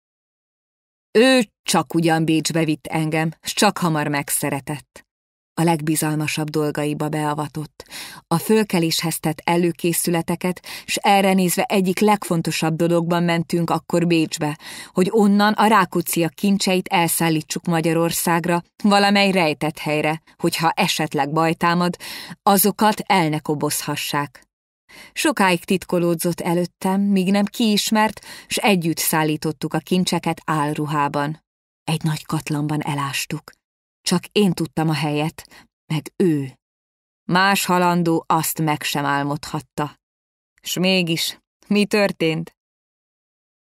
Ő csak ugyan Bécsbe vitt engem, s csak hamar megszeretett a legbizalmasabb dolgaiba beavatott, a fölkeléshez tett előkészületeket, s erre nézve egyik legfontosabb dologban mentünk akkor Bécsbe, hogy onnan a Rákócziak kincseit elszállítsuk Magyarországra, valamely rejtett helyre, hogyha esetleg baj támad, azokat el ne kobozhassák. Sokáig titkolódzott előttem, míg nem kiismert, s együtt szállítottuk a kincseket álruhában. Egy nagy katlanban elástuk. Csak én tudtam a helyet, meg ő. Más halandó azt meg sem álmodhatta. S mégis, mi történt?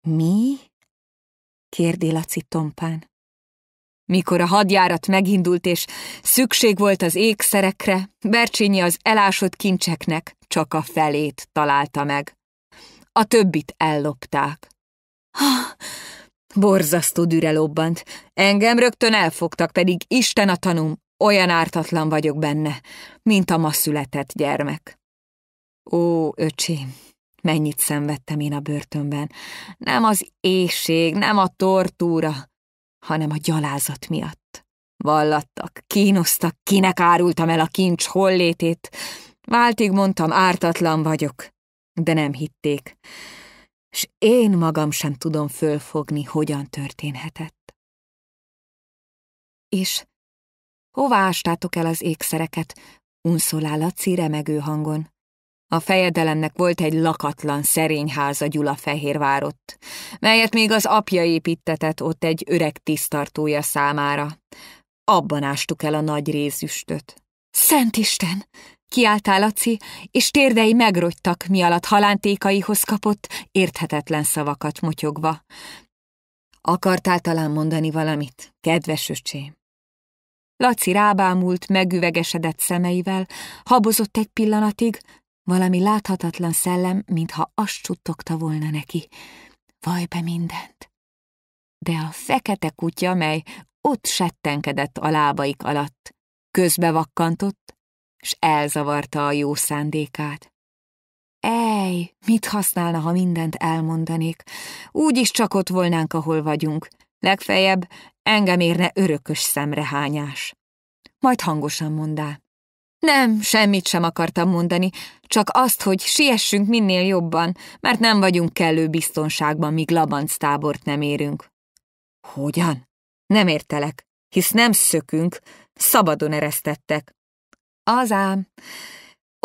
Mi? kérdi Laci tompán. Mikor a hadjárat megindult, és szükség volt az ékszerekre, Bercsényi az elásott kincseknek csak a felét találta meg. A többit ellopták. Borzasztó düre lobbant. Engem rögtön elfogtak, pedig Isten a tanum, olyan ártatlan vagyok benne, mint a ma született gyermek. Ó, öcsém, mennyit szenvedtem én a börtönben. Nem az éjség, nem a tortúra, hanem a gyalázat miatt. Vallattak, kínoztak, kinek árultam el a kincs hollétét. Váltig mondtam, ártatlan vagyok, de nem hitték s én magam sem tudom fölfogni, hogyan történhetett. És hová ástátok el az ékszereket? Unszolál Laci remegő hangon. A fejedelemnek volt egy lakatlan szerényháza Gyulafehérvárott, melyet még az apja építetett ott egy öreg tisztartója számára. Abban ástuk el a nagy rézüstöt. Szent Isten! Kiáltál, Laci, és térdei megrogytak, mi alatt halántékaihoz kapott, érthetetlen szavakat motyogva. Akartál talán mondani valamit, kedves öcsém? Laci rábámult, megüvegesedett szemeivel, habozott egy pillanatig, valami láthatatlan szellem, mintha azt csuttogta volna neki. Vaj be mindent! De a fekete kutya, mely ott settenkedett a lábaik alatt, közbevakkantott, s elzavarta a jó szándékát. Ej, mit használna, ha mindent elmondanék? Úgy is csak ott volnánk, ahol vagyunk. Legfeljebb engem érne örökös szemrehányás. Majd hangosan mondá. Nem, semmit sem akartam mondani, csak azt, hogy siessünk minél jobban, mert nem vagyunk kellő biztonságban, míg labanc tábort nem érünk. Hogyan? Nem értelek, hisz nem szökünk, szabadon eresztettek. Az ám.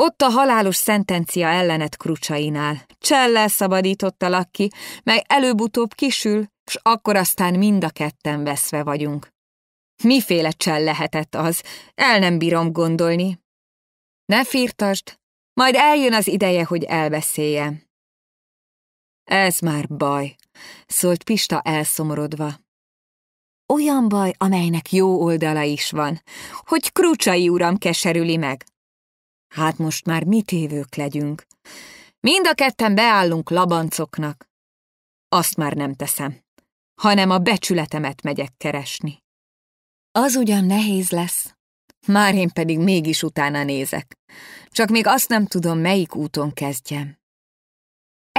Ott a halálos szentencia ellenet krucsainál. Csellel szabadítottalak ki, mely előbb-utóbb kisül, s akkor aztán mind a ketten veszve vagyunk. Miféle csell lehetett az? El nem bírom gondolni. Ne firtasd, majd eljön az ideje, hogy elbeszéljem. Ez már baj, szólt Pista elszomorodva. Olyan baj, amelynek jó oldala is van, hogy Krucsai uram keserüli meg. Hát most már mit évők legyünk. Mind a ketten beállunk labancoknak. Azt már nem teszem, hanem a becsületemet megyek keresni. Az ugyan nehéz lesz, már én pedig mégis utána nézek. Csak még azt nem tudom, melyik úton kezdjem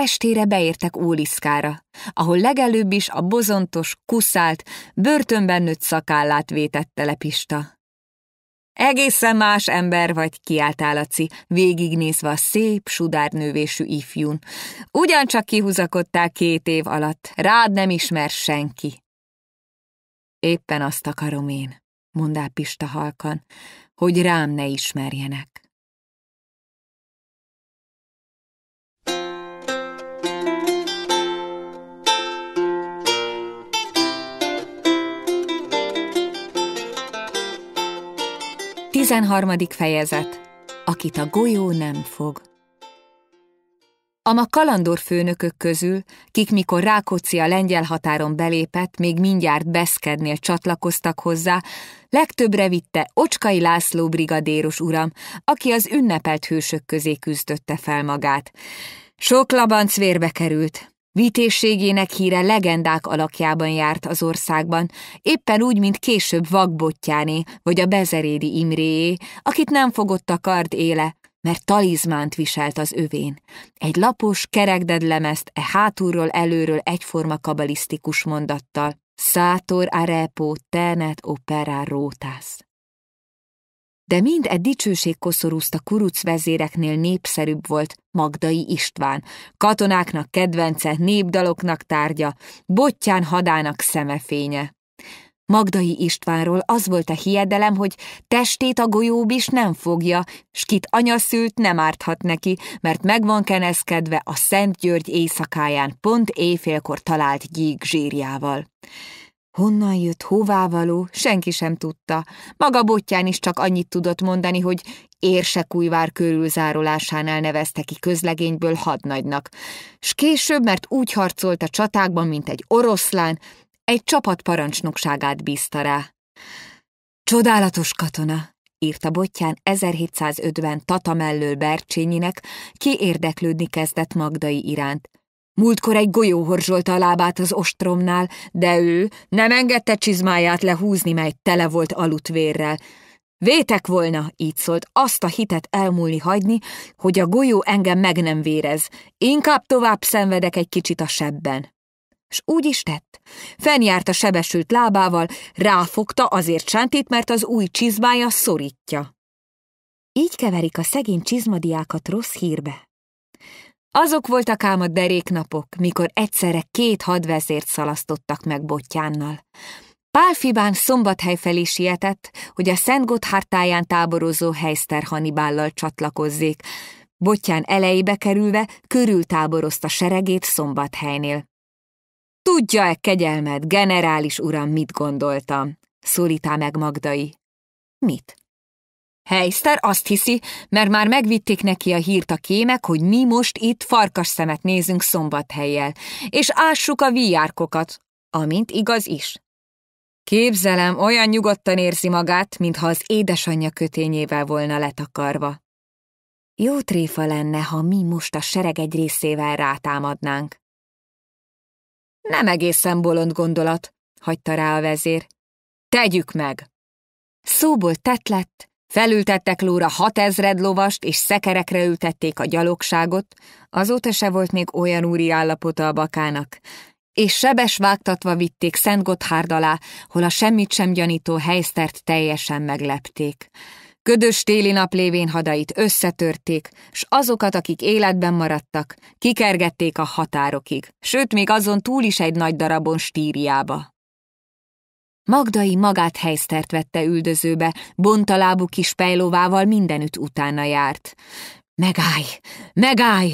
estére beértek Úliszkára, ahol legelőbb is a bozontos, kuszált, börtönben nőtt szakállát vétette lepista. Egészen más ember vagy, kiáltál a végignézve a szép, sudárnővésű ifjún. Ugyancsak kihúzakodtál két év alatt, rád nem ismer senki. Éppen azt akarom én, mondá Pista halkan, hogy rám ne ismerjenek. 13. fejezet Akit a golyó nem fog A ma főnökök közül, kik mikor Rákóczi a lengyel határon belépett, még mindjárt Beszkednél csatlakoztak hozzá, legtöbbre vitte Ocskai László brigadéros uram, aki az ünnepelt hősök közé küzdötte fel magát. Sok labanc vérbe került, Vitéségének híre legendák alakjában járt az országban, éppen úgy, mint később vakbottyáné vagy a Bezerédi Imréé, akit nem fogott a kard éle, mert talizmánt viselt az övén. Egy lapos, kerekded lemezt e hátulról előről egyforma kabalisztikus mondattal. Szátor arepo tenet opera rótász de mind e dicsőség koszorúzta kuruc vezéreknél népszerűbb volt Magdai István, katonáknak kedvence, népdaloknak tárgya, bottyán hadának szemefénye. Magdai Istvánról az volt a hiedelem, hogy testét a golyób is nem fogja, s kit anyaszült nem árthat neki, mert meg van keneszkedve a Szent György éjszakáján pont éjfélkor talált gyík zsírjával. Honnan jött, hová való, senki sem tudta. Maga botján is csak annyit tudott mondani, hogy érsekújvár körülzárolásánál nevezte ki közlegényből hadnagynak, s később, mert úgy harcolt a csatákban, mint egy oroszlán, egy csapat parancsnokságát bízta rá. Csodálatos katona, írta Bottyán 1750 Tata mellől Bercsényinek, ki érdeklődni kezdett Magdai iránt, Múltkor egy golyó horzsolta a lábát az ostromnál, de ő nem engedte csizmáját lehúzni, mely tele volt aludt vérrel. Vétek volna, így szólt, azt a hitet elmúlni hagyni, hogy a golyó engem meg nem vérez. Inkább tovább szenvedek egy kicsit a sebben. S úgy is tett. Fenjárt a sebesült lábával, ráfogta azért Sántit, mert az új csizmája szorítja. Így keverik a szegény csizmadiákat rossz hírbe. Azok voltak ám a deréknapok, mikor egyszerre két hadvezért szalasztottak meg botjánnal. Pálfibán szombathely felé sietett, hogy a Szent táján táborozó helyszter Hanibállal csatlakozzék, Botján elejébe kerülve körül táborozta seregét szombathelynél. Tudja-e kegyelmet, generális uram, mit gondoltam? szólítá meg Magdai. Mit? Heister azt hiszi, mert már megvitték neki a hírt a kémek, hogy mi most itt farkas szemet nézünk szombathelyjel, és ássuk a víjárkokat, amint igaz is. Képzelem, olyan nyugodtan érzi magát, mintha az édesanyja kötényével volna letakarva. Jó tréfa lenne, ha mi most a sereg egy részével rátámadnánk. Nem egészen bolond gondolat, hagyta rá a vezér. Tegyük meg! Szóból tett lett, Felültettek lóra hatezred lovast, és szekerekre ültették a gyalogságot, azóta se volt még olyan úri állapota a bakának, és sebes vágtatva vitték Szent Gotthárd alá, hol a semmit sem gyanító helysztert teljesen meglepték. Ködös téli nap lévén hadait összetörték, s azokat, akik életben maradtak, kikergették a határokig, sőt még azon túl is egy nagy darabon stíriába. Magdai magát helysztert vette üldözőbe, bontalábú kis pejlovával mindenütt utána járt. Megállj! Megállj!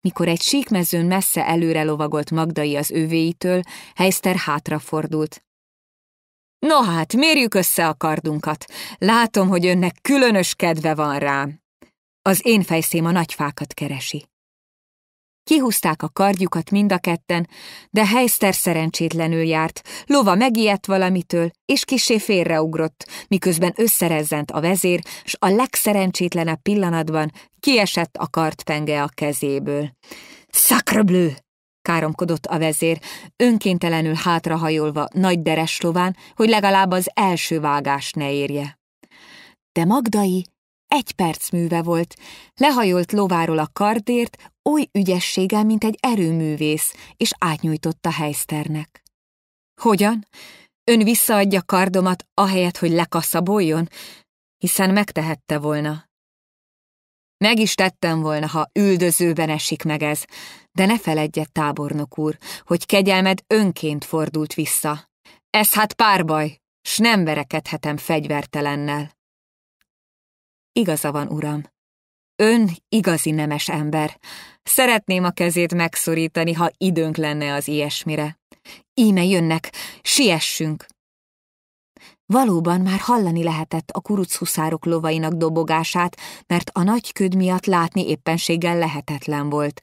Mikor egy síkmezőn messze előre lovagolt Magdai az övéitől, Heister hátrafordult. No hát, mérjük össze a kardunkat. Látom, hogy önnek különös kedve van rám. Az én fejszém a nagyfákat keresi. Kihúzták a kardjukat mind a ketten, de Heister szerencsétlenül járt, lova megijedt valamitől, és kisé félreugrott, miközben összerezzent a vezér, s a legszerencsétlenebb pillanatban kiesett a kartpenge a kezéből. Szakröblő! káromkodott a vezér, önkéntelenül hátrahajolva nagy deres lován, hogy legalább az első vágást ne érje. De Magdai egy perc műve volt. Lehajolt lováról a kardért, oly ügyességgel, mint egy erőművész, és átnyújtotta helyszternek. Hogyan? Ön visszaadja kardomat, ahelyett, hogy lekaszaboljon? Hiszen megtehette volna. Meg is tettem volna, ha üldözőben esik meg ez, de ne feledje, tábornok úr, hogy kegyelmed önként fordult vissza. Ez hát párbaj, s nem verekedhetem fegyvertelennel. Igaza van, uram. Ön igazi nemes ember. Szeretném a kezét megszorítani, ha időnk lenne az ilyesmire. Íme jönnek, siessünk! Valóban már hallani lehetett a kuruc huszárok lovainak dobogását, mert a nagy köd miatt látni éppenséggel lehetetlen volt.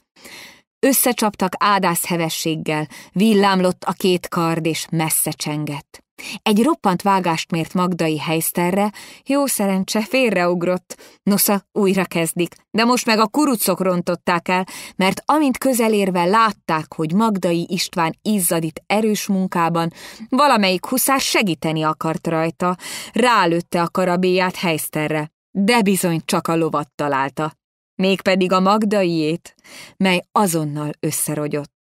Összecsaptak ádász hevességgel, villámlott a két kard és messze csengett. Egy roppant vágást mért Magdai helyszterre, jó szerencse, félreugrott. Nosza, újra kezdik, de most meg a kurucok rontották el, mert amint közelérve látták, hogy Magdai István izzadit erős munkában, valamelyik huszár segíteni akart rajta, rálőtte a karabéját helyszterre, de bizony csak a lovat találta. Mégpedig a Magdaiét, mely azonnal összerogyott.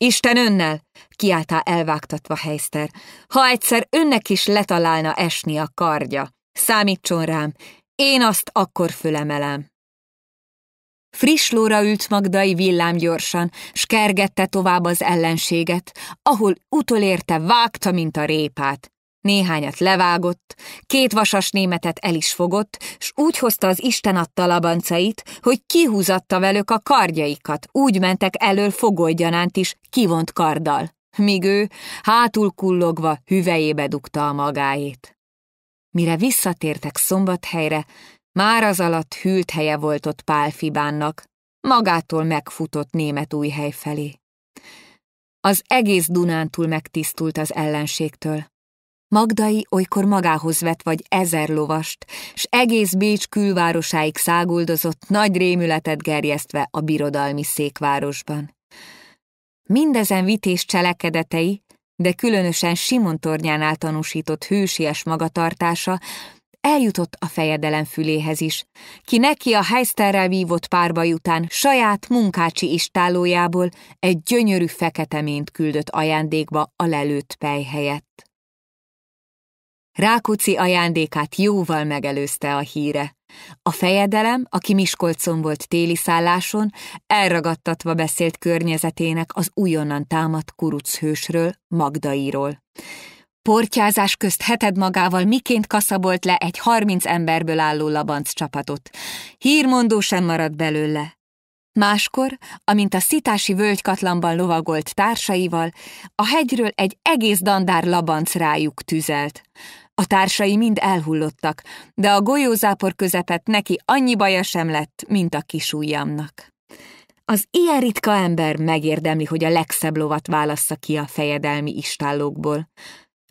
Isten önnel! kiáltá elvágtatva Heister. Ha egyszer önnek is letalálna esni a kardja, számítson rám, én azt akkor fülemelem. Friss lóra ült Magdai villám gyorsan, s kergette tovább az ellenséget, ahol utolérte vágta, mint a répát. Néhányat levágott, két vasas németet el is fogott, s úgy hozta az Isten adta labancait, hogy kihúzatta velük a kardjaikat, úgy mentek elől fogoldyanánt is kivont karddal, míg ő hátul kullogva hüvejébe dugta a magáét. Mire visszatértek szombathelyre, már az alatt hűlt helye volt ott Pálfibánnak, magától megfutott német új hely felé. Az egész Dunántúl megtisztult az ellenségtől. Magdai olykor magához vett vagy ezer lovast, s egész Bécs külvárosáig száguldozott, nagy rémületet gerjesztve a birodalmi székvárosban. Mindezen vités cselekedetei, de különösen Simon tornyánál tanúsított hősies magatartása eljutott a fejedelem füléhez is, ki neki a helyszterrel vívott párbaj után saját munkácsi istálójából egy gyönyörű feketeményt küldött ajándékba a lelőtt pej helyett. Rákóczi ajándékát jóval megelőzte a híre. A fejedelem, aki Miskolcon volt téli szálláson, elragadtatva beszélt környezetének az újonnan támadt kuruc hősről, Magdairól. Portyázás közt heted magával miként kaszabolt le egy harminc emberből álló labanc csapatot. Hírmondó sem maradt belőle. Máskor, amint a szitási völgykatlanban lovagolt társaival, a hegyről egy egész dandár labanc rájuk tüzelt. A társai mind elhullottak, de a golyózápor közepet neki annyi baja sem lett, mint a kis ujjamnak. Az ilyen ritka ember megérdemli, hogy a legszebb lovat válassza ki a fejedelmi istállókból,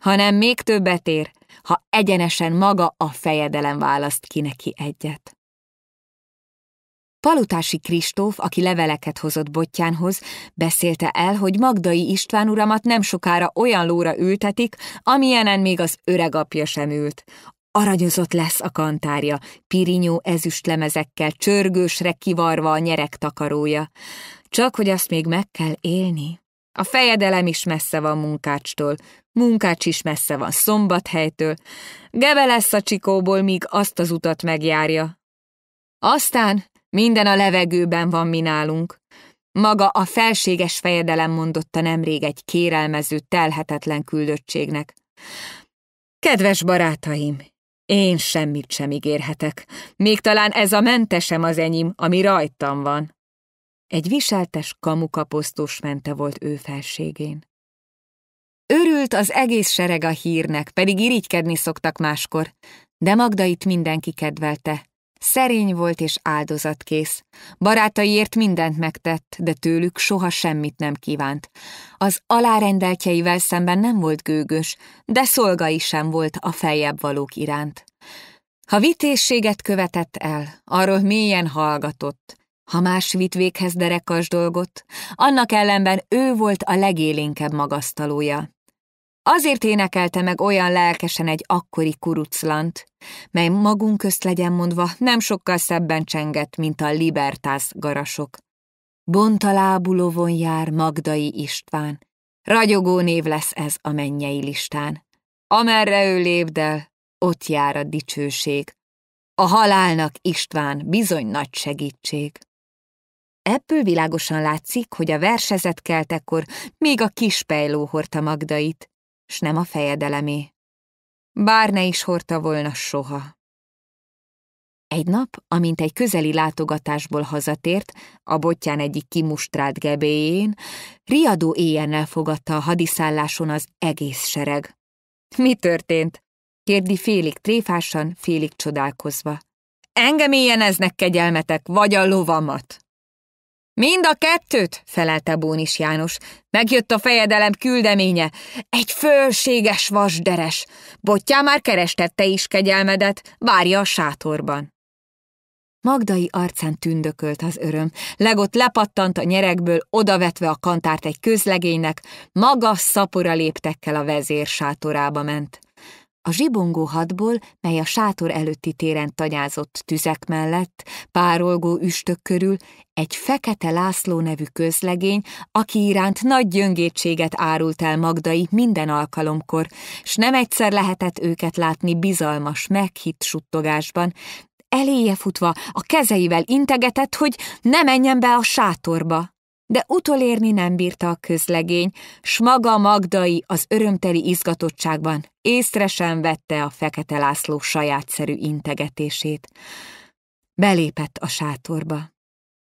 hanem még többet ér, ha egyenesen maga a fejedelem választ ki neki egyet. Palutási Kristóf, aki leveleket hozott Bottyánhoz, beszélte el, hogy Magdai István uramat nem sokára olyan lóra ültetik, amilyenen még az öreg apja sem ült. Aranyozott lesz a kantárja, pirinyó ezüstlemezekkel, csörgősre kivarva a nyerek takarója. Csak hogy azt még meg kell élni. A fejedelem is messze van munkácstól, munkács is messze van szombathelytől, gebe lesz a csikóból, míg azt az utat megjárja. Aztán minden a levegőben van mi nálunk. Maga a felséges fejedelem mondotta nemrég egy kérelmező, telhetetlen küldöttségnek. Kedves barátaim, én semmit sem ígérhetek. Még talán ez a mentesem az enyém, ami rajtam van. Egy viseltes kamukaposztós mente volt ő felségén. Örült az egész sereg a hírnek, pedig irigykedni szoktak máskor, de magda itt mindenki kedvelte, Szerény volt és áldozatkész. Barátaiért mindent megtett, de tőlük soha semmit nem kívánt. Az alárendeltjeivel szemben nem volt gőgös, de szolgai sem volt a feljebb valók iránt. Ha vitészséget követett el, arról mélyen hallgatott. Ha más vit véghez derekas dolgot, annak ellenben ő volt a legélénkebb magasztalója. Azért énekelte meg olyan lelkesen egy akkori kuruclant, mely magunk közt legyen mondva nem sokkal szebben csengett, mint a libertász garasok. Bontalábú lovon jár Magdai István. Ragyogó név lesz ez a mennyei listán. Amerre ő lépdel, ott jár a dicsőség. A halálnak István bizony nagy segítség. Ebből világosan látszik, hogy a versezet keltekor még a kispejló hordta Magdait, s nem a fejedelemé. Bár ne is hordta volna soha. Egy nap, amint egy közeli látogatásból hazatért, a botján egyik kimustrált gebéjén, riadó éjjel fogadta a hadiszálláson az egész sereg. Mi történt? kérdi félig tréfásan, félig csodálkozva. Engem éjjeneznek kegyelmetek, vagy a lovamat! Mind a kettőt, felelte Bónis János. Megjött a fejedelem küldeménye. Egy fölséges vasderes. Bottyá már kerestette is kegyelmedet, várja a sátorban. Magdai arcán tündökölt az öröm, legott lepattant a nyerekből, odavetve a kantárt egy közlegénynek, magas szapora léptekkel a vezér sátorába ment. A zsibongó hadból, mely a sátor előtti téren tanyázott tüzek mellett, párolgó üstök körül, egy fekete László nevű közlegény, aki iránt nagy gyöngétséget árult el Magdai minden alkalomkor, s nem egyszer lehetett őket látni bizalmas, meghitt suttogásban, eléje futva a kezeivel integetett, hogy ne menjen be a sátorba de utolérni nem bírta a közlegény, s maga Magdai az örömteli izgatottságban észre sem vette a fekete László sajátszerű integetését. Belépett a sátorba.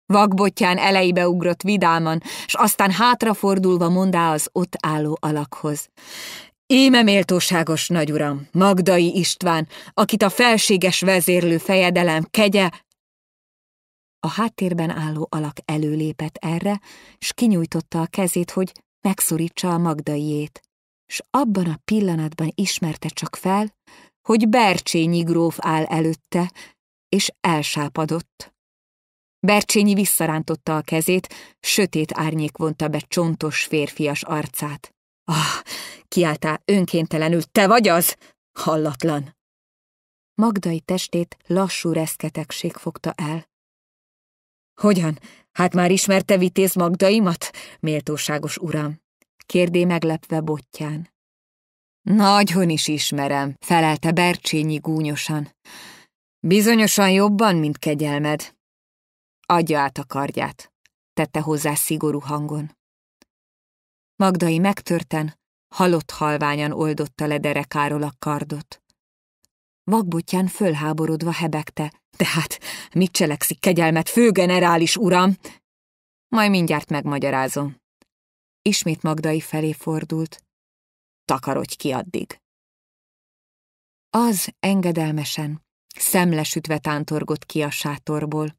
Vagbottyán elejébe ugrott vidáman, s aztán hátrafordulva mondá az ott álló alakhoz. Íme méltóságos nagyuram, Magdai István, akit a felséges vezérlő fejedelem kegye a háttérben álló alak előlépett erre, s kinyújtotta a kezét, hogy megszorítsa a Magdaiét, s abban a pillanatban ismerte csak fel, hogy Bercsényi gróf áll előtte, és elsápadott. Bercsényi visszarántotta a kezét, sötét árnyék vonta be csontos férfias arcát. Ah, kiáltá önkéntelenül, te vagy az? Hallatlan! Magdai testét lassú reszketegség fogta el. Hogyan? Hát már ismerte vitéz magdaimat, méltóságos uram? Kérdé meglepve botján. Nagyon is ismerem, felelte Bercsényi gúnyosan. Bizonyosan jobban, mint kegyelmed. Adja át a kardját, tette hozzá szigorú hangon. Magdai megtörten, halott halványan oldotta le derekáról a kardot. Vagbotján fölháborodva hebegte, tehát mit cselekszik kegyelmet, főgenerális uram? Majd mindjárt megmagyarázom. Ismét Magdai felé fordult. Takarodj ki addig. Az engedelmesen, szemlesütve tántorgott ki a sátorból.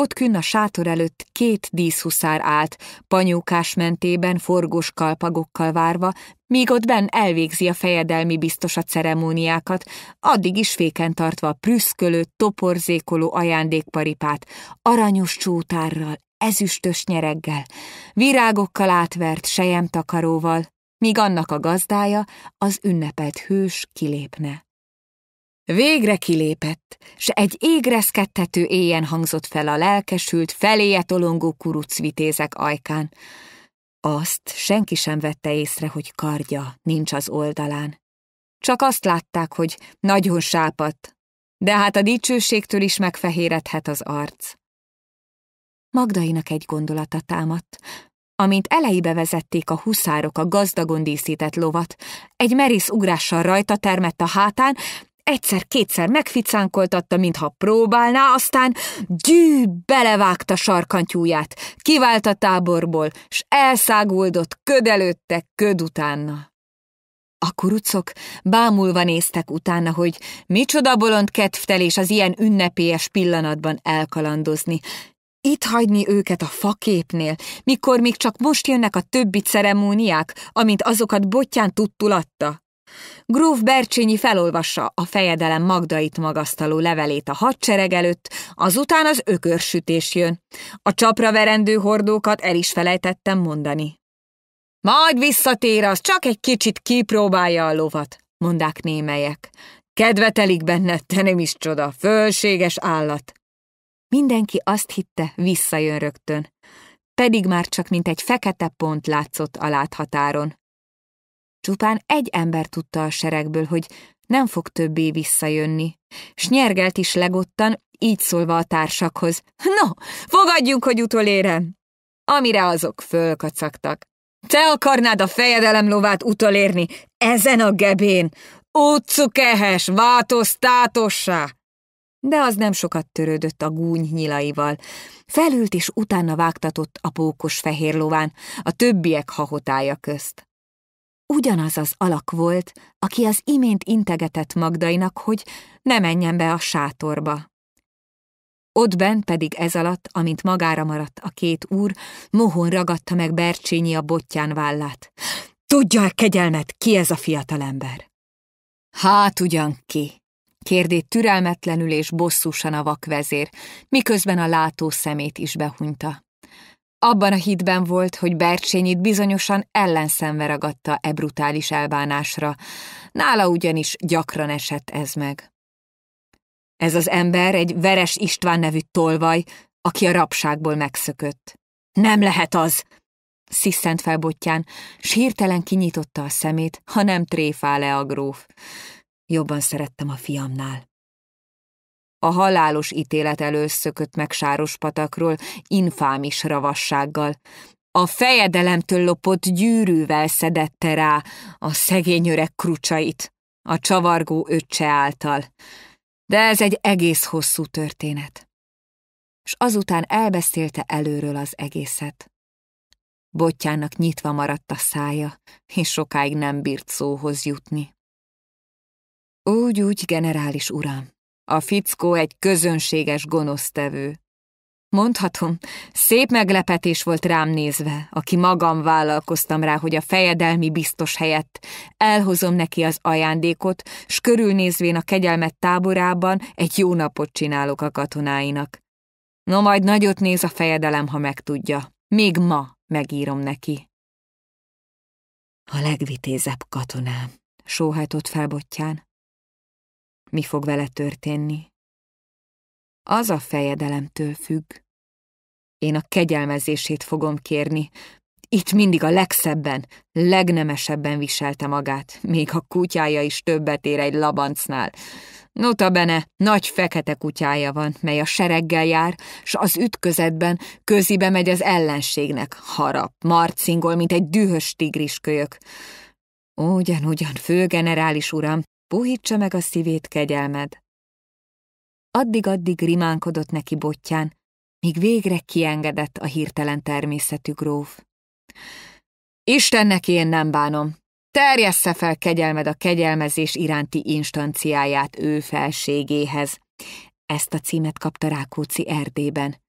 Ott künn a sátor előtt két díszhuszár állt, panyókás mentében forgós kalpagokkal várva, míg ott benn elvégzi a fejedelmi biztos a ceremóniákat, addig is féken tartva a prüszkölő, toporzékoló ajándékparipát, aranyos csótárral, ezüstös nyereggel, virágokkal átvert sejemtakaróval, míg annak a gazdája, az ünnepelt hős kilépne. Végre kilépett, s egy égreszkedtető éjjel hangzott fel a lelkesült, feléje tolongó vitézek ajkán. Azt senki sem vette észre, hogy kardja nincs az oldalán. Csak azt látták, hogy nagyon sápat, de hát a dicsőségtől is megfehéredhet az arc. Magdainak egy gondolata támadt. Amint elejébe vezették a huszárok a gazdagon díszített lovat, egy merész ugrással rajta termett a hátán, Egyszer-kétszer megficánkoltatta, mintha próbálná, aztán gyű belevágta sarkantyúját, kivált a táborból, s elszáguldott köd előtte, köd utána. A kurucok bámulva néztek utána, hogy micsoda bolond kedvtelés az ilyen ünnepélyes pillanatban elkalandozni. Itt hagyni őket a faképnél, mikor még csak most jönnek a többi ceremóniák, amint azokat botján tudtulatta. Gróf Bercsényi felolvassa a fejedelem Magdait magasztaló levelét a hadsereg előtt, azután az ökörsütés jön. A csapra verendő hordókat el is felejtettem mondani. Majd visszatér az, csak egy kicsit kipróbálja a lovat, mondák némelyek. Kedvetelik benne, te nem is csoda, fölséges állat. Mindenki azt hitte, visszajön rögtön. Pedig már csak mint egy fekete pont látszott a láthatáron. Csupán egy ember tudta a seregből, hogy nem fog többé visszajönni. S nyergelt is legottan, így szólva a társakhoz. No, fogadjunk, hogy utolérem! Amire azok fölkacagtak. Te akarnád a fejedelem lovát utolérni, ezen a gebén! Utcukehes, változtátossá! De az nem sokat törődött a gúny nyilaival. Felült és utána vágtatott a pókos fehér lován, a többiek hahotája közt ugyanaz az alak volt, aki az imént integetett Magdainak, hogy ne menjen be a sátorba. Ott bent pedig ez alatt, amint magára maradt a két úr, mohon ragadta meg Bercsényi a botján vállát. Tudja-e kegyelmet, ki ez a fiatalember? Hát ugyan ki, kérdét türelmetlenül és bosszusan a vakvezér, miközben a látó szemét is behunyta. Abban a hitben volt, hogy Bercsényit bizonyosan ellenszenve ragadta e brutális elbánásra, nála ugyanis gyakran esett ez meg. Ez az ember egy Veres István nevű tolvaj, aki a rabságból megszökött. Nem lehet az! Sziszent fel botján, s hirtelen kinyitotta a szemét, ha nem tréfál le a gróf. Jobban szerettem a fiamnál a halálos ítélet előszökött meg meg patakról, infámis ravassággal. A fejedelemtől lopott gyűrűvel szedette rá a szegény öreg krucsait, a csavargó öccse által. De ez egy egész hosszú történet. És azután elbeszélte előről az egészet. Bottyának nyitva maradt a szája, és sokáig nem bírt szóhoz jutni. Úgy-úgy, generális uram, a fickó egy közönséges gonosztevő. Mondhatom, szép meglepetés volt rám nézve, aki magam vállalkoztam rá, hogy a fejedelmi biztos helyett elhozom neki az ajándékot, s körülnézvén a kegyelmet táborában egy jó napot csinálok a katonáinak. No, majd nagyot néz a fejedelem, ha megtudja. Még ma megírom neki. A legvitézebb katonám, sóhajtott felbottyán, mi fog vele történni. Az a fejedelemtől függ. Én a kegyelmezését fogom kérni. Itt mindig a legszebben, legnemesebben viselte magát, még a kutyája is többet ér egy labancnál. bene, nagy fekete kutyája van, mely a sereggel jár, s az ütközetben közibe megy az ellenségnek, harap, marcingol, mint egy dühös tigriskölyök. Ugyan-ugyan, főgenerális uram, Puhítsa meg a szívét kegyelmed. Addig-addig rimánkodott neki botján, míg végre kiengedett a hirtelen természetű gróf. Istennek én nem bánom. Terjessze fel kegyelmed a kegyelmezés iránti instanciáját ő felségéhez. Ezt a címet kapta Rákóczi Erdében.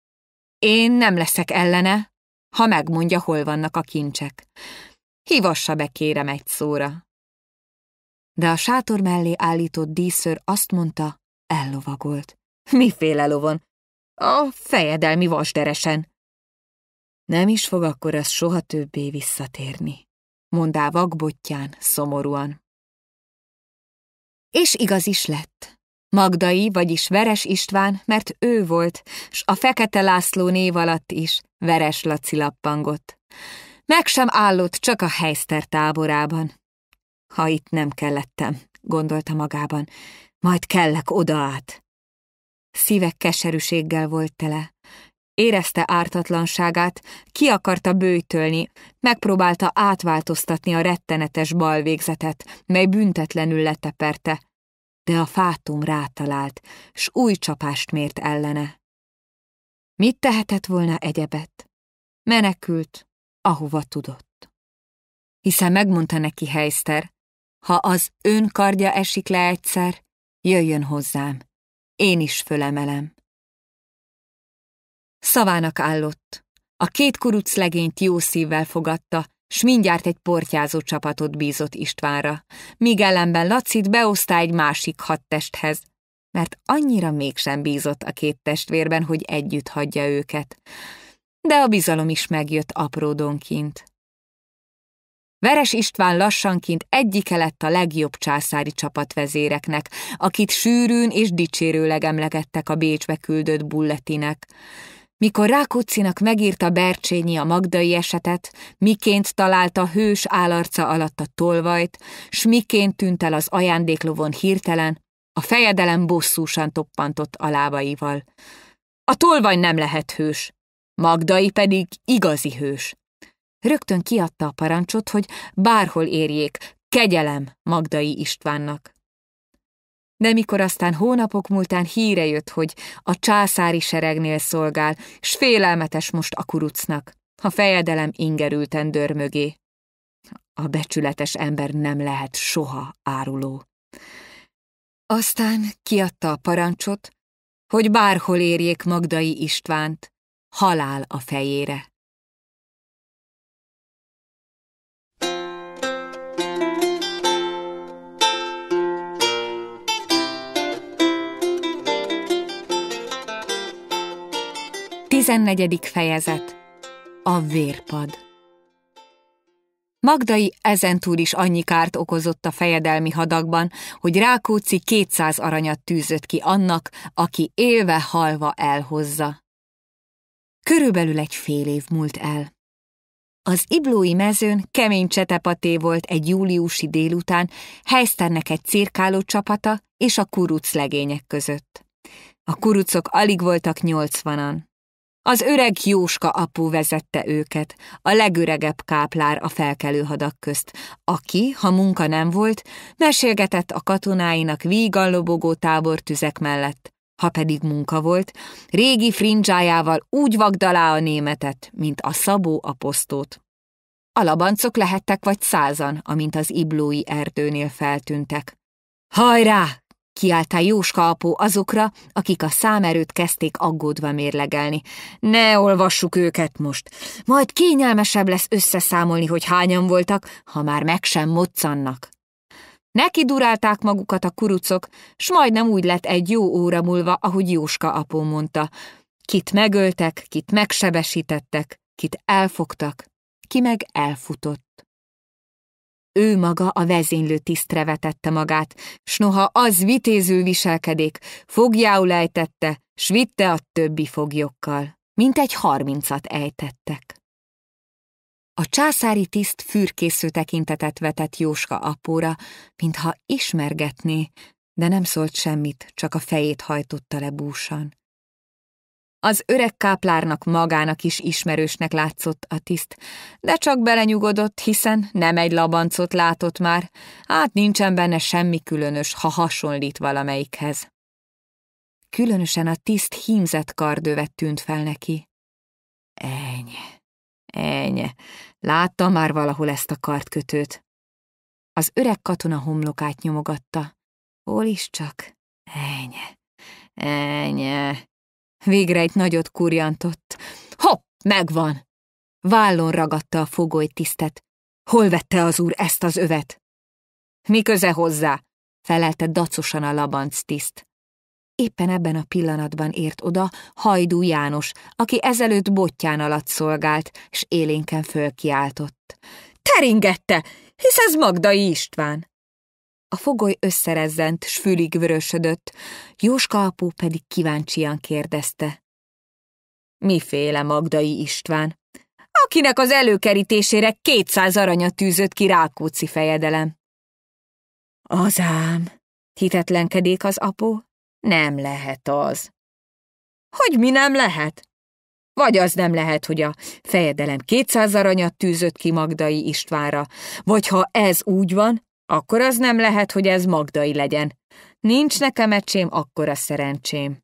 Én nem leszek ellene, ha megmondja, hol vannak a kincsek. Hívassa be, kérem, egy szóra de a sátor mellé állított díszőr azt mondta, ellovagolt. Miféle lovon? A fejedelmi vasderesen. Nem is fog akkor az soha többé visszatérni, mondá vakbottyán szomorúan. És igaz is lett. Magdai, vagyis Veres István, mert ő volt, s a Fekete László név alatt is Veres Laci lappangott. Meg sem állott csak a helyszter táborában. Ha itt nem kellettem, gondolta magában, majd kellek oda át. Szíve keserűséggel volt tele. Érezte ártatlanságát, ki akarta bőjtölni, megpróbálta átváltoztatni a rettenetes balvégzetet, mely büntetlenül leteperte, de a fátum rátalált, s új csapást mért ellene. Mit tehetett volna egyebet? Menekült, ahova tudott. Hiszen megmondta neki Heister, ha az ön kardja esik le egyszer, jöjjön hozzám. Én is fölemelem. Szavának állott. A két kuruc legényt jó szívvel fogadta, s mindjárt egy portyázó csapatot bízott Istvánra, míg ellenben Lacit beosztá egy másik hat testhez, mert annyira mégsem bízott a két testvérben, hogy együtt hagyja őket. De a bizalom is megjött apródonként. Veres István lassanként egyike lett a legjobb császári csapatvezéreknek, akit sűrűn és dicsérőleg emlegettek a Bécsbe küldött bulletinek. Mikor Rákóczinak megírta Bercsényi a magdai esetet, miként találta hős állarca alatt a tolvajt, s miként tűnt el az ajándéklovon hirtelen, a fejedelem bosszúsan toppantott a lábaival. A tolvaj nem lehet hős, Magdai pedig igazi hős. Rögtön kiadta a parancsot, hogy bárhol érjék, kegyelem Magdai Istvánnak. De mikor aztán hónapok múltán híre jött, hogy a császári seregnél szolgál, s félelmetes most a kurucnak, a fejedelem ingerülten dör mögé. A becsületes ember nem lehet soha áruló. Aztán kiadta a parancsot, hogy bárhol érjék Magdai Istvánt,
halál a fejére.
14. fejezet A vérpad Magdai ezentúl is annyi kárt okozott a fejedelmi hadakban, hogy Rákóczi 200 aranyat tűzött ki annak, aki élve-halva elhozza. Körülbelül egy fél év múlt el. Az iblói mezőn kemény csetepaté volt egy júliusi délután helyszternek egy cirkáló csapata és a kuruc legények között. A kurucok alig voltak nyolcvanan. Az öreg Jóska apu vezette őket, a legöregebb káplár a felkelő hadak közt, aki, ha munka nem volt, mesélgetett a katonáinak vígan lobogó tábortüzek mellett, ha pedig munka volt, régi frindzsájával úgy vagdalá a németet, mint a szabó apostót. A labancok lehettek vagy százan, amint az iblói erdőnél feltűntek. Hajrá! kiáltá Jóska apó azokra, akik a számerőt kezdték aggódva mérlegelni. Ne olvassuk őket most, majd kényelmesebb lesz összeszámolni, hogy hányan voltak, ha már meg sem moccannak. Neki durálták magukat a kurucok, s majdnem úgy lett egy jó óra múlva, ahogy Jóska apó mondta. Kit megöltek, kit megsebesítettek, kit elfogtak, ki meg elfutott. Ő maga a vezénylő tisztre vetette magát, s noha az vitéző viselkedik, fogjául ejtette, s vitte a többi foglyokkal. Mint egy harmincat ejtettek. A császári tiszt fűrkésző tekintetet vetett Jóska apóra, mintha ismergetné, de nem szólt semmit, csak a fejét hajtotta le búsan. Az öreg káplárnak magának is ismerősnek látszott a tiszt, de csak belenyugodott, hiszen nem egy labancot látott már, hát nincsen benne semmi különös, ha hasonlít valamelyikhez. Különösen a tiszt hímzett kardövet tűnt fel neki. Eny, eny, látta már valahol ezt a kartkötőt. Az öreg katona homlokát nyomogatta. Hol is csak? Ennyi,
ennyi.
Végre egy nagyot kurjantott. Hopp, megvan! Vállon ragadta a fogoly tisztet. Hol vette az úr ezt az övet? Mi köze hozzá? felelte dacosan a labanc tiszt. Éppen ebben a pillanatban ért oda Hajdú János, aki ezelőtt botján alatt szolgált, és élénken fölkiáltott. Teringette, hisz ez Magdai István! a fogoly összerezzent, s fülig vörösödött, Jóska apó pedig kíváncsian kérdezte. Miféle Magdai István? Akinek az előkerítésére kétszáz aranya tűzött ki Rákóczi fejedelem. Az ám, az apó, nem lehet az. Hogy mi nem lehet? Vagy az nem lehet, hogy a fejedelem kétszáz aranyat tűzött ki Magdai Istvára? vagy ha ez úgy van, akkor az nem lehet, hogy ez Magdai legyen. Nincs nekem ecsém akkora szerencsém.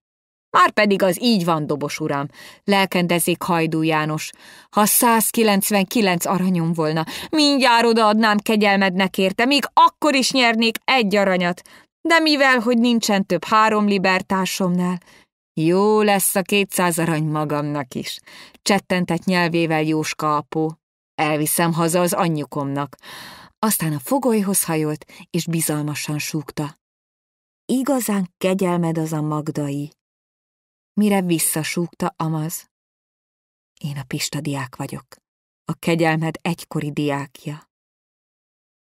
Már pedig az így van, dobos uram, lelkendezik Hajdú János. Ha 199 aranyom volna, mindjárt odaadnám kegyelmednek érte, még akkor is nyernék egy aranyat. De mivel, hogy nincsen több három libertásomnál, jó lesz a 200 arany magamnak is, csettentett nyelvével Jóska apó. Elviszem haza az anyjukomnak aztán a fogolyhoz hajolt, és bizalmasan súgta. Igazán kegyelmed az a magdai. Mire visszasúgta Amaz. Én a Pista diák vagyok. A kegyelmed egykori diákja.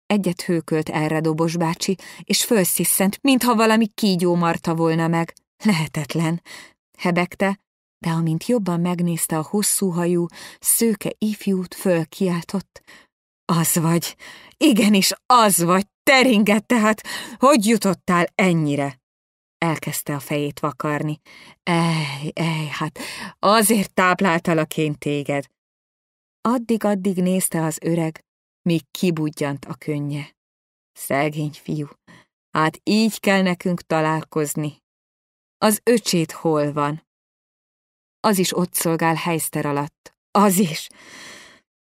Egyet hőkölt erre Dobos bácsi, és fölsziszent, mintha valami kígyó marta volna meg. Lehetetlen. Hebegte, de amint jobban megnézte a hosszú hajú, szőke ifjút, fölkiáltott. Az vagy, igenis az vagy, teringett tehát, hogy jutottál ennyire? Elkezdte a fejét vakarni. Ej, ej, hát azért tápláltalak én téged. Addig-addig nézte az öreg, míg kibudjant a könnye. Szegény fiú, hát így kell nekünk találkozni. Az öcsét hol van? Az is ott szolgál helyszter alatt. Az is!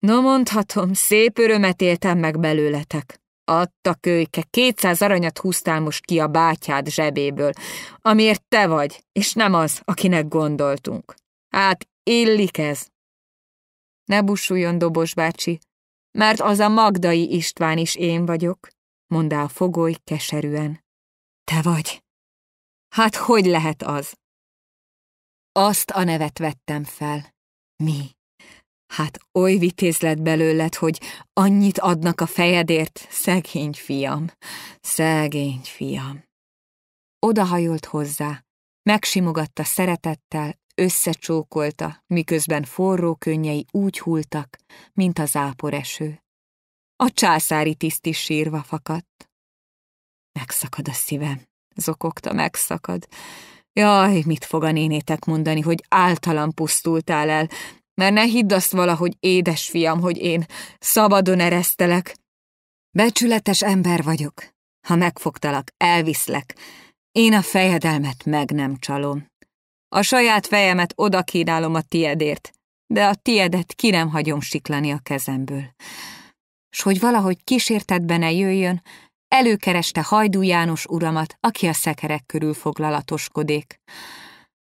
No mondhatom, szép örömet éltem meg belőletek. Adta kölyke, kétszáz aranyat húztál most ki a bátyád zsebéből, amiért te vagy, és nem az, akinek gondoltunk. Hát, illik ez. Ne busuljon, Dobos bácsi, mert az a Magdai István is én vagyok, mondá a fogoly keserűen. Te vagy. Hát hogy lehet az? Azt a nevet vettem fel. Mi? Hát oly vitéz lett belőled, hogy annyit adnak a fejedért, szegény fiam, szegény fiam. Odahajolt hozzá, megsimogatta szeretettel, összecsókolta, miközben forró könnyei úgy hultak, mint az áporeső. A császári tiszt is sírva fakadt. Megszakad a szívem, zokogta, megszakad. Jaj, mit fog a nénétek mondani, hogy általam pusztultál el, mert ne hidd azt valahogy, fiam, hogy én szabadon eresztelek. Becsületes ember vagyok. Ha megfogtalak, elviszlek. Én a fejedelmet meg nem csalom. A saját fejemet oda kínálom a tiedért, de a tiedet ki nem hagyom siklani a kezemből. S hogy valahogy kísértetben ne jöjjön, előkereste Hajdú János uramat, aki a szekerek körül foglalatoskodik.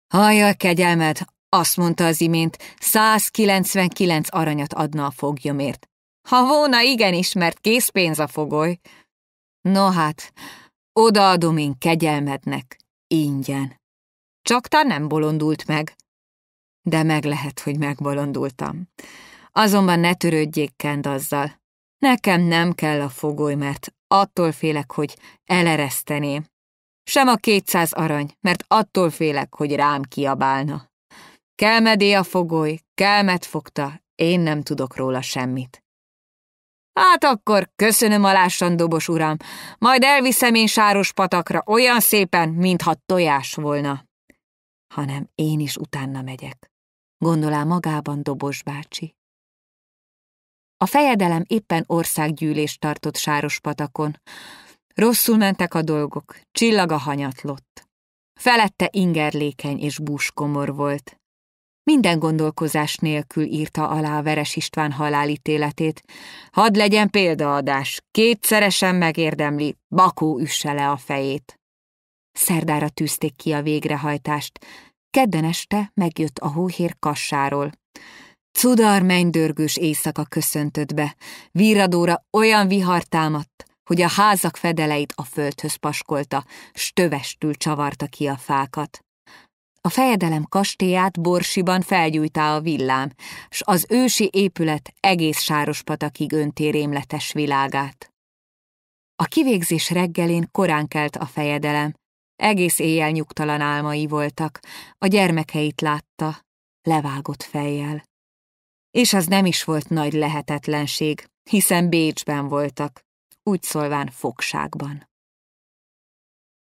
a kegyelmed, azt mondta az imént, 199 aranyat adna a foglyomért. Ha volna, igenis, mert készpénz a fogoly. No hát, odaadom én kegyelmednek, ingyen. Csak ta nem bolondult meg. De meg lehet, hogy megbolondultam. Azonban ne törődjék Kend azzal. Nekem nem kell a fogoly, mert attól félek, hogy elereszteném. Sem a kétszáz arany, mert attól félek, hogy rám kiabálna. Kelmedé a fogoly, kelmet fogta, én nem tudok róla semmit. Hát akkor köszönöm a dobos uram, majd elviszem én sáros patakra olyan szépen, mintha tojás volna. Hanem én is utána megyek, gondolá magában dobos bácsi. A fejedelem éppen országgyűlést tartott sáros patakon. Rosszul mentek a dolgok, csillaga hanyatlott. Felette ingerlékeny és búskomor volt minden gondolkozás nélkül írta alá a Veres István halálítéletét. Hadd legyen példaadás, kétszeresen megérdemli, Bakó üsse le a fejét. Szerdára tűzték ki a végrehajtást. Kedden este megjött a hóhér kassáról. Cudar mennydörgős éjszaka köszöntött be. Víradóra olyan vihar támadt, hogy a házak fedeleit a földhöz paskolta, stövestül csavarta ki a fákat. A fejedelem kastélyát Borsiban felgyújtá a villám, s az ősi épület egész Sárospatakig önti rémletes világát. A kivégzés reggelén korán kelt a fejedelem, egész éjjel nyugtalan álmai voltak, a gyermekeit látta, levágott fejjel. És az nem is volt nagy lehetetlenség, hiszen Bécsben voltak, úgy szólván fogságban.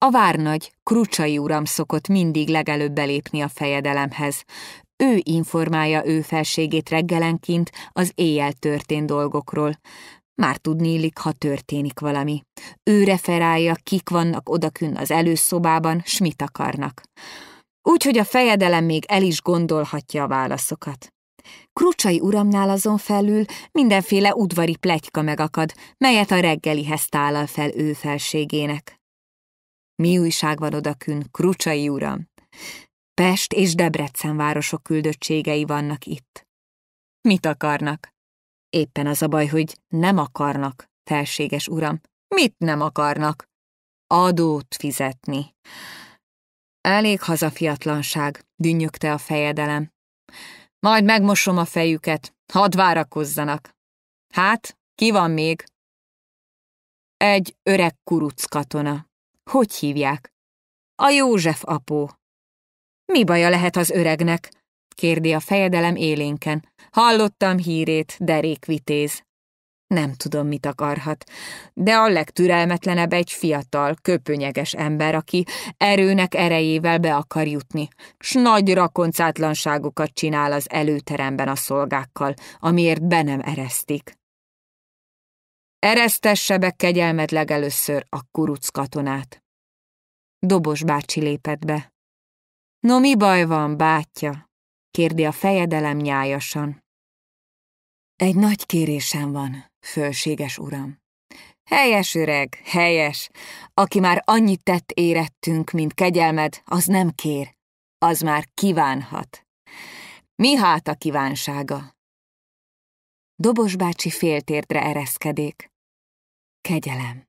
A várnagy, Krucsai uram szokott mindig legelőbb belépni a fejedelemhez. Ő informálja ő felségét reggelenként az éjjel történt dolgokról. Már tudni illik, ha történik valami. Ő referálja, kik vannak odakünn az előszobában, s mit akarnak. Úgyhogy a fejedelem még el is gondolhatja a válaszokat. Krucsai uramnál azon felül mindenféle udvari plegyka megakad, melyet a reggelihez tálal fel ő felségének. Mi újság van odakün, Krucsai uram? Pest és Debrecen városok küldöttségei vannak itt. Mit akarnak? Éppen az a baj, hogy nem akarnak, felséges uram. Mit nem akarnak? Adót fizetni. Elég hazafiatlanság, dünnyögte a fejedelem. Majd megmosom a fejüket, hadd várakozzanak. Hát, ki van még? Egy öreg kuruc katona, hogy hívják? A József apó. Mi baja lehet az öregnek? kérdi a fejedelem élénken. Hallottam hírét, derék vitéz. Nem tudom, mit akarhat, de a legtürelmetlenebb egy fiatal, köpönyeges ember, aki erőnek erejével be akar jutni, s nagy rakoncátlanságokat csinál az előteremben a szolgákkal, amiért be nem eresztik. Eresztesse be kegyelmed legelőször a kuruc katonát. Dobos bácsi lépett be. No, mi baj van, Bátya? kérdi a fejedelem nyájasan. Egy nagy kérésem van, fölséges uram. Helyes öreg, helyes. Aki már annyit tett érettünk, mint kegyelmed, az nem kér. Az már kívánhat. Mi hát a kívánsága? Dobos bácsi féltértre ereszkedik. Kegyelem.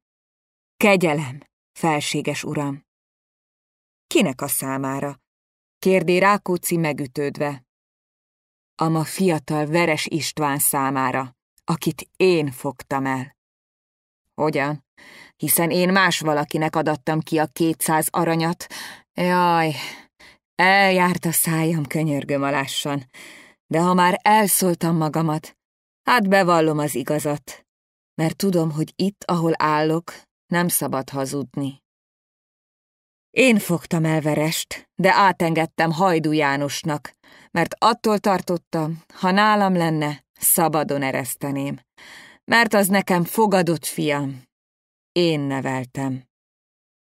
Kegyelem, felséges uram. Kinek a számára? Kérdé Rákóczi megütődve. A ma fiatal Veres István számára, akit én fogtam el. Hogyan? Hiszen én más valakinek adattam ki a kétszáz aranyat. Jaj, eljárt a szájam könyörgöm alásson. De ha már elszóltam magamat, Hát bevallom az igazat, mert tudom, hogy itt, ahol állok, nem szabad hazudni. Én fogtam el Verest, de átengedtem Hajdu Jánosnak, mert attól tartottam, ha nálam lenne, szabadon ereszteném, mert az nekem fogadott fiam. Én neveltem.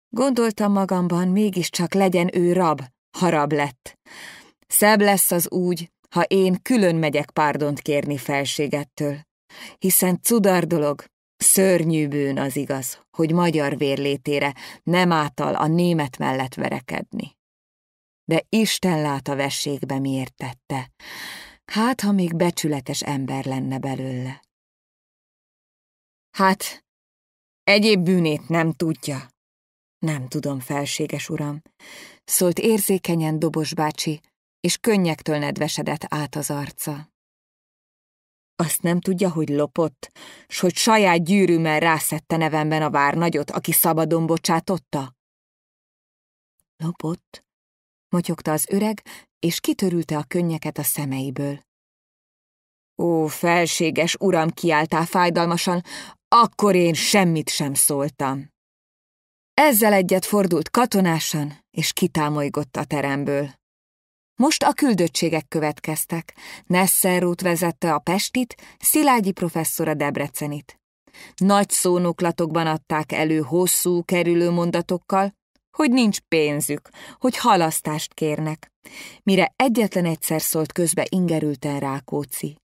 Gondoltam magamban, mégiscsak legyen ő rab, ha rab lett. Szebb lesz az úgy, ha én külön megyek párdont kérni felségettől, hiszen cudar dolog, szörnyű bűn az igaz, hogy magyar vérlétére nem által a német mellett verekedni. De Isten lát a vességbe, miért tette. Hát, ha még becsületes ember lenne belőle. Hát, egyéb bűnét nem tudja. Nem tudom, felséges uram, szólt érzékenyen Dobos bácsi, és könnyektől nedvesedett át az arca. Azt nem tudja, hogy lopott, s hogy saját gyűrűmmel rászette nevemben a várnagyot, aki szabadon bocsátotta? Lopott, motyogta az öreg, és kitörülte a könnyeket a szemeiből. Ó, felséges uram, kiáltál fájdalmasan, akkor én semmit sem szóltam. Ezzel egyet fordult katonásan, és kitámolygott a teremből. Most a küldöttségek következtek. Nesszer út vezette a Pestit, Szilágyi professzor a Debrecenit. Nagy szónoklatokban adták elő hosszú, kerülő mondatokkal, hogy nincs pénzük, hogy halasztást kérnek. Mire egyetlen egyszer szólt közbe ingerülten Rákóczi.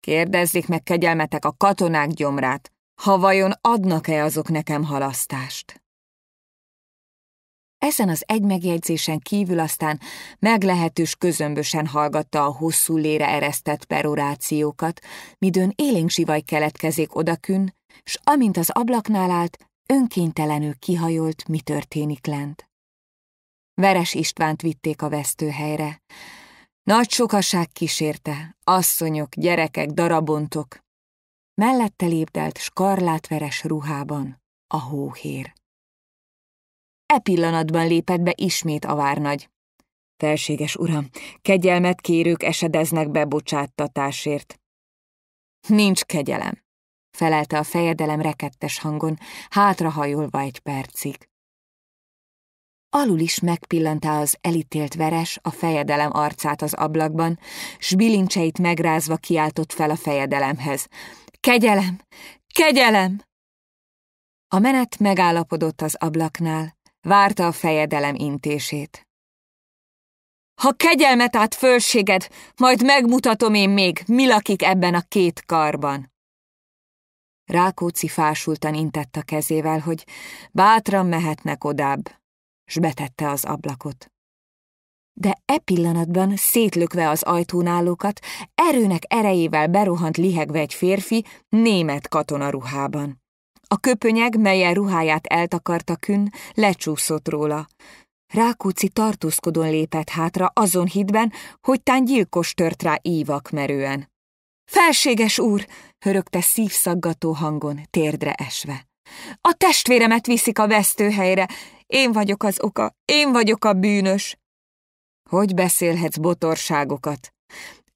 Kérdezzék meg kegyelmetek a katonák gyomrát, ha vajon adnak-e azok nekem halasztást. Ezen az egy megjegyzésen kívül aztán meglehetős közömbösen hallgatta a hosszú lére eresztett perorációkat, midőn élénk sivaj keletkezik odakün, s amint az ablaknál állt, önkéntelenül kihajolt, mi történik lent. Veres Istvánt vitték a vesztőhelyre. Nagy sokaság kísérte, asszonyok, gyerekek, darabontok. Mellette lépdelt skarlátveres ruhában a hóhér. E pillanatban lépett be ismét a várnagy. Felséges uram, kegyelmet kérők esedeznek bebocsáttatásért. Nincs kegyelem, felelte a fejedelem rekettes hangon, hátrahajolva egy percig. Alul is megpillantá az elítélt veres a fejedelem arcát az ablakban, s bilincseit megrázva kiáltott fel a fejedelemhez. Kegyelem! Kegyelem! A menet megállapodott az ablaknál, Várta a fejedelem intését. Ha kegyelmet át fölséged, majd megmutatom én még, mi lakik ebben a két karban. Rákóczi fásultan intett a kezével, hogy bátran mehetnek odább, s betette az ablakot. De e pillanatban szétlökve az ajtónálókat, erőnek erejével beruhant lihegve egy férfi német katonaruhában. A köpönyeg, melyen ruháját eltakarta kün, lecsúszott róla. Rákóczi tartózkodon lépett hátra, azon hitben, hogy tán gyilkos tört rá ívak merően. Felséges úr! hörögte szívszaggató hangon, térdre esve. A testvéremet viszik a vesztőhelyre. Én vagyok az oka, én vagyok a bűnös. Hogy beszélhetsz botorságokat?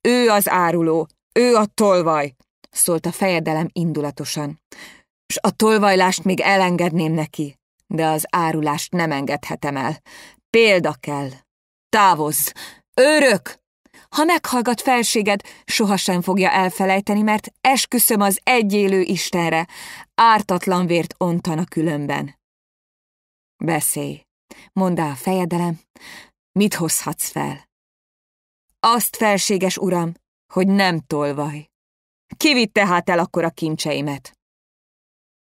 Ő az áruló, ő a tolvaj, szólt a fejedelem indulatosan s a tolvajlást még elengedném neki, de az árulást nem engedhetem el. Példa kell. Távozz! Örök! Ha meghallgat felséged, sohasem fogja elfelejteni, mert esküszöm az egy élő Istenre, ártatlan vért ontanak különben. Beszélj, Mondá a fejedelem, mit hozhatsz fel? Azt felséges uram,
hogy nem tolvaj. Kivitte hát el akkor a kincseimet?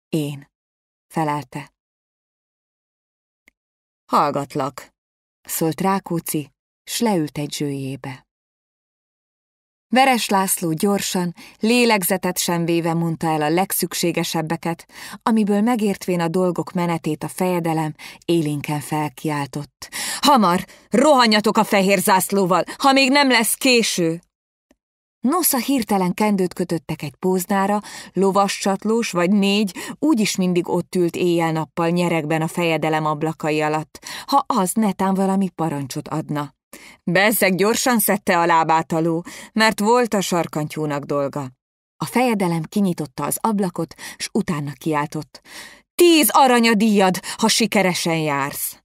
Én, felelte. Hallgatlak, szólt Rákóczi, s leült egy zsőjébe.
Veres László gyorsan, lélegzetet sem véve mondta el a legszükségesebbeket, amiből megértvén a dolgok menetét a fejedelem élénken felkiáltott. Hamar, rohanjatok a fehér zászlóval, ha még nem lesz késő! Nosza hirtelen kendőt kötöttek egy póznára, csatlós vagy négy, úgyis mindig ott ült éjjel-nappal nyerekben a fejedelem ablakai alatt, ha az netán valami parancsot adna. Bezzeg gyorsan szedte a lábát aló, mert volt a sarkantyúnak dolga. A fejedelem kinyitotta az ablakot, s utána kiáltott. Tíz aranya díjad, ha sikeresen jársz!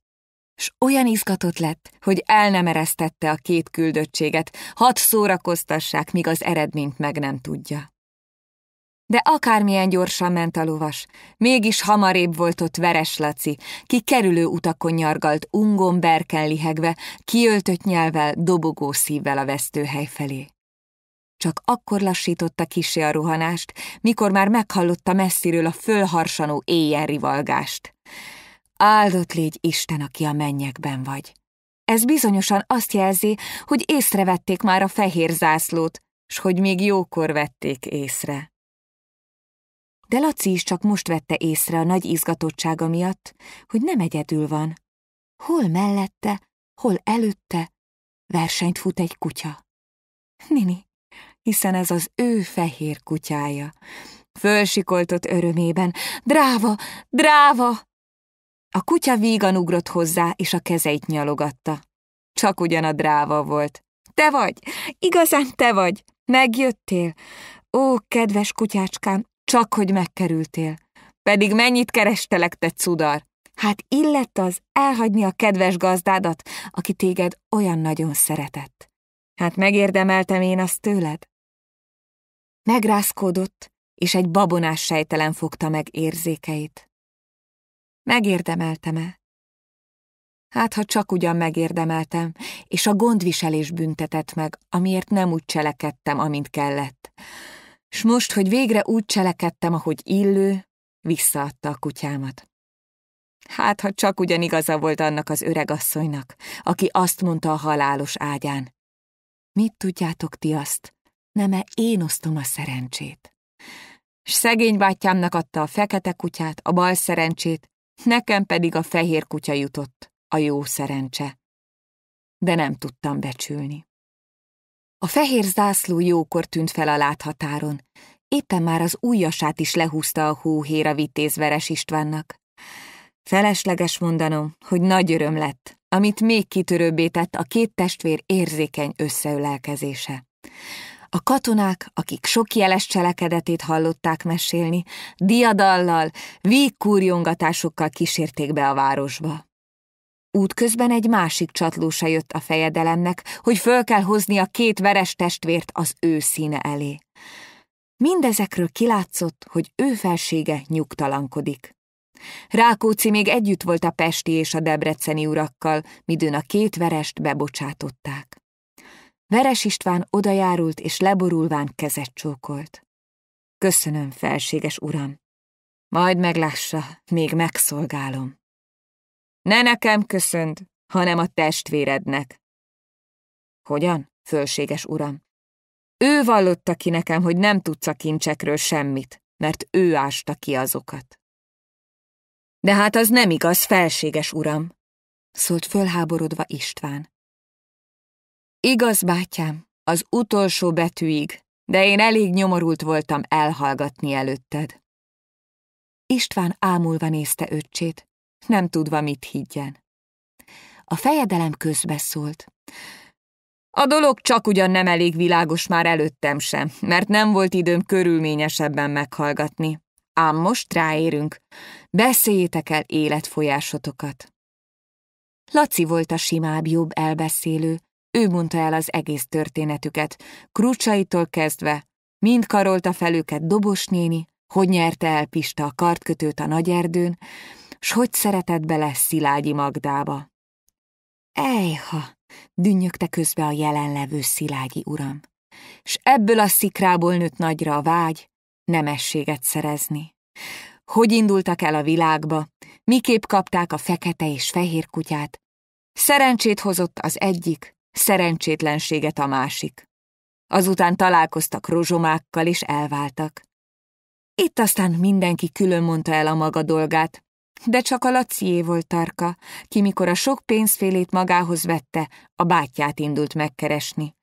s olyan izgatott lett, hogy el nem eresztette a két küldöttséget, hat szórakoztassák, míg az eredményt meg nem tudja. De akármilyen gyorsan ment a lovas, mégis hamarébb volt ott Veres Laci, ki kerülő utakon nyargalt, ungon berken lihegve, kiöltött nyelvel, dobogó szívvel a vesztőhely felé. Csak akkor lassította kisé a rohanást, mikor már meghallotta messziről a fölharsanó éjjel rivalgást. Áldott légy Isten, aki a mennyekben vagy. Ez bizonyosan azt jelzi, hogy észrevették már a fehér zászlót, s hogy még jókor vették észre. De Laci is csak most vette észre a nagy izgatottsága miatt, hogy nem egyedül van. Hol mellette, hol előtte versenyt fut egy kutya. Nini, hiszen ez az ő fehér kutyája. Fölsikoltott örömében, dráva, dráva! A kutya vígan ugrott hozzá, és a kezeit nyalogatta. Csak ugyan a dráva volt. Te vagy! Igazán te vagy! Megjöttél! Ó, kedves kutyácskám, csak hogy megkerültél. Pedig mennyit kerestelek, te cudar! Hát illett az elhagyni a kedves gazdádat, aki téged olyan nagyon szeretett. Hát megérdemeltem én azt tőled? Megrázkódott, és egy babonás sejtelen fogta meg érzékeit. Megérdemeltem-e? Hát, ha csak ugyan megérdemeltem, és a gondviselés büntetett meg, amiért nem úgy cselekedtem, amint kellett. S most, hogy végre úgy cselekedtem, ahogy illő, visszaadta a kutyámat. Hát, ha csak ugyan igaza volt annak az öregasszonynak, aki azt mondta a halálos ágyán. Mit tudjátok ti azt? Nem-e én osztom a szerencsét? S szegény bátyámnak adta a fekete kutyát, a bal szerencsét, Nekem pedig a fehér kutya jutott, a jó szerencse. De nem tudtam becsülni. A fehér zászló jókor tűnt fel a láthatáron. Éppen már az ujjasát is lehúzta a a vitézveres Istvánnak. Felesleges mondanom, hogy nagy öröm lett, amit még kitörőbbé tett a két testvér érzékeny összeölelkezése. A katonák, akik sok jeles cselekedetét hallották mesélni, diadallal, végkúrjongatásokkal kísérték be a városba. Útközben egy másik csatlósa jött a fejedelemnek, hogy föl kell hozni a két veres testvért az ő színe elé. Mindezekről kilátszott, hogy ő felsége nyugtalankodik. Rákóczi még együtt volt a Pesti és a Debreceni urakkal, midőn a két verest bebocsátották. Veres István odajárult és leborulván kezet csókolt. Köszönöm, felséges uram. Majd meglássa, még megszolgálom. Ne nekem köszönd, hanem a testvérednek. Hogyan, felséges uram? Ő vallotta ki nekem, hogy nem tudsz a kincsekről semmit, mert ő ásta ki azokat. De hát az nem igaz, felséges uram, szólt fölháborodva István. Igaz, bátyám, az utolsó betűig, de én elég nyomorult voltam elhallgatni előtted. István ámulva nézte öccsét, nem tudva, mit higgyen. A fejedelem közbeszólt. A dolog csak ugyan nem elég világos már előttem sem, mert nem volt időm körülményesebben meghallgatni. Ám most ráérünk. Beszéljétek el életfolyásotokat. Laci volt a simább jobb elbeszélő, ő mondta el az egész történetüket, krucsaitól kezdve, mind karolta fel őket Dobos néni, hogy nyerte el Pista a kartkötőt a nagyerdőn, s hogy szeretett bele Szilágyi Magdába. Ejha, dünnyögte közbe a jelenlevő Szilágyi uram, s ebből a szikrából nőtt nagyra a vágy, nemességet szerezni. Hogy indultak el a világba, miképp kapták a fekete és fehér kutyát, szerencsét hozott az egyik, szerencsétlenséget a másik. Azután találkoztak rozsomákkal és elváltak. Itt aztán mindenki külön mondta el a maga dolgát, de csak a Lacié volt tarka, ki mikor a sok pénzfélét magához vette, a bátyját indult megkeresni.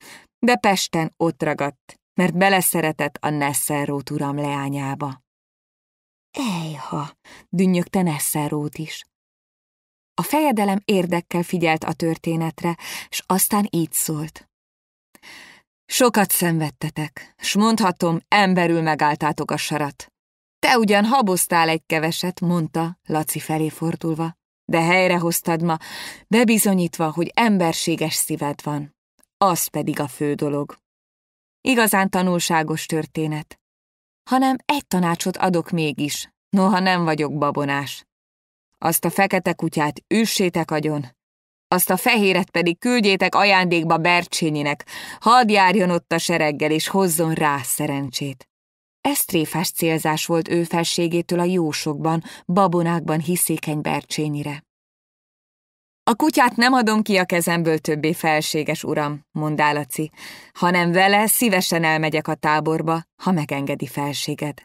De Pesten ott ragadt, mert beleszeretett a Nesszerót uram leányába. Ejha, dünnyögte Nesszerót is. A fejedelem érdekkel figyelt a történetre, s aztán így szólt. Sokat szenvedtetek, s mondhatom, emberül megálltátok a sarat. Te ugyan haboztál egy keveset, mondta, Laci felé fordulva, de helyrehoztad ma, bebizonyítva, hogy emberséges szíved van. Az pedig a fő dolog. Igazán tanulságos történet. Hanem egy tanácsot adok mégis, noha nem vagyok babonás. Azt a fekete kutyát üssétek agyon, azt a fehéret pedig küldjétek ajándékba Bercsényinek, hadd járjon ott a sereggel, és hozzon rá szerencsét. Ez tréfás célzás volt ő felségétől a jósokban, babonákban hiszékeny Bercsényire. A kutyát nem adom ki a kezemből többé, felséges uram, mondá hanem vele szívesen elmegyek a táborba, ha megengedi felséged.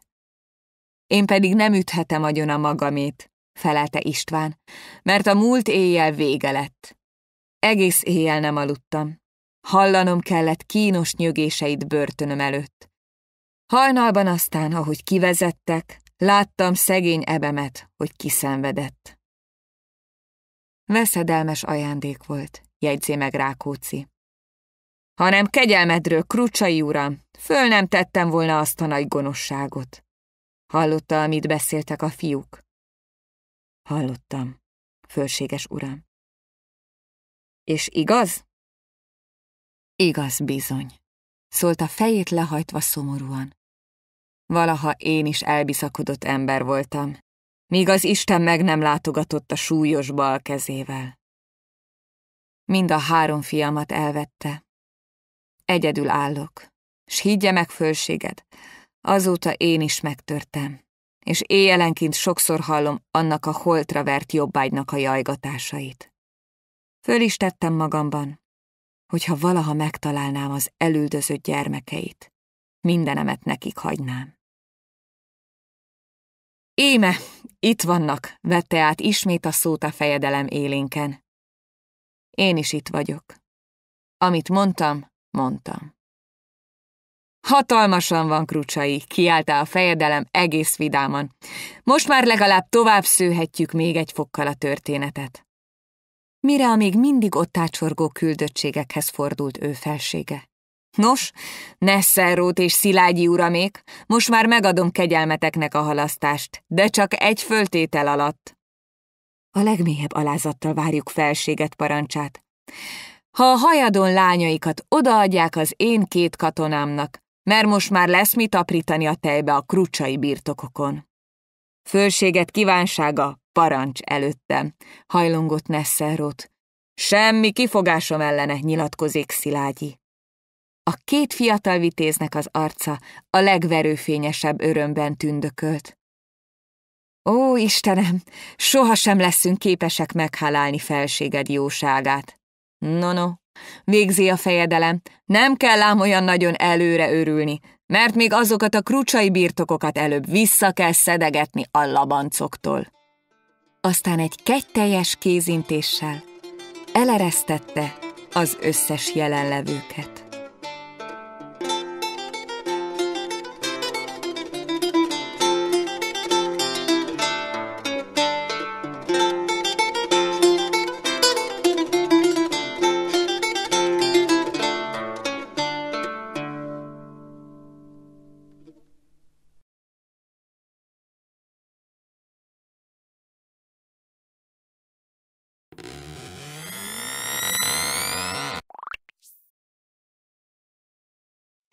Én pedig nem üthetem agyon a magamét, felelte István, mert a múlt éjjel vége lett. Egész éjjel nem aludtam. Hallanom kellett kínos nyögéseit börtönöm előtt. Hajnalban aztán, ahogy kivezettek, láttam szegény ebemet, hogy kiszenvedett. Veszedelmes ajándék volt, jegyzi meg Rákóczi. Hanem kegyelmedről, Krucsai uram, föl nem tettem volna azt a nagy gonoszságot. Hallotta, amit beszéltek
a fiúk. Hallottam, fölséges uram. És igaz? Igaz bizony, szólt a
fejét lehajtva szomorúan. Valaha én is elbizakodott ember voltam, míg az Isten meg nem látogatott a súlyos bal kezével. Mind a három fiamat elvette. Egyedül állok, s higgye meg fölséged, azóta én is megtörtem és éjjelenként sokszor hallom annak a holtra vert jobbágynak a jajgatásait. Föl is tettem magamban, hogyha valaha megtalálnám az elüldözött gyermekeit, mindenemet nekik hagynám. Éme, itt vannak, vette át ismét a szót a fejedelem élénken. Én is itt vagyok. Amit mondtam, mondtam. Hatalmasan van krucsai, kiállta a fejedelem egész vidáman. Most már legalább tovább szőhetjük még egy fokkal a történetet. Mire a még mindig ott ácsorgó küldöttségekhez fordult ő felsége. Nos, Nesselrót és Szilágyi uramék, most már megadom kegyelmeteknek a halasztást, de csak egy föltétel alatt. A legmélyebb alázattal várjuk felséget parancsát. Ha a hajadon lányaikat odaadják az én két katonámnak, mert most már lesz mit aprítani a tejbe a krucsai birtokokon. Fölséget kívánsága, parancs előttem, hajlongott Nesselrot. Semmi kifogásom ellene, nyilatkozik Szilágyi. A két fiatal vitéznek az arca a legverőfényesebb örömben tündökölt. Ó, Istenem, sohasem leszünk képesek meghálálni felséged jóságát. No, no, Végzi a fejedelem, nem kell ám olyan nagyon előre örülni, mert még azokat a krucsai birtokokat előbb vissza kell szedegetni a labancoktól. Aztán egy kegyteljes kézintéssel eleresztette az összes jelenlevőket.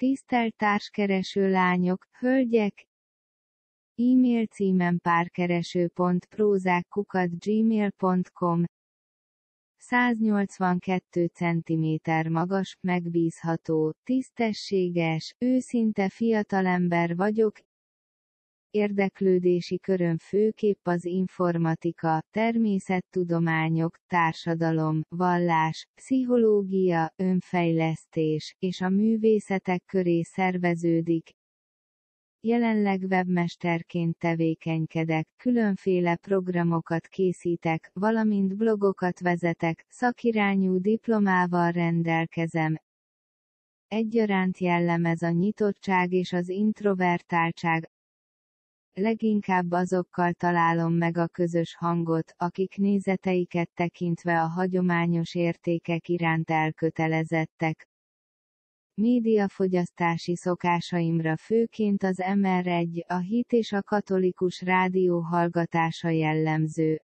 Tisztelt társkereső lányok, hölgyek, e-mail címen gmail.com 182 cm magas, megbízható, tisztességes, őszinte fiatalember vagyok, érdeklődési köröm főképp az informatika, természettudományok, társadalom, vallás, pszichológia, önfejlesztés, és a művészetek köré szerveződik, jelenleg webmesterként tevékenykedek, különféle programokat készítek, valamint blogokat vezetek, szakirányú diplomával rendelkezem. Egyaránt jellemez a nyitottság és az introvertáltság, Leginkább azokkal találom meg a közös hangot, akik nézeteiket tekintve a hagyományos értékek iránt elkötelezettek. Médiafogyasztási szokásaimra főként az MR1, a hit és a katolikus rádió hallgatása jellemző,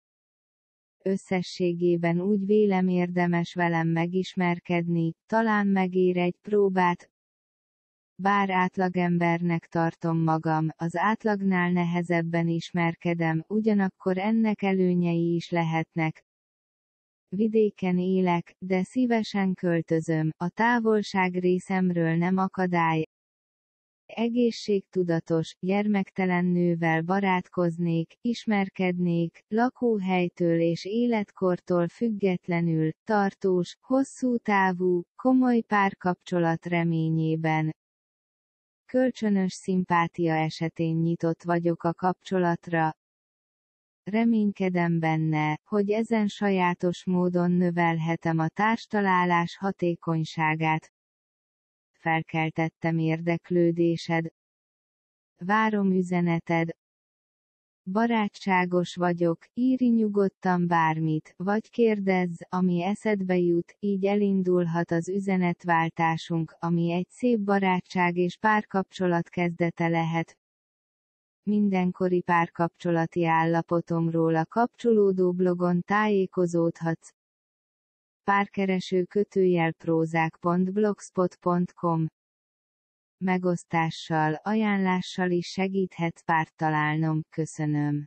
összességében úgy vélem érdemes velem megismerkedni, talán megér egy próbát, bár átlagembernek tartom magam, az átlagnál nehezebben ismerkedem, ugyanakkor ennek előnyei is lehetnek. Vidéken élek, de szívesen költözöm, a távolság részemről nem akadály, egészségtudatos, gyermektelen nővel barátkoznék, ismerkednék, lakóhelytől és életkortól függetlenül, tartós, hosszú távú, komoly párkapcsolat reményében. Kölcsönös szimpátia esetén nyitott vagyok a kapcsolatra, reménykedem benne, hogy ezen sajátos módon növelhetem a társtalálás hatékonyságát. Felkeltettem érdeklődésed. Várom üzeneted, Barátságos vagyok, írj nyugodtan bármit, vagy kérdezz, ami eszedbe jut, így elindulhat az üzenetváltásunk, ami egy szép barátság és párkapcsolat kezdete lehet. Mindenkori párkapcsolati állapotomról a kapcsolódó blogon tájékozódhatsz. Párkereső kötőjel prózák.blogspot.com megosztással, ajánlással is segíthet párt találnom, köszönöm.